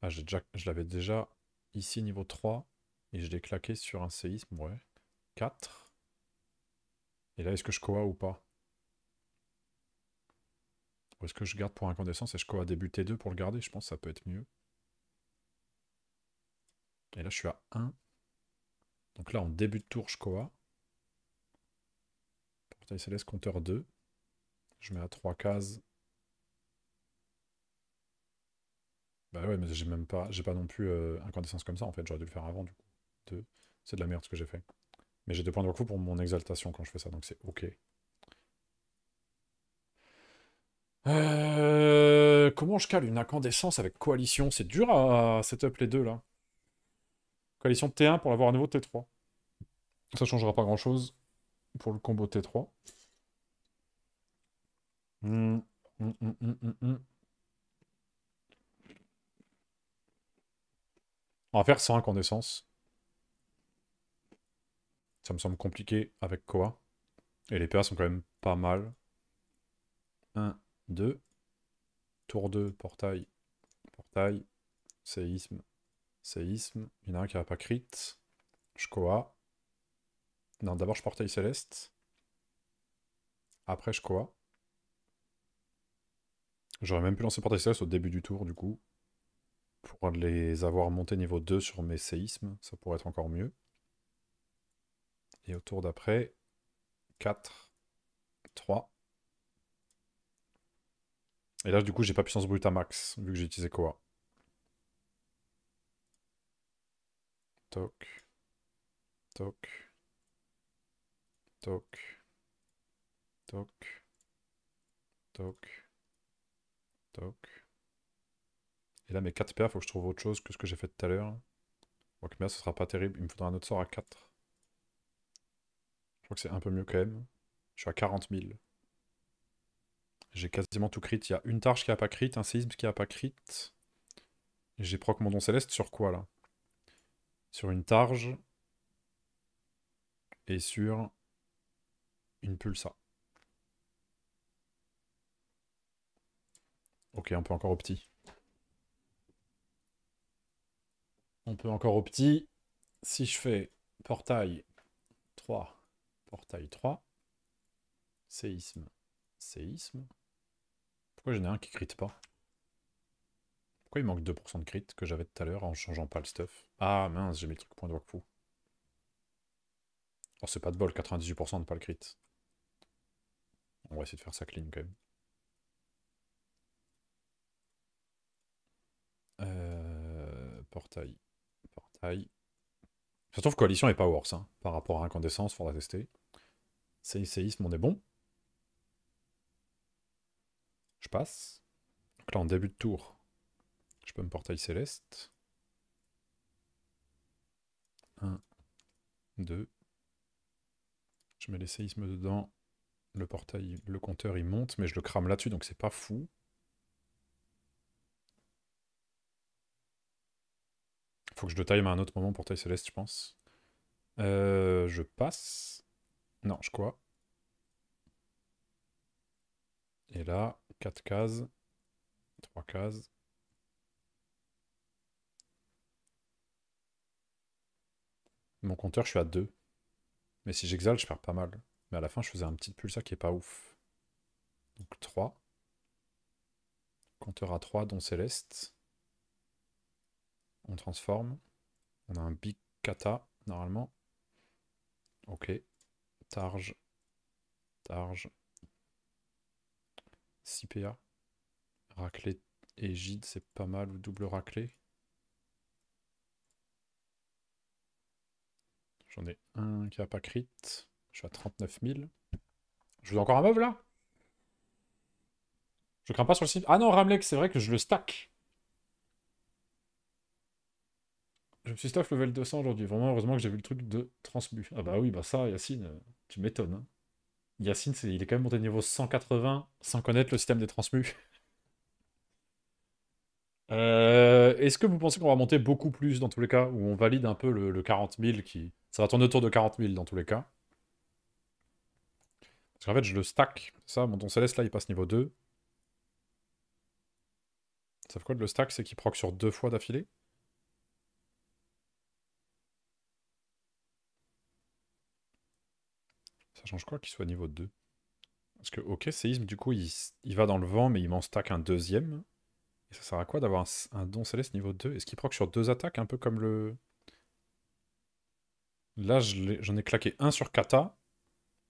Ah, déjà... je l'avais déjà ici niveau 3, et je l'ai claqué sur un séisme, ouais. 4. Et là, est-ce que je coa ou pas Ou est-ce que je garde pour incandescence et je coa début T2 pour le garder Je pense que ça peut être mieux. Et là, je suis à 1. Donc là, en début de tour, je coa. Portail céleste, compteur 2. Je mets à 3 cases. Bah ouais, mais j'ai même pas, j'ai pas non plus euh, incandescence comme ça en fait, j'aurais dû le faire avant du coup. C'est de la merde ce que j'ai fait. Mais j'ai deux points de recours pour mon exaltation quand je fais ça, donc c'est ok. Euh, comment je cale une incandescence avec coalition C'est dur à setup les deux là. Coalition T1 pour avoir un nouveau T3. Ça changera pas grand chose pour le combo T3. Hmm, hmm, hmm, On va faire sans incandescence. Ça me semble compliqué avec Koa. Et les PA sont quand même pas mal. 1, 2. Tour 2, portail. Portail. Séisme. Séisme. Il y en a un qui n'a pas crit. Je Koa. Non, d'abord je portail céleste. Après je Koa. J'aurais même pu lancer portail céleste au début du tour du coup. Pour les avoir montés niveau 2 sur mes séismes, ça pourrait être encore mieux. Et au d'après, 4, 3. Et là, du coup, j'ai pas puissance brute à max, vu que j'ai utilisé quoi Toc. Toc. Toc. Toc. Toc. Toc. Et là, mes 4 il faut que je trouve autre chose que ce que j'ai fait tout à l'heure. Donc, mais ce sera pas terrible. Il me faudra un autre sort à 4 c'est un peu mieux quand même. Je suis à 40 000. J'ai quasiment tout crit. Il y a une targe qui a pas crit, un séisme qui a pas crit. J'ai proc mon don céleste sur quoi là Sur une targe et sur une pulsa. Ok, on peut encore au petit. On peut encore au petit. Si je fais portail 3, Portail 3. Séisme. Séisme. Pourquoi j'en ai un qui crit pas Pourquoi il manque 2% de crit que j'avais tout à l'heure en changeant pas le stuff Ah mince, j'ai mis le truc point de fou. Alors c'est pas de bol, 98% de pas le crit. On va essayer de faire ça clean quand même. Euh, portail. Portail. Ça se trouve, coalition est pas worse. Hein, par rapport à incandescence, faudra tester séisme, on est bon. Je passe. Donc là, en début de tour, je peux me portail céleste. 1, 2. Je mets les séismes dedans. Le portail, le compteur, il monte, mais je le crame là-dessus, donc c'est pas fou. Faut que je le time à un autre moment, portail céleste, je pense. Euh, je passe. Non, je crois. Et là, 4 cases, 3 cases. Mon compteur, je suis à 2. Mais si j'exhale, je perds pas mal. Mais à la fin, je faisais un petit pulsar qui est pas ouf. Donc 3. Compteur à 3, dont Céleste. On transforme. On a un big kata, normalement. Ok. Targe. Targe. CPA. Raclée et Gide, c'est pas mal, ou double raclée. J'en ai un qui a pas crit. Je suis à 39 000. Je veux encore un meuble là Je crains pas sur le site. Ah non, Ramlek, c'est vrai que je le stack. Je me suis stuff level 200 aujourd'hui. Vraiment, heureusement que j'ai vu le truc de transmu. Ah bah oui, bah ça, Yacine, euh, tu m'étonnes. Hein. Yacine, il est quand même monté niveau 180 sans connaître le système des transmus. Euh, est-ce que vous pensez qu'on va monter beaucoup plus dans tous les cas, où on valide un peu le, 40 000 qui... Ça va tourner autour de 40 000 dans tous les cas. Parce qu'en fait, je le stack. Ça, mon don céleste, là, il passe niveau 2. savez quoi, le stack, c'est qu'il proc sur deux fois d'affilée. Je crois qu'il soit niveau 2 Parce que, ok, séisme, du coup, il, il va dans le vent, mais il m'en stack un deuxième. Et ça sert à quoi d'avoir un, don céleste niveau 2 Est-ce qu'il proc sur deux attaques, un peu comme le... Là, j'en ai, claqué un sur Kata.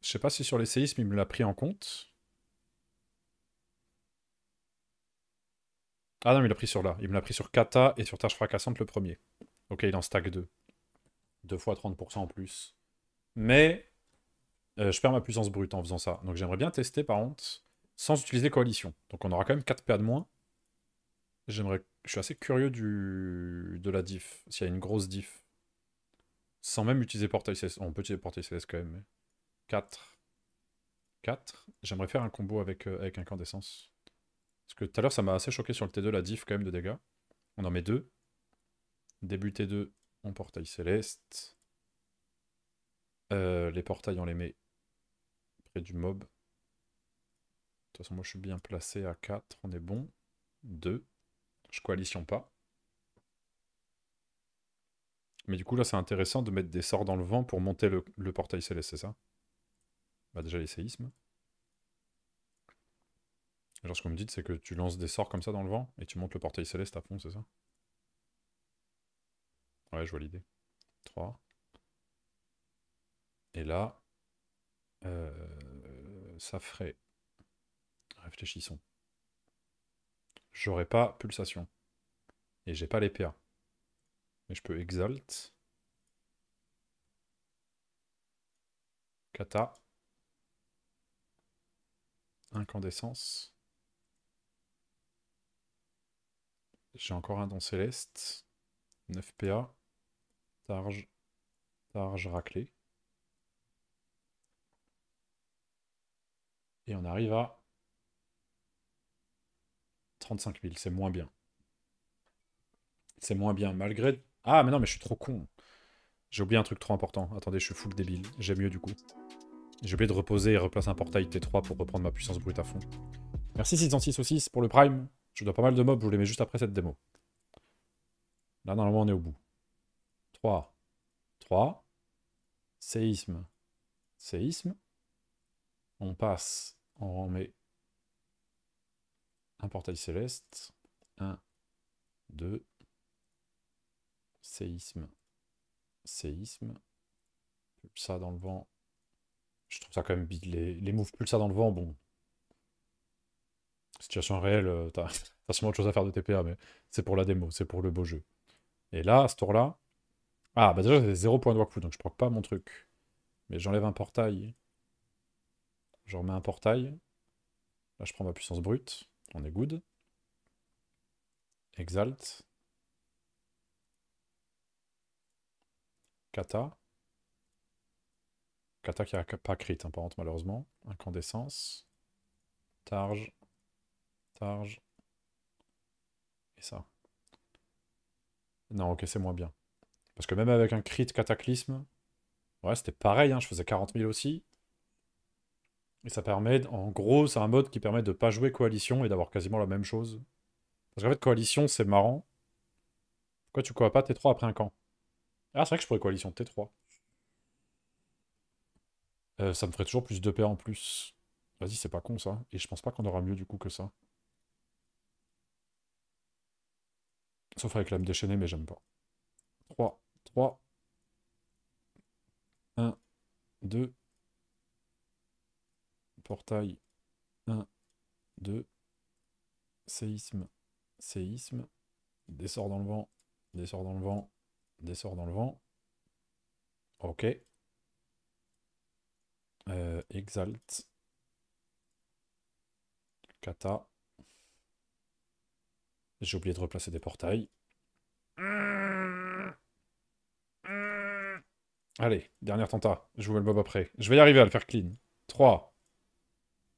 Je sais pas si sur les séismes, il me l'a pris en compte. Ah non, mais il l'a pris sur là. Il me l'a pris sur Kata et sur Tâche Fracassante le premier. Ok, il en stack 2. deux fois 30% en plus. Mais euh, je perds ma puissance brute en faisant ça. Donc j'aimerais bien tester par contre sans utiliser coalition. Donc on aura quand même 4 PA de moins. J'aimerais, je suis assez curieux du de la diff. S'il y a une grosse diff, sans même utiliser portail céleste. on peut utiliser portail céleste quand même. 4 4. J'aimerais faire un combo avec euh, avec incandescence. Parce que tout à l'heure ça m'a assez choqué sur le T2 la diff quand même de dégâts. On en met 2. Début T2, on portail céleste. Euh, les portails, on les met du mob. De toute façon, moi je suis bien placé à 4, on est bon. 2. Je coalition pas. Mais du coup, là, c'est intéressant de mettre des sorts dans le vent pour monter le, portail céleste, c'est ça Bah déjà, les séismes. Alors, ce qu'on me dit, c'est que tu lances des sorts comme ça dans le vent et tu montes le portail céleste à fond, c'est ça Ouais, je vois l'idée. 3. Et là, euh, ça ferait. Réfléchissons. J'aurais pas pulsation. Et j'ai pas les PA. Mais je peux exalt. Kata. Incandescence. J'ai encore un don céleste. 9 PA. Targe. Targe raclée. Et on arrive à 35 000, c'est moins bien. C'est moins bien, malgré... Ah, mais non, mais je suis trop con. J'ai oublié un truc trop important. Attendez, je suis full débile. J'ai mieux du coup. J'ai oublié de reposer et replacer un portail T3 pour reprendre ma puissance brute à fond. Merci 606 aussi pour le prime. Je dois pas mal de mobs, je vous les mets juste après cette démo. Là, normalement, on est au bout. 3. 3. Séisme. Séisme. On passe, on remet un portail céleste. 1, 2, séisme, séisme, ça dans le vent. Je trouve ça quand même bide, Les, les moves pulsar dans le vent, bon. Situation réelle, euh, t'as forcément autre chose à faire de TPA, mais c'est pour la démo, c'est pour le beau jeu. Et là, à ce tour-là. Ah, bah déjà, j'ai 0 point de workflow, donc je prends pas mon truc. Mais j'enlève un portail. Je remets un portail. Là, je prends ma puissance brute. On est good. Exalt. Kata. Kata qui n'a pas crit, hein, par malheureusement. Incandescence. Targe. Targe. Et ça. Non, ok, c'est moins bien. Parce que même avec un crit cataclysme, ouais, c'était pareil, hein, je faisais 40 000 aussi. Et ça permet, en gros, c'est un mode qui permet de pas jouer coalition et d'avoir quasiment la même chose. Parce qu'en fait, coalition, c'est marrant. Pourquoi tu crois pas T3 après un camp Ah, c'est vrai que je pourrais coalition T3. Euh, ça me ferait toujours plus de paix en plus. Vas-y, c'est pas con ça. Et je pense pas qu'on aura mieux du coup que ça. Sauf avec l'âme déchaînée, mais j'aime pas. 3, 3, 1, 2, portail 1, 2, séisme, séisme, sorts dans le vent, sorts dans le vent, sorts dans le vent. Ok. Euh, exalt. Kata. J'ai oublié de replacer des portails. Allez, dernière tenta. Je vous mets le bob après. Je vais y arriver à le faire clean. 3,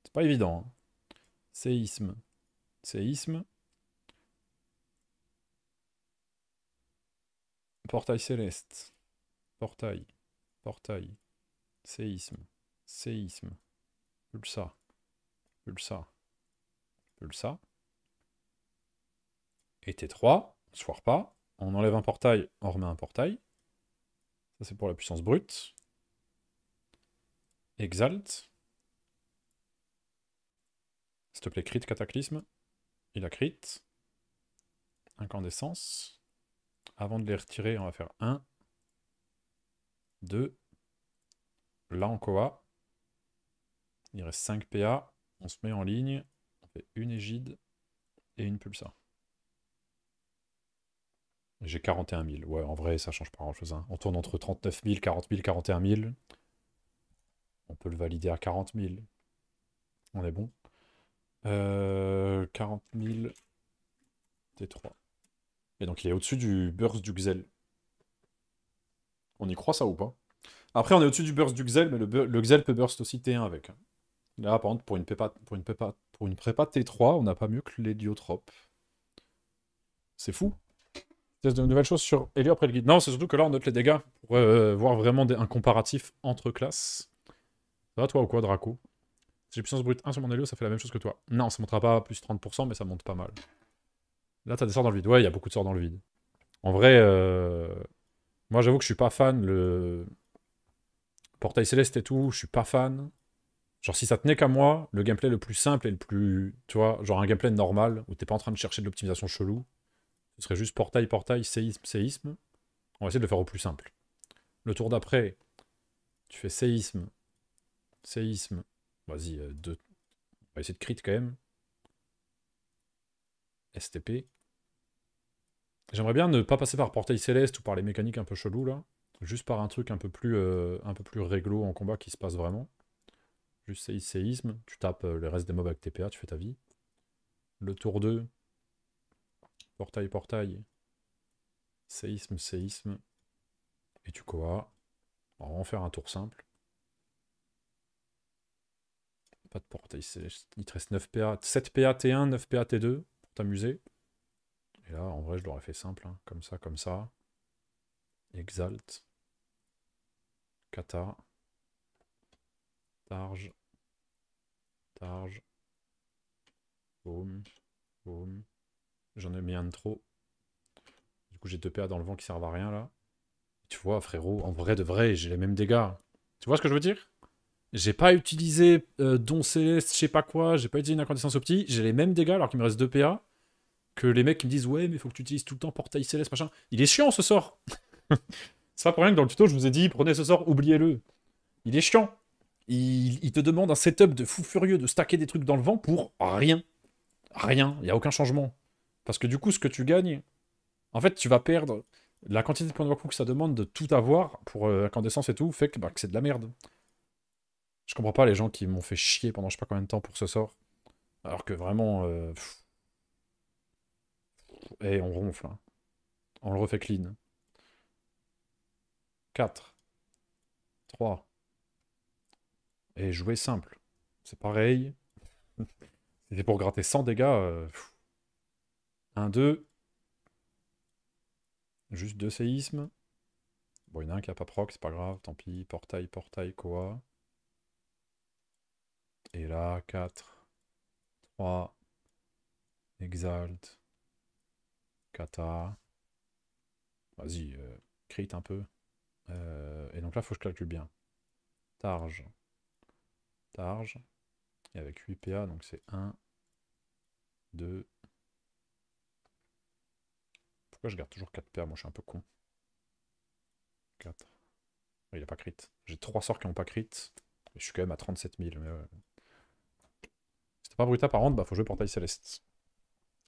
c'est pas évident. Hein. Séisme. Séisme. Portail céleste. Portail. Portail. Séisme. Séisme. Pulsa. Pulsa. Pulsa. Et T3, Soir pas. On enlève un portail, on remet un portail. Ça, c'est pour la puissance brute. Exalt. S'il te plaît, crit cataclysme. Il a crit. Incandescence. Avant de les retirer, on va faire 1. 2. Là, en Koa. Il reste 5 PA. On se met en ligne. On fait une égide et une pulsa. J'ai 41 000. Ouais, en vrai, ça change pas grand-chose. Hein. On tourne entre 39 000, 40 000, 41 000. On peut le valider à 40 000. On est bon. 40 000 T3. Et donc il est au-dessus du burst du Xel. On y croit ça ou pas Après on est au-dessus du burst du Xel, mais le, Xel peut burst aussi T1 avec. Là par contre pour une, prépa, pour une, prépa, pour une prépa T3, on n'a pas mieux que diotropes C'est fou. Test de nouvelles choses sur Helio après le guide. Non, c'est surtout que là on note les dégâts pour euh, voir vraiment un comparatif entre classes. Ça va toi ou quoi Draco j'ai puissance brute 1 sur mon allié, ça fait la même chose que toi. Non, ça montera pas plus 30%, mais ça monte pas mal. Là, t'as des sorts dans le vide. Ouais, il y a beaucoup de sorts dans le vide. En vrai, euh, moi j'avoue que je suis pas fan. Le portail céleste et tout, je suis pas fan. Genre, si ça tenait qu'à moi, le gameplay le plus simple et le plus. Tu vois, genre un gameplay normal où t'es pas en train de chercher de l'optimisation chelou, ce serait juste portail, portail, séisme, séisme. On va essayer de le faire au plus simple. Le tour d'après, tu fais séisme, séisme, Vas-y, euh, deux... on va essayer de crit quand même. STP. J'aimerais bien ne pas passer par portail céleste ou par les mécaniques un peu chelou là. Juste par un truc un peu plus, euh, un peu plus réglo en combat qui se passe vraiment. Juste séisme, tu tapes euh, le reste des mobs avec TPA, tu fais ta vie. Le tour 2. Portail, portail. Séisme, séisme. Et tu coas. On va en faire un tour simple. Pas de portail, il te reste 9 PA, 7 PA T1, 9 PA T2 pour t'amuser. Et là, en vrai, je l'aurais fait simple, hein. comme ça, comme ça. Exalt. Kata. Targe. Targe. Boom. Boom. J'en ai mis un de trop. Du coup, j'ai 2 PA dans le vent qui servent à rien, là. Tu vois, frérot, en vrai de vrai, j'ai les mêmes dégâts. Tu vois ce que je veux dire j'ai pas utilisé euh, Don Céleste, je sais pas quoi, j'ai pas utilisé une incandescence au j'ai les mêmes dégâts alors qu'il me reste 2 PA que les mecs qui me disent ouais mais faut que tu utilises tout le temps portail céleste machin. Il est chiant ce sort. C'est pas pour rien que dans le tuto je vous ai dit prenez ce sort, oubliez-le. Il est chiant. Il, te demande un setup de fou furieux de stacker des trucs dans le vent pour rien. Rien, il n'y a aucun changement. Parce que du coup ce que tu gagnes, en fait tu vas perdre la quantité de points de Waku que ça demande de tout avoir pour euh, incandescence et tout, fait que bah, c'est de la merde. Je comprends pas les gens qui m'ont fait chier pendant je sais pas combien de temps pour ce sort. Alors que vraiment... Euh... Et eh, on ronfle. Hein. On le refait clean. 4. 3. Et jouer simple. C'est pareil. C'était pour gratter 100 dégâts. 1, euh, 2. Juste deux séismes. Bon, il y en a un qui a pas proc, c'est pas grave, tant pis. Portail, portail, quoi. Et là, 4, 3, exalt, kata. Vas-y, euh, crit un peu. Euh, et donc là, il faut que je calcule bien. Targe, targe. Et avec 8 PA, donc c'est 1, 2. Pourquoi je garde toujours 4 PA Moi, je suis un peu con. 4. Ah, il n'a pas crit. J'ai 3 sorts qui n'ont pas crit. Je suis quand même à 37 000. Mais brut pas bruta par contre, bah faut jouer portail céleste.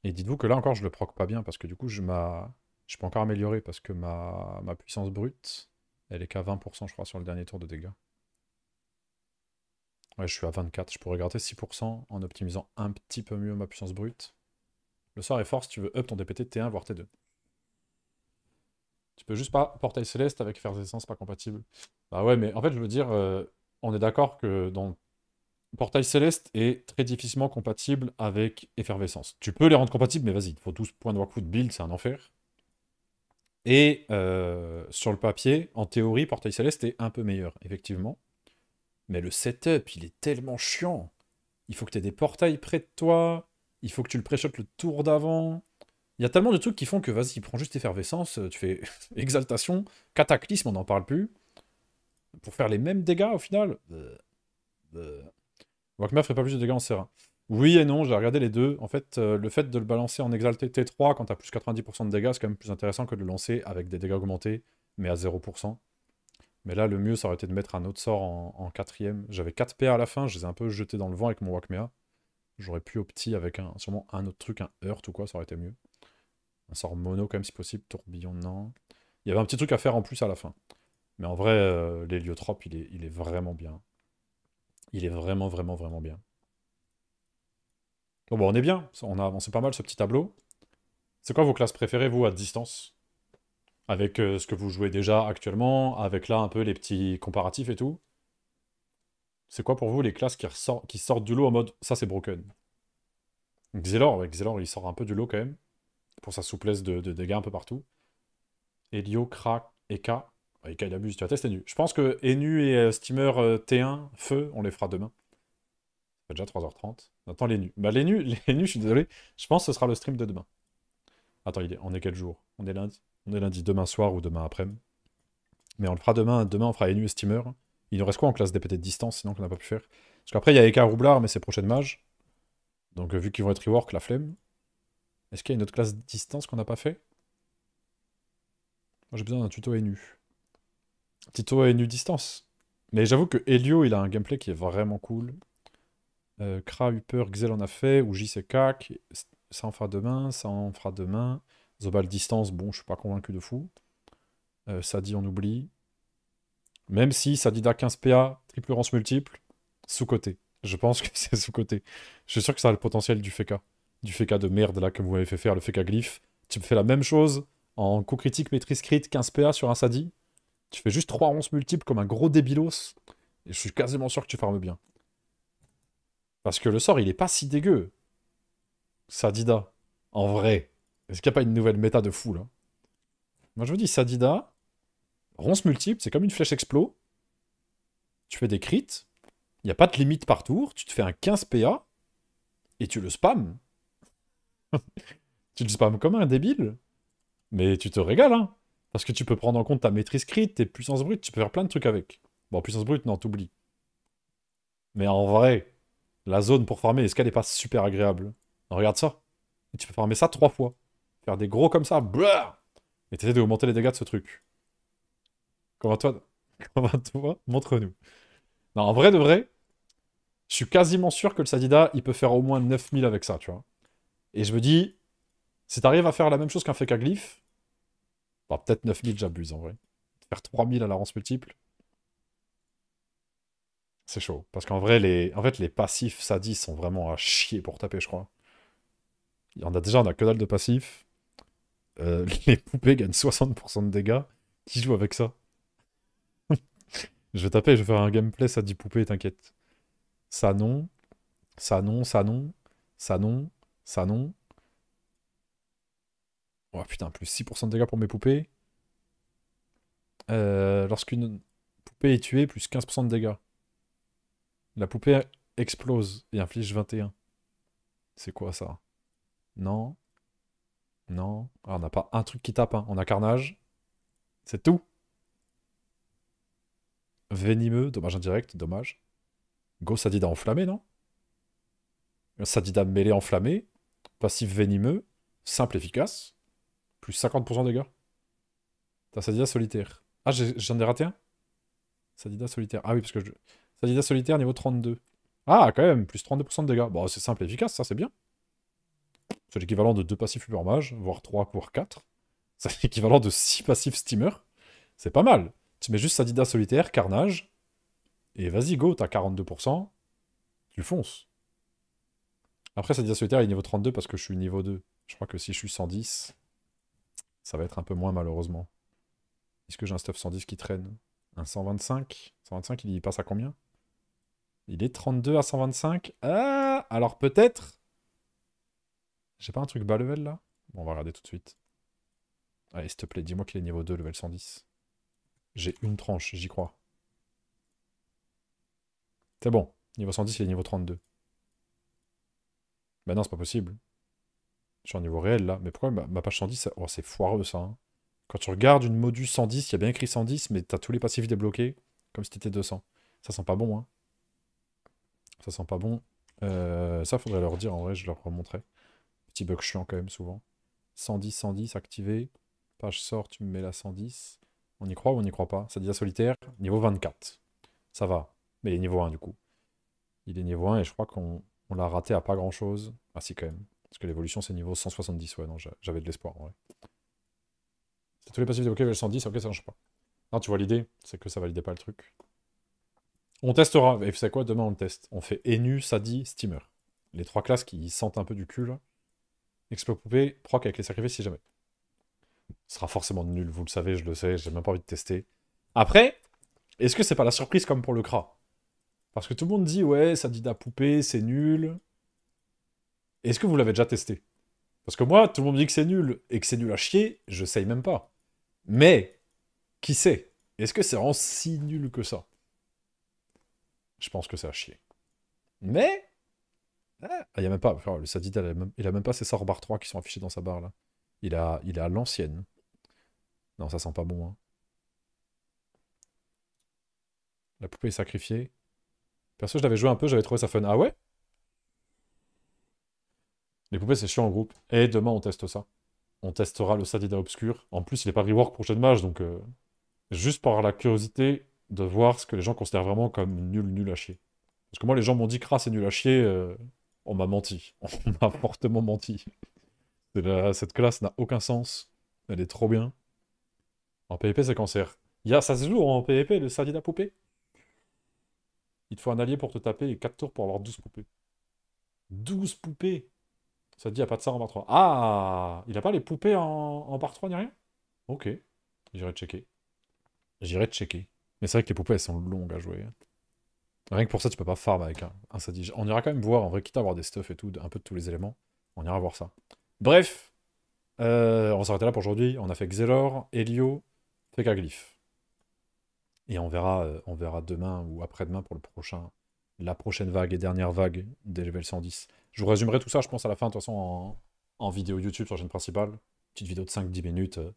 Et dites-vous que là encore je le proc pas bien parce que du coup je m'a. Je peux encore améliorer parce que ma, ma puissance brute, elle est qu'à 20% je crois sur le dernier tour de dégâts. Ouais, je suis à 24. Je pourrais gratter 6% en optimisant un petit peu mieux ma puissance brute. Le sort est force tu veux up ton DPT T1 voire T2. Tu peux juste pas portail céleste avec faire des essences pas compatible Bah ouais, mais en fait, je veux dire, euh, on est d'accord que dans Portail Céleste est très difficilement compatible avec Effervescence. Tu peux les rendre compatibles, mais vas-y, il faut 12 points de de build, c'est un enfer. Et euh, sur le papier, en théorie, Portail Céleste est un peu meilleur, effectivement. Mais le setup, il est tellement chiant. Il faut que tu aies des portails près de toi, il faut que tu le préchotes le tour d'avant. Il y a tellement de trucs qui font que, vas-y, prends juste Effervescence, euh, tu fais Exaltation, Cataclysme, on n'en parle plus. Pour faire les mêmes dégâts, au final... Euh, Wakmea ferait pas plus de dégâts en c Oui et non, j'ai regardé les deux. En fait, euh, le fait de le balancer en exalté T3 quand t'as plus 90% de dégâts, c'est quand même plus intéressant que de le lancer avec des dégâts augmentés, mais à 0%. Mais là, le mieux, ça aurait été de mettre un autre sort en, quatrième. J'avais 4 PA à la fin, je les ai un peu jetés dans le vent avec mon Wakmea. J'aurais pu opter avec un, sûrement un autre truc, un Hurt ou quoi, ça aurait été mieux. Un sort mono quand même si possible, tourbillon non. Il y avait un petit truc à faire en plus à la fin. Mais en vrai, euh, l'héliotrope, il est vraiment bien. Il est vraiment, vraiment, vraiment bien. Bon, on est bien. On a avancé pas mal ce petit tableau. C'est quoi vos classes préférées, vous, à distance Avec euh, ce que vous jouez déjà actuellement, avec là un peu les petits comparatifs et tout. C'est quoi pour vous les classes qui, qui sortent du lot en mode ça c'est broken Xelor, Xelor il sort un peu du lot quand même, pour sa souplesse de, de dégâts un peu partout. Elio, Kra, Eka, et abuse, tu as testé nu. Je pense que Enu et euh, Steamer euh, T1, Feu, on les fera demain. Ça déjà 3h30. Attends, les nu. Bah, les nus, les je suis désolé. Je pense que ce sera le stream de demain. Attends, il est... on est quel jour On est lundi. On est lundi, demain soir ou demain après Mais on le fera demain. Demain, on fera Enu et Steamer. Il nous reste quoi en classe DPT de distance, sinon qu'on n'a pas pu faire Parce qu'après, il y a Eka Roublard, mais c'est prochaine mage. Donc, euh, vu qu'ils vont être rework, la flemme. Est-ce qu'il y a une autre classe distance qu'on n'a pas fait Moi J'ai besoin d'un tuto Enu. Tito a une distance. Mais j'avoue que Helio, il a un gameplay qui est vraiment cool. Euh, Kra, Upper, Xel en a fait, ou c'est Kak, ça en fera demain, ça en fera demain. Zobal distance, bon, je suis pas convaincu de fou. Euh, Sadi, on oublie. Même si Sadida 15PA, triple rance multiple, sous-côté. Je pense que c'est sous-côté. Je suis sûr que ça a le potentiel du FK. Du FK de merde, là, que vous m'avez fait faire, le FECA glyph. Tu me fais la même chose en coup critique maîtrise crit 15PA sur un Sadi. Tu fais juste 3 ronces multiples comme un gros débilos. Et je suis quasiment sûr que tu farmes bien. Parce que le sort, il est pas si dégueu. Sadida. En vrai. Est-ce qu'il n'y a pas une nouvelle méta de fou, là Moi, je vous dis Sadida. Ronce multiple, c'est comme une flèche explo. Tu fais des crits. Il n'y a pas de limite par tour. Tu te fais un 15 PA. Et tu le spams. tu le spams comme un débile. Mais tu te régales, hein. Parce que tu peux prendre en compte ta maîtrise crit, tes puissances brutes, tu peux faire plein de trucs avec. Bon, puissance brute, non, t'oublies. Mais en vrai, la zone pour farmer, est-ce qu'elle n'est pas super agréable non, Regarde ça. Et tu peux farmer ça trois fois. Faire des gros comme ça, blah Et t'essaies d'augmenter les dégâts de ce truc. Comment toi Comment toi Montre-nous. Non, en vrai de vrai, je suis quasiment sûr que le Sadida, il peut faire au moins 9000 avec ça, tu vois. Et je me dis, si t'arrives à faire la même chose qu'un Fekaglyph, bah, peut-être 9000, j'abuse en vrai. Faire 3000 à la rance multiple, c'est chaud. Parce qu'en vrai, les, en fait, les passifs sadis sont vraiment à chier pour taper, je crois. Il y en a déjà, on a que dalle de passifs. Euh, les poupées gagnent 60% de dégâts. Qui joue avec ça Je vais taper, je vais faire un gameplay, ça poupée, t'inquiète. Ça non, ça non, ça non, ça non, ça non, Oh putain, plus 6% de dégâts pour mes poupées. Euh, lorsqu'une poupée est tuée, plus 15% de dégâts. La poupée explose et inflige 21. C'est quoi ça Non. Non. Ah, on n'a pas un truc qui tape, hein. on a carnage. C'est tout. Venimeux, dommage indirect, dommage. Go Sadida enflammé, non Sadida mêlé enflammé. Passif venimeux, simple efficace. Plus 50% de dégâts. T'as Sadida solitaire. Ah, j'en ai, raté un Sadida solitaire. Ah oui, parce que je... Sadida solitaire, niveau 32. Ah, quand même, plus 32% de dégâts. Bon, c'est simple et efficace, ça, c'est bien. C'est l'équivalent de 2 passifs Ubermage, voire 3, voire 4. C'est l'équivalent de 6 passifs Steamer. C'est pas mal. Tu mets juste Sadida solitaire, Carnage, et vas-y, go, t'as 42%, tu fonces. Après, Sadida solitaire est niveau 32 parce que je suis niveau 2. Je crois que si je suis 110, ça va être un peu moins malheureusement. Est-ce que j'ai un stuff 110 qui traîne Un 125 125, il passe à combien Il est 32 à 125 Ah Alors peut-être J'ai pas un truc bas level là Bon, on va regarder tout de suite. Allez, s'il te plaît, dis-moi qu'il est niveau 2, level 110. J'ai une tranche, j'y crois. C'est bon. Niveau 110, il est niveau 32. Bah ben non, c'est pas possible sur niveau réel là. Mais pourquoi ma, page 110, c'est foireux ça. Hein. Quand tu regardes une modus 110, il y a bien écrit 110, mais t'as tous les passifs débloqués, comme si t'étais 200. Ça sent pas bon, hein. Ça sent pas bon. Euh, ça, faudrait leur dire, en vrai, je leur remontrais. Petit bug chiant quand même, souvent. 110, 110, activé. Page sort, tu me mets la 110. On y croit ou on n'y croit pas Ça dit à solitaire, niveau 24. Ça va, mais il est niveau 1 du coup. Il est niveau 1 et je crois qu'on l'a raté à pas grand-chose. Ah si, quand même. Parce que l'évolution, c'est niveau 170. Ouais, non, j'avais de l'espoir. vrai. C'est tous les passifs débloqués, le 110. Ok, ça change pas. Non, tu vois l'idée, c'est que ça validait pas le truc. On testera. Et c'est quoi Demain, on le teste. On fait Enu, Sadi, Steamer. Les trois classes qui sentent un peu du cul, là. poupée, proc avec les sacrifices, si jamais. Ce sera forcément nul, vous le savez, je le sais, j'ai même pas envie de tester. Après, est-ce que c'est pas la surprise comme pour le Kra Parce que tout le monde dit, ouais, da poupée, c'est nul. Est-ce que vous l'avez déjà testé Parce que moi, tout le monde me dit que c'est nul et que c'est nul à chier, je sais même pas. Mais, qui sait Est-ce que c'est vraiment si nul que ça Je pense que c'est à chier. Mais... Ah, il n'y a même pas... le Sadid, il a même, pas ses sorts barre 3 qui sont affichés dans sa barre, là. Il a, il a l'ancienne. Non, ça sent pas bon, hein. La poupée est sacrifiée. Perso, je l'avais joué un peu, j'avais trouvé ça fun. Ah ouais les poupées, c'est chiant en groupe. Et demain, on teste ça. On testera le Sadida Obscur. En plus, il est pas rework prochain match, donc euh, juste par la curiosité de voir ce que les gens considèrent vraiment comme nul, nul à chier. Parce que moi, les gens m'ont dit que c'est nul à chier. Euh, on m'a menti. On m'a fortement menti. cette classe n'a aucun sens. Elle est trop bien. En PvP, c'est cancer. Y a... ça se joue en PvP, le Sadida poupée. Il te faut un allié pour te taper et 4 tours pour avoir 12 poupées. 12 poupées ça dit, il n'y a pas de ça en part 3. Ah Il n'a pas les poupées en, en 3 ni rien Ok. J'irai checker. J'irai checker. Mais c'est vrai que les poupées, elles sont longues à jouer. Hein. Rien que pour ça, tu peux pas farm avec un, un sadige. On ira quand même voir, en vrai, quitte à avoir des stuff et tout, un peu de tous les éléments. On ira voir ça. Bref, euh, on s'arrête là pour aujourd'hui. On a fait Xelor, Helio, Fekaglyph. Et on verra, euh, on verra demain ou après-demain pour le prochain, la prochaine vague et dernière vague des level 110. Je vous résumerai tout ça, je pense, à la fin, de toute façon, en, vidéo YouTube sur la chaîne principale. Petite vidéo de 5-10 minutes euh,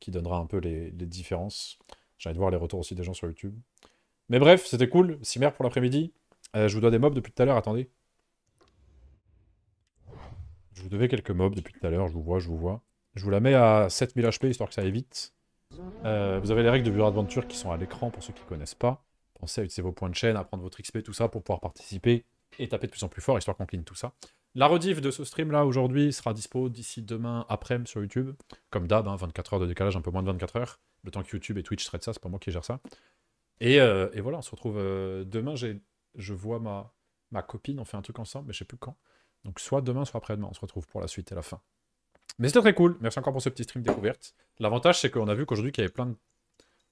qui donnera un peu les, différences. J'ai envie de voir les retours aussi des gens sur YouTube. Mais bref, c'était cool. Cimer pour l'après-midi. Euh, je vous dois des mobs depuis tout à l'heure, attendez. Je vous devais quelques mobs depuis tout à l'heure, je vous vois, je vous vois. Je vous la mets à 7000 HP, histoire que ça aille vite. Euh, vous avez les règles de Bureau Adventure qui sont à l'écran pour ceux qui ne connaissent pas. Pensez à utiliser vos points de chaîne, à prendre votre XP, tout ça pour pouvoir participer et taper de plus en plus fort, histoire qu'on clean tout ça. La rediff de ce stream-là aujourd'hui sera dispo d'ici demain après-midi sur YouTube. Comme d'hab, 24 hein, heures de décalage, un peu moins de 24 heures. Le temps que YouTube et Twitch traitent ça, c'est pas moi qui gère ça. Et, euh, voilà, on se retrouve euh, demain. Je vois ma, copine, on fait un truc ensemble, mais je sais plus quand. Donc soit demain, soit après-demain, on se retrouve pour la suite et la fin. Mais c'était très cool. Merci encore pour ce petit stream découverte. L'avantage, c'est qu'on a vu qu'aujourd'hui, qu'il y avait plein de,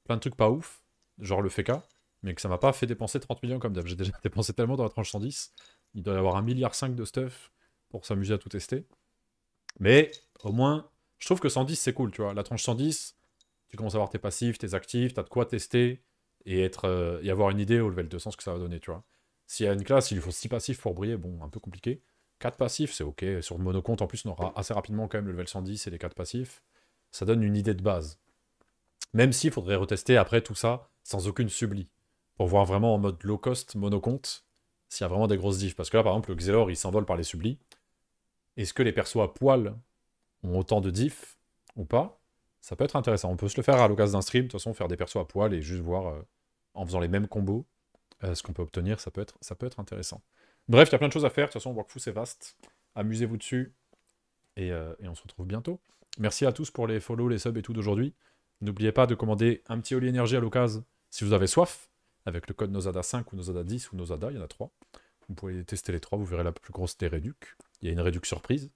plein de trucs pas ouf, genre le FECA mais que ça m'a pas fait dépenser 30 millions comme d'hab. J'ai déjà dépensé tellement dans la tranche 110. Il doit y avoir un milliard de stuff pour s'amuser à tout tester. Mais au moins, je trouve que 110, c'est cool, tu vois. La tranche 110, tu commences à avoir tes passifs, tes actifs, t'as de quoi tester et, être, euh, avoir une idée au level 200 ce que ça va donner, tu vois. S'il y a une classe, il lui faut 6 passifs pour briller, bon, un peu compliqué. 4 passifs, c'est ok. Sur le monocompte, en plus, on aura assez rapidement quand même le level 110 et les 4 passifs. Ça donne une idée de base. Même s'il faudrait retester après tout ça sans aucune sublie pour voir vraiment en mode low cost, monocompte, s'il y a vraiment des grosses diffs. Parce que là, par exemple, le Xelor, il s'envole par les sublis. Est-ce que les persos à poil ont autant de diffs ou pas Ça peut être intéressant. On peut se le faire à l'occasion d'un stream. De toute façon, faire des persos à poil et juste voir, euh, en faisant les mêmes combos, euh, ce qu'on peut obtenir, ça peut, être, ça peut être intéressant. Bref, il y a plein de choses à faire. De toute façon, Workfu, c'est vaste. Amusez-vous dessus. Euh, et, on se retrouve bientôt. Merci à tous pour les follow, les subs et tout d'aujourd'hui. N'oubliez pas de commander un petit Oli Énergie à l'occasion si vous avez soif avec le code Nozada 5 ou Nozada 10 ou Nozada, il y en a trois. Vous pouvez tester les trois, vous verrez la plus grosse des réductions. Il y a une réduction surprise.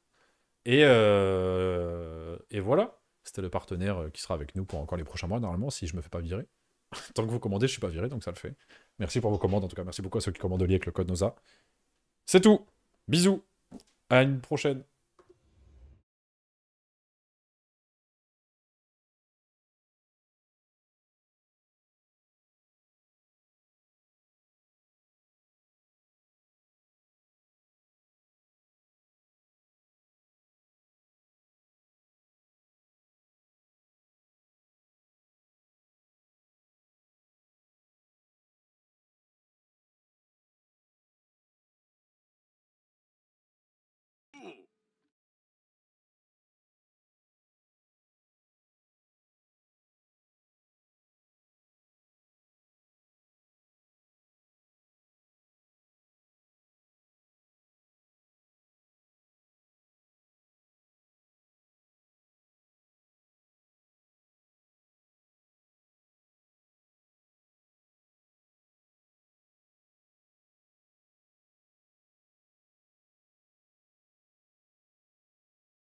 Euh, et, voilà, c'était le partenaire euh, qui sera avec nous pour encore les prochains mois, normalement, si je me fais pas virer. Tant que vous commandez, je ne suis pas viré, donc ça le fait. Merci pour vos commandes, en tout cas, merci beaucoup à ceux qui commandent le avec le code Noza. C'est tout, bisous, à une prochaine.